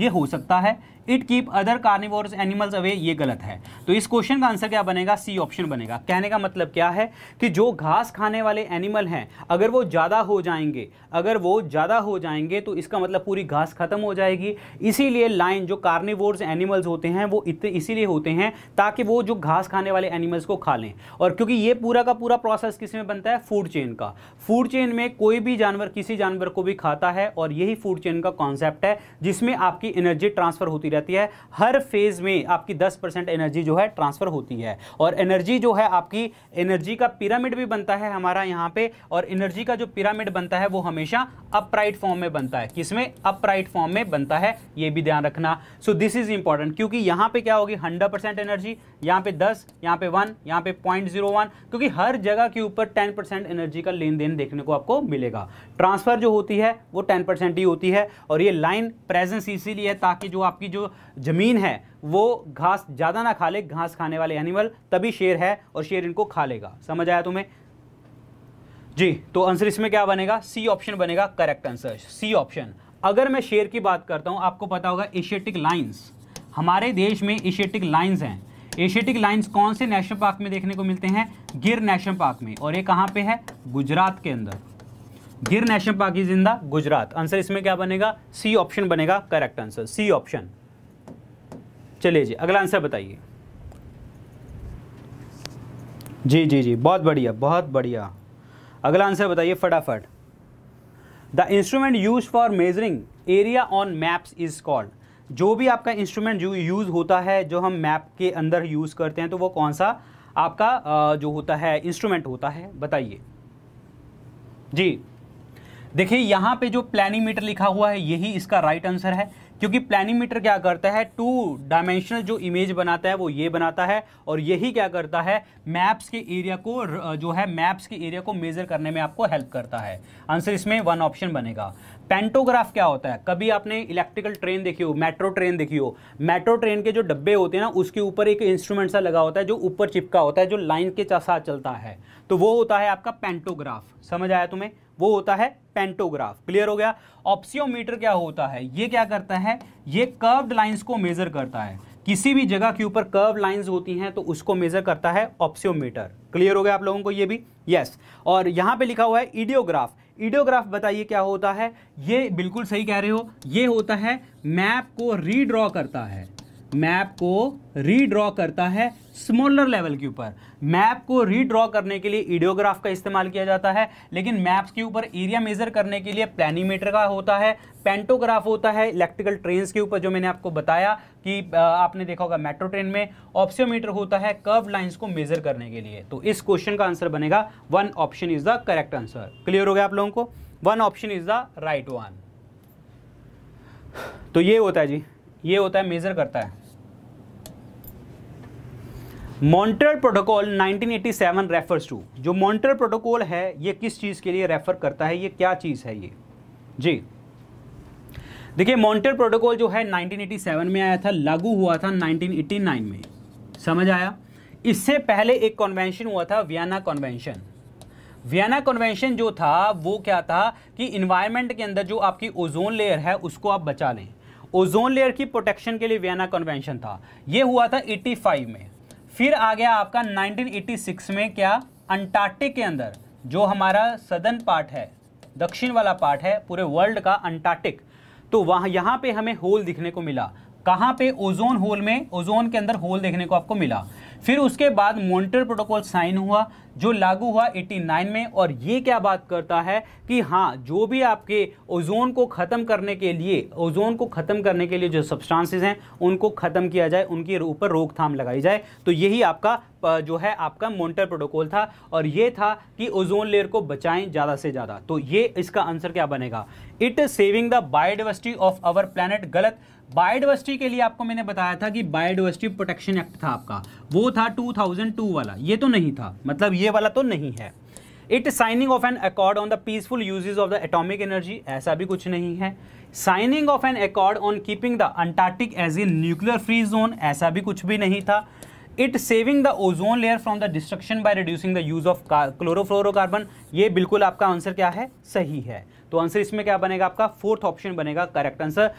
[SPEAKER 1] ये हो सकता है it keep other carnivores animals away ये गलत है तो इस क्वेश्चन का आंसर क्या बनेगा सी ऑप्शन बनेगा कहने का मतलब क्या है कि जो घास खाने वाले एनिमल हैं अगर वो ज़्यादा हो जाएंगे अगर वो ज़्यादा हो जाएंगे तो इसका मतलब पूरी घास खत्म हो जाएगी इसीलिए लाइन जो कार्निवोर्स एनिमल्स होते हैं वो इसीलिए होते हैं ताकि वो जो घास खाने वाले एनिमल्स को खा लें और क्योंकि ये पूरा का पूरा प्रोसेस किस में बनता है फूड चेन का फूड चेन में कोई भी जानवर किसी जानवर को भी खाता है और यही फूड चेन का कॉन्सेप्ट है जिसमें आपकी एनर्जी ट्रांसफर होती रहती है हर फेज में आपकी 10 परसेंट एनर्जी जो है ट्रांसफ़र होती है और एनर्जी जो है आपकी एनर्जी का पिरामिड भी बनता है हमारा यहाँ पे और एनर्जी का जो पिरामिड बनता है वो हमेशा अपराइट फॉर्म में बनता है किसमें अपराइट फॉर्म में बनता है ये भी ध्यान रखना सो दिस इज़ इंपॉर्टेंट क्योंकि यहाँ पे क्या होगी हंड्रेड एनर्जी यहाँ पे दस यहाँ पे वन यहाँ पे पॉइंट क्योंकि हर जगह के ऊपर टेन एनर्जी का लेन देन देखने को आपको मिलेगा ट्रांसफ़र जो होती है वो टेन ही होती है और ये लाइन प्रेजेंस इसीलिए है ताकि जो आपकी जो ज़मीन है वो घास ज़्यादा ना खा ले घास खाने वाले एनिमल तभी शेर है और शेर इनको खा लेगा समझ आया तुम्हें जी तो आंसर इसमें क्या बनेगा सी ऑप्शन बनेगा करेक्ट आंसर सी ऑप्शन अगर मैं शेर की बात करता हूँ आपको पता होगा एशियटिक लाइन्स हमारे देश में एशियटिक लाइन्स हैं एशियटिक लाइन्स कौन से नेशनल पार्क में देखने को मिलते हैं गिर नेशनल पार्क में और ये कहाँ पे है गुजरात के अंदर Gir national park is in the Gujarat answer इसमें क्या बनेगा सी ऑप्शन बनेगा करेक्ट आंसर सी ऑप्शन चलिए जी अगला आंसर बताइए जी जी जी बहुत बढ़िया बहुत बढ़िया अगला आंसर बताइए फटाफट the instrument use for measuring area on maps is called जो भी आपका इंस्ट्रूमेंट जो यूज़ होता है जो हम मैप के अंदर यूज़ करते हैं तो वो कौन सा आपका जो होता है इंस्ट्रूमेंट होता है बताइए जी देखिए यहाँ पे जो प्लानिंग मीटर लिखा हुआ है यही इसका राइट आंसर है क्योंकि प्लानीमीटर क्या करता है टू डायमेंशनल जो इमेज बनाता है वो ये बनाता है और यही क्या करता है मैप्स के एरिया को जो है मैप्स के एरिया को मेजर करने में आपको हेल्प करता है आंसर इसमें वन ऑप्शन बनेगा पेंटोग्राफ क्या होता है कभी आपने इलेक्ट्रिकल ट्रेन देखी हो मेट्रो ट्रेन देखी हो मेट्रो ट्रेन के जो डब्बे होते हैं ना उसके ऊपर एक इंस्ट्रूमेंट सा लगा होता है जो ऊपर चिपका होता है जो लाइन के साथ चलता है तो वो होता है आपका पेंटोग्राफ समझ आया तुम्हें वो होता है पेंटोग्राफ क्लियर हो गया ऑप्सियोमीटर क्या होता है ये क्या करता है ये कर्व्ड लाइंस को मेजर करता है किसी भी जगह के ऊपर कर्व लाइंस होती हैं तो उसको मेजर करता है ऑप्सियोमीटर क्लियर हो गया आप लोगों को ये भी यस और यहाँ पे लिखा हुआ है ईडियोग्राफ ईडियोग्राफ बताइए क्या होता है ये बिल्कुल सही कह रहे हो ये होता है मैप को रीड्रॉ करता है मैप को रीड्रॉ करता है स्मॉलर लेवल के ऊपर मैप को रीड्रॉ करने के लिए ईडियोग्राफ का इस्तेमाल किया जाता है लेकिन मैप्स के ऊपर एरिया मेजर करने के लिए प्लानीमीटर का होता है पेंटोग्राफ होता है इलेक्ट्रिकल ट्रेन्स के ऊपर जो मैंने आपको बताया कि आपने देखा होगा मेट्रो ट्रेन में ऑप्शियोमीटर होता है कर्व लाइन्स को मेजर करने के लिए तो इस क्वेश्चन का आंसर बनेगा one option is the correct answer clear हो गया आप लोगों को one option is the right one तो ये होता है जी ये होता है मेजर करता है मॉन्ट्रल प्रोटोकॉल 1987 रेफर्स टू जो मॉन्ट्रल प्रोटोकॉल है ये किस चीज़ के लिए रेफर करता है ये क्या चीज़ है ये जी देखिए मॉन्ट्रल प्रोटोकॉल जो है 1987 में आया था लागू हुआ था 1989 में समझ आया इससे पहले एक कन्वेंशन हुआ था वियना कन्वेंशन वियना कन्वेंशन जो था वो क्या था कि इन्वायरमेंट के अंदर जो आपकी ओजोन लेयर है उसको आप बचा लें ओजोन लेयर की प्रोटेक्शन के लिए वियना कन्वेंशन था ये हुआ था 85 में फिर आ गया आपका 1986 में क्या अंटार्कटिक के अंदर जो हमारा सदन पार्ट है दक्षिण वाला पार्ट है पूरे वर्ल्ड का अंटार्कटिक तो वहाँ यहाँ पे हमें होल दिखने को मिला कहाँ पे ओजोन होल में ओजोन के अंदर होल देखने को आपको मिला फिर उसके बाद मोन्टर प्रोटोकॉल साइन हुआ जो लागू हुआ 89 में और ये क्या बात करता है कि हाँ जो भी आपके ओजोन को ख़त्म करने के लिए ओजोन को ख़त्म करने के लिए जो सब्सटांसेस हैं उनको ख़त्म किया जाए उनके ऊपर रोकथाम लगाई जाए तो यही आपका जो है आपका मोन्टर प्रोटोकॉल था और ये था कि ओजोन लेयर को बचाएं ज़्यादा से ज़्यादा तो ये इसका आंसर क्या बनेगा it saving the biodiversity of our planet गलत बायोडिवर्सिटी के लिए आपको मैंने बताया था कि बायोडिवर्सिटी प्रोटेक्शन एक्ट था आपका वो था 2002 वाला ये तो नहीं था मतलब ये वाला तो नहीं है it signing of an accord on the peaceful usages of the atomic energy ऐसा भी कुछ नहीं है signing of an accord on keeping the Antarctic as a nuclear free zone ऐसा भी कुछ भी नहीं था it saving the ozone layer from the destruction by reducing the use of chlorofluorocarbon ये बिल्कुल आपका आंसर क्या है सही है तो आंसर इसमें क्या बनेगा आपका फोर्थ ऑप्शन बनेगा करेक्ट आंसर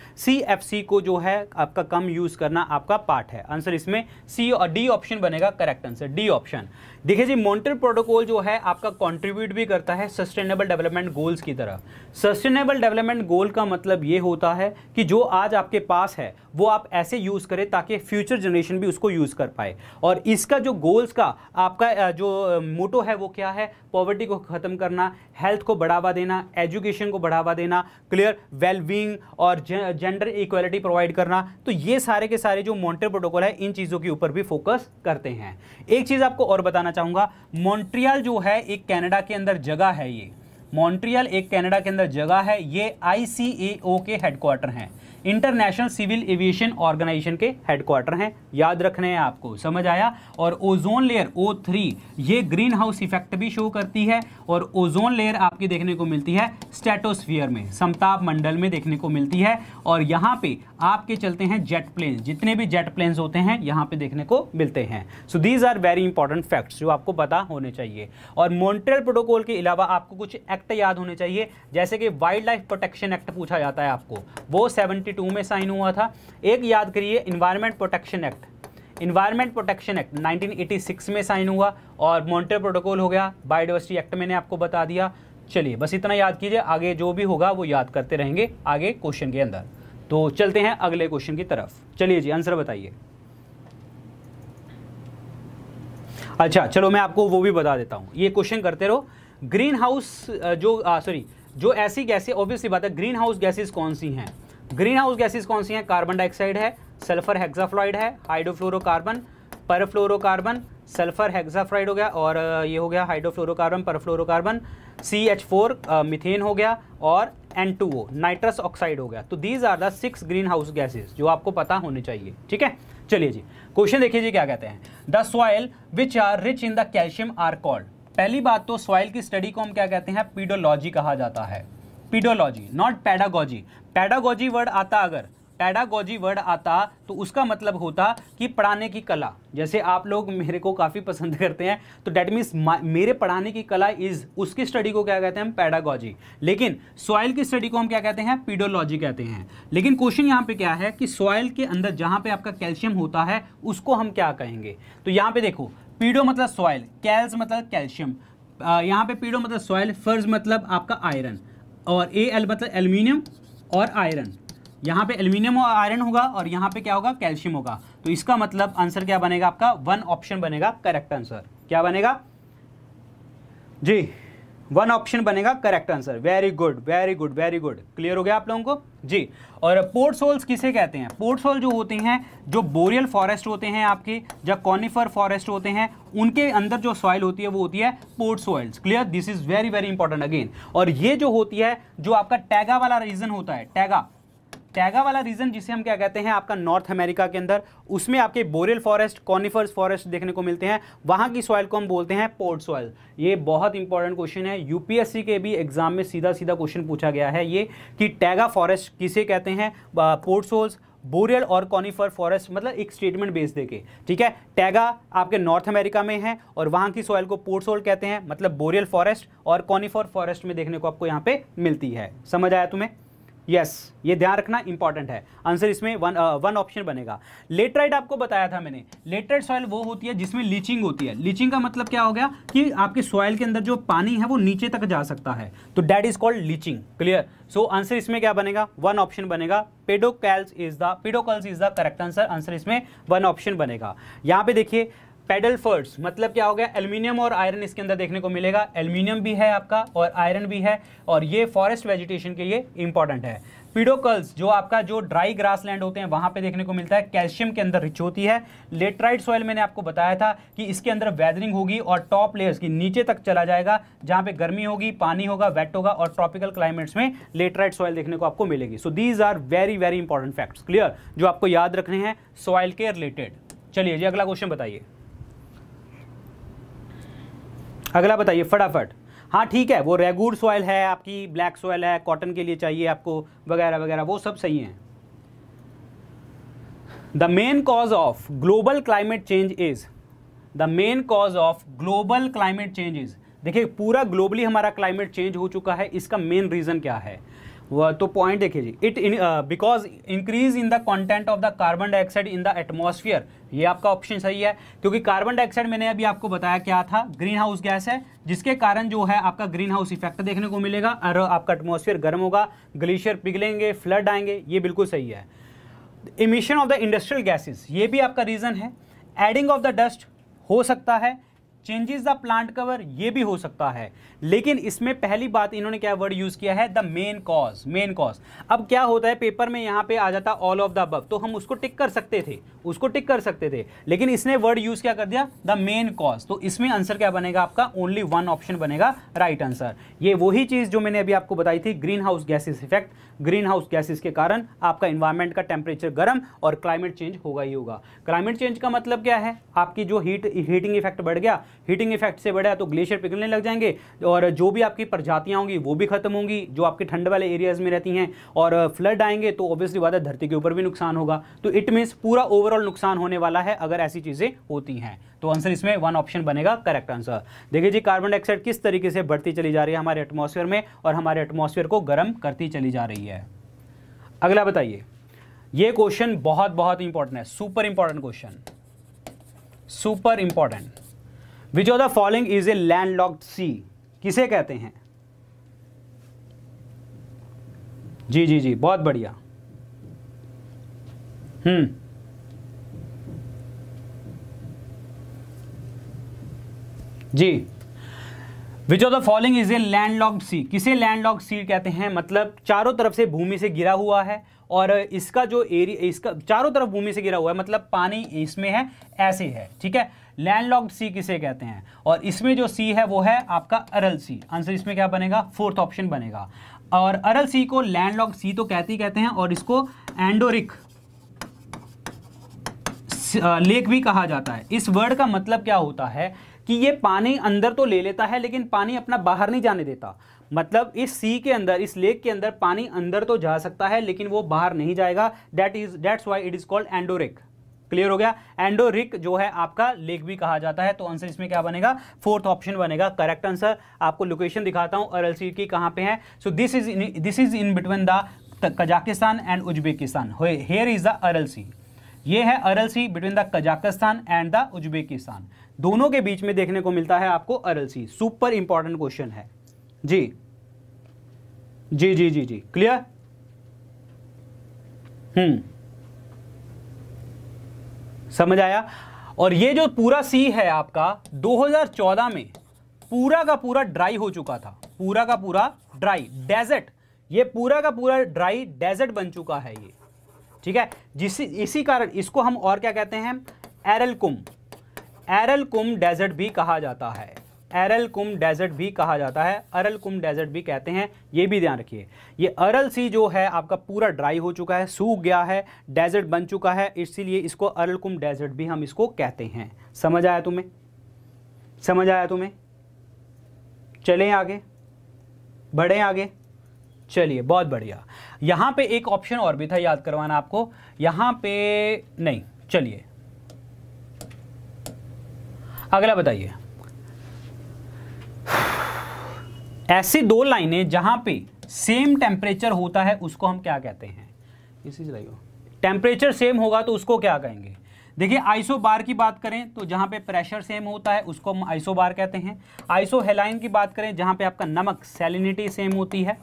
[SPEAKER 1] सी को जो है आपका कम यूज करना आपका पार्ट है आंसर इसमें सी और डी ऑप्शन बनेगा करेक्ट आंसर डी ऑप्शन देखिए जी मॉन्टर प्रोटोकॉल जो है आपका कंट्रीब्यूट भी करता है सस्टेनेबल डेवलपमेंट गोल्स की तरह सस्टेनेबल डेवलपमेंट गोल का मतलब ये होता है कि जो आज आपके पास है वो आप ऐसे यूज़ करें ताकि फ्यूचर जनरेशन भी उसको यूज़ कर पाए और इसका जो गोल्स का आपका जो मोटो है वो क्या है पॉवर्टी को ख़त्म करना हेल्थ को बढ़ावा देना एजुकेशन को बढ़ावा देना क्लियर वेलबींग और जेंडर इक्वलिटी प्रोवाइड करना तो ये सारे के सारे जो मॉन्टर प्रोटोकॉल है इन चीज़ों के ऊपर भी फोकस करते हैं एक चीज़ आपको और बताना चाहूँगा मॉन्ट्रियल जो है एक कैनेडा के अंदर जगह है ये मॉन्ट्रियल एक कैनेडा के अंदर जगह है ये आई के हेडक्वार्टर हैं इंटरनेशनल सिविल एविएशन ऑर्गेनाइजेशन के हेडक्वार्टर हैं याद रखना है आपको समझ आया और ओजोन लेयर ओ थ्री ये ग्रीन हाउस इफेक्ट भी शो करती है और ओजोन लेयर आपकी देखने को मिलती है स्टेटोस्फियर में समताप मंडल में देखने को मिलती है और यहाँ पे आपके चलते हैं जेट प्लेन जितने भी जेट प्लेन्स होते हैं यहाँ पे देखने को मिलते हैं so these are very important facts जो आपको पता होने चाहिए और मोन्ट्रियल प्रोटोकॉल के अलावा आपको कुछ एक्ट याद होने चाहिए जैसे कि वाइल्ड लाइफ प्रोटेक्शन एक्ट पूछा जाता है आपको वो सेवेंटी 1992 में साइन हुआ था एक याद करिए environment protection act environment protection act 1986 में साइन हुआ और मॉन्टर प्रोटोकॉल हो गया बायोडाइवर्सिटी एक्ट मैंने आपको बता दिया चलिए बस इतना याद कीजिए आगे जो भी होगा वो याद करते रहेंगे आगे क्वेश्चन के अंदर तो चलते हैं अगले क्वेश्चन की तरफ चलिए जी आंसर बताइए अच्छा चलो मैं आपको वो भी बता देता हूँ ये क्वेश्चन करते रहो ग्रीन हाउस जो सॉरी जो ऐसी गैसें ऑब्वियसली बात है ग्रीन हाउस गैसेज कौन सी हैं ग्रीन हाउस गैसेज कौन सी हैं कार्बन डाइऑक्साइड है सल्फर हेक्साफ्लॉइड है हाइड्रोफ्लोरोकार्बन परफ्लोरोकार्बन सल्फर हेक्साफ्लॉइड हो गया और ये हो गया hydrofluorocarbon perfluorocarbon C H four methane हो गया और N two O nitrous oxide हो गया तो these are the six green house gases जो आपको पता होने चाहिए ठीक है चलिए जी क्वेश्चन देखिए जी क्या कहते हैं the soil which are rich in the calcium are called पहली बात तो सॉइल की स्टडी को हम क्या कहते हैं पीडोलॉजी कहा जाता है pedology not pedagogy pedagogy word आता अगर पैडागोजी वर्ड आता तो उसका मतलब होता कि पढ़ाने की कला जैसे आप लोग मेरे को काफ़ी पसंद करते हैं तो डैट मीन्स मेरे पढ़ाने की कला इज़ उसकी स्टडी को क्या कहते हैं हम पैडागोजी लेकिन सॉयल की स्टडी को हम क्या कहते हैं पीडोलॉजी कहते हैं लेकिन क्वेश्चन यहाँ पे क्या है कि सॉयल के अंदर जहाँ पे आपका कैल्शियम होता है उसको हम क्या कहेंगे तो यहाँ पे देखो पीडो मतलब सॉयल कैल्स मतलब कैल्शियम यहाँ पे पीडो मतलब सॉइल फर्ज मतलब आपका आयरन और ए एल मतलब एल्यूमिनियम और आयरन यहाँ पे एल्यूमिनियम और आयरन होगा और यहाँ पे क्या होगा कैल्शियम होगा तो इसका मतलब आंसर क्या बनेगा आपका वन ऑप्शन बनेगा करेक्ट आंसर क्या बनेगा जी वन ऑप्शन बनेगा correct answer very good very good very good clear हो गया आप लोगों को जी और पोर्ट सोल्स किसे कहते हैं पोर्ट सोल जो होते हैं जो बोरियल फॉरेस्ट होते हैं आपके जो कॉनिफर फॉरेस्ट होते हैं उनके अंदर जो सॉइल होती है वो होती है podzols clear this is very very important again और ये जो होती है जो आपका टैगा वाला रीजन होता है टैगा टैगा वाला रीजन जिसे हम क्या कहते हैं आपका नॉर्थ अमेरिका के अंदर उसमें आपके बोरियल फॉरेस्ट कॉनिफर्स फॉरेस्ट देखने को मिलते हैं वहां की सॉइल को हम बोलते हैं पोर्ट सॉइल ये बहुत इंपॉर्टेंट क्वेश्चन है यूपीएससी के भी एग्जाम में सीधा सीधा क्वेश्चन पूछा गया है ये कि टैगा फॉरेस्ट किसे कहते हैं पोर्ट सोल्स बोरियल और कॉनिफर फॉरेस्ट मतलब एक स्टेटमेंट बेस देके ठीक है टैगा आपके नॉर्थ अमेरिका में है और वहाँ की सॉइल को पोर्ट सोल कहते हैं मतलब बोरियल फॉरेस्ट और कॉनिफर फॉरेस्ट में देखने को आपको यहाँ पे मिलती है समझ आया तुम्हें यस yes, ये ध्यान रखना इंपॉर्टेंट है आंसर इसमें वन वन ऑप्शन बनेगा लेटराइट आपको बताया था मैंने लेटराइट सॉइल वो होती है जिसमें लीचिंग होती है लीचिंग का मतलब क्या हो गया कि आपके सॉइल के अंदर जो पानी है वो नीचे तक जा सकता है तो that is called leaching clear so answer इसमें क्या बनेगा वन ऑप्शन बनेगा pedocals is the pedocals is the correct answer answer इसमें वन ऑप्शन बनेगा यहाँ पे देखिए पेडल फर्ट्स मतलब क्या हो गया एल्यूमिनियम और आयरन इसके अंदर देखने को मिलेगा एल्यूमिनियम भी है आपका और आयरन भी है और ये फॉरेस्ट वेजिटेशन के लिए इंपॉर्टेंट है पीडोकल्स जो आपका जो ड्राई ग्रास लैंड होते हैं वहाँ पे देखने को मिलता है कैल्शियम के अंदर रिच होती है लेटराइट सॉइल मैंने आपको बताया था कि इसके अंदर वेदरिंग होगी और टॉप लेयर्स की नीचे तक चला जाएगा जहाँ पे गर्मी होगी पानी होगा वेट होगा और ट्रॉपिकल क्लाइमेट्स में लेटराइट सॉइल देखने को आपको मिलेगी so these are very very important facts clear जो आपको याद रखने हैं सॉइल के रिलेटेड चलिए जी अगला क्वेश्चन बताइए अगला बताइए फटाफट हाँ ठीक है वो रेगूर सॉइल है आपकी ब्लैक सॉयल है कॉटन के लिए चाहिए आपको वगैरह वगैरह वो सब सही हैं the main cause of global climate change is the main cause of global climate change is देखिए पूरा ग्लोबली हमारा क्लाइमेट चेंज हो चुका है इसका मेन रीज़न क्या है तो पॉइंट देखिए जी it in because increase in the content of the carbon dioxide in the atmosphere ये आपका ऑप्शन सही है क्योंकि कार्बन डाइऑक्साइड मैंने अभी आपको बताया क्या था ग्रीन हाउस गैस है जिसके कारण जो है आपका ग्रीन हाउस इफेक्ट देखने को मिलेगा और आपका एटमोसफियर गर्म होगा ग्लेशियर पिघलेंगे फ्लड आएंगे ये बिल्कुल सही है emission of the industrial gases ये भी आपका रीज़न है एडिंग ऑफ द डस्ट हो सकता है चेंजेस द प्लांट कवर ये भी हो सकता है लेकिन इसमें पहली बात इन्होंने क्या वर्ड यूज़ किया है the main cause main cause अब क्या होता है पेपर में यहां पे आ जाता ऑल ऑफ द अब तो हम उसको टिक कर सकते थे उसको टिक कर सकते थे लेकिन इसने वर्ड यूज़ क्या कर दिया द मेन कॉज तो इसमें आंसर क्या बनेगा आपका ओनली वन ऑप्शन बनेगा राइट right आंसर ये वही चीज़ जो मैंने अभी आपको बताई थी green house gases effect green house gases के कारण आपका इन्वायरमेंट का टेम्परेचर गर्म और क्लाइमेट चेंज होगा ही होगा क्लाइमेट चेंज का मतलब क्या है आपकी जो हीट हीटिंग इफेक्ट बढ़ गया हीटिंग इफेक्ट से बढ़ा तो ग्लेशियर पिघलने लग जाएंगे और जो भी आपकी प्रजातियाँ होंगी वो भी खत्म होंगी जो आपके ठंड वाले एरियाज़ में रहती हैं और फ्लड आएंगे तो ऑब्वियसली बात है धरती के ऊपर भी नुकसान होगा तो इट मीन्स पूरा ओवरऑल नुकसान होने वाला है अगर ऐसी चीज़ें होती हैं तो आंसर इसमें वन ऑप्शन बनेगा करेक्ट आंसर देखिए जी कार्बन डाइऑक्साइड किस तरीके से बढ़ती चली जा रही है हमारे एटमोसफेयर में और हमारे एटमोसफेयर को गर्म करती चली जा रही है अगला बताइए ये क्वेश्चन बहुत बहुत इंपॉर्टेंट है super important question super important which of the following is a landlocked sea किसे कहते हैं जी जी जी बहुत बढ़िया हम्म जी which of the following is a land lock sea किसे लैंड लॉक सी कहते हैं मतलब चारों तरफ से भूमि से गिरा हुआ है और इसका जो एरिया इसका चारों तरफ भूमि से गिरा हुआ है मतलब पानी इसमें है ऐसे है ठीक है लैंडलॉक्ड सी किसे कहते हैं और इसमें जो सी है वो है आपका अरल सी आंसर इसमें क्या बनेगा फोर्थ ऑप्शन बनेगा और अरल सी को लैंडलॉक सी तो कहते ही कहते हैं और इसको एंडोरिक लेक भी कहा जाता है इस वर्ड का मतलब क्या होता है कि ये पानी अंदर तो ले लेता है लेकिन पानी अपना बाहर नहीं जाने देता मतलब इस सी के अंदर इस लेक के अंदर पानी अंदर तो जा सकता है लेकिन वो बाहर नहीं जाएगा that is that's why it is called endorheic clear हो गया एंडोरिक जो है आपका लेक भी कहा जाता है तो आंसर इसमें क्या बनेगा फोर्थ ऑप्शन बनेगा करेक्ट आंसर आपको लोकेशन दिखाता हूं अरल सी की कहां पे है so this is this is in between the Kazakhstan and Uzbekistan here is the Aral sea ये है Aral sea between the Kazakhstan and the Uzbekistan दोनों के बीच में देखने को मिलता है आपको Aral sea super important question है जी जी जी जी जी क्लियर हम्म समझ आया और ये जो पूरा सी है आपका 2014 में पूरा का पूरा ड्राई हो चुका था पूरा का पूरा ड्राई डेजर्ट ये पूरा का पूरा ड्राई डेजर्ट बन चुका है ये ठीक है जिस इसी कारण इसको हम और क्या कहते हैं एरल एरलकुम एरल डेजर्ट भी कहा जाता है अरल कुम डेजर्ट भी कहा जाता है अरल कुम डेजर्ट भी कहते हैं ये भी ध्यान रखिए ये अरल सी जो है आपका पूरा ड्राई हो चुका है सूख गया है डेजर्ट बन चुका है इसीलिए इसको अरल कुम डेजर्ट भी हम इसको कहते हैं समझ आया तुम्हें समझ आया तुम्हें चले आगे बढ़ें आगे चलिए बहुत बढ़िया यहां पे एक ऑप्शन और भी था याद करवाना आपको यहां पे नहीं चलिए अगला बताइए ऐसी दो लाइनें जहाँ पे सेम टेम्परेचर होता है उसको हम क्या कहते हैं इसी चलाइए टेम्परेचर सेम होगा तो उसको क्या कहेंगे देखिए आइसो बार की बात करें तो जहाँ पे प्रेशर सेम होता है उसको हम आइसो बार कहते हैं आइसो हेलाइन की बात करें जहाँ पे आपका नमक सेलिनिटी सेम होती है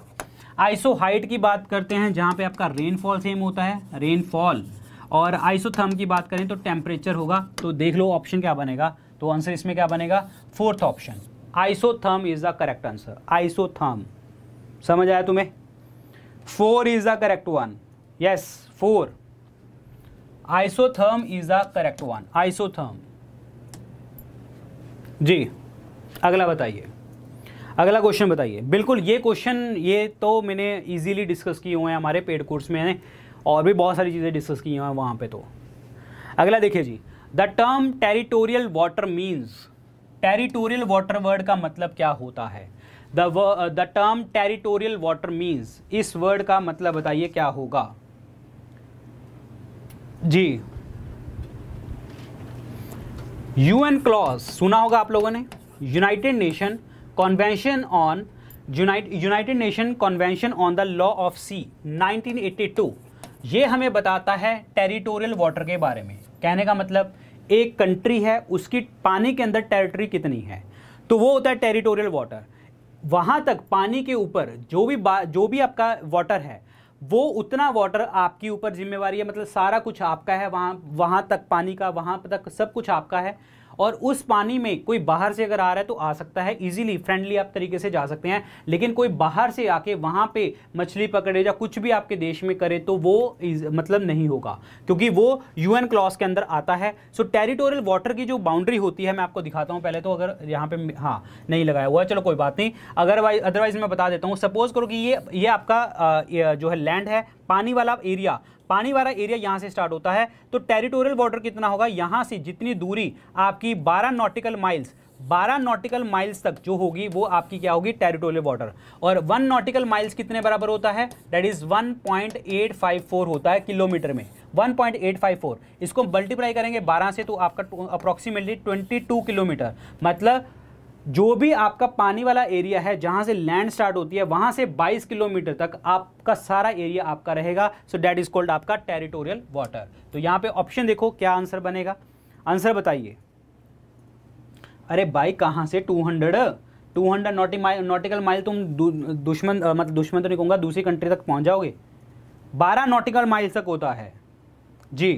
[SPEAKER 1] आइसो हाइट की बात करते हैं जहाँ पे आपका रेनफॉल सेम होता है रेनफॉल और आइसोथर्म की बात करें तो टेम्परेचर होगा तो देख लो ऑप्शन क्या बनेगा तो आंसर इसमें क्या बनेगा fourth option isotherm is the correct answer isotherm समझ आया तुम्हें four is the correct one yes four isotherm is the correct one isotherm जी अगला बताइए अगला क्वेश्चन बताइए बिल्कुल ये क्वेश्चन ये तो मैंने इजीली डिस्कस किए हुए हैं हमारे पेड कोर्स में और भी बहुत सारी चीज़ें डिस्कस की हैं वहाँ पे तो अगला देखिए जी the term territorial water means territorial water word का मतलब क्या होता है the term uh, territorial water means इस वर्ड का मतलब बताइए क्या होगा जी यूएन क्लॉज सुना होगा आप लोगों ने United Nation convention on United Nation convention on the law of sea 1982 ये हमें बताता है टेरिटोरियल वाटर के बारे में कहने का मतलब एक कंट्री है उसकी पानी के अंदर टेरिटरी कितनी है तो वो होता है टेरिटोरियल वाटर वहां तक पानी के ऊपर जो भी जो भी आपका वाटर है वो उतना वाटर आपकी ऊपर जिम्मेवारी है मतलब सारा कुछ आपका है वहां वहां तक पानी का वहां तक सब कुछ आपका है और उस पानी में कोई बाहर से अगर आ रहा है तो आ सकता है ईजिली फ्रेंडली आप तरीके से जा सकते हैं लेकिन कोई बाहर से आके वहाँ पे मछली पकड़े या कुछ भी आपके देश में करे तो वो मतलब नहीं होगा क्योंकि वो यूएन क्लॉस के अंदर आता है सो टेरिटोरियल वाटर की जो बाउंड्री होती है मैं आपको दिखाता हूँ पहले तो अगर यहाँ पे हाँ नहीं लगाया हुआ है चलो कोई बात नहीं अगर अदरवाइज मैं बता देता हूँ सपोज करो कि ये ये आपका जो है लैंड है पानी वाला एरिया पानी वाला एरिया यहाँ से स्टार्ट होता है तो टेरिटोरियल बॉर्डर कितना होगा यहाँ से जितनी दूरी आपकी बारह नॉटिकल माइल्स 12 नॉटिकल माइल्स तक जो होगी वो आपकी क्या होगी टेरिटोरियल बॉर्डर और वन नॉटिकल माइल्स कितने बराबर होता है दैट इज 1.854 होता है किलोमीटर में 1.854 इसको मल्टीप्लाई करेंगे 12 से तो आपका अप्रॉक्सीमेटली 22 किलोमीटर मतलब जो भी आपका पानी वाला एरिया है जहाँ से लैंड स्टार्ट होती है वहाँ से 22 किलोमीटर तक आपका सारा एरिया आपका रहेगा सो डैट इज़ कॉल्ड आपका टेरिटोरियल वाटर तो यहाँ पे ऑप्शन देखो क्या आंसर बनेगा आंसर बताइए अरे भाई कहाँ से 200 hundred nautical mile nautical mile तुम दुश्मन मतलब दुश्मन तो नहीं कहूँगा दूसरी कंट्री तक पहुँच जाओगे बारह नोटिकल माइल तक होता है जी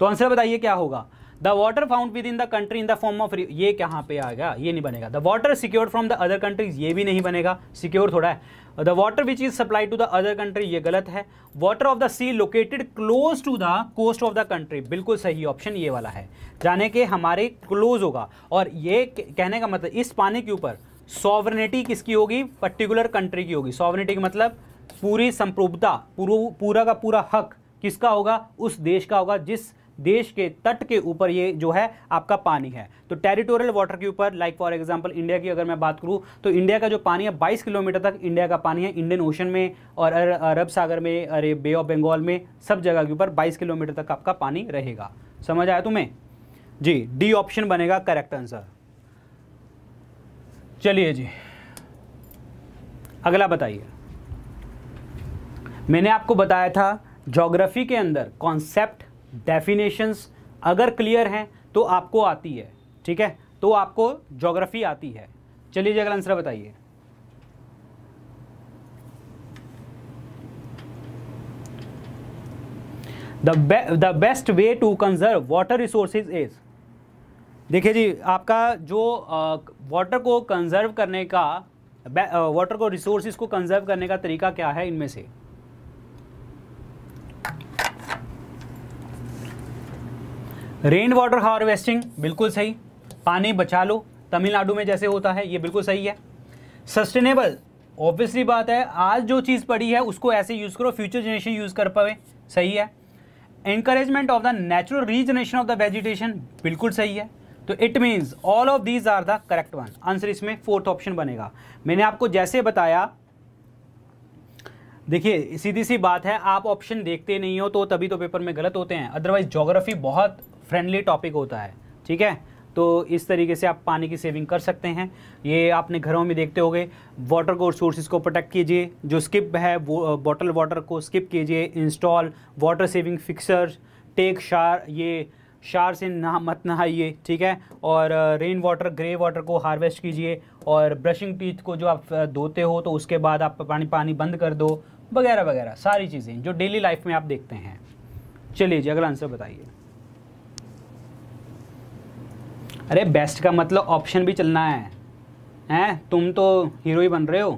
[SPEAKER 1] तो आंसर बताइए क्या होगा the water found within the country in the form of ये कहाँ पे आ गया ये नहीं बनेगा the water secure from the other countries ये भी नहीं बनेगा सिक्योर थोड़ा है the water which is supply to the other country ये गलत है water of the sea located close to the coast of the country बिल्कुल सही ऑप्शन ये वाला है जाने के हमारे क्लोज होगा और ये कहने का मतलब इस पानी के ऊपर सॉवरनिटी किसकी होगी पर्टिकुलर कंट्री की होगी सॉवरनिटी का मतलब पूरी संप्रभुता पूरा का पूरा हक किसका होगा उस देश का होगा जिस देश के तट के ऊपर ये जो है आपका पानी है तो टेरिटोरियल वाटर के ऊपर लाइक फॉर एग्जांपल इंडिया की अगर मैं बात करूँ तो इंडिया का जो पानी है 22 किलोमीटर तक इंडिया का पानी है इंडियन ओशन में और अरब सागर में अरे बे ऑफ बंगाल में सब जगह के ऊपर बाईस किलोमीटर तक आपका पानी रहेगा समझ आया तुम्हें जी डी ऑप्शन बनेगा करेक्ट आंसर चलिए जी अगला बताइए मैंने आपको बताया था ज्योग्राफी के अंदर कॉन्सेप्ट डेफिनेशंस अगर क्लियर हैं तो आपको आती है ठीक है तो आपको जोग्राफी आती है चलिए जी अगला आंसर बताइए the the best way to conserve water resources is देखिए जी आपका जो वाटर को कंजर्व करने का वाटर को रिसोर्सेज को कंजर्व करने का तरीका क्या है इनमें से रेन वाटर हार्वेस्टिंग बिल्कुल सही पानी बचा लो तमिलनाडु में जैसे होता है ये बिल्कुल सही है सस्टेनेबल ऑब्वियसली बात है आज जो चीज़ पड़ी है उसको ऐसे यूज़ करो फ्यूचर जनरेशन यूज़ कर पाए सही है encouragement of the natural regeneration of the vegetation बिल्कुल सही है तो it means all of these are the correct one answer इसमें फोर्थ ऑप्शन बनेगा मैंने आपको जैसे बताया देखिए सीधी सी बात है आप ऑप्शन देखते नहीं हो तो तभी तो पेपर में गलत होते हैं अदरवाइज जोग्राफी बहुत फ्रेंडली टॉपिक होता है ठीक है तो इस तरीके से आप पानी की सेविंग कर सकते हैं ये आपने घरों में देखते होंगे वाटर को सोर्सेज को प्रोटेक्ट कीजिए जो स्किप है वो बॉटल वाटर को स्किप कीजिए install water saving fixture take shower ये शार से नहा मत नहाइए ठीक है और रेन वाटर ग्रे वाटर को हार्वेस्ट कीजिए और ब्रशिंग टीथ को जो आप धोते हो तो उसके बाद आप पानी पानी बंद कर दो वगैरह वगैरह सारी चीज़ें जो डेली लाइफ में आप देखते हैं चलिए जी अगला आंसर बताइए अरे बेस्ट का मतलब ऑप्शन भी चलना है हैं तुम तो हीरो ही बन रहे हो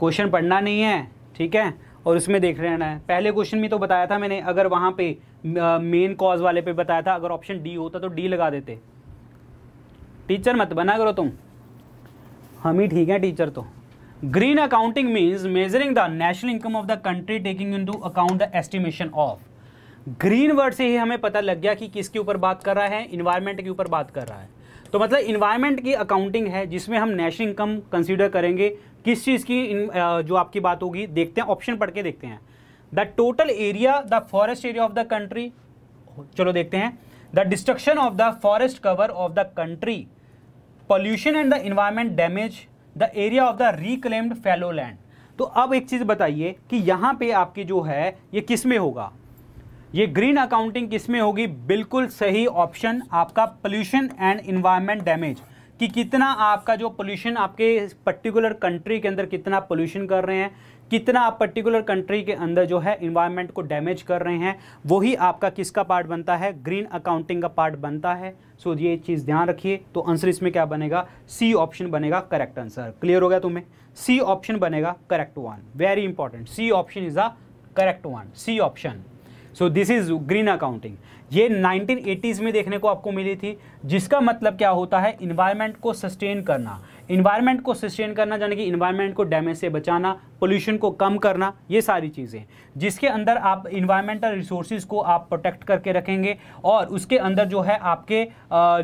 [SPEAKER 1] क्वेश्चन पढ़ना नहीं है ठीक है और उसमें देख रहे हैं पहले क्वेश्चन में तो बताया था मैंने अगर वहाँ पे मेन कॉज वाले पे बताया था अगर ऑप्शन डी होता तो डी लगा देते टीचर मत बना करो तुम हम ही ठीक हैं टीचर तो green accounting means measuring the national income of the country taking in account the estimation of green word से ही हमें पता लग गया कि किसके ऊपर बात कर रहा है इन्वायरमेंट के ऊपर बात कर रहा है तो मतलब इन्वायरमेंट की अकाउंटिंग है जिसमें हम नेशनल इनकम कंसिडर करेंगे किस चीज़ की जो आपकी बात होगी देखते हैं ऑप्शन पढ़ के देखते हैं the total area the forest area of the country चलो देखते हैं the destruction of the forest cover of the country pollution and the environment damage the area of the reclaimed fellow land तो अब एक चीज़ बताइए कि यहाँ पे आपके जो है ये किस में होगा ये ग्रीन अकाउंटिंग किसमें होगी बिल्कुल सही ऑप्शन आपका पोल्यूशन एंड इन्वायरमेंट डैमेज कि कितना आपका जो पोल्यूशन आपके पर्टिकुलर कंट्री के अंदर कितना पोल्यूशन कर रहे हैं कितना आप पर्टिकुलर कंट्री के अंदर जो है इन्वायरमेंट को डैमेज कर रहे हैं वही आपका किसका पार्ट बनता है ग्रीन अकाउंटिंग का पार्ट बनता है सो ये चीज़ ध्यान रखिए तो आंसर इसमें क्या बनेगा सी ऑप्शन बनेगा करेक्ट आंसर क्लियर हो गया तुम्हें सी ऑप्शन बनेगा correct one very important C option is a correct one C option so this is green accounting ये 1980s में देखने को आपको मिली थी जिसका मतलब क्या होता है इन्वायरमेंट को सस्टेन करना इन्वायरमेंट को सस्टेन करना यानी कि इन्वायरमेंट को डैमेज से बचाना पोल्यूशन को कम करना ये सारी चीज़ें जिसके अंदर आप इन्वायरमेंटल रिसोर्सेज को आप प्रोटेक्ट करके रखेंगे और उसके अंदर जो है आपके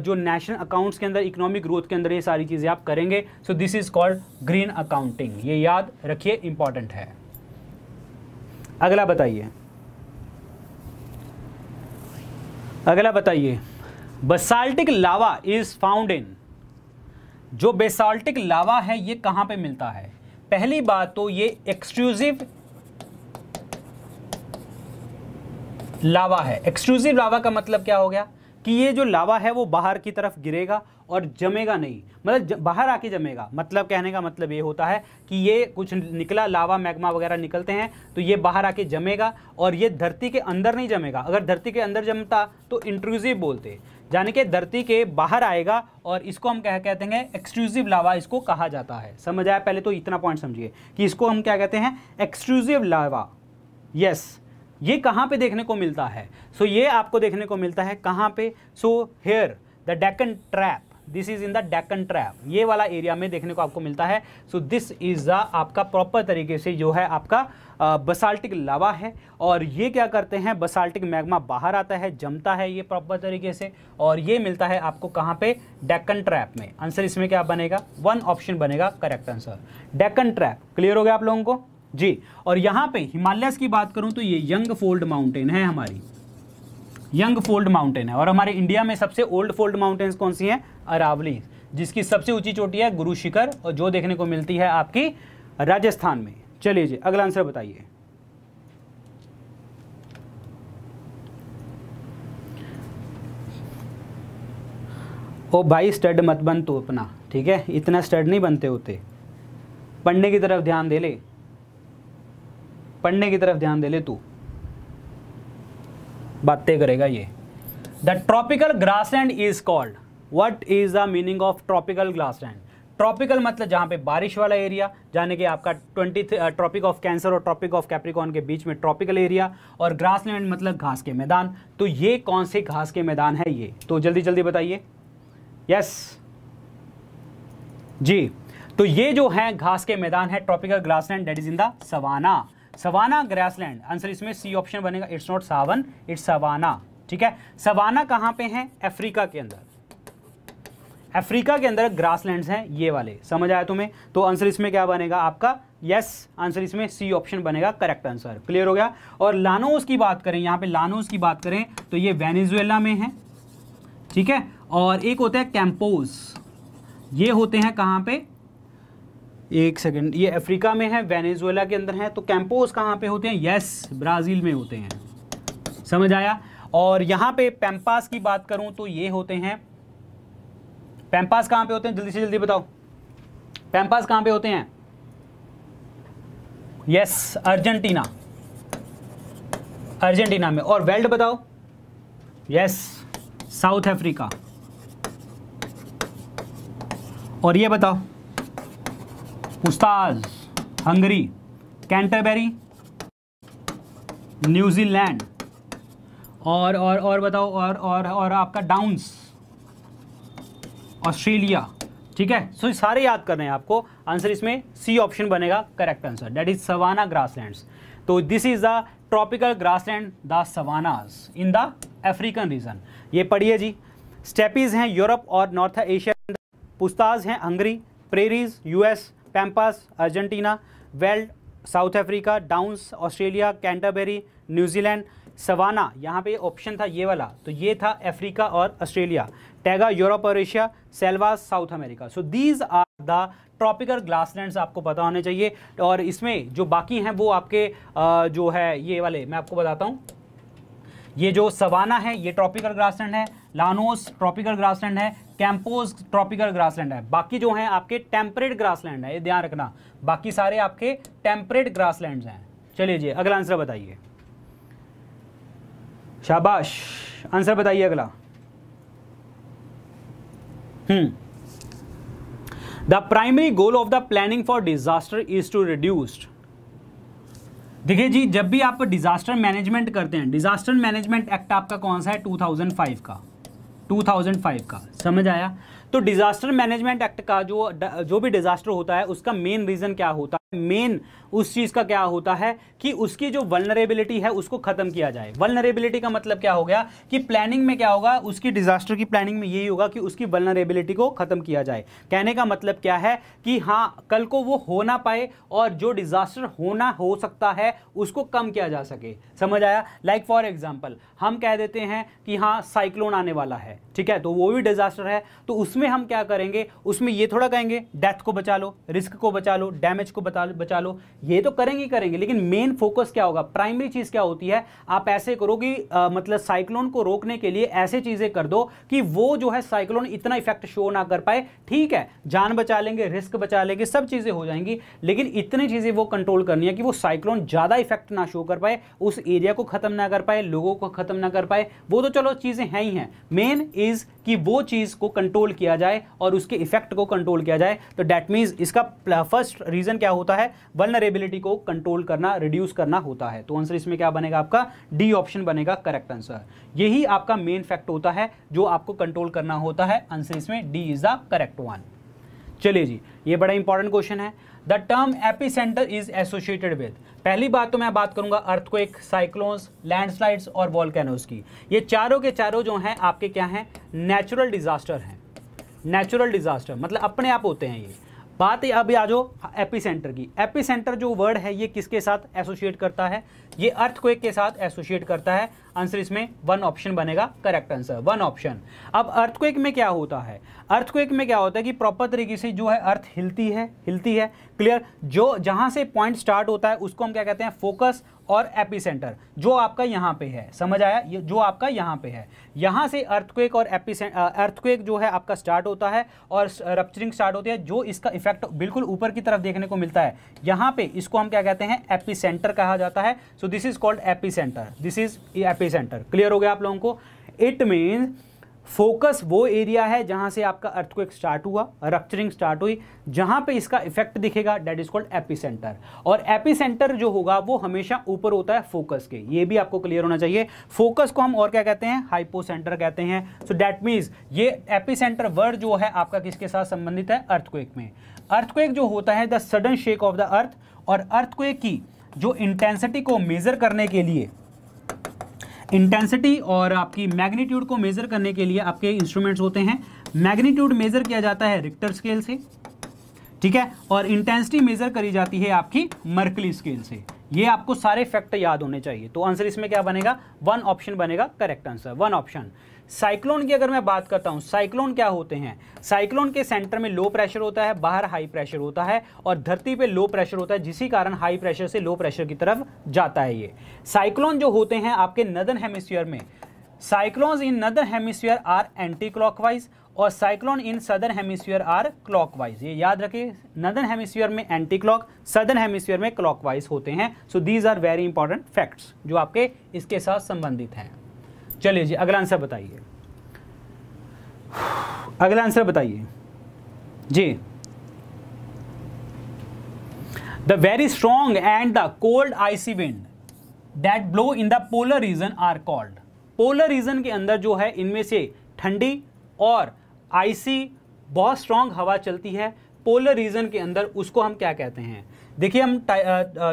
[SPEAKER 1] जो नेशनल अकाउंट्स के अंदर इकोनॉमिक ग्रोथ के अंदर ये सारी चीज़ें आप करेंगे so this is called green accounting ये याद रखिए इंपॉर्टेंट है अगला बताइए अगला बताइए basaltic lava is found in जो बेसाल्टिक लावा है ये कहाँ पे मिलता है पहली बात तो ये एक्सक्लूसिव लावा है एक्सक्लूसिव लावा का मतलब क्या हो गया कि ये जो लावा है वो बाहर की तरफ गिरेगा और जमेगा नहीं मतलब बाहर आके जमेगा मतलब कहने का मतलब ये होता है कि ये कुछ निकला लावा मैग्मा वगैरह निकलते हैं तो ये बाहर आके जमेगा और ये धरती के अंदर नहीं जमेगा अगर धरती के अंदर जमता तो इंक्लूसिव बोलते यानी कि धरती के बाहर आएगा और इसको हम क्या कहते हैं एक्सक्लूसिव लावा इसको कहा जाता है समझ आया पहले तो इतना पॉइंट समझिए कि इसको हम क्या कहते हैं एक्सक्लूसिव लावा यस ये कहाँ पे देखने को मिलता है सो so, ये आपको देखने को मिलता है कहाँ पे so here the Deccan trap this is in the Deccan trap ये वाला एरिया में देखने को आपको मिलता है सो दिस इज द आपका प्रॉपर तरीके से जो है आपका बसाल्टिक लावा है और ये क्या करते हैं बसाल्टिक मैग्मा बाहर आता है जमता है ये प्रॉपर तरीके से और ये मिलता है आपको कहाँ पे डेक्कन ट्रैप में आंसर इसमें क्या बनेगा वन ऑप्शन बनेगा correct answer Deccan trap clear हो गया आप लोगों को जी और यहाँ पे हिमालयस की बात करूँ तो ये यंग फोल्ड माउंटेन है हमारी यंग फोल्ड माउंटेन है और हमारे इंडिया में सबसे ओल्ड फोल्ड माउंटेन्स कौन सी हैं अरावली जिसकी सबसे ऊंची चोटी है गुरु शिखर और जो देखने को मिलती है आपकी राजस्थान में चलिए जी अगला आंसर बताइए ओ भाई स्टड मत बन तो अपना ठीक है इतना स्टड नहीं बनते होते पढ़ने की तरफ ध्यान दे ले पढ़ने की तरफ ध्यान दे ले तू बातें करेगा ये the tropical grassland is called what is the meaning of tropical grassland tropical मतलब जहाँ पे बारिश वाला एरिया जाने के आपका ट्वेंटी ट्रॉपिक ऑफ कैंसर और ट्रॉपिक ऑफ कैप्रिकॉन के बीच में ट्रॉपिकल एरिया और ग्रास लैंड मतलब घास के मैदान तो ये कौन से घास के मैदान है ये तो जल्दी जल्दी बताइए यस जी तो ये जो है घास के मैदान है tropical grassland that is in the savanna savanna grassland answer इसमें सी ऑप्शन बनेगा इट्स नॉट सावन इट्स सवाना ठीक है सवाना कहां पे है अफ्रीका के अंदर अफ्रीका के अंदर ग्रासलैंड्स हैं ये वाले समझ आया तुम्हें तो आंसर इसमें क्या बनेगा आपका यस आंसर इसमें सी ऑप्शन बनेगा करेक्ट आंसर क्लियर हो गया और लानोस की बात करें यहां पे लानोस की बात करें तो ये वेनेजुएला में है ठीक है और एक होता है कैंपोस ये होते हैं कहां पे एक सेकंड ये अफ्रीका में है वेनेजुएला के अंदर है तो कैंपोस कहाँ पे होते हैं यस ब्राज़ील में होते हैं समझ आया और यहाँ पे पैम्पास की बात करूँ तो ये होते हैं पैम्पास कहाँ पे होते हैं जल्दी से जल्दी बताओ पैम्पास कहाँ पे होते हैं यस अर्जेंटीना अर्जेंटीना में और वेल्ड बताओ यस साउथ अफ्रीका और ये बताओ उस्ताज हंगरी कैंटरबेरी न्यूजीलैंड और और और बताओ और और और आपका डाउन्स ऑस्ट्रेलिया ठीक है सो so, सारे याद करने हैं आपको आंसर इसमें सी ऑप्शन बनेगा correct answer that is savanna grasslands तो this is the tropical grassland the savannas in the African region ये पढ़िए जी स्टेपीज हैं यूरोप और नॉर्थ एशिया पुस्ताज हैं Hungary prairies US pampas Argentina veld South Africa downs Australia Canterbury New Zealand savanna यहाँ पे option था ये वाला तो ये था अफ्रीका और ऑस्ट्रेलिया टैगा यूरोप और Asia selvas South America so these are the tropical grasslands आपको पता होने चाहिए और इसमें जो बाकी हैं वो आपके आ, जो है ये वाले मैं आपको बताता हूँ ये जो सवाना है ये ट्रॉपिकल ग्रासलैंड है लानोस ट्रॉपिकल ग्रासलैंड है कैंपोज ट्रॉपिकल ग्रासलैंड है बाकी जो हैं आपके टेम्परेट ग्रासलैंड है ये ध्यान रखना बाकी सारे आपके टेम्परेट ग्रासलैंड हैं चलिए जी अगला आंसर बताइए शाबाश आंसर बताइए अगला hmm the primary goal of the planning for disaster is to reduced देखिए जी जब भी आप डिजास्टर मैनेजमेंट करते हैं डिजास्टर मैनेजमेंट एक्ट आपका कौन सा है 2005 का 2005 का समझ आया तो डिज़ास्टर मैनेजमेंट एक्ट का जो जो भी डिज़ास्टर होता है उसका मेन रीज़न क्या होता है मेन उस चीज़ का क्या होता है कि उसकी जो वलनरेबिलिटी है उसको ख़त्म किया जाए वलनरेबिलिटी का मतलब क्या हो गया कि प्लानिंग में क्या होगा उसकी डिजास्टर की प्लानिंग में यही होगा कि उसकी वलनरेबिलिटी को ख़त्म किया जाए कहने का मतलब क्या है कि हाँ कल को वो हो ना पाए और जो डिजास्टर होना हो सकता है उसको कम किया जा सके समझ आया लाइक फॉर एग्जाम्पल हम कह देते हैं कि हाँ साइक्लोन आने वाला है ठीक है तो वो भी डिजास्टर है तो उसमें हम क्या करेंगे उसमें यह थोड़ा कहेंगे डेथ को बचा लो रिस्क को बचा लो डैमेज को बचा बचा बचा लो ये तो करेंगे ही करेंगे लेकिन मेन फोकस क्या होगा प्राइमरी चीज़ क्या होती है आप ऐसे करो कि आ, मतलब साइक्लोन को रोकने के लिए ऐसे चीज़ें कर दो कि वो जो है साइक्लोन इतना इफेक्ट शो ना कर पाए ठीक है जान बचा लेंगे रिस्क बचा लेंगे सब चीज़ें हो जाएंगी लेकिन इतनी चीज़ें वो कंट्रोल करनी है कि वो साइक्लोन ज़्यादा इफेक्ट ना शो कर पाए उस एरिया को ख़त्म ना कर पाए लोगों को ख़त्म ना कर पाए वो तो चलो चीज़ें हैं ही हैं मेन इज़ कि वो चीज़ को कंट्रोल किया जाए और उसके इफेक्ट को कंट्रोल किया जाए तो डैट मीन्स इसका फर्स्ट रीज़न क्या होता है वलनरेबिलिटी को कंट्रोल करना रिड्यूस करना होता है तो आंसर इसमें क्या बनेगा आपका डी ऑप्शन बनेगा करेक्ट आंसर यही आपका मेन फैक्ट होता है जो आपको कंट्रोल करना होता है आंसर इसमें D is the correct one चलिए जी ये बड़ा इंपॉर्टेंट क्वेश्चन है the term epicentre is associated with पहली बात तो मैं बात करूंगा अर्थ को एक साइक्लोन्स लैंडस्लाइड्स और वॉलकैनोज की ये चारों के चारों जो हैं आपके क्या हैं नेचुरल डिजास्टर हैं नेचुरल डिजास्टर मतलब अपने आप होते हैं ये बात अभी आ जाओ एपी सेंटर की एपी सेंटर जो वर्ड है ये किसके साथ एसोसिएट करता है ये अर्थ क्वेक के साथ एसोसिएट करता है आंसर इसमें वन ऑप्शन बनेगा करेक्ट आंसर वन ऑप्शन अब अर्थ क्वेक में क्या होता है अर्थ क्वेक में क्या होता है कि प्रॉपर तरीके से जो है अर्थ हिलती है हिलती है क्लियर जो जहाँ से पॉइंट स्टार्ट होता है उसको हम क्या कहते हैं फोकस और एपीसेंटर जो आपका यहाँ पे है समझ आया ये जो आपका यहाँ पे है यहाँ से अर्थक्वेक और एपीसें अर्थक्वेक जो है आपका स्टार्ट होता है और रप्चरिंग स्टार्ट होती है जो इसका इफेक्ट बिल्कुल ऊपर की तरफ देखने को मिलता है यहाँ पे इसको हम क्या कहते हैं एपीसेंटर कहा जाता है so this is called epicentre this is epicentre clear हो गया आप लोगों को इट मीन्स फोकस वो एरिया है जहाँ से आपका अर्थक्वेक स्टार्ट हुआ रक्चरिंग स्टार्ट हुई जहां पे इसका इफेक्ट दिखेगा that is called epicentre और एपी सेंटर जो होगा वो हमेशा ऊपर होता है फोकस के ये भी आपको क्लियर होना चाहिए फोकस को हम और क्या कहते हैं हाइपो सेंटर कहते हैं सो डैट मीन्स ये एपी सेंटर वर्ड जो है आपका किसके साथ संबंधित है अर्थक्वेक में अर्थक्वेक जो होता है the sudden shake of the earth और अर्थक्वेक की जो इंटेंसिटी को मेजर करने के लिए इंटेंसिटी और आपकी मैग्नीट्यूड को मेज़र करने के लिए आपके इंस्ट्रूमेंट्स होते हैं मैग्नीट्यूड मेज़र किया जाता है रिक्टर स्केल से ठीक है और इंटेंसिटी मेज़र करी जाती है आपकी मर्कली स्केल से ये आपको सारे फैक्ट याद होने चाहिए तो आंसर इसमें क्या बनेगा वन ऑप्शन बनेगा correct answer one option cyclone की अगर मैं बात करता हूँ साइक्लोन क्या होते हैं साइक्लोन के सेंटर में लो प्रेशर होता है बाहर हाई प्रेशर होता है और धरती पे लो प्रेशर होता है जिसी कारण हाई प्रेशर से लो प्रेशर की तरफ जाता है ये साइक्लोन जो होते हैं आपके नदन हेमिसफियर में cyclones in northern hemisphere are anticlockwise और cyclone in southern hemisphere are clockwise ये याद रखें नदन हेमिसफियर में एंटी क्लॉक सदर हेमिसफियर में क्लॉकवाइज होते हैं so these are very important facts जो आपके इसके साथ संबंधित हैं चलिए जी अगला आंसर बताइए अगला आंसर बताइए जी the very strong and the cold icy wind that blow in the polar region are called polar region के अंदर जो है इनमें से ठंडी और आइसी बहुत स्ट्रॉन्ग हवा चलती है पोलर रीजन के अंदर उसको हम क्या कहते हैं देखिए हम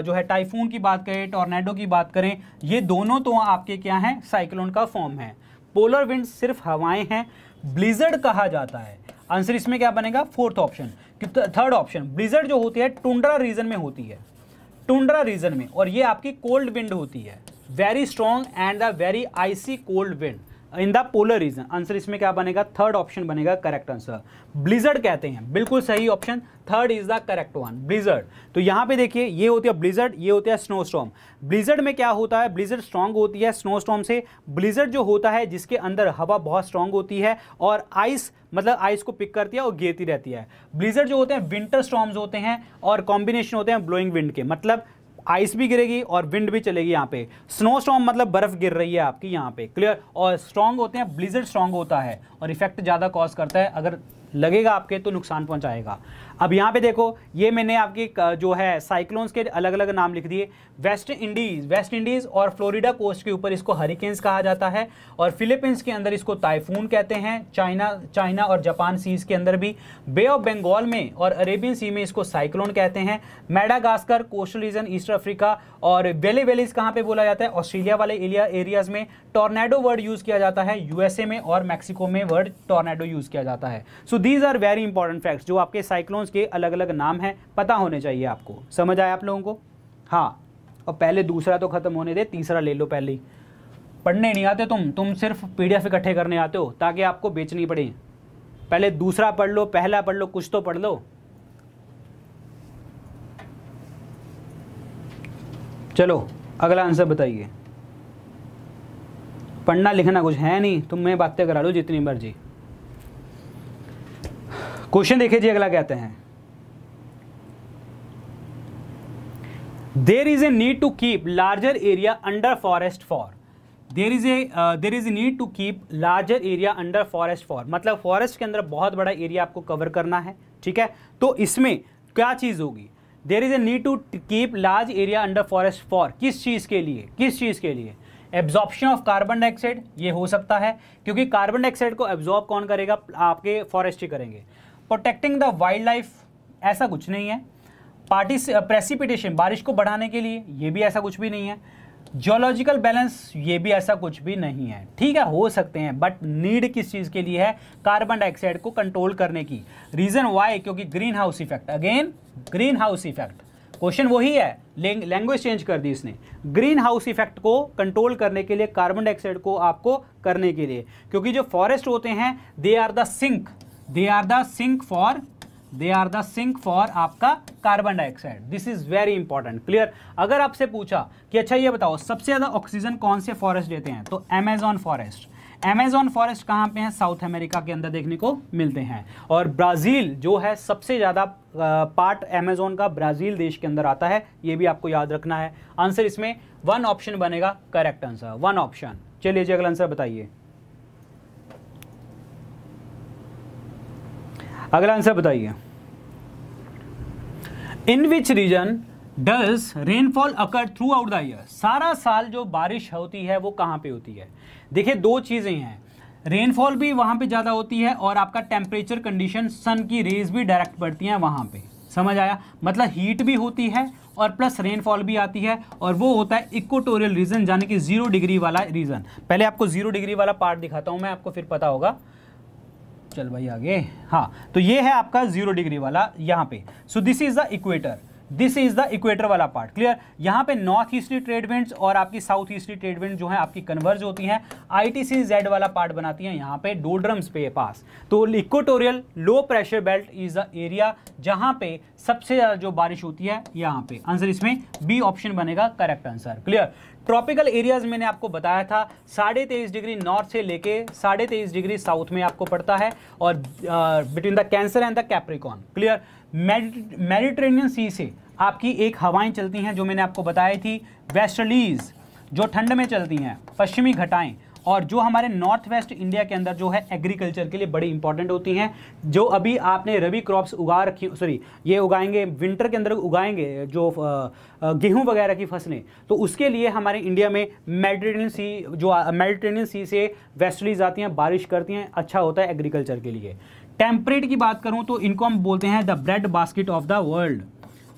[SPEAKER 1] जो है टाइफून की बात करें टॉर्नेडो की बात करें ये दोनों तो आपके क्या हैं साइक्लोन का फॉर्म है पोलर विंड सिर्फ हवाएं हैं ब्लिजर्ड कहा जाता है आंसर इसमें क्या बनेगा fourth option third option blizzard जो होती है टुंड्रा रीजन में होती है टुंड्रा रीजन में और ये आपकी कोल्ड विंड होती है very strong and the very icy cold wind in the polar region answer इसमें क्या बनेगा थर्ड ऑप्शन बनेगा करेक्ट आंसर ब्लिजर्ड कहते हैं बिल्कुल सही option third is the correct one blizzard तो यहां पे देखिए ये होती है ब्लिजर्ड ये होती है स्नो स्टॉम ब्लिजर्ड में क्या होता है ब्लिजर्ड स्ट्रॉन्ग होती है स्नो स्टॉम से ब्लिजर्ड जो होता है जिसके अंदर हवा बहुत स्ट्रांग होती है और आइस मतलब आइस को पिक करती है और गिरती रहती है ब्लिजर्ड जो होते हैं विंटर स्टॉम्स होते हैं और कॉम्बिनेशन होते हैं ब्लोइंग विंड के मतलब आइस भी गिरेगी और विंड भी चलेगी यहाँ पे स्नो स्टॉम मतलब बर्फ गिर रही है आपकी यहाँ पे क्लियर और स्ट्रांग होते हैं ब्लिजर्ड स्ट्रांग होता है और इफेक्ट ज़्यादा कॉज करता है अगर लगेगा आपके तो नुकसान पहुँचाएगा अब यहाँ पे देखो ये मैंने आपकी जो है साइक्लोन्स के अलग अलग नाम लिख दिए वेस्ट इंडीज़ वेस्ट इंडीज़ और फ्लोरिडा कोस्ट के ऊपर इसको हरिकेन्स कहा जाता है और फिलीपींस के अंदर इसको ताइफून कहते हैं चाइना चाइना और जापान सीज के अंदर भी बे ऑफ बंगाल में और अरेबियन सी में इसको साइक्लोन कहते हैं Madagascar coastal region East Africa और वेले वेलीज कहाँ पर बोला जाता है ऑस्ट्रेलिया वाले एरियाज में टॉर्नेडो वर्ड यूज़ किया जाता है यूएसए में और मैक्सिको में वर्ड टॉर्नेडो यूज़ किया जाता है so these are very important facts जो आपके साइक्लोन्स के अलग अलग नाम हैं पता होने चाहिए आपको समझ आया आप लोगों को हाँ और पहले दूसरा तो ख़त्म होने दे तीसरा ले लो पहले ही पढ़ने नहीं आते तुम तुम सिर्फ एफ इकट्ठे करने आते हो ताकि आपको बेचनी पड़े पहले दूसरा पढ़ लो पहला पढ़ लो कुछ तो पढ़ लो चलो अगला आंसर बताइए पढ़ना लिखना कुछ है नहीं तुम तो मैं बातें करा लूँ जितनी मर्जी क्वेश्चन देखिए जी अगला कहते हैं there is a need to keep larger area under forest for there is a there is a need to keep larger area under forest for मतलब फॉरेस्ट के अंदर बहुत बड़ा एरिया आपको कवर करना है ठीक है तो इसमें क्या चीज़ होगी there is a need to keep large area under forest for किस चीज़ के लिए किस चीज़ के लिए एब्जॉर्प्शन ऑफ कार्बन डाइऑक्साइड ये हो सकता है क्योंकि कार्बन डाइऑक्साइड को एब्जॉर्ब कौन करेगा आपके फॉरेस्ट ही करेंगे प्रोटेक्टिंग द वाइल्ड लाइफ ऐसा कुछ नहीं है पार्टिस प्रेसिपिटेशन बारिश को बढ़ाने के लिए ये भी ऐसा कुछ भी नहीं है जियोलॉजिकल बैलेंस ये भी ऐसा कुछ भी नहीं है ठीक है हो सकते हैं बट नीड किस चीज़ के लिए है कार्बन डाइऑक्साइड को कंट्रोल करने की रीज़न वाई क्योंकि green house effect again green house effect question वही है लैंग्वेज चेंज कर दी इसने ग्रीन हाउस इफेक्ट को कंट्रोल करने के लिए कार्बन डाइऑक्साइड को आपको करने के लिए क्योंकि जो फॉरेस्ट होते हैं they are the sink they are the sink for they are the sink for आपका carbon dioxide this is very important clear अगर आपसे पूछा कि अच्छा ये बताओ सबसे ज़्यादा ऑक्सीजन कौन से फॉरेस्ट देते हैं तो एमेजॉन फॉरेस्ट अमेजोन फॉरेस्ट कहाँ पे हैं साउथ अमेरिका के अंदर देखने को मिलते हैं और ब्राज़ील जो है सबसे ज़्यादा पार्ट अमेजोन का ब्राज़ील देश के अंदर आता है ये भी आपको याद रखना है आंसर इसमें वन ऑप्शन बनेगा करेक्ट आंसर वन ऑप्शन चलिए जी अगला आंसर बताइए अगला आंसर बताइए in which region does rainfall occur throughout the year सारा साल जो बारिश होती है वो कहाँ पे होती है देखिए दो चीज़ें हैं रेनफॉल भी वहाँ पे ज़्यादा होती है और आपका टेम्परेचर कंडीशन सन की रेज भी डायरेक्ट पड़ती हैं वहाँ पे समझ आया मतलब हीट भी होती है और प्लस रेनफॉल भी आती है और वो होता है इक्वेटोरियल रीजन यानी कि जीरो डिग्री वाला रीजन पहले आपको जीरो डिग्री वाला पार्ट दिखाता हूँ मैं आपको फिर पता होगा चल भाई आगे हाँ तो ये है आपका जीरो डिग्री वाला यहाँ पे so this is the equator this is the equator वाला पार्ट क्लियर यहाँ पे नॉर्थ ईस्टली ट्रेडमेंट्स और आपकी साउथ ईस्टली ट्रेडमेंट जो है आपकी कन्वर्ज होती हैं आईटीसी जेड वाला पार्ट बनाती है यहाँ पे डोड्रम्स पे पास तो equatorial low pressure belt is the area जहाँ पे सबसे ज़्यादा जो बारिश होती है यहाँ पे आंसर इसमें बी ऑप्शन बनेगा correct answer clear tropical areas मैंने आपको बताया था साढ़े तेईस डिग्री नॉर्थ से लेके साढ़े तेईस डिग्री साउथ में आपको पड़ता है और between the cancer and the Capricorn clear Mediterranean sea से आपकी एक हवाएं चलती हैं जो मैंने आपको बताई थी वेस्टर्लीज़ जो ठंड में चलती हैं पश्चिमी घटाएं और जो हमारे नॉर्थ वेस्ट इंडिया के अंदर जो है एग्रीकल्चर के लिए बड़ी इंपॉर्टेंट होती हैं जो अभी आपने रबी क्रॉप्स उगा रखी सॉरी ये उगाएंगे विंटर के अंदर उगाएंगे जो गेहूं वगैरह की फसलें तो उसके लिए हमारे इंडिया में मेडिटेरेनियन सी जो मेडिटेरेनियन सी से वेस्टलीज आती हैं बारिश करती हैं अच्छा होता है एग्रीकल्चर के लिए टेम्परेट की बात करूँ तो इनको हम बोलते हैं the bread basket of the world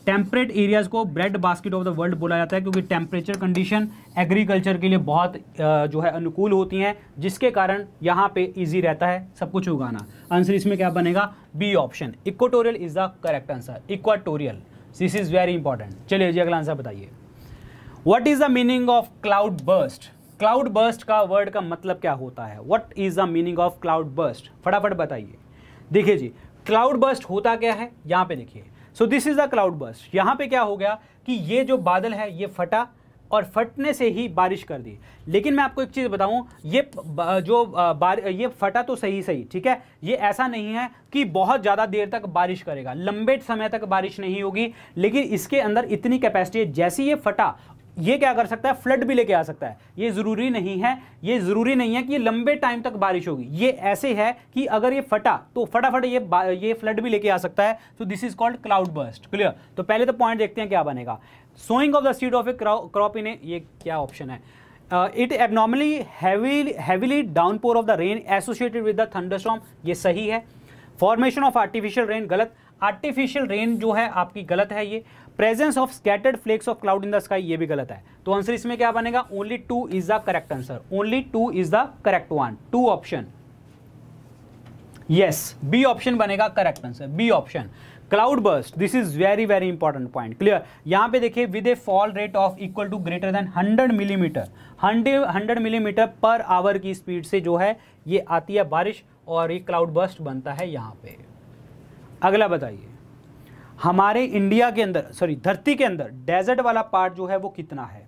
[SPEAKER 1] temperate areas को bread basket of the world बोला जाता है क्योंकि टेम्परेचर कंडीशन एग्रीकल्चर के लिए बहुत जो है अनुकूल होती हैं जिसके कारण यहाँ पे इजी रहता है सब कुछ उगाना आंसर इसमें क्या बनेगा B option equatorial is the correct answer equatorial this is very important चलिए जी अगला आंसर बताइए what is the meaning of cloudburst cloudburst का वर्ड का मतलब क्या होता है what is the meaning of cloudburst फटाफट बताइए देखिए जी क्लाउड बर्स्ट होता क्या है यहाँ पे देखिए so this is the cloudburst यहां पे क्या हो गया कि ये जो बादल है ये फटा और फटने से ही बारिश कर दी लेकिन मैं आपको एक चीज़ बताऊं ये जो बार ये फटा तो सही सही ठीक है ये ऐसा नहीं है कि बहुत ज़्यादा देर तक बारिश करेगा लंबे समय तक बारिश नहीं होगी लेकिन इसके अंदर इतनी कैपेसिटी है जैसे ये फटा ये क्या कर सकता है फ्लड भी लेके आ सकता है ये ज़रूरी नहीं है ये ज़रूरी नहीं है कि लंबे टाइम तक बारिश होगी ये ऐसे है कि अगर ये फटा तो फटाफट ये ये फ्लड भी लेके आ सकता है तो this is called cloudburst clear तो पहले तो पॉइंट देखते हैं क्या बनेगा sowing of the seed of a crop in a ये क्या ऑप्शन है it abnormally heavily pour of the rain associated with the thunderstorm ये सही है फॉर्मेशन ऑफ आर्टिफिशियल रेन गलत आर्टिफिशियल रेन जो है आपकी गलत है ये presence of scattered flakes of cloud in the sky ये भी गलत है तो आंसर इसमें क्या बनेगा only two is the correct answer only two is the correct one two option yes B option बनेगा correct answer B option cloudburst this is very very important point clear यहां पे देखिए with a fall rate of equal to greater than 100 millimetre 100 100 millimetre per hour की speed से जो है ये आती है बारिश और ये क्लाउड बर्स्ट बनता है यहां पे अगला बताइए हमारे इंडिया के अंदर सॉरी धरती के अंदर डेजर्ट वाला पार्ट जो है वो कितना है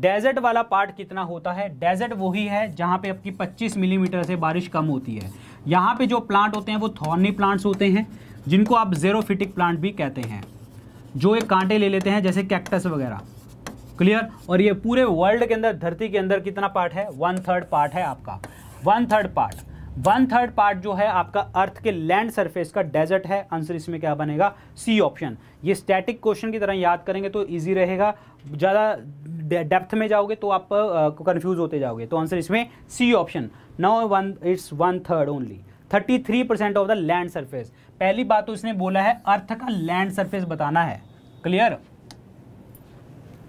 [SPEAKER 1] डेजर्ट वाला पार्ट कितना होता है डेजर्ट वही है जहाँ पे आपकी 25 मिलीमीटर mm से बारिश कम होती है यहाँ पे जो प्लांट होते हैं वो थॉर्नी प्लांट्स होते हैं जिनको आप जेरोफिटिक प्लांट भी कहते हैं जो एक कांटे ले लेते हैं जैसे कैक्टस वगैरह क्लियर और ये पूरे वर्ल्ड के अंदर धरती के अंदर कितना पार्ट है वन थर्ड पार्ट है आपका one third part one third part जो है आपका अर्थ के लैंड सरफेस का डेजर्ट है आंसर इसमें क्या बनेगा सी ऑप्शन ये स्टैटिक क्वेश्चन की तरह याद करेंगे तो इजी रहेगा ज़्यादा डेप्थ में जाओगे तो आप कंफ्यूज होते जाओगे तो आंसर इसमें C option now one it's one third only thirty three percent of the land surface पहली बात तो इसने बोला है अर्थ का लैंड सरफेस बताना है क्लियर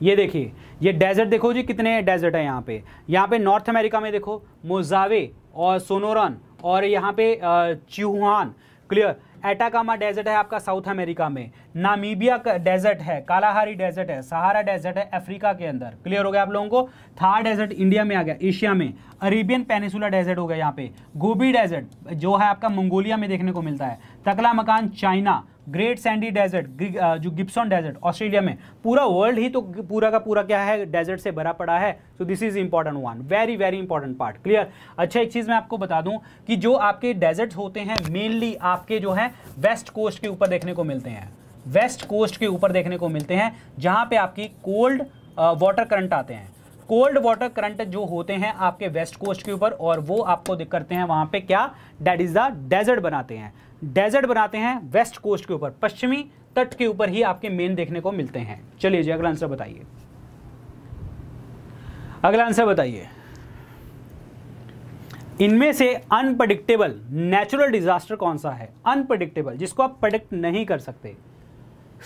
[SPEAKER 1] ये देखिए ये डेजर्ट देखो जी कितने डेजर्ट है यहाँ पे यहाँ पे नॉर्थ अमेरिका में देखो मोजावे और सोनोरन और यहाँ पे चिहुआन क्लियर एटाकामा डेजर्ट है आपका साउथ अमेरिका में नामीबिया का डेजर्ट है कालाहारी डेजर्ट है सहारा डेजर्ट है अफ्रीका के अंदर क्लियर हो गया आप लोगों को थार डेजर्ट इंडिया में आ गया एशिया में अरेबियन पेनिसुला डेजर्ट हो गया यहाँ पे गोबी डेजर्ट जो है आपका मंगोलिया में देखने को मिलता है Taklamakan China Great Sandy desert जो गिप्सन डेजर्ट ऑस्ट्रेलिया में पूरा वर्ल्ड ही तो पूरा का पूरा क्या है डेजर्ट से भरा पड़ा है so this is important one very very important part clear अच्छा एक चीज़ मैं आपको बता दूं कि जो आपके डेजर्ट होते हैं मेनली आपके जो है वेस्ट कोस्ट के ऊपर देखने को मिलते हैं वेस्ट कोस्ट के ऊपर देखने को मिलते हैं जहाँ पे आपकी कोल्ड वाटर करंट आते हैं कोल्ड वाटर करंट जो होते हैं आपके वेस्ट कोस्ट के ऊपर और वो आपको करते हैं वहाँ पे क्या डेट इज़ द डेजर्ट बनाते हैं डेजर्ट बनाते हैं वेस्ट कोस्ट के ऊपर पश्चिमी तट के ऊपर ही आपके मेन देखने को मिलते हैं चलिए जी अगला आंसर बताइए अगला आंसर बताइए इनमें से अनप्रडिक्टेबल नेचुरल डिजास्टर कौन सा है अनप्रडिक्टेबल जिसको आप प्रडिक्ट नहीं कर सकते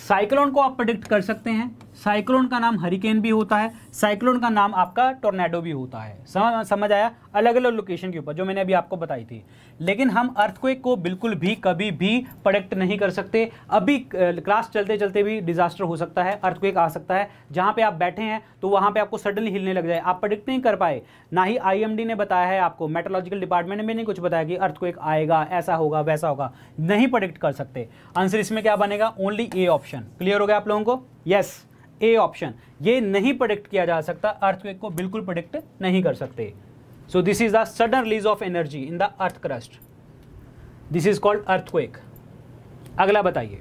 [SPEAKER 1] साइक्लोन को आप प्रिडिक्ट कर सकते हैं साइक्लोन का नाम हरिकेन भी होता है साइक्लोन का नाम आपका टोर्नेडो भी होता है समझ समझ आया अलग अलग लोकेशन के ऊपर जो मैंने अभी आपको बताई थी लेकिन हम अर्थक्वेक को बिल्कुल भी कभी भी प्रोडक्ट नहीं कर सकते अभी क्लास चलते चलते भी डिजास्टर हो सकता है अर्थक्वेक आ सकता है जहाँ पर आप बैठे हैं तो वहाँ पर आपको सडनली हिलने लग जाए आप प्रोडिक्ट नहीं कर पाए ना ही आई ने बताया है आपको मेट्रोलॉजिकल डिपार्टमेंट ने भी नहीं कुछ बताया कि अर्थक्वेक आएगा ऐसा होगा वैसा होगा नहीं प्रोडिक्ट कर सकते आंसर इसमें क्या बनेगा ओनली ए ऑप्शन क्लियर हो गया आप लोगों को यस yes. ए ऑप्शन ये नहीं प्रोडिक्ट किया जा सकता अर्थक्वेक को बिल्कुल प्रोडिक्ट नहीं कर सकते so this is the sudden release of energy in the earth crust this is called earthquake अगला बताइए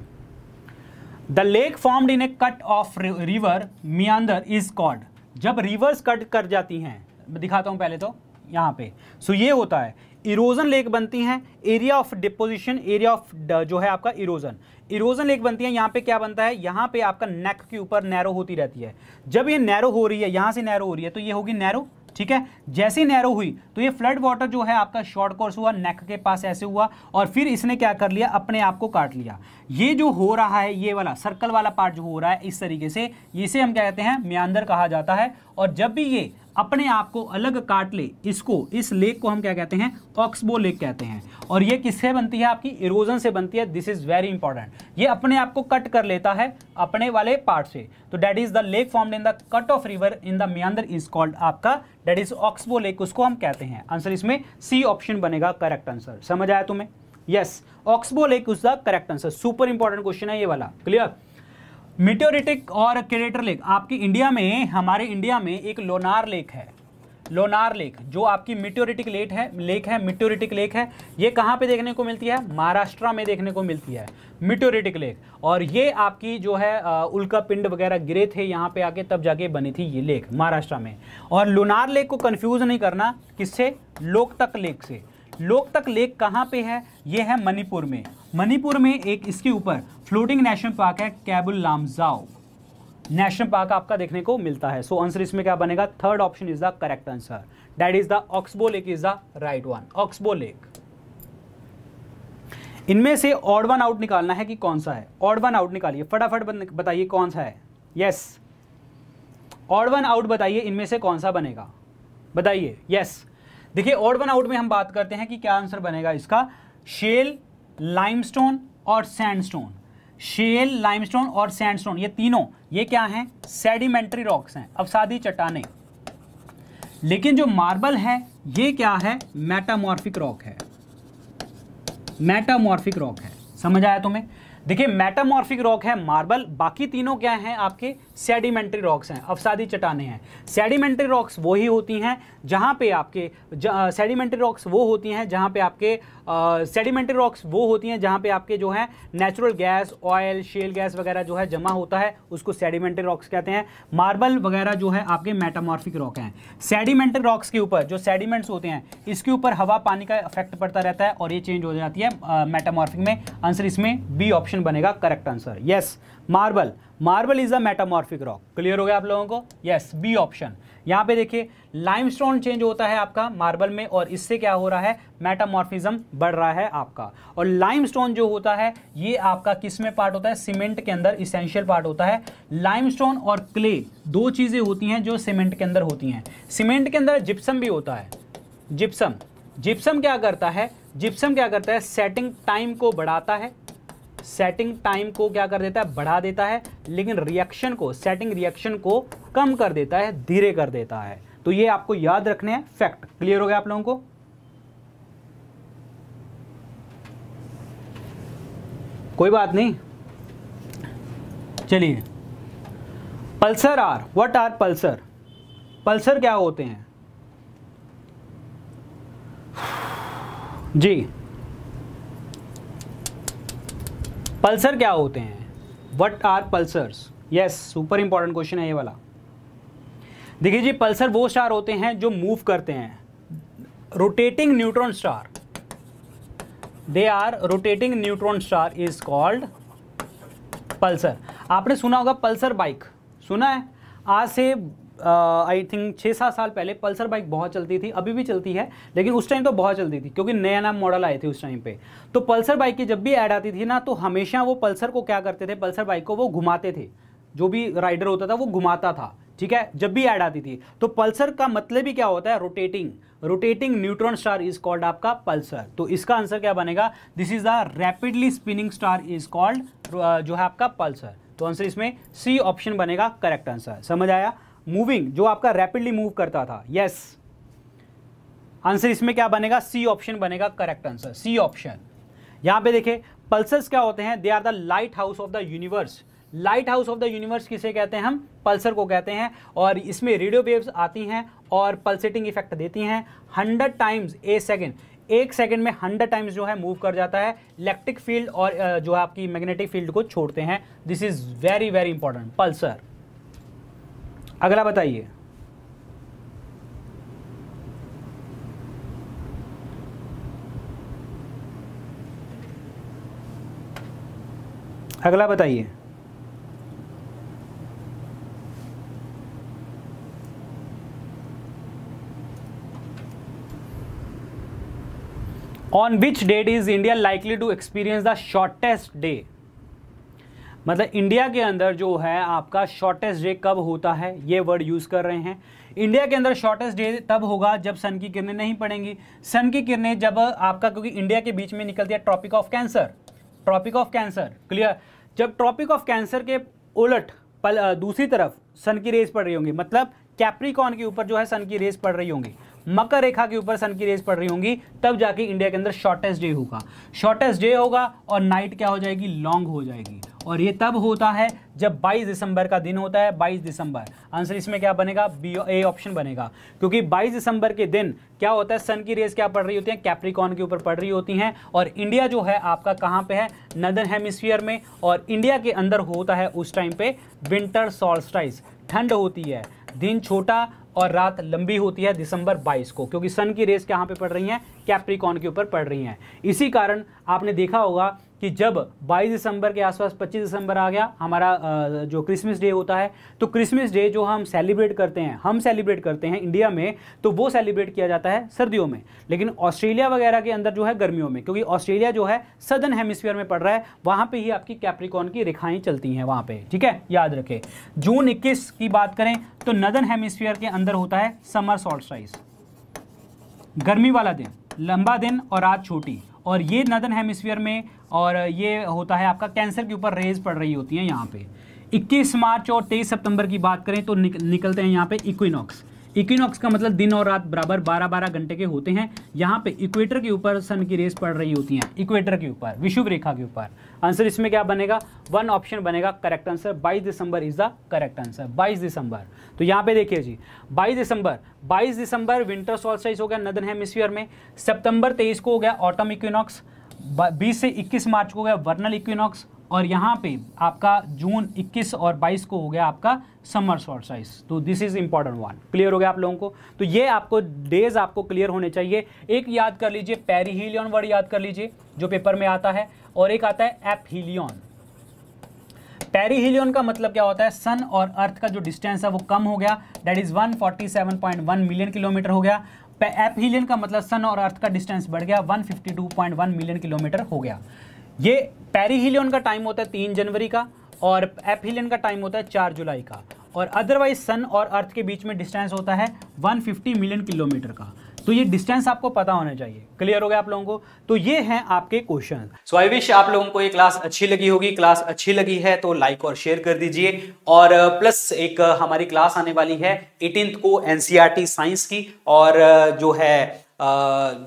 [SPEAKER 1] the lake formed in a cut off river meander is called जब रिवर्स कट कर जाती हैं दिखाता हूं पहले तो यहां पे सो so, ये होता है इरोजन लेक बनती हैं area of deposition area of जो है आपका इरोजन इरोजन लेक बनती है यहाँ पे क्या बनता है यहाँ पे आपका नेक के ऊपर नैरो होती रहती है जब ये नैरो हो रही है यहाँ से नैरो हो रही है तो ये होगी नैरो ठीक है जैसे नैरो हुई तो ये फ्लड वाटर जो है आपका शॉर्ट कोर्स हुआ नेक के पास ऐसे हुआ और फिर इसने क्या कर लिया अपने आप को काट लिया ये जो हो रहा है ये वाला सर्कल वाला पार्ट जो हो रहा है इस तरीके से इसे हम क्या कहते हैं म्यांदर कहा जाता है और जब भी ये अपने आप को अलग काट ले इसको इस लेक को हम क्या कहते हैं ऑक्सबो लेक कहते हैं और ये किससे बनती है आपकी इरोजन से बनती है दिस इज़ वेरी इंपॉर्टेंट ये अपने आप को कट कर लेता है अपने वाले पार्ट से तो that is the lake form in the cut off river in the meander is called आपका डेट इज़ ऑक्सबो लेक उसको हम कहते हैं आंसर इसमें सी ऑप्शन बनेगा करेक्ट आंसर समझ आया तुम्हें yes yes. Oxbow lake is the correct answer super important question है ये वाला क्लियर मिट्योरिटिक और क्रेटर लेक आपकी इंडिया में हमारे इंडिया में एक लोनार लेक है लोनार लेक जो आपकी मिट्योरिटिक लेक है लेक है मिट्योरिटिक लेक है ये कहाँ पे देखने को मिलती है महाराष्ट्र में देखने को मिलती है मिट्योरिटिक लेक और ये आपकी जो है उल्का पिंड वगैरह गिरे थे यहाँ पे आके तब जाके बनी थी ये लेक महाराष्ट्र में और लोनार लेक को कन्फ्यूज़ नहीं करना किससे लोकतक लेक से लोकतक लेक कहाँ पे है ये है मणिपुर में मणिपुर में एक इसके ऊपर फ्लोटिंग नेशनल पार्क है कैबुल लामजाओ नेशनल पार्क आपका देखने को मिलता है सो so, आंसर इसमें क्या बनेगा third option is the correct answer that is the oxbow lake is the right one oxbow lake इनमें से ऑड वन आउट निकालना है कि कौन सा है ऑड वन आउट निकालिए फटाफट बताइए कौन सा है यस ऑड वन आउट बताइए इनमें से कौन सा बनेगा बताइए यस देखिए ऑड वन आउट में हम बात करते हैं कि क्या आंसर बनेगा इसका शेल लाइमस्टोन और सैंडस्टोन शेल लाइमस्टोन और सैंडस्टोन ये तीनों ये क्या हैं सेडिमेंट्री रॉक्स हैं अवसादी चट्टाने लेकिन जो मार्बल है ये क्या है मेटामॉर्फिक रॉक है मेटामॉर्फिक रॉक है समझ आया तुम्हें देखिए मेटामॉर्फिक रॉक है मार्बल बाकी तीनों क्या हैं आपके सेडिमेंट्री रॉक्स हैं अवसादी चट्टाने हैं सेडिमेंट्री रॉक्स वो ही होती हैं जहाँ पे आपके सेडिमेंट्री रॉक्स वो होती हैं जहाँ पे आपके सेडिमेंट्री रॉक्स वो होती हैं जहाँ पे आपके जो है natural gas oil shale gas वगैरह जो है जमा होता है उसको सेडिमेंट्री रॉक्स कहते हैं मार्बल वगैरह जो है आपके मेटामॉर्फिक रॉक हैं सेडिमेंट्री रॉक्स के ऊपर जो सेडिमेंट्स होते हैं इसके ऊपर हवा पानी का इफेक्ट पड़ता रहता है और ये चेंज हो जाती है मेटामॉर्फिक में आंसर इसमें बी ऑप्शन बनेगा correct answer yes marble marble is a metamorphic rock clear हो गया आप लोगों को यस बी ऑप्शन यहाँ पे देखिए लाइमस्टोन चेंज होता है आपका मार्बल में और इससे क्या हो रहा है मेटामॉर्फिज्म बढ़ रहा है आपका और लाइमस्टोन जो होता है ये आपका किस में पार्ट होता है सीमेंट के अंदर इसेंशियल पार्ट होता है लाइमस्टोन और क्ले दो चीज़ें होती हैं जो सीमेंट के अंदर होती हैं सीमेंट के अंदर जिप्सम भी होता है जिप्सम जिप्सम क्या करता है जिप्सम क्या करता है सेटिंग टाइम को बढ़ाता है सेटिंग टाइम को क्या कर देता है बढ़ा देता है लेकिन रिएक्शन को सेटिंग रिएक्शन को कम कर देता है धीरे कर देता है तो ये आपको याद रखने हैं फैक्ट क्लियर हो गया आप लोगों को कोई बात नहीं चलिए pulsar are what are pulsar pulsar क्या होते हैं जी पल्सर क्या होते हैं what are pulsars yes super important question है ये वाला देखिए जी पल्सर वो स्टार होते हैं जो मूव करते हैं rotating neutron star they are rotating neutron star is called pulsar आपने सुना होगा पल्सर बाइक सुना है आज से आई थिंक छः सात साल पहले पल्सर बाइक बहुत चलती थी अभी भी चलती है लेकिन उस टाइम तो बहुत चलती थी क्योंकि नया नया मॉडल आए थे उस टाइम पे तो पल्सर बाइक की जब भी ऐड आती थी ना तो हमेशा वो पल्सर को क्या करते थे पल्सर बाइक को वो घुमाते थे जो भी राइडर होता था वो घुमाता था ठीक है जब भी ऐड आती थी तो पल्सर का मतलब ही क्या होता है rotating rotating neutron star is called आपका पल्सर तो इसका आंसर क्या बनेगा this is the rapidly spinning star is called जो है आपका पल्सर तो आंसर इसमें सी ऑप्शन बनेगा करेक्ट आंसर समझ आया मूविंग जो आपका रैपिडली मूव करता था यस आंसर इसमें क्या बनेगा सी ऑप्शन बनेगा करेक्ट आंसर सी ऑप्शन यहां पे देखिए पल्सर्स क्या होते हैं they are the lighthouse of the universe lighthouse of the universe किसे कहते हैं हम पल्सर को कहते हैं और इसमें रेडियो वेव्स आती हैं और पल्सेटिंग इफेक्ट देती हैं हंड्रेड टाइम्स ए सेकेंड एक सेकेंड में हंड्रेड टाइम्स जो है मूव कर जाता है इलेक्ट्रिक फील्ड और जो है आपकी मैग्नेटिक फील्ड को छोड़ते हैं this is very very important pulsar अगला बताइए अगला बताइए on which date is India likely to experience the shortest day मतलब इंडिया के अंदर जो है आपका शॉर्टेस्ट डे कब होता है ये वर्ड यूज़ कर रहे हैं इंडिया के अंदर शॉर्टेस्ट डे तब होगा जब सन की किरणें नहीं पड़ेंगी सन की किरणें जब आपका क्योंकि इंडिया के बीच में निकलती है Tropic of cancer tropic of Cancer clear जब ट्रॉपिक ऑफ कैंसर के उलट पल दूसरी तरफ सन की रेस पड़ रही होंगी मतलब कैप्रिकॉन के ऊपर जो है सन की रेस पड़ रही होंगी मकर रेखा के ऊपर सन की रेज पड़ रही होंगी तब जाके इंडिया के अंदर शॉर्टेस्ट डे होगा शॉर्टेस्ट डे होगा और नाइट क्या हो जाएगी लॉन्ग हो जाएगी और ये तब होता है जब 22 दिसंबर का दिन होता है 22 दिसंबर आंसर इसमें क्या बनेगा बी ए ऑप्शन बनेगा क्योंकि 22 दिसंबर के दिन क्या होता है सन की रेज क्या पड़ रही होती है कैप्रिकॉन के ऊपर पड़ रही होती हैं और इंडिया जो है आपका कहाँ पे है नदर हेमिस्फीयर में और इंडिया के अंदर होता है उस टाइम पे विंटर सॉल्स्टाइज ठंड होती है दिन छोटा और रात लंबी होती है दिसंबर 22 को क्योंकि सन की रेस कहाँ पे पड़ रही हैं कैप्रिकॉन के ऊपर पड़ रही हैं इसी कारण आपने देखा होगा कि जब 22 दिसंबर के आसपास 25 दिसंबर आ गया हमारा जो क्रिसमस डे होता है तो क्रिसमस डे जो हम सेलिब्रेट करते हैं हम सेलिब्रेट करते हैं इंडिया में तो वो सेलिब्रेट किया जाता है सर्दियों में लेकिन ऑस्ट्रेलिया वगैरह के अंदर जो है गर्मियों में क्योंकि ऑस्ट्रेलिया जो है सदर्न हेमिसफियर में पड़ रहा है वहाँ पर ही आपकी कैप्रिकॉन की रेखाएँ चलती हैं वहाँ पर ठीक है याद रखें जून इक्कीस की बात करें तो नदन हेमिसफियर के अंदर होता है समर सॉल्ट साइज गर्मी वाला दिन लंबा दिन और रात छोटी और ये नदन हेमिस्फीयर में और ये होता है आपका कैंसर के ऊपर रेज पड़ रही होती है यहाँ पे 21 मार्च और 23 सितंबर की बात करें तो निक, निकलते हैं यहाँ पे इक्विनॉक्स इक्विनॉक्स का मतलब दिन और रात बराबर 12-12 घंटे के होते हैं यहाँ पे इक्वेटर के ऊपर सन की रेस पड़ रही होती हैं इक्वेटर के ऊपर विषुव रेखा के ऊपर आंसर इसमें क्या बनेगा वन ऑप्शन बनेगा correct answer 22 December is the correct answer 22 December तो यहाँ पे देखिए जी 22 दिसंबर 22 दिसंबर विंटर सॉलसाइज हो गया नदन हेमिसफियर में सेप्टंबर तेईस को हो गया ऑटम इक्विनॉक्स बीस से इक्कीस मार्च को गया वर्नल इक्विनॉक्स और यहाँ पे आपका जून 21 और 22 को हो गया आपका समर शॉर्ट साइज तो this is important one clear हो गया आप लोगों को तो ये आपको डेज आपको क्लियर होने चाहिए एक याद कर लीजिए पेरीहीलियन वर्ड याद कर लीजिए जो पेपर में आता है और एक आता है एपहीलियन पेरीहीलियन का मतलब क्या होता है सन और अर्थ का जो डिस्टेंस है वो कम हो गया that is one million kilometre हो गया एपहिलियन का मतलब सन और अर्थ का डिस्टेंस बढ़ गया 152.1 मिलियन किलोमीटर हो गया ये पेरीहिलियन का टाइम होता है तीन जनवरी का और एपहिलियन का टाइम होता है चार जुलाई का और अदरवाइज सन और अर्थ के बीच में डिस्टेंस होता है 150 मिलियन किलोमीटर का तो ये डिस्टेंस आपको पता होना चाहिए क्लियर हो गया आप लोगों को तो ये हैं आपके क्वेश्चन सो आई विश आप लोगों को ये क्लास अच्छी लगी होगी क्लास अच्छी लगी है तो लाइक और शेयर कर दीजिए और प्लस uh, एक uh, हमारी क्लास आने वाली है एटींथ को एनसीआर साइंस e की और uh, जो है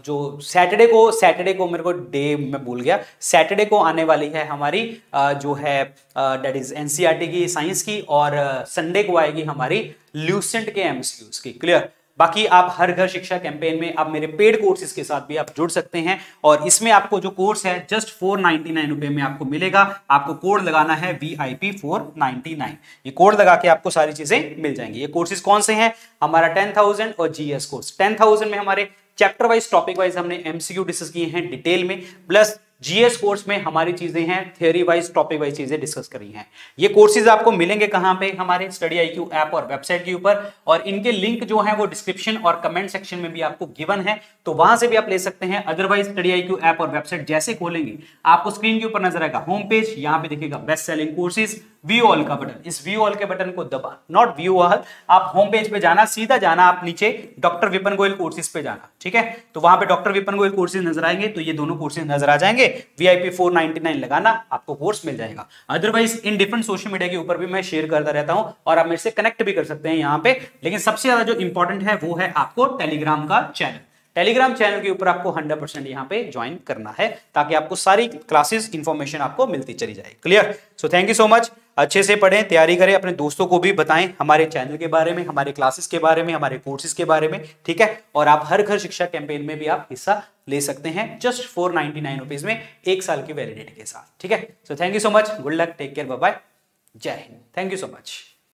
[SPEAKER 1] जो सैटरडे को सैटरडे को मेरे को डे में भूल गया सैटरडे को आने वाली है हमारी जो है डेट इज एनसीआर की साइंस की और संडे को आएगी हमारी ल्यूसेंट के एमसीक्यूज की क्लियर बाकी आप हर घर शिक्षा कैंपेन में आप मेरे पेड कोर्सेज के साथ भी आप जुड़ सकते हैं और इसमें आपको जो कोर्स है जस्ट फोर नाइनटी नाइन रुपए में आपको मिलेगा आपको कोड लगाना है V I P four ninety nine ये कोड लगा के आपको सारी चीजें मिल जाएंगी ये कोर्सेज कौन से हैं हमारा टेन थाउजेंड और जीएस कोर्स टेन थाउजेंड में हमारे चैप्टर वाइज टॉपिक वाइज हमने एमसीक्यू डिस्कस किए हैं डिटेल में प्लस जीएस कोर्स में हमारी चीजें हैं थ्योरी वाइज टॉपिक वाइज चीजें डिस्कस करी हैं ये कोर्सेज आपको मिलेंगे कहां पे हमारे स्टडी आई क्यू ऐप और वेबसाइट के ऊपर और इनके लिंक जो है वो डिस्क्रिप्शन और कमेंट सेक्शन में भी आपको गिवन है तो वहां से भी आप ले सकते हैं otherwise study I Q app और वेबसाइट जैसे खोलेंगे आपको स्क्रीन के ऊपर नजर आएगा होम पेज यहाँ पे देखिएगा best selling courses view all का बटन इस व्यू ऑल के बटन को दबा नॉट व्यू ऑल आप होम पेज पे जाना सीधा जाना आप नीचे डॉक्टर विपन गोयल कोर्सेज पे जाना ठीक है तो वहां पे डॉक्टर विपन गोयल कोर्सेज नजर आएंगे तो ये दोनों कोर्सेज नजर आ जाएंगे वीआईपी 499 लगाना आपको कोर्स मिल जाएगा otherwise in different social media के ऊपर भी मैं शेयर करता रहता हूँ और आप मेरे से कनेक्ट भी कर सकते हैं यहाँ पे लेकिन सबसे ज्यादा जो इंपॉर्टेंट है वो है आपको टेलीग्राम का चैनल टेलीग्राम चैनल के ऊपर आपको 100 परसेंट यहाँ पे ज्वाइन करना है ताकि आपको सारी क्लासेस इंफॉर्मेशन आपको मिलती चली जाए clear so thank you so much अच्छे से पढ़ें तैयारी करें अपने दोस्तों को भी बताएं हमारे चैनल के बारे में हमारे क्लासेस के बारे में हमारे कोर्सेज के बारे में ठीक है और आप हर घर शिक्षा कैंपेन में भी आप हिस्सा ले सकते हैं just four ninety nine rupees में एक साल की वैलिडिटी के साथ ठीक है so thank you so much good luck take care bye जय हिंद थैंक यू सो मच